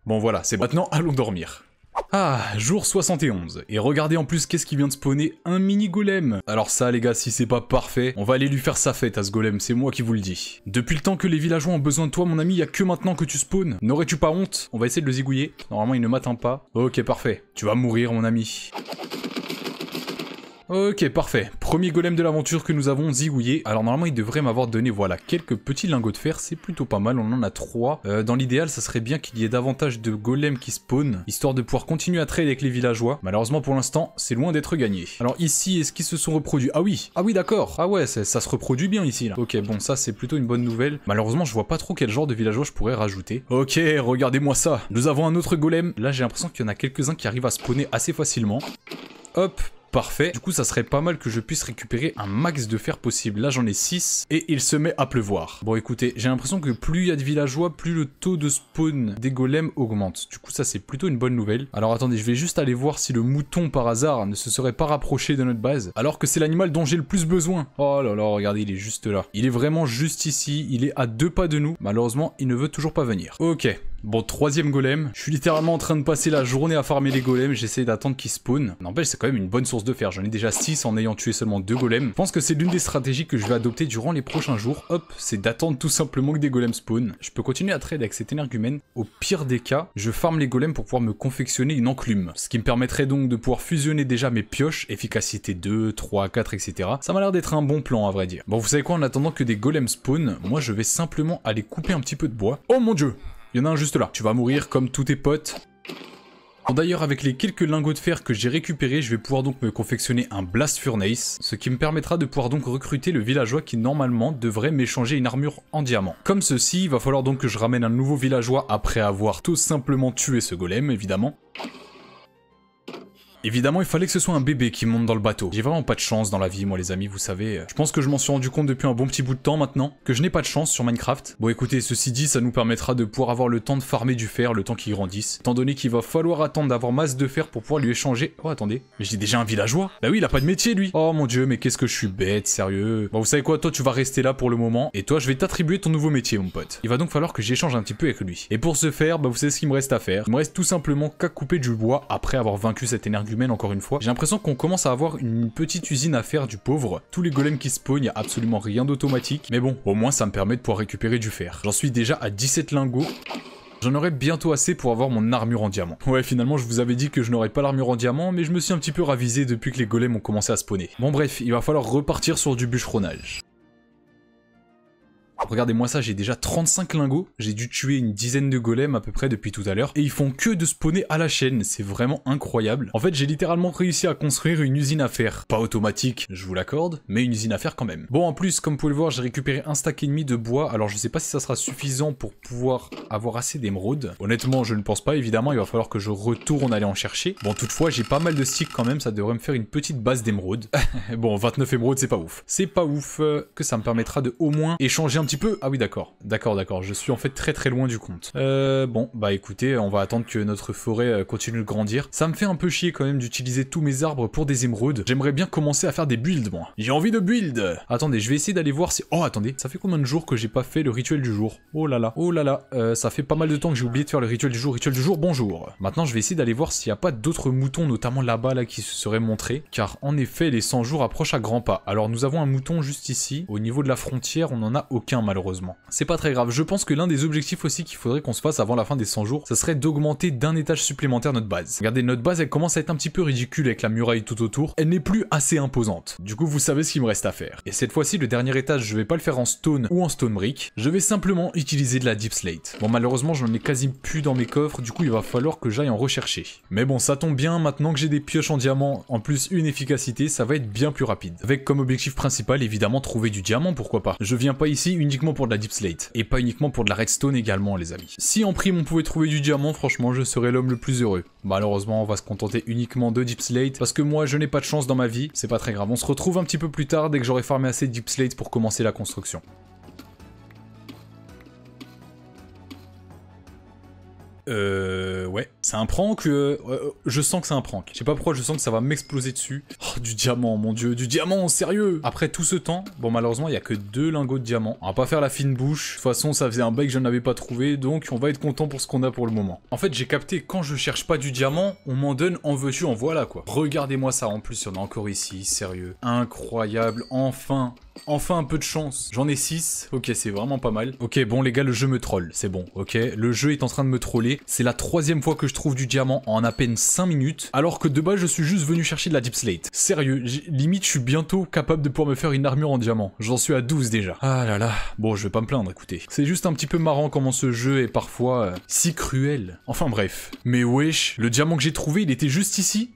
Bon voilà, c'est maintenant allons dormir. Ah, jour 71. Et regardez en plus qu'est-ce qui vient de spawner un mini golem. Alors ça les gars, si c'est pas parfait, on va aller lui faire sa fête à ce golem, c'est moi qui vous le dis. Depuis le temps que les villageois ont besoin de toi mon ami, y a que maintenant que tu spawns. N'aurais-tu pas honte On va essayer de le zigouiller. Normalement il ne m'atteint pas. Ok parfait. Tu vas mourir mon ami. Ok, parfait. Premier golem de l'aventure que nous avons zigouillé. Alors normalement, il devrait m'avoir donné, voilà, quelques petits lingots de fer. C'est plutôt pas mal, on en a trois. Euh, dans l'idéal, ça serait bien qu'il y ait davantage de golems qui spawn histoire de pouvoir continuer à trade avec les villageois. Malheureusement, pour l'instant, c'est loin d'être gagné. Alors ici, est-ce qu'ils se sont reproduits Ah oui Ah oui, d'accord Ah ouais, ça, ça, se reproduit bien ici, là. Ok, bon, ça, c'est plutôt une bonne nouvelle. Malheureusement, je vois pas trop quel genre de villageois je pourrais rajouter. Ok, regardez-moi ça Nous avons un autre golem. Là, j'ai l'impression qu'il y en a quelques-uns qui arrivent à spawner assez facilement. Hop, parfait. Du coup, ça serait pas mal que je puisse récupérer un max de fer possible. Là, j'en ai 6 et il se met à pleuvoir. Bon, écoutez, j'ai l'impression que plus il y a de villageois, plus le taux de spawn des golems augmente. Du coup, ça, c'est plutôt une bonne nouvelle. Alors, attendez, je vais juste aller voir si le mouton, par hasard, ne se serait pas rapproché de notre base, alors que c'est l'animal dont j'ai le plus besoin. Oh là là, regardez, il est juste là. Il est vraiment juste ici, il est à deux pas de nous. Malheureusement, il ne veut toujours pas venir. Ok, Bon, troisième golem. Je suis littéralement en train de passer la journée à farmer les golems. J'essaie d'attendre qu'ils spawnent. N'empêche, c'est quand même une bonne source de fer. J'en ai déjà 6 en ayant tué seulement 2 golems. Je pense que c'est l'une des stratégies que je vais adopter durant les prochains jours. Hop, c'est d'attendre tout simplement que des golems spawn. Je peux continuer à trade avec cet énergumène. Au pire des cas, je farme les golems pour pouvoir me confectionner une enclume. Ce qui me permettrait donc de pouvoir fusionner déjà mes pioches, efficacité 2, 3, 4, etc. Ça m'a l'air d'être un bon plan à vrai dire. Bon, vous savez quoi, en attendant que des golems spawnent, moi je vais simplement aller couper un petit peu de bois. Oh mon dieu il y en a un juste là. Tu vas mourir comme tous tes potes. D'ailleurs, avec les quelques lingots de fer que j'ai récupérés, je vais pouvoir donc me confectionner un Blast Furnace, ce qui me permettra de pouvoir donc recruter le villageois qui normalement devrait m'échanger une armure en diamant. Comme ceci, il va falloir donc que je ramène un nouveau villageois après avoir tout simplement tué ce golem, évidemment. Évidemment, il fallait que ce soit un bébé qui monte dans le bateau. J'ai vraiment pas de chance dans la vie, moi les amis, vous savez. Je pense que je m'en suis rendu compte depuis un bon petit bout de temps maintenant, que je n'ai pas de chance sur Minecraft. Bon écoutez, ceci dit, ça nous permettra de pouvoir avoir le temps de farmer du fer, le temps qu'il grandisse, Tant donné qu'il va falloir attendre d'avoir masse de fer pour pouvoir lui échanger. Oh attendez, mais j'ai déjà un villageois Bah oui, il a pas de métier lui Oh mon dieu, mais qu'est-ce que je suis bête, sérieux Bon vous savez quoi, toi tu vas rester là pour le moment, et toi je vais t'attribuer ton nouveau métier mon pote. Il va donc falloir que j'échange un petit peu avec lui. Et pour ce faire, bah vous savez ce qu'il me reste à faire. Il me reste tout simplement qu'à couper du bois après avoir vaincu cette énergie encore une fois. J'ai l'impression qu'on commence à avoir une petite usine à faire du pauvre. Tous les golems qui spawnent, n'y a absolument rien d'automatique. Mais bon, au moins ça me permet de pouvoir récupérer du fer. J'en suis déjà à 17 lingots. J'en aurai bientôt assez pour avoir mon armure en diamant. Ouais, finalement, je vous avais dit que je n'aurais pas l'armure en diamant, mais je me suis un petit peu ravisé depuis que les golems ont commencé à spawner. Bon bref, il va falloir repartir sur du bûcheronnage. Regardez-moi ça, j'ai déjà 35 lingots, j'ai dû tuer une dizaine de golems à peu près depuis tout à l'heure, et ils font que de spawner à la chaîne, c'est vraiment incroyable. En fait, j'ai littéralement réussi à construire une usine à faire Pas automatique, je vous l'accorde, mais une usine à faire quand même. Bon, en plus, comme vous pouvez le voir, j'ai récupéré un stack et demi de bois, alors je sais pas si ça sera suffisant pour pouvoir avoir assez d'émeraudes. Honnêtement, je ne pense pas, évidemment, il va falloir que je retourne aller en chercher. Bon, toutefois, j'ai pas mal de sticks quand même, ça devrait me faire une petite base d'émeraudes. [LAUGHS] bon, 29 émeraudes, c'est pas ouf. C'est pas ouf euh, que ça me permettra de au moins échanger un petit peu... Ah oui, d'accord. D'accord, d'accord. Je suis en fait très très loin du compte. Euh, bon, bah écoutez, on va attendre que notre forêt euh, continue de grandir. Ça me fait un peu chier quand même d'utiliser tous mes arbres pour des émeraudes. J'aimerais bien commencer à faire des builds, moi. J'ai envie de build Attendez, je vais essayer d'aller voir si... Oh, attendez. Ça fait combien de jours que j'ai pas fait le rituel du jour Oh là là. Oh là là. Euh, ça fait pas mal de temps que j'ai oublié de faire le rituel du jour. Rituel du jour, bonjour. Maintenant, je vais essayer d'aller voir s'il n'y a pas d'autres moutons, notamment là-bas, là, qui se seraient montrés. Car en effet, les 100 jours approchent à grands pas. Alors, nous avons un mouton juste ici. Au niveau de la frontière, on n'en a aucun malheureusement. C'est pas très grave, je pense que l'un des objectifs aussi qu'il faudrait qu'on se fasse avant la fin des 100 jours, ça serait d'augmenter d'un étage supplémentaire notre base. Regardez, notre base elle commence à être un petit peu ridicule avec la muraille tout autour, elle n'est plus assez imposante. Du coup vous savez ce qu'il me reste à faire. Et cette fois-ci le dernier étage je vais pas le faire en stone ou en stone brick, je vais simplement utiliser de la deep slate. Bon malheureusement j'en ai quasi plus dans mes coffres, du coup il va falloir que j'aille en rechercher. Mais bon ça tombe bien, maintenant que j'ai des pioches en diamant, en plus une efficacité, ça va être bien plus rapide. Avec comme objectif principal évidemment trouver du diamant pourquoi pas. Je viens pas ici une pour de la deep slate, et pas uniquement pour de la redstone également les amis. Si en prime on pouvait trouver du diamant, franchement je serais l'homme le plus heureux. Malheureusement on va se contenter uniquement de deep slate, parce que moi je n'ai pas de chance dans ma vie, c'est pas très grave. On se retrouve un petit peu plus tard dès que j'aurai farmé assez de deep slate pour commencer la construction. Euh... Ouais. C'est un prank, euh, euh, je sens que c'est un prank. Je sais pas pourquoi, je sens que ça va m'exploser dessus. Oh, du diamant, mon dieu, du diamant, sérieux Après tout ce temps, bon malheureusement, il y a que deux lingots de diamant. On va pas faire la fine bouche. De toute façon, ça faisait un bail que je n'avais pas trouvé, donc on va être content pour ce qu'on a pour le moment. En fait, j'ai capté, quand je cherche pas du diamant, on m'en donne, en veux-tu, en voilà quoi. Regardez-moi ça, en plus, on y a encore ici, sérieux. Incroyable, enfin Enfin un peu de chance. J'en ai 6. Ok, c'est vraiment pas mal. Ok, bon les gars, le jeu me troll. C'est bon, ok. Le jeu est en train de me troller. C'est la troisième fois que je trouve du diamant en à peine 5 minutes, alors que de base je suis juste venu chercher de la deep slate. Sérieux, limite je suis bientôt capable de pouvoir me faire une armure en diamant. J'en suis à 12 déjà. Ah là là, bon je vais pas me plaindre écoutez. C'est juste un petit peu marrant comment ce jeu est parfois euh, si cruel. Enfin bref. Mais wesh, le diamant que j'ai trouvé il était juste ici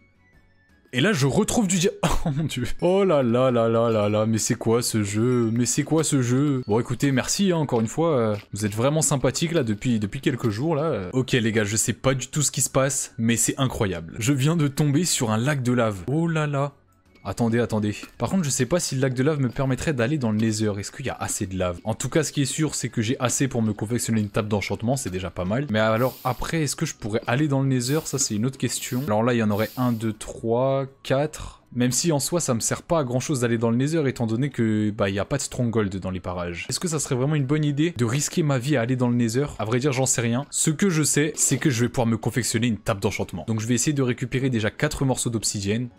et là, je retrouve du dia... [LAUGHS] Oh mon dieu. Oh là là là là là là, mais c'est quoi ce jeu Mais c'est quoi ce jeu Bon, écoutez, merci hein, encore une fois. Euh, vous êtes vraiment sympathique là depuis, depuis quelques jours là. Euh, ok les gars, je sais pas du tout ce qui se passe, mais c'est incroyable. Je viens de tomber sur un lac de lave. Oh là là. Attendez, attendez. Par contre, je sais pas si le lac de lave me permettrait d'aller dans le nether. Est-ce qu'il y a assez de lave En tout cas, ce qui est sûr, c'est que j'ai assez pour me confectionner une table d'enchantement. C'est déjà pas mal. Mais alors, après, est-ce que je pourrais aller dans le nether Ça, c'est une autre question. Alors là, il y en aurait 1, 2, 3, 4... Même si en soi ça me sert pas à grand chose d'aller dans le Nether étant donné que bah y a pas de Stronghold dans les parages. Est-ce que ça serait vraiment une bonne idée de risquer ma vie à aller dans le Nether À vrai dire j'en sais rien. Ce que je sais c'est que je vais pouvoir me confectionner une table d'enchantement. Donc je vais essayer de récupérer déjà 4 morceaux d'obsidienne.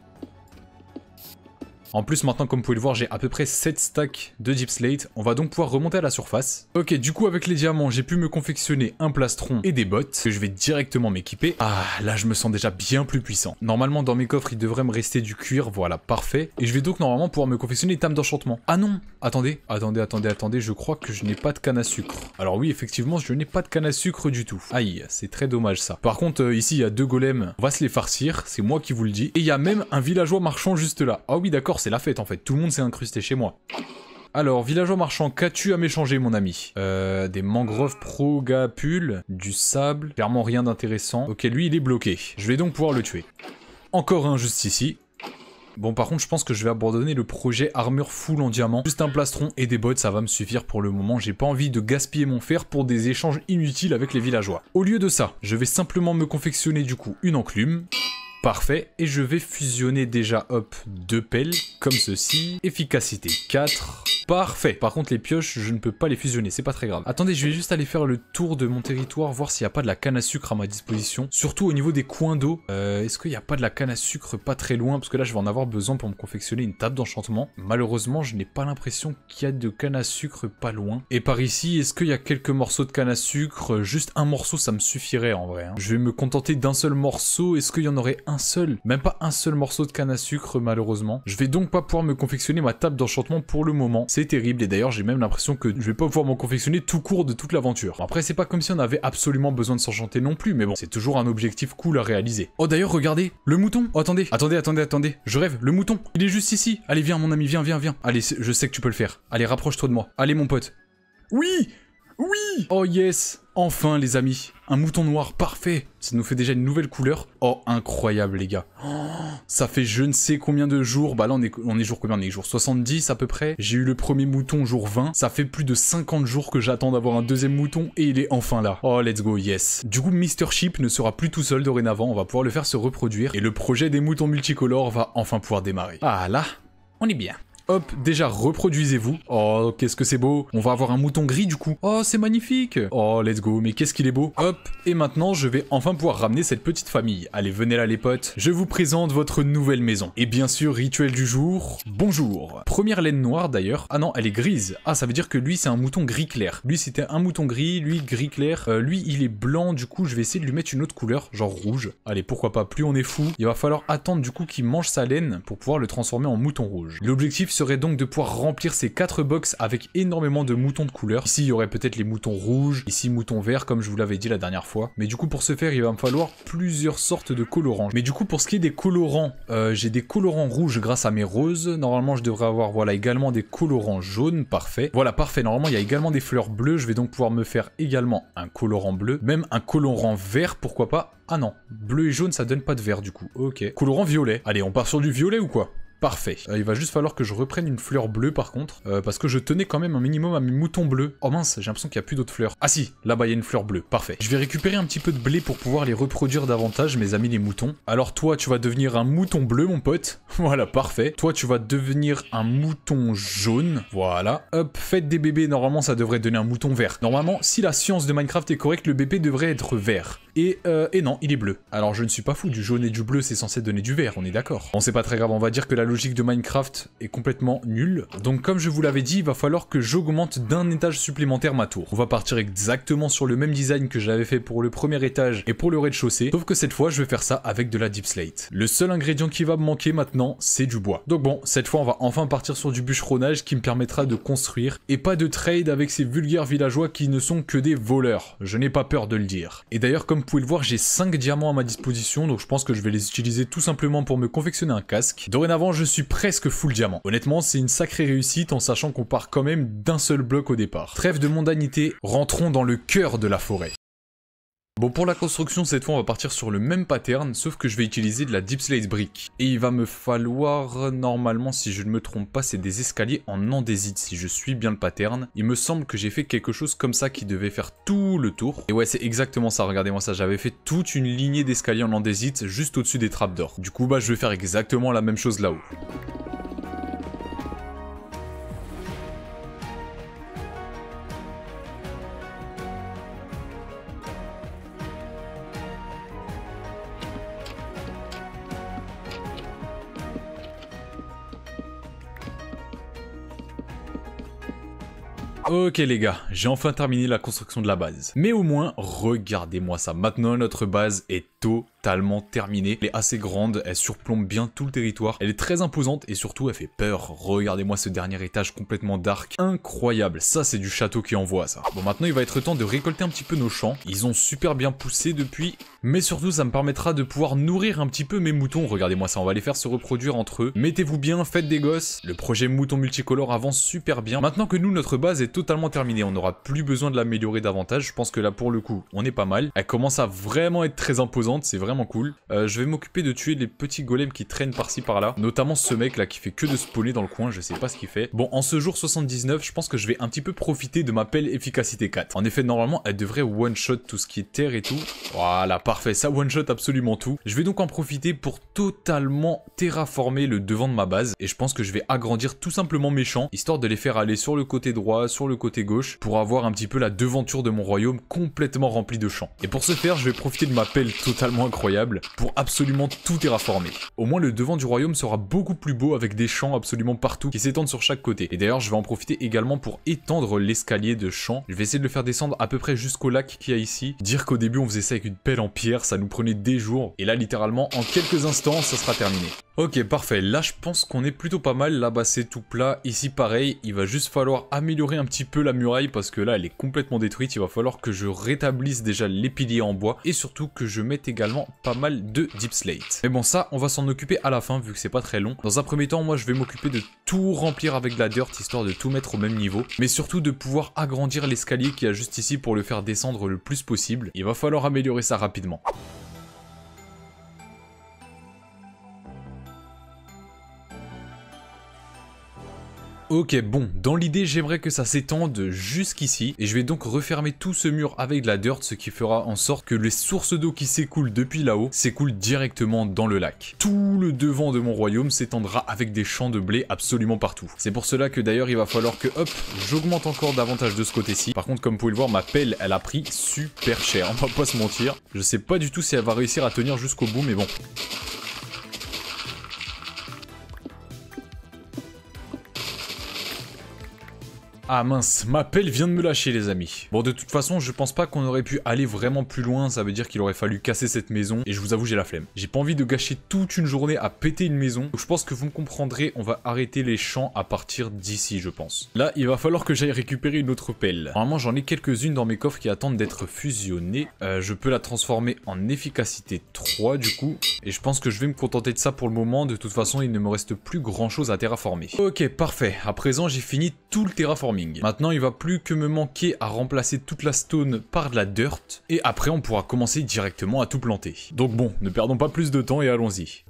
En plus maintenant comme vous pouvez le voir j'ai à peu près 7 stacks de deep slate. On va donc pouvoir remonter à la surface. Ok du coup avec les diamants j'ai pu me confectionner un plastron et des bottes que je vais directement m'équiper. Ah là je me sens déjà bien plus puissant. Normalement dans mes coffres il devrait me rester du cuir voilà parfait. Et je vais donc normalement pouvoir me confectionner des tames d'enchantement. Ah non attendez attendez attendez attendez je crois que je n'ai pas de canne à sucre. Alors oui effectivement je n'ai pas de canne à sucre du tout. Aïe c'est très dommage ça. Par contre euh, ici il y a deux golems. On va se les farcir c'est moi qui vous le dis. Et il y a même un villageois marchand juste là. Ah oui d'accord c'est la fête en fait, tout le monde s'est incrusté chez moi. Alors, villageois marchand, qu'as-tu à m'échanger, mon ami euh, Des mangroves progapules, du sable, clairement rien d'intéressant. Ok, lui, il est bloqué. Je vais donc pouvoir le tuer. Encore un juste ici. Bon, par contre, je pense que je vais abandonner le projet armure full en diamant. Juste un plastron et des bottes, ça va me suffire pour le moment. J'ai pas envie de gaspiller mon fer pour des échanges inutiles avec les villageois. Au lieu de ça, je vais simplement me confectionner du coup une enclume. Parfait, et je vais fusionner déjà hop deux pelles, comme ceci. Efficacité 4, Parfait. Par contre, les pioches, je ne peux pas les fusionner, c'est pas très grave. Attendez, je vais juste aller faire le tour de mon territoire, voir s'il n'y a pas de la canne à sucre à ma disposition. Surtout au niveau des coins d'eau. Euh, est-ce qu'il n'y a pas de la canne à sucre pas très loin Parce que là, je vais en avoir besoin pour me confectionner une table d'enchantement. Malheureusement, je n'ai pas l'impression qu'il y a de canne à sucre pas loin. Et par ici, est-ce qu'il y a quelques morceaux de canne à sucre Juste un morceau, ça me suffirait en vrai. Hein. Je vais me contenter d'un seul morceau. Est-ce qu'il y en aurait un seul Même pas un seul morceau de canne à sucre, malheureusement. Je vais donc pas pouvoir me confectionner ma table d'enchantement pour le moment terrible et d'ailleurs j'ai même l'impression que je vais pas pouvoir m'en confectionner tout court de toute l'aventure. Après c'est pas comme si on avait absolument besoin de s'enchanter non plus mais bon c'est toujours un objectif cool à réaliser. Oh d'ailleurs regardez le mouton oh, attendez attendez attendez attendez je rêve le mouton il est juste ici allez viens mon ami viens viens viens allez je sais que tu peux le faire allez rapproche-toi de moi allez mon pote oui oui Oh yes Enfin les amis un mouton noir, parfait Ça nous fait déjà une nouvelle couleur. Oh, incroyable, les gars. ça fait je ne sais combien de jours. Bah là, on est, on est jour combien On est jour 70 à peu près. J'ai eu le premier mouton jour 20. Ça fait plus de 50 jours que j'attends d'avoir un deuxième mouton et il est enfin là. Oh, let's go, yes. Du coup, Mister Sheep ne sera plus tout seul dorénavant. On va pouvoir le faire se reproduire et le projet des moutons multicolores va enfin pouvoir démarrer. Ah là, on est bien. Hop, déjà reproduisez-vous. Oh, qu'est-ce que c'est beau. On va avoir un mouton gris du coup. Oh, c'est magnifique. Oh, let's go. Mais qu'est-ce qu'il est beau. Hop. Et maintenant, je vais enfin pouvoir ramener cette petite famille. Allez, venez là les potes. Je vous présente votre nouvelle maison. Et bien sûr, rituel du jour. Bonjour. Première laine noire d'ailleurs. Ah non, elle est grise. Ah, ça veut dire que lui, c'est un mouton gris clair. Lui, c'était un mouton gris. Lui, gris clair. Euh, lui, il est blanc. Du coup, je vais essayer de lui mettre une autre couleur, genre rouge. Allez, pourquoi pas. Plus on est fou, il va falloir attendre du coup qu'il mange sa laine pour pouvoir le transformer en mouton rouge. L'objectif serait donc de pouvoir remplir ces quatre box avec énormément de moutons de couleur. Ici, il y aurait peut-être les moutons rouges, ici moutons verts, comme je vous l'avais dit la dernière fois. Mais du coup, pour ce faire, il va me falloir plusieurs sortes de colorants. Mais du coup, pour ce qui est des colorants, euh, j'ai des colorants rouges grâce à mes roses. Normalement, je devrais avoir, voilà, également des colorants jaunes, parfait. Voilà, parfait. Normalement, il y a également des fleurs bleues. Je vais donc pouvoir me faire également un colorant bleu, même un colorant vert, pourquoi pas. Ah non, bleu et jaune, ça donne pas de vert du coup. Ok. Colorant violet. Allez, on part sur du violet ou quoi Parfait. Euh, il va juste falloir que je reprenne une fleur bleue par contre, euh, parce que je tenais quand même un minimum à mes moutons bleus. Oh mince, j'ai l'impression qu'il n'y a plus d'autres fleurs. Ah si, là-bas il y a une fleur bleue, parfait. Je vais récupérer un petit peu de blé pour pouvoir les reproduire davantage, mes amis les moutons. Alors toi, tu vas devenir un mouton bleu, mon pote. [LAUGHS] voilà, parfait. Toi, tu vas devenir un mouton jaune. Voilà. Hop, faites des bébés, normalement ça devrait donner un mouton vert. Normalement, si la science de Minecraft est correcte, le bébé devrait être vert. Et, euh, et non, il est bleu. Alors je ne suis pas fou, du jaune et du bleu c'est censé donner du vert, on est d'accord. Bon sait pas très grave, on va dire que la logique de Minecraft est complètement nulle. Donc comme je vous l'avais dit, il va falloir que j'augmente d'un étage supplémentaire ma tour. On va partir exactement sur le même design que j'avais fait pour le premier étage et pour le rez-de-chaussée, sauf que cette fois je vais faire ça avec de la deep slate. Le seul ingrédient qui va me manquer maintenant, c'est du bois. Donc bon, cette fois on va enfin partir sur du bûcheronnage qui me permettra de construire et pas de trade avec ces vulgaires villageois qui ne sont que des voleurs. Je n'ai pas peur de le dire. Et d'ailleurs, comme vous pouvez le voir, j'ai 5 diamants à ma disposition, donc je pense que je vais les utiliser tout simplement pour me confectionner un casque. Dorénavant, je je suis presque full diamant. Honnêtement, c'est une sacrée réussite en sachant qu'on part quand même d'un seul bloc au départ. Trêve de mondanité, rentrons dans le cœur de la forêt. Bon pour la construction cette fois on va partir sur le même pattern sauf que je vais utiliser de la deep slate brick et il va me falloir normalement si je ne me trompe pas c'est des escaliers en andésite si je suis bien le pattern. Il me semble que j'ai fait quelque chose comme ça qui devait faire tout le tour et ouais c'est exactement ça regardez-moi ça j'avais fait toute une lignée d'escaliers en andésite juste au-dessus des trappes d'or. Du coup bah je vais faire exactement la même chose là-haut. Ok les gars, j'ai enfin terminé la construction de la base. Mais au moins, regardez-moi ça. Maintenant, notre base est totalement terminée. Elle est assez grande, elle surplombe bien tout le territoire, elle est très imposante et surtout elle fait peur. Regardez-moi ce dernier étage complètement dark, incroyable, ça c'est du château qui envoie ça. Bon maintenant il va être temps de récolter un petit peu nos champs, ils ont super bien poussé depuis, mais surtout ça me permettra de pouvoir nourrir un petit peu mes moutons, regardez-moi ça, on va les faire se reproduire entre eux. Mettez-vous bien, faites des gosses, le projet mouton multicolore avance super bien. Maintenant que nous notre base est totalement terminée, on n'aura plus besoin de l'améliorer davantage, je pense que là pour le coup on est pas mal. Elle commence à vraiment être très imposante c'est vraiment cool. Euh, je vais m'occuper de tuer les petits golems qui traînent par-ci par-là, notamment ce mec là qui fait que de spawner dans le coin, je sais pas ce qu'il fait. Bon, en ce jour 79, je pense que je vais un petit peu profiter de ma pelle efficacité 4. En effet, normalement, elle devrait one-shot tout ce qui est terre et tout. Voilà, parfait, ça one-shot absolument tout. Je vais donc en profiter pour totalement terraformer le devant de ma base, et je pense que je vais agrandir tout simplement mes champs, histoire de les faire aller sur le côté droit, sur le côté gauche, pour avoir un petit peu la devanture de mon royaume complètement rempli de champs. Et pour ce faire, je vais profiter de ma pelle totale totalement incroyable pour absolument tout terraformer. Au moins le devant du royaume sera beaucoup plus beau avec des champs absolument partout qui s'étendent sur chaque côté. Et d'ailleurs je vais en profiter également pour étendre l'escalier de champs. Je vais essayer de le faire descendre à peu près jusqu'au lac qu'il y a ici. Dire qu'au début on faisait ça avec une pelle en pierre, ça nous prenait des jours. Et là littéralement en quelques instants ça sera terminé. Ok, parfait. Là, je pense qu'on est plutôt pas mal. Là-bas, c'est tout plat. Ici, pareil. Il va juste falloir améliorer un petit peu la muraille parce que là, elle est complètement détruite. Il va falloir que je rétablisse déjà les piliers en bois et surtout que je mette également pas mal de deep slate. Mais bon, ça, on va s'en occuper à la fin vu que c'est pas très long. Dans un premier temps, moi, je vais m'occuper de tout remplir avec de la dirt histoire de tout mettre au même niveau. Mais surtout de pouvoir agrandir l'escalier qu'il y a juste ici pour le faire descendre le plus possible. Il va falloir améliorer ça rapidement. Ok, bon, dans l'idée, j'aimerais que ça s'étende jusqu'ici. Et je vais donc refermer tout ce mur avec de la dirt, ce qui fera en sorte que les sources d'eau qui s'écoulent depuis là-haut s'écoulent directement dans le lac. Tout le devant de mon royaume s'étendra avec des champs de blé absolument partout. C'est pour cela que d'ailleurs, il va falloir que, hop, j'augmente encore davantage de ce côté-ci. Par contre, comme vous pouvez le voir, ma pelle, elle a pris super cher. On va pas se mentir. Je sais pas du tout si elle va réussir à tenir jusqu'au bout, mais bon. Ah mince, ma pelle vient de me lâcher les amis. Bon de toute façon je pense pas qu'on aurait pu aller vraiment plus loin, ça veut dire qu'il aurait fallu casser cette maison et je vous avoue j'ai la flemme. J'ai pas envie de gâcher toute une journée à péter une maison, donc je pense que vous me comprendrez, on va arrêter les champs à partir d'ici je pense. Là il va falloir que j'aille récupérer une autre pelle. Normalement j'en ai quelques-unes dans mes coffres qui attendent d'être fusionnées, euh, je peux la transformer en efficacité 3 du coup et je pense que je vais me contenter de ça pour le moment, de toute façon il ne me reste plus grand chose à terraformer. Ok parfait, à présent j'ai fini tout le terraformer Maintenant, il va plus que me manquer à remplacer toute la stone par de la dirt. Et après, on pourra commencer directement à tout planter. Donc bon, ne perdons pas plus de temps et allons-y.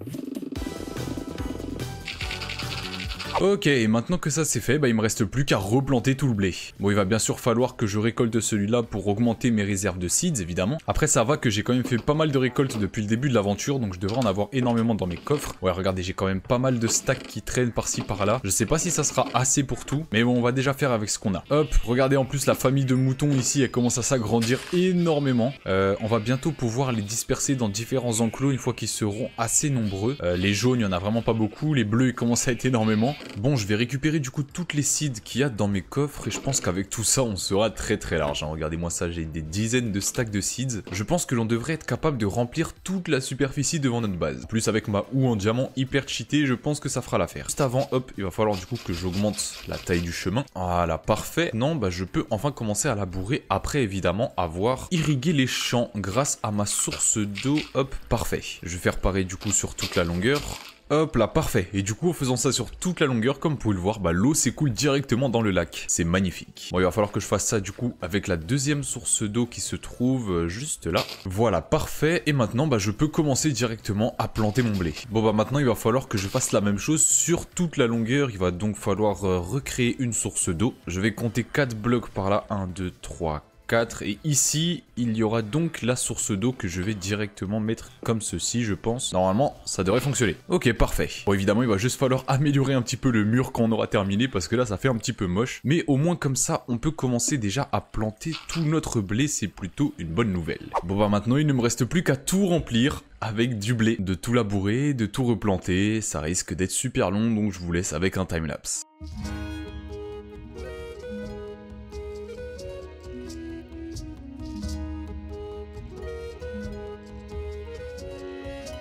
Ok, et maintenant que ça c'est fait, bah, il me reste plus qu'à replanter tout le blé. Bon, il va bien sûr falloir que je récolte celui-là pour augmenter mes réserves de seeds, évidemment. Après, ça va que j'ai quand même fait pas mal de récoltes depuis le début de l'aventure, donc je devrais en avoir énormément dans mes coffres. Ouais, regardez, j'ai quand même pas mal de stacks qui traînent par-ci, par-là. Je sais pas si ça sera assez pour tout, mais bon, on va déjà faire avec ce qu'on a. Hop, regardez en plus la famille de moutons ici, elle commence à s'agrandir énormément. Euh, on va bientôt pouvoir les disperser dans différents enclos une fois qu'ils seront assez nombreux. Euh, les jaunes, il y en a vraiment pas beaucoup. Les bleus, ils commencent à être énormément. Bon, je vais récupérer du coup toutes les seeds qu'il y a dans mes coffres et je pense qu'avec tout ça, on sera très très large. Hein. Regardez-moi ça, j'ai des dizaines de stacks de seeds. Je pense que l'on devrait être capable de remplir toute la superficie devant notre base. plus avec ma houe en diamant hyper cheatée, je pense que ça fera l'affaire. Juste avant, hop, il va falloir du coup que j'augmente la taille du chemin. Voilà, parfait. Non, bah je peux enfin commencer à labourer après évidemment avoir irrigué les champs grâce à ma source d'eau. Hop, parfait. Je vais faire pareil du coup sur toute la longueur. Hop là, parfait. Et du coup, en faisant ça sur toute la longueur, comme vous pouvez le voir, bah, l'eau s'écoule directement dans le lac. C'est magnifique. Bon, il va falloir que je fasse ça du coup avec la deuxième source d'eau qui se trouve euh, juste là. Voilà, parfait. Et maintenant, bah, je peux commencer directement à planter mon blé. Bon, bah maintenant, il va falloir que je fasse la même chose sur toute la longueur. Il va donc falloir euh, recréer une source d'eau. Je vais compter 4 blocs par là. 1, 2, 3, et ici, il y aura donc la source d'eau que je vais directement mettre comme ceci, je pense. Normalement, ça devrait fonctionner. Ok, parfait. Bon, évidemment, il va juste falloir améliorer un petit peu le mur quand on aura terminé parce que là, ça fait un petit peu moche. Mais au moins, comme ça, on peut commencer déjà à planter tout notre blé. C'est plutôt une bonne nouvelle. Bon, bah maintenant, il ne me reste plus qu'à tout remplir avec du blé, de tout labourer, de tout replanter, ça risque d'être super long donc je vous laisse avec un time lapse.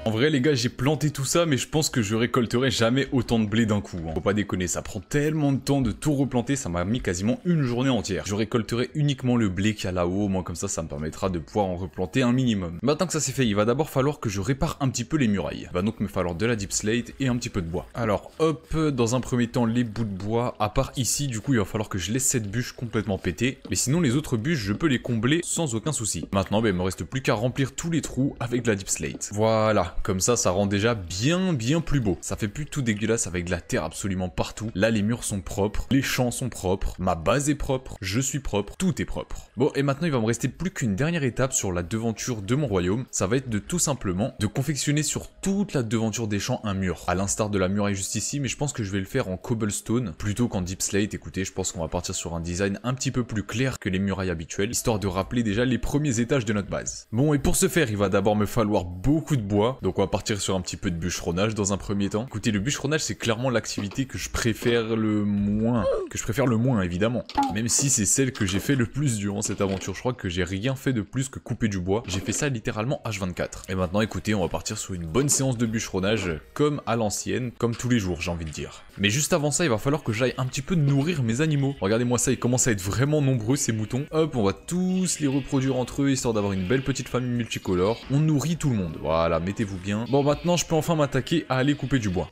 En vrai les gars j'ai planté tout ça mais je pense que je récolterai jamais autant de blé d'un coup. Hein. Faut pas déconner, ça prend tellement de temps de tout replanter, ça m'a mis quasiment une journée entière. Je récolterai uniquement le blé qu'il y a là-haut, moins comme ça ça me permettra de pouvoir en replanter un minimum. Maintenant que ça c'est fait, il va d'abord falloir que je répare un petit peu les murailles. Il va donc me falloir de la deep slate et un petit peu de bois. Alors hop, dans un premier temps les bouts de bois, à part ici du coup il va falloir que je laisse cette bûche complètement péter. Mais sinon les autres bûches je peux les combler sans aucun souci. Maintenant il ben, il me reste plus qu'à remplir tous les trous avec de la deep slate. Voilà, comme ça, ça rend déjà bien, bien plus beau. Ça fait plus tout dégueulasse avec de la terre absolument partout. Là, les murs sont propres, les champs sont propres, ma base est propre, je suis propre, tout est propre. Bon, et maintenant, il va me rester plus qu'une dernière étape sur la devanture de mon royaume. Ça va être de tout simplement de confectionner sur toute la devanture des champs un mur. À l'instar de la muraille juste ici, mais je pense que je vais le faire en cobblestone plutôt qu'en deep slate. Écoutez, je pense qu'on va partir sur un design un petit peu plus clair que les murailles habituelles, histoire de rappeler déjà les premiers étages de notre base. Bon, et pour ce faire, il va d'abord me falloir beaucoup de bois. Donc on va partir sur un petit peu de bûcheronnage dans un premier temps. Écoutez, le bûcheronnage, c'est clairement l'activité que je préfère le moins. Que je préfère le moins, évidemment. Même si c'est celle que j'ai fait le plus durant cette aventure. Je crois que j'ai rien fait de plus que couper du bois. J'ai fait ça littéralement H24. Et maintenant, écoutez, on va partir sur une bonne séance de bûcheronnage, comme à l'ancienne, comme tous les jours, j'ai envie de dire. Mais juste avant ça, il va falloir que j'aille un petit peu nourrir mes animaux. Regardez-moi ça, ils commencent à être vraiment nombreux, ces moutons. Hop, on va tous les reproduire entre eux, histoire d'avoir une belle petite famille multicolore. On nourrit tout le monde. Voilà, mettez Bon, maintenant, je peux enfin m'attaquer à aller couper du bois.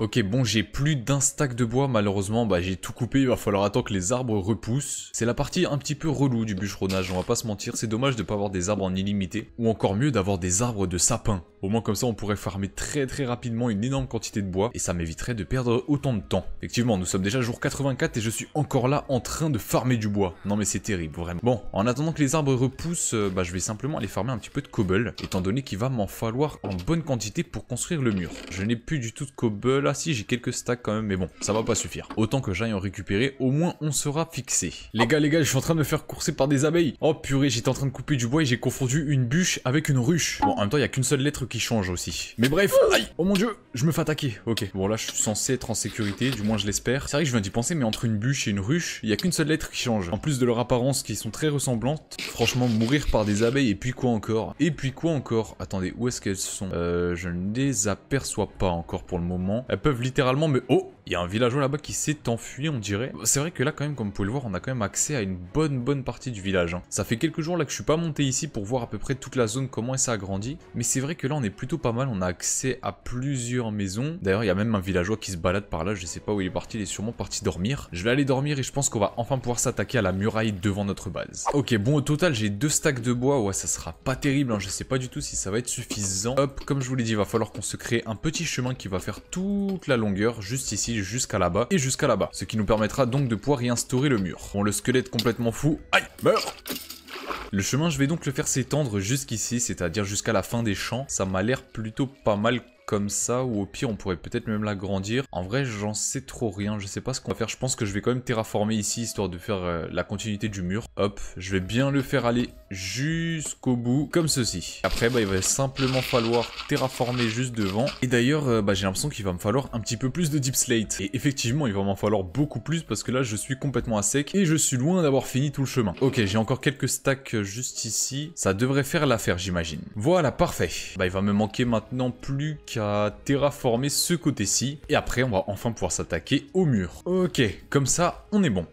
Ok, bon, j'ai plus d'un stack de bois, malheureusement, bah j'ai tout coupé, il va falloir attendre que les arbres repoussent. C'est la partie un petit peu relou du bûcheronnage, on va pas se mentir, c'est dommage de pas avoir des arbres en illimité, ou encore mieux d'avoir des arbres de sapin. Au moins comme ça, on pourrait farmer très très rapidement une énorme quantité de bois, et ça m'éviterait de perdre autant de temps. Effectivement, nous sommes déjà jour 84 et je suis encore là en train de farmer du bois. Non mais c'est terrible, vraiment. Bon, en attendant que les arbres repoussent, euh, bah je vais simplement aller farmer un petit peu de cobble, étant donné qu'il va m'en falloir en bonne quantité pour construire le mur. Je n'ai plus du tout de cobble, là, si j'ai quelques stacks quand même, mais bon, ça va pas suffire. Autant que j'aille en récupérer, au moins on sera fixé. Les gars, les gars, je suis en train de me faire courser par des abeilles. Oh purée, j'étais en train de couper du bois et j'ai confondu une bûche avec une ruche. Bon, en même temps, il y a qu'une seule lettre qui change aussi. Mais bref, Oh mon dieu, je me fais attaquer. Ok, bon là, je suis censé être en sécurité, du moins je l'espère. C'est vrai que je viens d'y penser, mais entre une bûche et une ruche, il y a qu'une seule lettre qui change. En plus de leur apparence qui sont très ressemblantes, franchement, mourir par des abeilles et puis quoi encore Et puis quoi encore Attendez, où est-ce qu'elles sont euh, Je ne les aperçois pas encore pour le moment peuvent littéralement me... Oh il y a un villageois là-bas qui s'est enfui, on dirait. C'est vrai que là, quand même, comme vous pouvez le voir, on a quand même accès à une bonne, bonne partie du village. Hein. Ça fait quelques jours là que je suis pas monté ici pour voir à peu près toute la zone, comment ça a grandi. Mais c'est vrai que là, on est plutôt pas mal. On a accès à plusieurs maisons. D'ailleurs, il y a même un villageois qui se balade par là. Je sais pas où il est parti. Il est sûrement parti dormir. Je vais aller dormir et je pense qu'on va enfin pouvoir s'attaquer à la muraille devant notre base. Ok, bon, au total, j'ai deux stacks de bois. Ouais, ça sera pas terrible. Je hein. Je sais pas du tout si ça va être suffisant. Hop, comme je vous l'ai dit, il va falloir qu'on se crée un petit chemin qui va faire toute la longueur juste ici jusqu'à là-bas et jusqu'à là-bas. Ce qui nous permettra donc de pouvoir y instaurer le mur. Bon, le squelette complètement fou. Aïe, meurs le chemin, je vais donc le faire s'étendre jusqu'ici, c'est-à-dire jusqu'à la fin des champs. Ça m'a l'air plutôt pas mal comme ça, ou au pire, on pourrait peut-être même l'agrandir. En vrai, j'en sais trop rien, je sais pas ce qu'on va faire. Je pense que je vais quand même terraformer ici, histoire de faire euh, la continuité du mur. Hop, je vais bien le faire aller jusqu'au bout, comme ceci. Après, bah, il va simplement falloir terraformer juste devant. Et d'ailleurs, euh, bah, j'ai l'impression qu'il va me falloir un petit peu plus de deep slate. Et effectivement, il va m'en falloir beaucoup plus, parce que là, je suis complètement à sec, et je suis loin d'avoir fini tout le chemin. Ok, j'ai encore quelques stacks euh, juste ici. Ça devrait faire l'affaire, j'imagine. Voilà, parfait. Bah, il va me manquer maintenant plus que à terraformer ce côté-ci. Et après, on va enfin pouvoir s'attaquer au mur. Ok, comme ça, on est bon.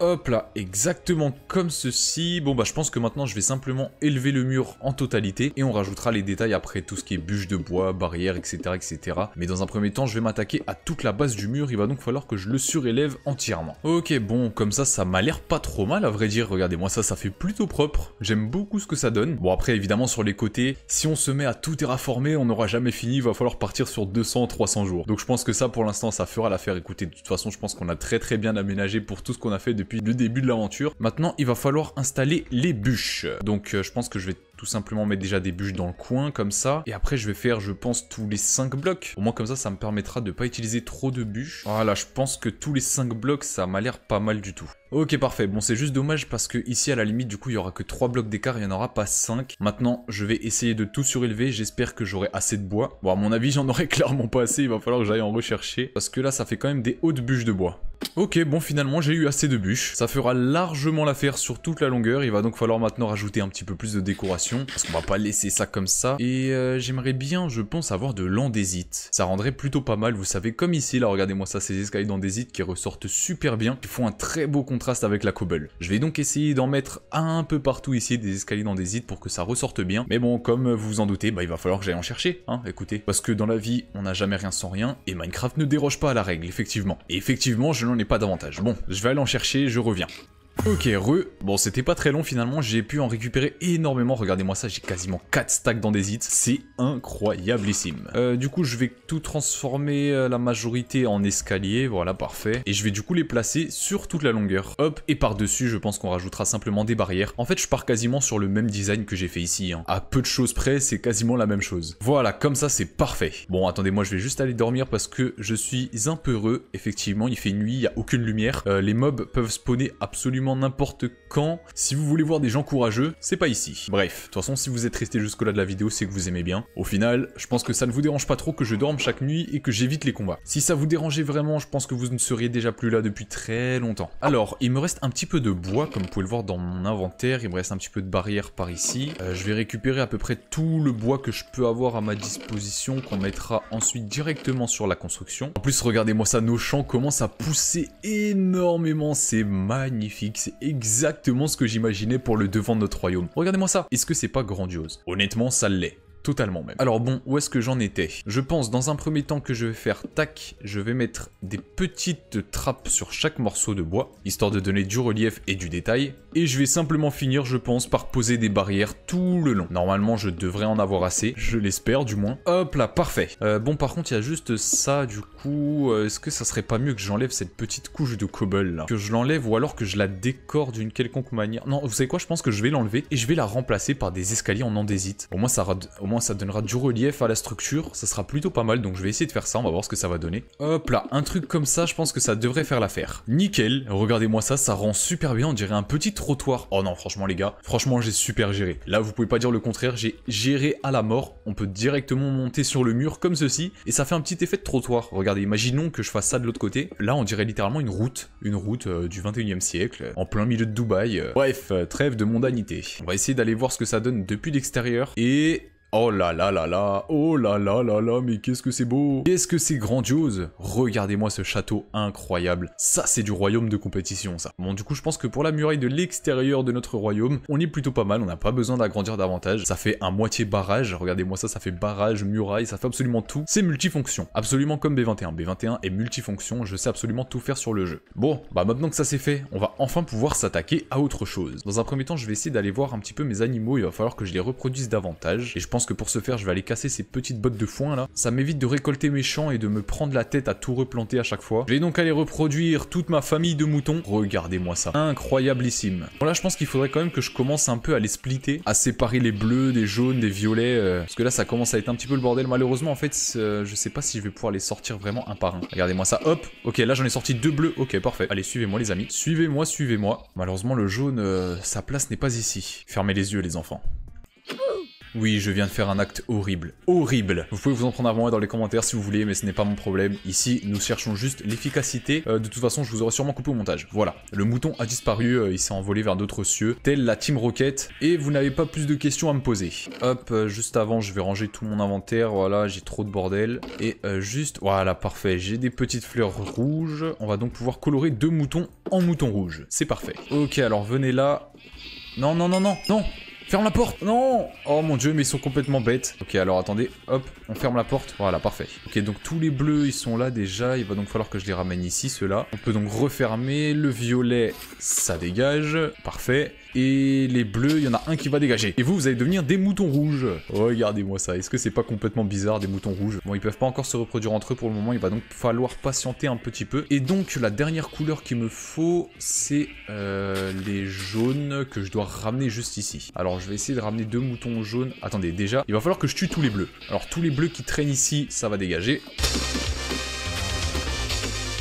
Hop là, exactement comme ceci. Bon bah je pense que maintenant je vais simplement élever le mur en totalité et on rajoutera les détails après tout ce qui est bûches de bois, barrière, etc. etc. Mais dans un premier temps je vais m'attaquer à toute la base du mur, il va donc falloir que je le surélève entièrement. Ok bon, comme ça ça m'a l'air pas trop mal à vrai dire, regardez-moi ça, ça fait plutôt propre. J'aime beaucoup ce que ça donne. Bon après évidemment sur les côtés, si on se met à tout terraformer, on n'aura jamais fini, il va falloir partir sur 200, 300 jours. Donc je pense que ça pour l'instant ça fera l'affaire, écoutez de toute façon je pense qu'on a très très bien aménagé pour tout ce qu'on a fait depuis depuis le début de l'aventure. Maintenant, il va falloir installer les bûches. Donc, euh, je pense que je vais tout simplement mettre déjà des bûches dans le coin comme ça. Et après je vais faire je pense tous les 5 blocs. Au moins comme ça ça me permettra de pas utiliser trop de bûches. Voilà je pense que tous les 5 blocs ça m'a l'air pas mal du tout. Ok parfait, bon c'est juste dommage parce que ici à la limite du coup il y aura que 3 blocs d'écart, il n'y en aura pas 5. Maintenant je vais essayer de tout surélever, j'espère que j'aurai assez de bois. Bon à mon avis j'en aurai [LAUGHS] clairement pas assez, il va falloir que j'aille en rechercher parce que là ça fait quand même des hautes bûches de bois. Ok bon finalement j'ai eu assez de bûches, ça fera largement l'affaire sur toute la longueur, il va donc falloir maintenant rajouter un petit peu plus de décoration parce qu'on va pas laisser ça comme ça. Et euh, j'aimerais bien, je pense, avoir de l'andésite. Ça rendrait plutôt pas mal, vous savez, comme ici, là, regardez-moi ça, ces escaliers d'andésite qui ressortent super bien, qui font un très beau contraste avec la cobble. Je vais donc essayer d'en mettre un peu partout ici, des escaliers d'andésite, pour que ça ressorte bien. Mais bon, comme vous vous en doutez, bah, il va falloir que j'aille en chercher, hein, écoutez. Parce que dans la vie, on n'a jamais rien sans rien, et Minecraft ne déroge pas à la règle, effectivement. Et effectivement, je n'en ai pas davantage. Bon, je vais aller en chercher, je reviens. Ok, re. Bon, c'était pas très long finalement, j'ai pu en récupérer énormément. Regardez-moi ça, j'ai quasiment 4 stacks dans des hits. C'est incroyably. Euh, du coup, je vais tout transformer euh, la majorité en escalier. Voilà, parfait. Et je vais du coup les placer sur toute la longueur. Hop, et par-dessus, je pense qu'on rajoutera simplement des barrières. En fait, je pars quasiment sur le même design que j'ai fait ici. Hein. À peu de choses près, c'est quasiment la même chose. Voilà, comme ça, c'est parfait. Bon, attendez, moi, je vais juste aller dormir parce que je suis un peu heureux. Effectivement, il fait nuit, il n'y a aucune lumière. Euh, les mobs peuvent spawner absolument n'importe quand. Si vous voulez voir des gens courageux, c'est pas ici. Bref, de toute façon, si vous êtes resté jusque-là de la vidéo, c'est que vous aimez bien. Au final, je pense que ça ne vous dérange pas trop que je dorme chaque nuit et que j'évite les combats. Si ça vous dérangeait vraiment, je pense que vous ne seriez déjà plus là depuis très longtemps. Alors, il me reste un petit peu de bois, comme vous pouvez le voir dans mon inventaire. Il me reste un petit peu de barrière par ici. Euh, je vais récupérer à peu près tout le bois que je peux avoir à ma disposition, qu'on mettra ensuite directement sur la construction. En plus, regardez-moi ça, nos champs commencent à pousser énormément. C'est magnifique, c'est exactement ce que j'imaginais pour le devant de notre royaume. Regardez-moi ça, est-ce que c'est pas grandiose Honnêtement, ça l'est totalement même. Alors bon, où est-ce que j'en étais Je pense dans un premier temps que je vais faire tac, je vais mettre des petites trappes sur chaque morceau de bois, histoire de donner du relief et du détail, et je vais simplement finir je pense par poser des barrières tout le long. Normalement je devrais en avoir assez, je l'espère du moins. Hop là, parfait. Euh, bon par contre il y a juste ça du coup, euh, est-ce que ça serait pas mieux que j'enlève cette petite couche de cobble là Que je l'enlève ou alors que je la décore d'une quelconque manière Non, vous savez quoi, je pense que je vais l'enlever et je vais la remplacer par des escaliers en andésite. Au moins ça, au ça donnera du relief à la structure, ça sera plutôt pas mal, donc je vais essayer de faire ça, on va voir ce que ça va donner. Hop là, un truc comme ça, je pense que ça devrait faire l'affaire. Nickel, regardez-moi ça, ça rend super bien, on dirait un petit trottoir. Oh non, franchement les gars, franchement j'ai super géré. Là, vous pouvez pas dire le contraire, j'ai géré à la mort, on peut directement monter sur le mur comme ceci, et ça fait un petit effet de trottoir. Regardez, imaginons que je fasse ça de l'autre côté, là on dirait littéralement une route, une route euh, du 21e siècle, en plein milieu de Dubaï. Euh, bref, euh, trêve de mondanité. On va essayer d'aller voir ce que ça donne depuis l'extérieur, et Oh là là là là, oh là là là là, mais qu'est-ce que c'est beau Qu'est-ce que c'est grandiose Regardez-moi ce château incroyable. Ça, c'est du royaume de compétition, ça. Bon, du coup, je pense que pour la muraille de l'extérieur de notre royaume, on est plutôt pas mal, on n'a pas besoin d'agrandir davantage. Ça fait un moitié barrage, regardez-moi ça, ça fait barrage, muraille, ça fait absolument tout. C'est multifonction, absolument comme B21. B21 est multifonction, je sais absolument tout faire sur le jeu. Bon, bah maintenant que ça c'est fait, on va enfin pouvoir s'attaquer à autre chose. Dans un premier temps, je vais essayer d'aller voir un petit peu mes animaux, il va falloir que je les reproduise davantage, et je pense que pour ce faire, je vais aller casser ces petites bottes de foin là. Ça m'évite de récolter mes champs et de me prendre la tête à tout replanter à chaque fois. Je vais donc aller reproduire toute ma famille de moutons. Regardez-moi ça. Incroyablissime. là je pense qu'il faudrait quand même que je commence un peu à les splitter, à séparer les bleus, des jaunes, des violets. Euh, parce que là, ça commence à être un petit peu le bordel. Malheureusement, en fait, euh, je sais pas si je vais pouvoir les sortir vraiment un par un. Regardez-moi ça. Hop. Ok, là, j'en ai sorti deux bleus. Ok, parfait. Allez, suivez-moi, les amis. Suivez-moi, suivez-moi. Malheureusement, le jaune, euh, sa place n'est pas ici. Fermez les yeux, les enfants. Oui, je viens de faire un acte horrible. Horrible Vous pouvez vous en prendre à moi dans les commentaires si vous voulez, mais ce n'est pas mon problème. Ici, nous cherchons juste l'efficacité. Euh, de toute façon, je vous aurais sûrement coupé au montage. Voilà. Le mouton a disparu, euh, il s'est envolé vers d'autres cieux, tel la Team Rocket. Et vous n'avez pas plus de questions à me poser. Hop, euh, juste avant, je vais ranger tout mon inventaire. Voilà, j'ai trop de bordel. Et juste... Voilà, parfait. J'ai des petites fleurs rouges. On va donc pouvoir colorer deux moutons en mouton rouge. C'est parfait. Ok, alors venez là. Non, non, non, non, non Ferme la porte Non Oh mon dieu, mais ils sont complètement bêtes. Ok, alors attendez. Hop, on ferme la porte. Voilà, parfait. Ok, donc tous les bleus, ils sont là déjà. Il va donc falloir que je les ramène ici, ceux-là. On peut donc refermer. Le violet, ça dégage. Parfait. Et les bleus, il y en a un qui va dégager. Et vous, vous allez devenir des moutons rouges. Regardez-moi ça. Est-ce que c'est pas complètement bizarre, des moutons rouges Bon, ils peuvent pas encore se reproduire entre eux pour le moment. Il va donc falloir patienter un petit peu. Et donc, la dernière couleur qu'il me faut, c'est euh, les jaunes que je dois ramener juste ici. Alors, je vais essayer de ramener deux moutons jaunes. Attendez, déjà, il va falloir que je tue tous les bleus. Alors, tous les bleus qui traînent ici, ça va dégager.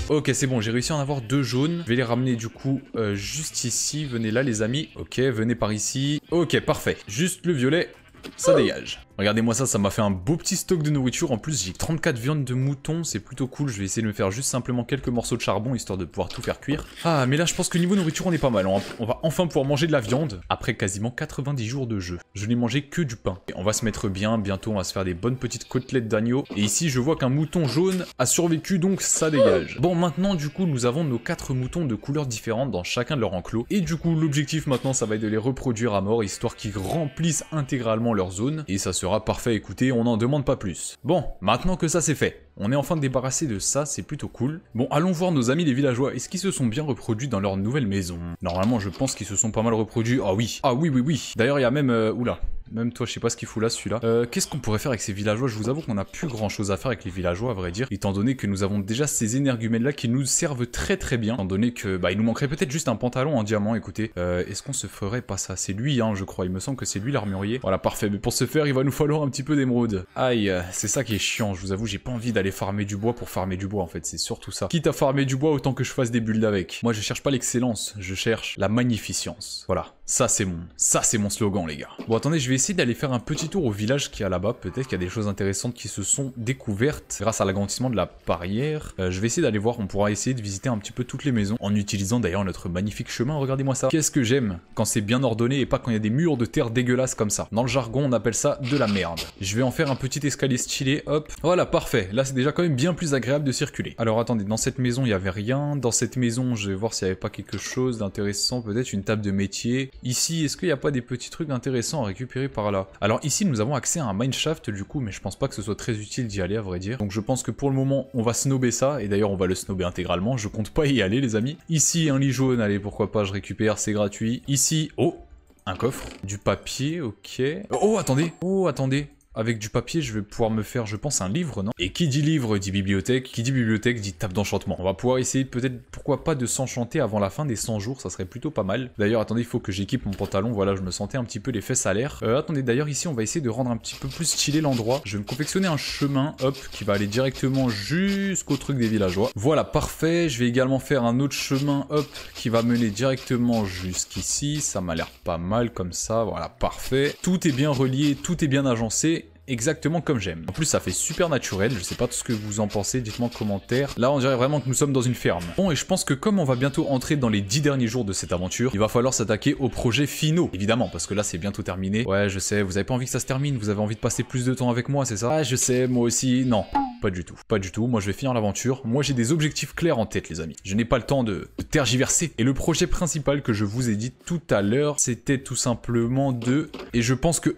Ok, c'est bon, j'ai réussi à en avoir deux jaunes. Je vais les ramener du coup euh, juste ici. Venez là, les amis. Ok, venez par ici. Ok, parfait. Juste le violet, ça oh. dégage. Regardez-moi ça, ça m'a fait un beau petit stock de nourriture. En plus, j'ai 34 viandes de mouton, c'est plutôt cool. Je vais essayer de me faire juste simplement quelques morceaux de charbon, histoire de pouvoir tout faire cuire. Ah, mais là, je pense que niveau nourriture, on est pas mal. On va enfin pouvoir manger de la viande, après quasiment 90 jours de jeu. Je n'ai mangé que du pain. Et on va se mettre bien, bientôt, on va se faire des bonnes petites côtelettes d'agneau. Et ici, je vois qu'un mouton jaune a survécu, donc ça dégage. Bon, maintenant, du coup, nous avons nos 4 moutons de couleurs différentes dans chacun de leurs enclos. Et du coup, l'objectif maintenant, ça va être de les reproduire à mort, histoire qu'ils remplissent intégralement leur zone. Et ça se sera parfait à écouter, on n'en demande pas plus. Bon, maintenant que ça c'est fait, on est enfin débarrassé de ça, c'est plutôt cool. Bon, allons voir nos amis les villageois. Est-ce qu'ils se sont bien reproduits dans leur nouvelle maison Normalement, je pense qu'ils se sont pas mal reproduits. Ah oui, ah oui, oui, oui. D'ailleurs, il y a même... Euh, oula, même toi, je sais pas ce qu'il fout là, celui-là. Euh, qu'est-ce qu'on pourrait faire avec ces villageois Je vous avoue qu'on n'a plus grand-chose à faire avec les villageois, à vrai dire, étant donné que nous avons déjà ces énergumènes-là qui nous servent très très bien, étant donné que bah il nous manquerait peut-être juste un pantalon en diamant. Écoutez, euh, est-ce qu'on se ferait pas ça C'est lui, hein, je crois. Il me semble que c'est lui l'armurier. Voilà, parfait. Mais pour ce faire, il va nous falloir un petit peu d'émeraude. Aïe, c'est ça qui est chiant. Je vous avoue, j'ai pas envie d'aller farmer du bois pour farmer du bois en fait, c'est surtout ça. Quitte à farmer du bois, autant que je fasse des bulles avec. Moi je cherche pas l'excellence, je cherche la magnificence. Voilà. Ça c'est mon, ça c'est mon slogan les gars. Bon attendez, je vais essayer d'aller faire un petit tour au village qui a là-bas. Peut-être qu'il y a des choses intéressantes qui se sont découvertes grâce à l'agrandissement de la barrière. Euh, je vais essayer d'aller voir, on pourra essayer de visiter un petit peu toutes les maisons en utilisant d'ailleurs notre magnifique chemin. Regardez-moi ça. Qu'est-ce que j'aime quand c'est bien ordonné et pas quand il y a des murs de terre dégueulasses comme ça. Dans le jargon, on appelle ça de la merde. Je vais en faire un petit escalier stylé, hop. Voilà, parfait. Là c'est déjà quand même bien plus agréable de circuler. Alors attendez, dans cette maison il n'y avait rien. Dans cette maison, je vais voir s'il n'y avait pas quelque chose d'intéressant. Peut-être une table de métier. Ici, est-ce qu'il n'y a pas des petits trucs intéressants à récupérer par là Alors ici, nous avons accès à un mineshaft du coup, mais je pense pas que ce soit très utile d'y aller à vrai dire. Donc je pense que pour le moment, on va snober ça, et d'ailleurs on va le snober intégralement, je compte pas y aller les amis. Ici, un lit jaune, allez pourquoi pas, je récupère, c'est gratuit. Ici, oh un coffre, du papier, ok. Oh, attendez, oh, attendez, avec du papier, je vais pouvoir me faire, je pense, un livre, non Et qui dit livre dit bibliothèque, qui dit bibliothèque dit table d'enchantement. On va pouvoir essayer peut-être, pourquoi pas, de s'enchanter avant la fin des 100 jours, ça serait plutôt pas mal. D'ailleurs, attendez, il faut que j'équipe mon pantalon, voilà, je me sentais un petit peu les fesses à l'air. Euh, attendez, d'ailleurs, ici, on va essayer de rendre un petit peu plus stylé l'endroit. Je vais me confectionner un chemin, hop, qui va aller directement jusqu'au truc des villageois. Voilà, parfait. Je vais également faire un autre chemin, hop, qui va mener directement jusqu'ici. Ça m'a l'air pas mal comme ça, voilà, parfait. Tout est bien relié, tout est bien agencé exactement comme j'aime. En plus, ça fait super naturel. Je sais pas tout ce que vous en pensez. Dites-moi en commentaire. Là, on dirait vraiment que nous sommes dans une ferme. Bon, et je pense que comme on va bientôt entrer dans les 10 derniers jours de cette aventure, il va falloir s'attaquer aux projets finaux. Évidemment, parce que là, c'est bientôt terminé. Ouais, je sais, vous avez pas envie que ça se termine. Vous avez envie de passer plus de temps avec moi, c'est ça Ouais ah, je sais, moi aussi. Non. Pas du tout. Pas du tout. Moi, je vais finir l'aventure. Moi, j'ai des objectifs clairs en tête, les amis. Je n'ai pas le temps de, de tergiverser. Et le projet principal que je vous ai dit tout à l'heure, c'était tout simplement de... Et je pense que eux...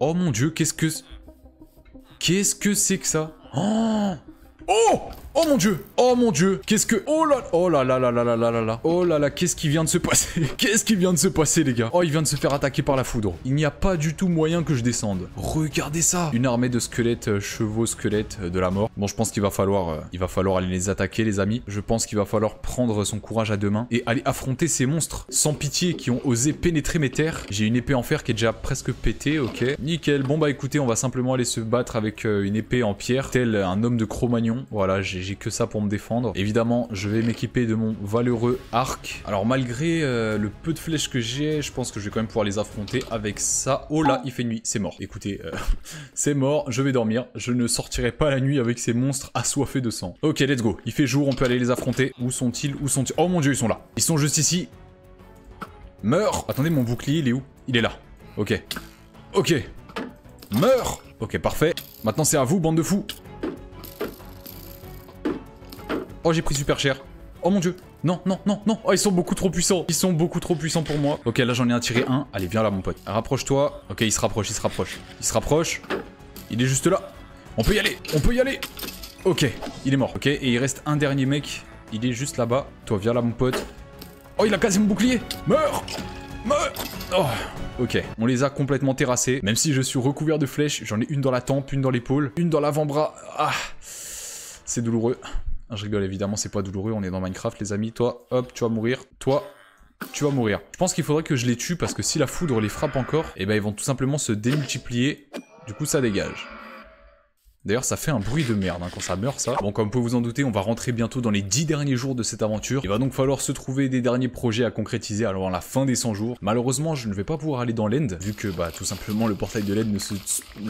Oh mon dieu, qu'est-ce que... Qu'est-ce que c'est que ça Oh, oh Oh mon dieu Oh mon dieu Qu'est-ce que... Oh là Oh là là là là là là là là Oh là là, qu'est-ce qui vient de se passer [LAUGHS] Qu'est-ce qui vient de se passer, les gars Oh, il vient de se faire attaquer par la foudre. Il n'y a pas du tout moyen que je descende. Regardez ça Une armée de squelettes, euh, chevaux squelettes euh, de la mort. Bon, je pense qu'il va falloir... Euh, il va falloir aller les attaquer, les amis. Je pense qu'il va falloir prendre son courage à deux mains et aller affronter ces monstres sans pitié qui ont osé pénétrer mes terres. J'ai une épée en fer qui est déjà presque pétée, ok. Nickel. Bon bah écoutez, on va simplement aller se battre avec une épée en pierre, tel un homme de Cro-Magnon. Voilà, j'ai j'ai que ça pour me défendre. Évidemment, je vais m'équiper de mon valeureux arc. Alors malgré euh, le peu de flèches que j'ai, je pense que je vais quand même pouvoir les affronter avec ça. Oh là, il fait nuit, c'est mort. Écoutez, euh, [LAUGHS] c'est mort, je vais dormir. Je ne sortirai pas la nuit avec ces monstres assoiffés de sang. Ok, let's go. Il fait jour, on peut aller les affronter. Où sont-ils Où sont-ils Oh mon dieu, ils sont là. Ils sont juste ici. Meurs Attendez, mon bouclier, il est où Il est là. Ok. Ok. Meurs Ok, parfait. Maintenant, c'est à vous, bande de fous. Oh, j'ai pris super cher. Oh mon dieu. Non, non, non, non. Oh, ils sont beaucoup trop puissants. Ils sont beaucoup trop puissants pour moi. Ok, là, j'en ai un tiré un. Allez, viens là, mon pote. Rapproche-toi. Ok, il se rapproche, il se rapproche. Il se rapproche. Il est juste là. On peut y aller. On peut y aller. Ok, il est mort. Ok, et il reste un dernier mec. Il est juste là-bas. Toi, viens là, mon pote. Oh, il a cassé mon bouclier. Meurs Meurs Oh Ok, on les a complètement terrassés. Même si je suis recouvert de flèches, j'en ai une dans la tempe, une dans l'épaule, une dans l'avant-bras. Ah C'est douloureux. Je rigole, évidemment, c'est pas douloureux, on est dans Minecraft, les amis. Toi, hop, tu vas mourir. Toi, tu vas mourir. Je pense qu'il faudrait que je les tue parce que si la foudre les frappe encore, Et eh ben ils vont tout simplement se démultiplier. Du coup, ça dégage. D'ailleurs, ça fait un bruit de merde hein, quand ça meurt, ça. Bon, comme vous pouvez vous en douter, on va rentrer bientôt dans les 10 derniers jours de cette aventure. Il va donc falloir se trouver des derniers projets à concrétiser avant la fin des 100 jours. Malheureusement, je ne vais pas pouvoir aller dans l'End, vu que, bah, tout simplement, le portail de l'End ne se,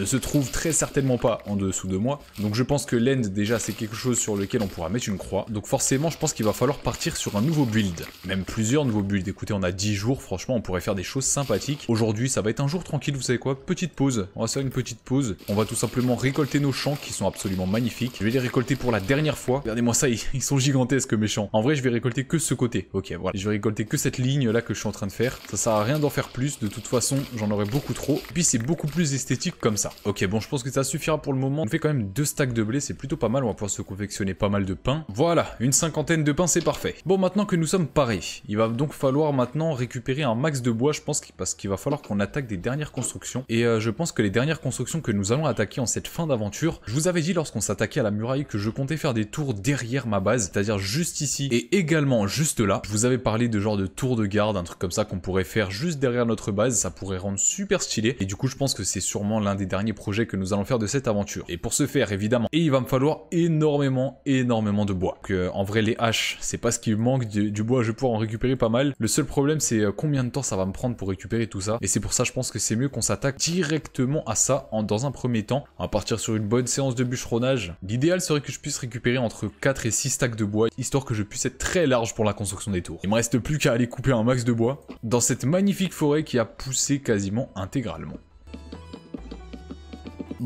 se trouve très certainement pas en dessous de moi. Donc, je pense que l'End, déjà, c'est quelque chose sur lequel on pourra mettre une croix. Donc, forcément, je pense qu'il va falloir partir sur un nouveau build. Même plusieurs nouveaux builds. Écoutez, on a 10 jours, franchement, on pourrait faire des choses sympathiques. Aujourd'hui, ça va être un jour tranquille, vous savez quoi Petite pause. On va faire une petite pause. On va tout simplement récolter nos choses qui sont absolument magnifiques. Je vais les récolter pour la dernière fois. Regardez-moi ça, [LAUGHS] ils, sont gigantesques méchants En vrai, je vais récolter que ce côté. Ok, voilà. Je vais récolter que cette ligne là que je suis en train de faire. Ça sert à rien d'en faire plus. De toute façon, j'en aurai beaucoup trop. puis c'est beaucoup plus esthétique comme ça. Ok, bon, je pense que ça suffira pour le moment. On fait quand même deux stacks de blé, c'est plutôt pas mal. On va pouvoir se confectionner pas mal de pain. Voilà, une cinquantaine de pains, c'est parfait. Bon, maintenant que nous sommes parés, il va donc falloir maintenant récupérer un max de bois, je pense, parce qu'il va falloir qu'on attaque des dernières constructions. Et euh, je pense que les dernières constructions que nous allons attaquer en cette fin d'aventure je vous avais dit lorsqu'on s'attaquait à la muraille que je comptais faire des tours derrière ma base, c'est-à-dire juste ici et également juste là. Je vous avais parlé de genre de tour de garde, un truc comme ça qu'on pourrait faire juste derrière notre base, ça pourrait rendre super stylé. Et du coup, je pense que c'est sûrement l'un des derniers projets que nous allons faire de cette aventure. Et pour ce faire, évidemment, et il va me falloir énormément, énormément de bois. en vrai, les haches, c'est pas ce qui manque du, bois, je vais pouvoir en récupérer pas mal. Le seul problème, c'est euh, combien de temps ça va me prendre pour récupérer tout ça. Et c'est pour ça, je pense que c'est mieux qu'on s'attaque directement à ça en, dans un premier temps. On va partir sur une bonne séance de bûcheronnage. L'idéal serait que je puisse récupérer entre 4 et 6 stacks de bois, histoire que je puisse être très large pour la construction des tours. Il me reste plus qu'à aller couper un max de bois dans cette magnifique forêt qui a poussé quasiment intégralement.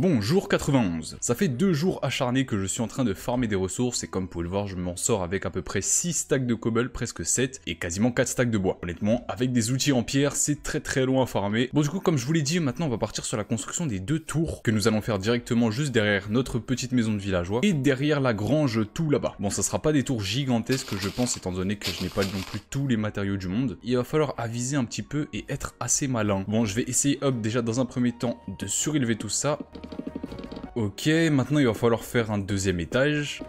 Bonjour 91. Ça fait deux jours acharnés que je suis en train de farmer des ressources et comme vous pouvez le voir, je m'en sors avec à peu près 6 stacks de cobble, presque 7 et quasiment 4 stacks de bois. Honnêtement, avec des outils en pierre, c'est très très loin à farmer. Bon, du coup, comme je vous l'ai dit, maintenant on va partir sur la construction des deux tours que nous allons faire directement juste derrière notre petite maison de villageois et derrière la grange tout là-bas. Bon, ça sera pas des tours gigantesques, je pense, étant donné que je n'ai pas non plus tous les matériaux du monde. Il va falloir aviser un petit peu et être assez malin. Bon, je vais essayer, hop, déjà dans un premier temps de surélever tout ça Ok, maintenant il va falloir faire un deuxième étage.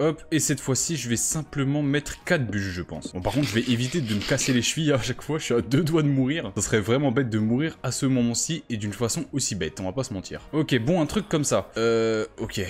Hop, et cette fois-ci, je vais simplement mettre 4 bûches, je pense. Bon, par contre, je vais éviter de me casser les chevilles à chaque fois. Je suis à deux doigts de mourir. Ça serait vraiment bête de mourir à ce moment-ci et d'une façon aussi bête. On va pas se mentir. Ok, bon, un truc comme ça. Euh, ok.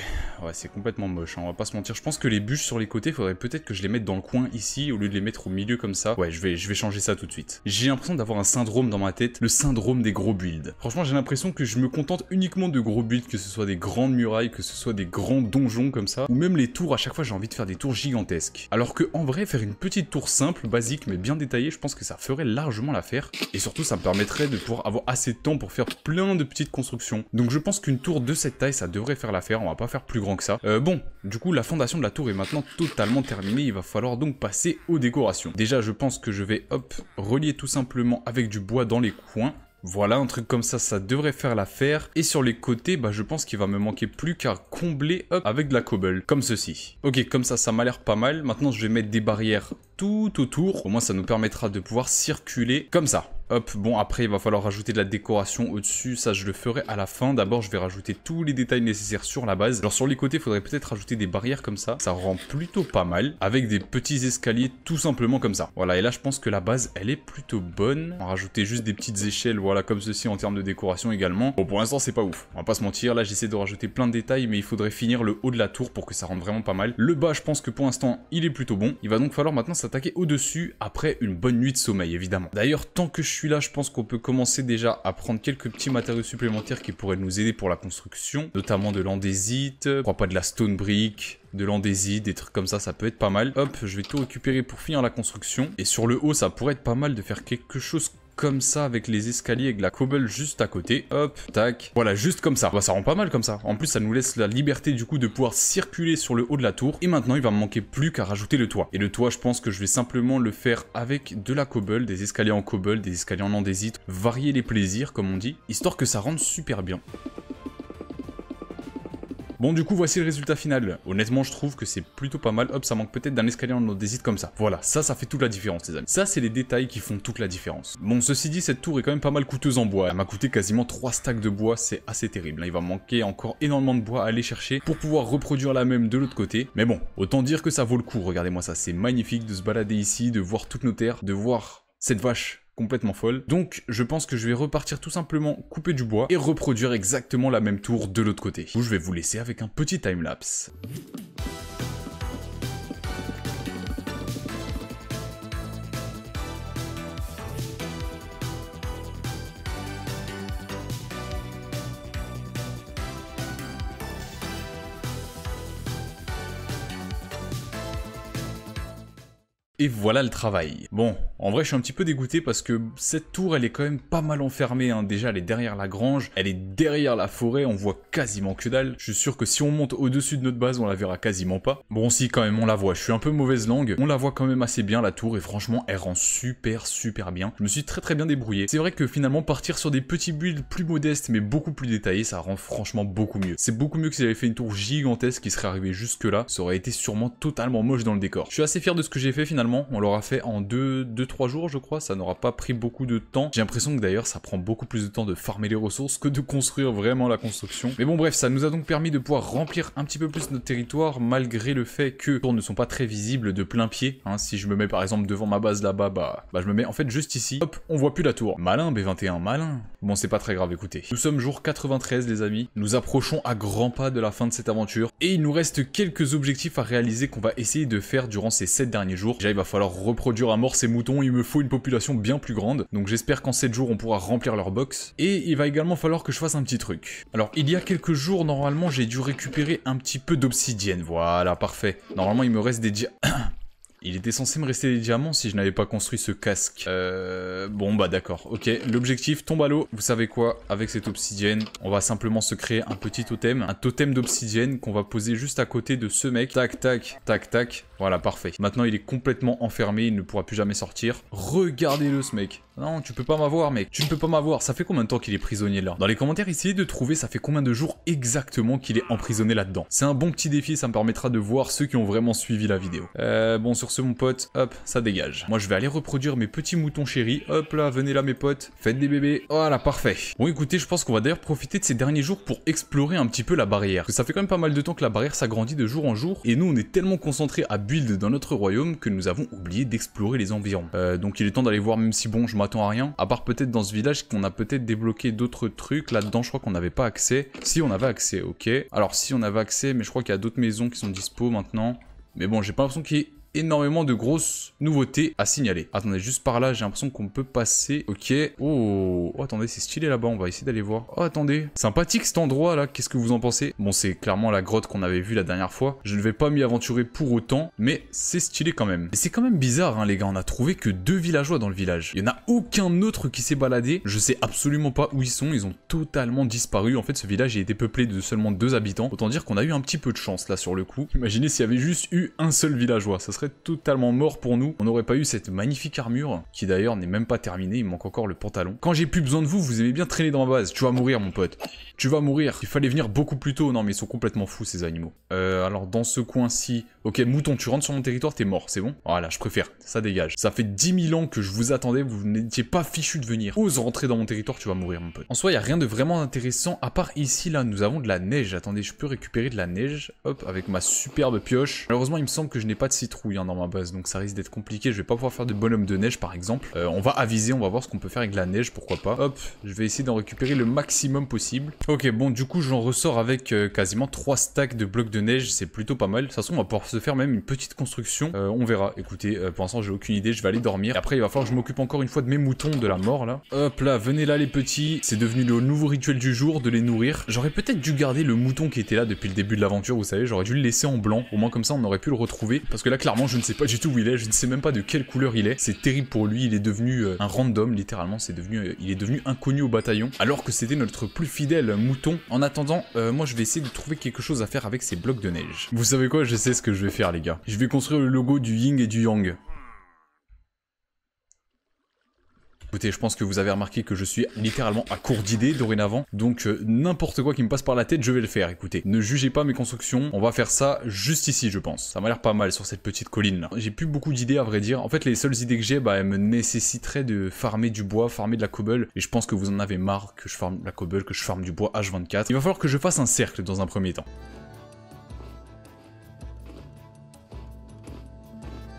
Ouais, c'est complètement moche. Hein, on va pas se mentir. Je pense que les bûches sur les côtés, il faudrait peut-être que je les mette dans le coin ici au lieu de les mettre au milieu comme ça. Ouais, je vais, je vais changer ça tout de suite. J'ai l'impression d'avoir un syndrome dans ma tête, le syndrome des gros builds. Franchement, j'ai l'impression que je me contente uniquement de gros builds, que ce soit des grandes murailles, que ce soit des grands donjons comme ça, ou même les tours à chaque fois j'ai envie de faire des tours gigantesques. Alors que en vrai, faire une petite tour simple, basique, mais bien détaillée, je pense que ça ferait largement l'affaire. Et surtout, ça me permettrait de pouvoir avoir assez de temps pour faire plein de petites constructions. Donc je pense qu'une tour de cette taille, ça devrait faire l'affaire, on va pas faire plus grand que ça. Euh, bon, du coup, la fondation de la tour est maintenant totalement terminée, il va falloir donc passer aux décorations. Déjà, je pense que je vais, hop, relier tout simplement avec du bois dans les coins. Voilà, un truc comme ça, ça devrait faire l'affaire. Et sur les côtés, bah, je pense qu'il va me manquer plus qu'à combler avec de la cobble, comme ceci. Ok, comme ça, ça m'a l'air pas mal. Maintenant, je vais mettre des barrières tout autour. Au moins, ça nous permettra de pouvoir circuler comme ça. Hop, bon après il va falloir rajouter de la décoration au-dessus, ça je le ferai à la fin. D'abord je vais rajouter tous les détails nécessaires sur la base. Alors sur les côtés, il faudrait peut-être rajouter des barrières comme ça. Ça rend plutôt pas mal, avec des petits escaliers tout simplement comme ça. Voilà, et là je pense que la base elle est plutôt bonne. On va rajouter juste des petites échelles, voilà, comme ceci en termes de décoration également. Bon, pour l'instant c'est pas ouf, on va pas se mentir. Là j'essaie de rajouter plein de détails, mais il faudrait finir le haut de la tour pour que ça rende vraiment pas mal. Le bas, je pense que pour l'instant il est plutôt bon. Il va donc falloir maintenant s'attaquer au-dessus après une bonne nuit de sommeil évidemment. D'ailleurs, tant que je suis celui-là, je pense qu'on peut commencer déjà à prendre quelques petits matériaux supplémentaires qui pourraient nous aider pour la construction, notamment de l'andésite, euh, pourquoi pas de la stone brick, de l'andésite, des trucs comme ça, ça peut être pas mal. Hop, je vais tout récupérer pour finir la construction. Et sur le haut, ça pourrait être pas mal de faire quelque chose comme ça avec les escaliers de la cobble juste à côté. Hop, tac. Voilà, juste comme ça. Bah, ça rend pas mal comme ça. En plus, ça nous laisse la liberté du coup de pouvoir circuler sur le haut de la tour. Et maintenant, il va me manquer plus qu'à rajouter le toit. Et le toit, je pense que je vais simplement le faire avec de la cobble, des escaliers en cobble, des escaliers en andésite, varier les plaisirs comme on dit, histoire que ça rende super bien. Bon, du coup, voici le résultat final. Honnêtement, je trouve que c'est plutôt pas mal. Hop, ça manque peut-être d'un escalier en odésite comme ça. Voilà, ça, ça fait toute la différence, les amis. Ça, c'est les détails qui font toute la différence. Bon, ceci dit, cette tour est quand même pas mal coûteuse en bois. Elle m'a coûté quasiment 3 stacks de bois, c'est assez terrible. il va manquer encore énormément de bois à aller chercher pour pouvoir reproduire la même de l'autre côté. Mais bon, autant dire que ça vaut le coup. Regardez-moi ça, c'est magnifique de se balader ici, de voir toutes nos terres, de voir cette vache complètement folle. Donc je pense que je vais repartir tout simplement couper du bois et reproduire exactement la même tour de l'autre côté. Où je vais vous laisser avec un petit time-lapse. Et voilà le travail. Bon, en vrai je suis un petit peu dégoûté parce que cette tour elle est quand même pas mal enfermée. Hein. Déjà elle est derrière la grange, elle est derrière la forêt, on voit quasiment que dalle. Je suis sûr que si on monte au-dessus de notre base on la verra quasiment pas. Bon si quand même on la voit, je suis un peu mauvaise langue. On la voit quand même assez bien la tour et franchement elle rend super super bien. Je me suis très très bien débrouillé. C'est vrai que finalement partir sur des petits builds plus modestes mais beaucoup plus détaillés ça rend franchement beaucoup mieux. C'est beaucoup mieux que si j'avais fait une tour gigantesque qui serait arrivée jusque là. Ça aurait été sûrement totalement moche dans le décor. Je suis assez fier de ce que j'ai fait finalement on l'aura fait en 2-3 jours, je crois. Ça n'aura pas pris beaucoup de temps. J'ai l'impression que d'ailleurs, ça prend beaucoup plus de temps de farmer les ressources que de construire vraiment la construction. Mais bon, bref, ça nous a donc permis de pouvoir remplir un petit peu plus notre territoire, malgré le fait que les tours ne sont pas très visibles de plein pied. Hein. si je me mets par exemple devant ma base là-bas, bah, bah, je me mets en fait juste ici. Hop, on voit plus la tour. Malin, B21, malin. Bon, c'est pas très grave, écoutez. Nous sommes jour 93, les amis. Nous approchons à grands pas de la fin de cette aventure. Et il nous reste quelques objectifs à réaliser qu'on va essayer de faire durant ces 7 derniers jours va falloir reproduire à mort ces moutons, il me faut une population bien plus grande, donc j'espère qu'en 7 jours on pourra remplir leur box. Et il va également falloir que je fasse un petit truc. Alors il y a quelques jours, normalement j'ai dû récupérer un petit peu d'obsidienne, voilà, parfait. Normalement il me reste des dia... [CLEARS THROAT] Il était censé me rester des diamants si je n'avais pas construit ce casque. Euh... Bon bah d'accord, ok. L'objectif tombe à l'eau. Vous savez quoi Avec cette obsidienne, on va simplement se créer un petit totem. Un totem d'obsidienne qu'on va poser juste à côté de ce mec. Tac, tac, tac, tac. Voilà, parfait. Maintenant, il est complètement enfermé. Il ne pourra plus jamais sortir. Regardez-le, ce mec. Non, tu peux pas m'avoir, mec. Tu ne peux pas m'avoir. Ça fait combien de temps qu'il est prisonnier là Dans les commentaires, essayez de trouver ça fait combien de jours exactement qu'il est emprisonné là-dedans. C'est un bon petit défi. Ça me permettra de voir ceux qui ont vraiment suivi la vidéo. Euh, bon, sur mon pote, hop, ça dégage. Moi je vais aller reproduire mes petits moutons chéris, hop là, venez là mes potes, faites des bébés, voilà, parfait. Bon écoutez, je pense qu'on va d'ailleurs profiter de ces derniers jours pour explorer un petit peu la barrière. Parce que ça fait quand même pas mal de temps que la barrière s'agrandit de jour en jour, et nous on est tellement concentrés à build dans notre royaume que nous avons oublié d'explorer les environs. Euh, donc il est temps d'aller voir, même si bon, je m'attends à rien, à part peut-être dans ce village qu'on a peut-être débloqué d'autres trucs, là-dedans je crois qu'on n'avait pas accès. Si on avait accès, ok. Alors si on avait accès, mais je crois qu'il y a d'autres maisons qui sont dispo maintenant. Mais bon, j'ai pas l'impression qu'il énormément de grosses nouveautés à signaler. Attendez, juste par là, j'ai l'impression qu'on peut passer. Ok. Oh, oh, attendez, c'est stylé là-bas. On va essayer d'aller voir. Oh, attendez. Sympathique cet endroit là. Qu'est-ce que vous en pensez Bon, c'est clairement la grotte qu'on avait vue la dernière fois. Je ne vais pas m'y aventurer pour autant, mais c'est stylé quand même. Et c'est quand même bizarre, hein, les gars. On a trouvé que deux villageois dans le village. Il n'y en a aucun autre qui s'est baladé. Je sais absolument pas où ils sont. Ils ont totalement disparu. En fait, ce village a été peuplé de seulement deux habitants. Autant dire qu'on a eu un petit peu de chance là sur le coup. Imaginez s'il y avait juste eu un seul villageois. Ça serait totalement mort pour nous. On n'aurait pas eu cette magnifique armure, qui d'ailleurs n'est même pas terminée, il manque encore le pantalon. Quand j'ai plus besoin de vous, vous aimez bien traîner dans la base. Tu vas mourir, mon pote. Tu vas mourir. Il fallait venir beaucoup plus tôt. Non, mais ils sont complètement fous, ces animaux. Euh, alors, dans ce coin-ci... Ok, mouton, tu rentres sur mon territoire, t'es mort, c'est bon Voilà, je préfère. Ça dégage. Ça fait 10 000 ans que je vous attendais, vous n'étiez pas fichu de venir. Ose rentrer dans mon territoire, tu vas mourir, mon pote. En soi, il n'y a rien de vraiment intéressant, à part ici, là, nous avons de la neige. Attendez, je peux récupérer de la neige. Hop, avec ma superbe pioche. Malheureusement, il me semble que je n'ai pas de citrouille. Il en a dans ma base, donc ça risque d'être compliqué. Je vais pas pouvoir faire de bonhomme de neige, par exemple. Euh, on va aviser, on va voir ce qu'on peut faire avec la neige, pourquoi pas. Hop, je vais essayer d'en récupérer le maximum possible. Ok, bon, du coup, j'en ressors avec euh, quasiment 3 stacks de blocs de neige. C'est plutôt pas mal. De toute façon, on va pouvoir se faire même une petite construction. Euh, on verra. Écoutez, pour l'instant, j'ai aucune idée. Je vais aller dormir. après, il va falloir que je m'occupe encore une fois de mes moutons de la mort, là. Hop là, venez là, les petits. C'est devenu le nouveau rituel du jour, de les nourrir. J'aurais peut-être dû garder le mouton qui était là depuis le début de l'aventure, vous savez. J'aurais dû le laisser en blanc. Au moins, comme ça, on aurait pu le retrouver. Parce que là, clairement, je ne sais pas du tout où il est, je ne sais même pas de quelle couleur il est. C'est terrible pour lui, il est devenu euh, un random, littéralement, c'est devenu, euh, il est devenu inconnu au bataillon, alors que c'était notre plus fidèle mouton. En attendant, euh, moi je vais essayer de trouver quelque chose à faire avec ces blocs de neige. Vous savez quoi, je sais ce que je vais faire les gars. Je vais construire le logo du Ying et du Yang. Écoutez, je pense que vous avez remarqué que je suis littéralement à court d'idées dorénavant, donc euh, n'importe quoi qui me passe par la tête, je vais le faire. Écoutez, ne jugez pas mes constructions, on va faire ça juste ici, je pense. Ça m'a l'air pas mal sur cette petite colline là. J'ai plus beaucoup d'idées à vrai dire. En fait, les seules idées que j'ai, bah, elles me nécessiteraient de farmer du bois, farmer de la cobble, et je pense que vous en avez marre que je farme la cobble, que je farme du bois H24. Il va falloir que je fasse un cercle dans un premier temps.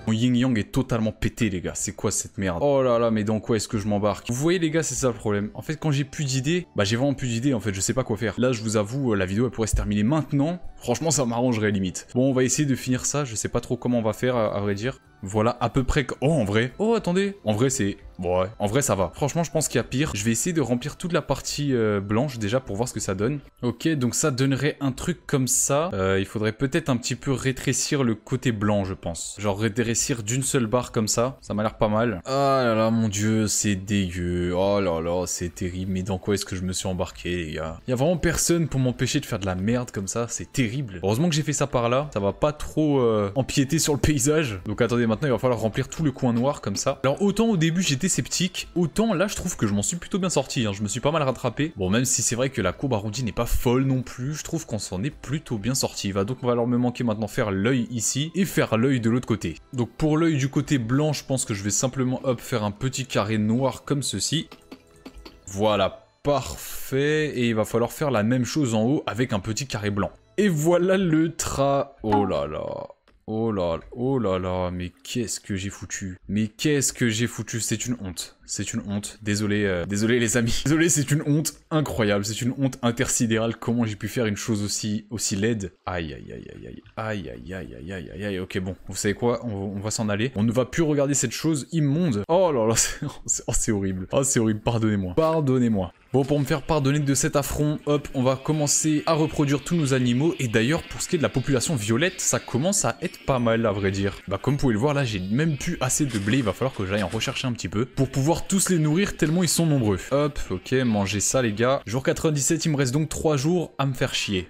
Mon yin yang est totalement pété les gars, c'est quoi cette merde Oh là là, mais dans quoi est-ce que je m'embarque Vous voyez les gars, c'est ça le problème. En fait, quand j'ai plus d'idées, bah j'ai vraiment plus d'idées en fait, je sais pas quoi faire. Là, je vous avoue, euh, la vidéo elle pourrait se terminer maintenant. Franchement, ça m'arrangerait limite. Bon, on va essayer de finir ça, je sais pas trop comment on va faire à vrai dire. Voilà à peu près... Oh, en vrai Oh, attendez En vrai, c'est... Ouais, en vrai ça va. Franchement, je pense qu'il y a pire. Je vais essayer de remplir toute la partie euh, blanche déjà pour voir ce que ça donne. Ok, donc ça donnerait un truc comme ça. Euh, il faudrait peut-être un petit peu rétrécir le côté blanc, je pense. Genre rétrécir d'une seule barre comme ça. Ça m'a l'air pas mal. Ah là là, mon dieu, c'est dégueu. Oh là là, c'est terrible. Mais dans quoi est-ce que je me suis embarqué, les gars Il y a vraiment personne pour m'empêcher de faire de la merde comme ça. C'est terrible. Heureusement que j'ai fait ça par là. Ça va pas trop euh, empiéter sur le paysage. Donc attendez, maintenant il va falloir remplir tout le coin noir comme ça. Alors autant au début j'étais sceptique, autant là je trouve que je m'en suis plutôt bien sorti, hein. je me suis pas mal rattrapé. Bon même si c'est vrai que la courbe arrondie n'est pas folle non plus, je trouve qu'on s'en est plutôt bien sorti. Il va donc me manquer maintenant faire l'œil ici et faire l'œil de l'autre côté. Donc pour l'œil du côté blanc je pense que je vais simplement faire un petit carré noir comme ceci. Voilà, parfait. Et il va falloir faire la même chose en haut avec un petit carré blanc. Et voilà le tra... Oh là là. Oh là, oh là là, mais qu'est-ce que j'ai foutu Mais qu'est-ce que j'ai foutu C'est une honte. C'est une honte. Désolé, euh, désolé les amis. [LAUGHS] Désolé, c'est une honte incroyable. C'est une honte intersidérale. Comment j'ai pu faire une chose aussi, aussi laide Aïe, aïe, aïe, aïe, aïe, aïe, aïe, aïe, aïe, aïe, aïe. Ok, bon, vous savez quoi On, va s'en aller. On ne va plus regarder cette chose immonde. Oh là là, [LAUGHS] oh, c'est horrible. Oh, c'est horrible. Pardonnez-moi. Pardonnez-moi. Bon, pour me faire pardonner de cet affront, hop, on va commencer à reproduire tous nos animaux. Et d'ailleurs, pour ce qui est de la population violette, ça commence à être pas mal, à vrai dire. Bah, comme vous pouvez le voir, là, j'ai même plus assez de blé. Il va falloir que j'aille en rechercher un petit peu pour pouvoir tous les nourrir tellement ils sont nombreux. Hop, ok, mangez ça les gars. Jour 97, il me reste donc 3 jours à me faire chier.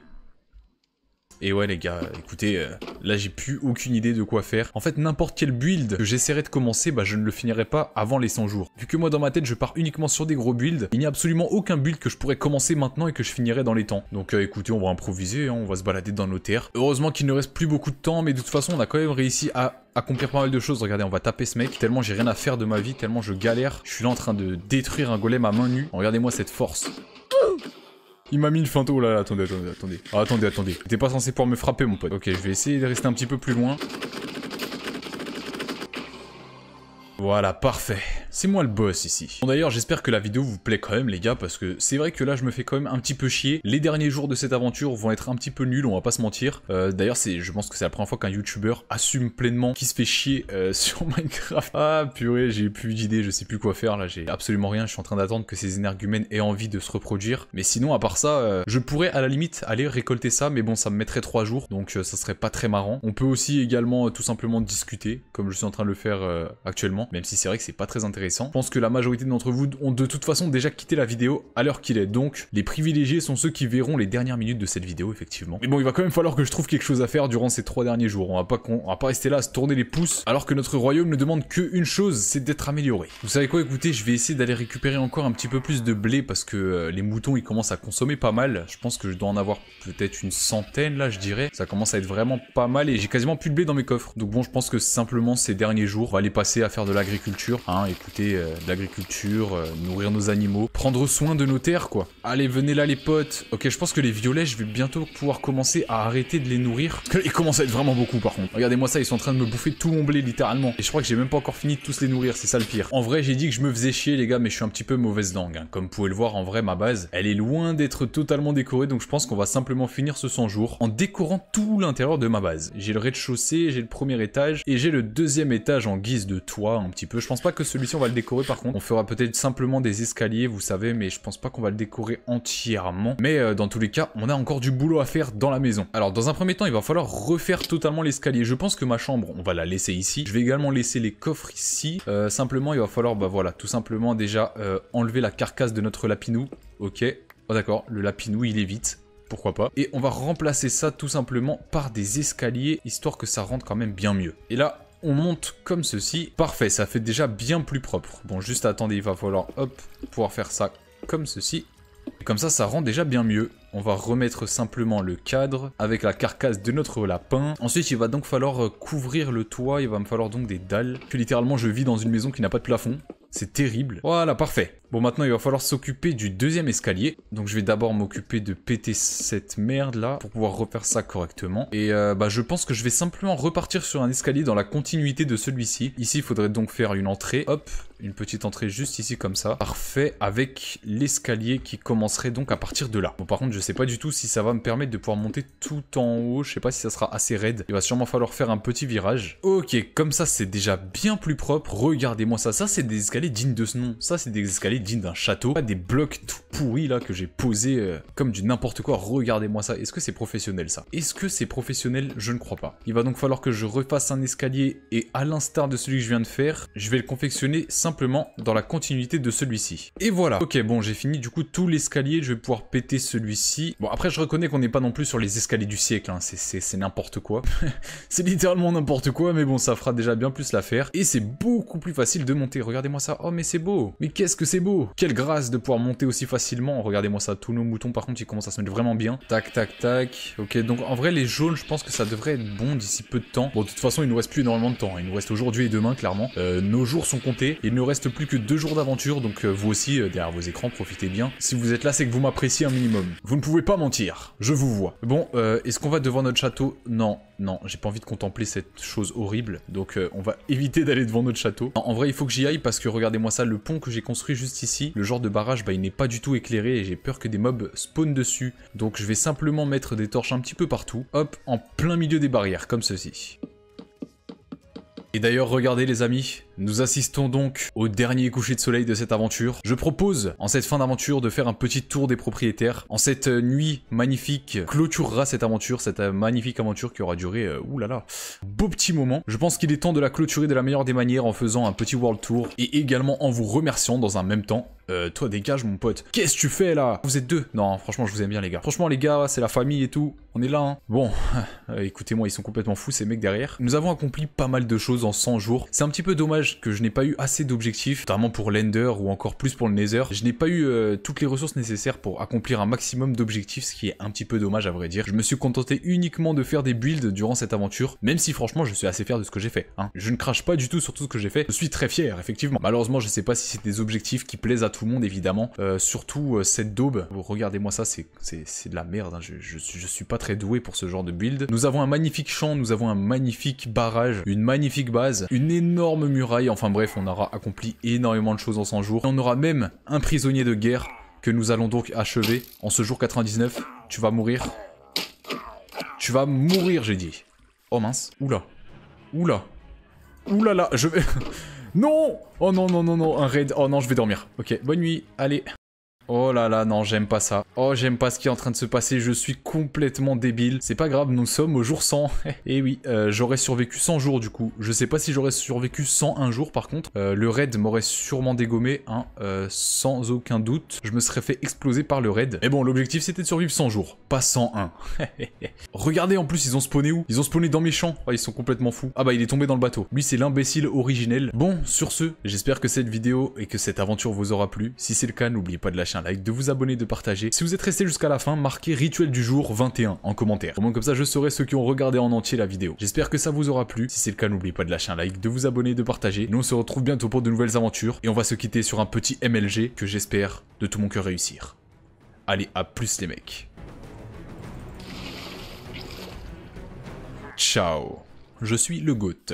Et ouais les gars, écoutez, euh, là j'ai plus aucune idée de quoi faire. En fait, n'importe quel build que j'essaierai de commencer, bah je ne le finirai pas avant les 100 jours. Vu que moi dans ma tête, je pars uniquement sur des gros builds, il n'y a absolument aucun build que je pourrais commencer maintenant et que je finirai dans les temps. Donc euh, écoutez, on va improviser, hein, on va se balader dans nos terres. Heureusement qu'il ne reste plus beaucoup de temps, mais de toute façon, on a quand même réussi à accomplir pas mal de choses. Regardez, on va taper ce mec. Tellement j'ai rien à faire de ma vie, tellement je galère. Je suis là en train de détruire un golem à main nue. Regardez-moi cette force. Il m'a mis une feinte. Oh là là, attendez, attendez, attendez. Ah, attendez, attendez. T'es pas censé pouvoir me frapper, mon pote. Ok, je vais essayer de rester un petit peu plus loin. Voilà, parfait. C'est moi le boss ici. Bon d'ailleurs, j'espère que la vidéo vous plaît quand même les gars, parce que c'est vrai que là je me fais quand même un petit peu chier. Les derniers jours de cette aventure vont être un petit peu nuls, on va pas se mentir. Euh, d'ailleurs, c'est, je pense que c'est la première fois qu'un youtubeur assume pleinement qu'il se fait chier euh, [LAUGHS] sur Minecraft. Ah purée, j'ai plus d'idées, je sais plus quoi faire là, j'ai absolument rien. Je suis en train d'attendre que ces énergumènes aient envie de se reproduire. Mais sinon, à part ça, euh, je pourrais à la limite aller récolter ça, mais bon, ça me mettrait trois jours, donc ça serait pas très marrant. On peut aussi également tout simplement discuter, comme je suis en train de le faire actuellement même si c'est vrai que c'est pas très intéressant. Je pense que la majorité d'entre vous ont de toute façon déjà quitté la vidéo à l'heure qu'il est, donc les privilégiés sont ceux qui verront les dernières minutes de cette vidéo, effectivement. Mais bon, il va quand même falloir que je trouve quelque chose à faire durant ces trois derniers jours, on va pas, on va pas rester là à se tourner les pouces, alors que notre royaume ne demande qu'une chose, c'est d'être amélioré. Vous savez quoi, écoutez, je vais essayer d'aller récupérer encore un petit peu plus de blé, parce que euh, les moutons, ils commencent à consommer pas mal, je pense que je dois en avoir peut-être une centaine, là, je dirais. Ça commence à être vraiment pas mal, et j'ai quasiment plus de blé dans mes coffres. Donc bon, je pense que simplement ces derniers jours, on va les passer à faire de la agriculture, hein, écouter euh, l'agriculture, euh, nourrir nos animaux, prendre soin de nos terres, quoi. Allez, venez là, les potes. Ok, je pense que les violets, je vais bientôt pouvoir commencer à arrêter de les nourrir. Parce [LAUGHS] qu'ils commencent à être vraiment beaucoup, par contre. Regardez-moi ça, ils sont en train de me bouffer tout mon blé, littéralement. Et je crois que j'ai même pas encore fini de tous les nourrir, c'est ça le pire. En vrai, j'ai dit que je me faisais chier, les gars, mais je suis un petit peu mauvaise langue. Hein. Comme vous pouvez le voir, en vrai, ma base, elle est loin d'être totalement décorée, donc je pense qu'on va simplement finir ce 100 jours en décorant tout l'intérieur de ma base. J'ai le rez-de-chaussée, j'ai le premier étage, et j'ai le deuxième étage en guise de toit, petit peu. Je pense pas que celui-ci on va le décorer par contre. On fera peut-être simplement des escaliers, vous savez, mais je pense pas qu'on va le décorer entièrement. Mais euh, dans tous les cas, on a encore du boulot à faire dans la maison. Alors dans un premier temps, il va falloir refaire totalement l'escalier. Je pense que ma chambre, on va la laisser ici. Je vais également laisser les coffres ici. Euh, simplement, il va falloir, bah voilà, tout simplement déjà euh, enlever la carcasse de notre lapinou. Ok. Oh d'accord, le lapinou il est vite pourquoi pas. Et on va remplacer ça tout simplement par des escaliers, histoire que ça rentre quand même bien mieux. Et là, on monte comme ceci. Parfait, ça fait déjà bien plus propre. Bon, juste attendez, il va falloir, hop, pouvoir faire ça comme ceci. Et comme ça, ça rend déjà bien mieux. On va remettre simplement le cadre avec la carcasse de notre lapin. Ensuite, il va donc falloir euh, couvrir le toit. Il va me falloir donc des dalles. Que littéralement, je vis dans une maison qui n'a pas de plafond. C'est terrible. Voilà, parfait. Bon, maintenant, il va falloir s'occuper du deuxième escalier. Donc, je vais d'abord m'occuper de péter cette merde là pour pouvoir refaire ça correctement. Et euh, bah, je pense que je vais simplement repartir sur un escalier dans la continuité de celui-ci. Ici, il faudrait donc faire une entrée. Hop, une petite entrée juste ici comme ça. Parfait, avec l'escalier qui commencerait donc à partir de là. Bon, par contre, je sais pas du tout si ça va me permettre de pouvoir monter tout en haut. Je sais pas si ça sera assez raide. Il va sûrement falloir faire un petit virage. Ok, comme ça, c'est déjà bien plus propre. Regardez-moi ça. Ça, c'est des escaliers dignes de ce nom. Ça, c'est des escaliers digne d'un château. Pas des blocs tout pourris là que j'ai posé euh, comme du n'importe quoi. Regardez-moi ça. Est-ce que c'est professionnel ça Est-ce que c'est professionnel Je ne crois pas. Il va donc falloir que je refasse un escalier et à l'instar de celui que je viens de faire, je vais le confectionner simplement dans la continuité de celui-ci. Et voilà. Ok, bon, j'ai fini du coup tout l'escalier. Je vais pouvoir péter celui-ci. Bon, après, je reconnais qu'on n'est pas non plus sur les escaliers du siècle. Hein. C'est n'importe quoi. [LAUGHS] c'est littéralement n'importe quoi, mais bon, ça fera déjà bien plus l'affaire. Et c'est beaucoup plus facile de monter. Regardez-moi ça. Oh, mais c'est beau. Mais qu'est-ce que c'est beau quelle grâce de pouvoir monter aussi facilement. Regardez-moi ça, tous nos moutons par contre, ils commencent à se mettre vraiment bien. Tac, tac, tac. Ok, donc en vrai, les jaunes, je pense que ça devrait être bon d'ici peu de temps. Bon, de toute façon, il nous reste plus énormément de temps. Il nous reste aujourd'hui et demain, clairement. Euh, nos jours sont comptés. Il ne reste plus que deux jours d'aventure, donc euh, vous aussi, euh, derrière vos écrans, profitez bien. Si vous êtes là, c'est que vous m'appréciez un minimum. Vous ne pouvez pas mentir. Je vous vois. Bon, est-ce qu'on va devant notre château Non non, j'ai pas envie de contempler cette chose horrible, donc euh, on va [LAUGHS] éviter d'aller devant notre château. En, vrai, il faut que j'y aille parce que regardez-moi ça, le pont que j'ai construit juste ici, le genre de barrage, bah, il n'est pas du tout éclairé et j'ai peur que des mobs spawnent dessus. Donc je vais simplement mettre des torches un petit peu partout, hop, en plein milieu des barrières, comme ceci. Et d'ailleurs, regardez les amis, nous assistons donc au dernier coucher de soleil de cette aventure. Je propose, en cette fin d'aventure, de faire un petit tour des propriétaires. En cette euh, nuit magnifique, clôturera cette aventure, cette euh, magnifique aventure qui aura duré, euh, oulala, beau petit moment. Je pense qu'il est temps de la clôturer de la meilleure des manières en faisant un petit world tour et également en vous remerciant dans un même temps. toi dégage mon pote, qu'est-ce que tu fais là Vous êtes deux Non franchement je vous aime bien les gars. Franchement les gars c'est la famille et tout, on est là hein. Bon, [LAUGHS] écoutez-moi ils sont complètement fous ces mecs derrière. Nous avons accompli pas mal de choses en 100 jours. C'est un petit peu dommage que je n'ai pas eu assez d'objectifs, notamment pour l'Ender ou encore plus pour le Nether. Je n'ai pas eu euh, toutes les ressources nécessaires pour accomplir un maximum d'objectifs, ce qui est un petit peu dommage à vrai dire. Je me suis contenté uniquement de faire des builds durant cette aventure, même si franchement je suis assez fier de ce que j'ai fait. Hein. Je ne crache pas du tout sur tout ce que j'ai fait, je suis très fier effectivement. Malheureusement je ne sais pas si c'est des objectifs qui plaisent à tout le monde évidemment, euh, surtout euh, cette daube. Oh, regardez-moi ça, c'est de la merde, hein. je, je, je suis pas très doué pour ce genre de build. Nous avons un magnifique champ, nous avons un magnifique barrage, une magnifique base, une énorme muraille Enfin bref, on aura accompli énormément de choses en 100 jours. Et on aura même un prisonnier de guerre que nous allons donc achever en ce jour 99. Tu vas mourir. Tu vas mourir, j'ai dit. Oh mince. Oula. Oula. Oula là, je vais... [LAUGHS] non Oh non, non, non, non, un raid. Oh non, je vais dormir. Ok, bonne nuit. Allez. Oh là là, non, j'aime pas ça. Oh, j'aime pas ce qui est en train de se passer, je suis complètement débile. C'est pas grave, nous sommes au jour 100. [LAUGHS] Et eh oui, euh, j'aurais survécu 100 jours du coup. Je sais pas si j'aurais survécu 101 jours par contre. Euh, le raid m'aurait sûrement dégommé, hein, euh, sans aucun doute. Je me serais fait exploser par le raid. Mais bon, l'objectif c'était de survivre 100 jours, pas 101. [LAUGHS] Regardez en plus, ils ont spawné où Ils ont spawné dans mes champs. Oh, ils sont complètement fous. Ah bah, il est tombé dans le bateau. Lui, c'est l'imbécile originel. Bon, sur ce, j'espère que cette vidéo et que cette aventure vous aura plu. Si c'est le cas, n'oubliez pas de lâcher un like, de vous abonner, de partager. Si vous êtes resté jusqu'à la fin, marquez rituel du jour 21 en commentaire. Au moins comme ça, je saurai ceux qui ont regardé en entier la vidéo. J'espère que ça vous aura plu. Si c'est le cas, n'oubliez pas de lâcher un like, de vous abonner, de partager. nous, on se retrouve bientôt pour de nouvelles aventures. Et on va se quitter sur un petit MLG que j'espère de tout mon cœur réussir. Allez, à plus les mecs. Ciao. Je suis le GOAT.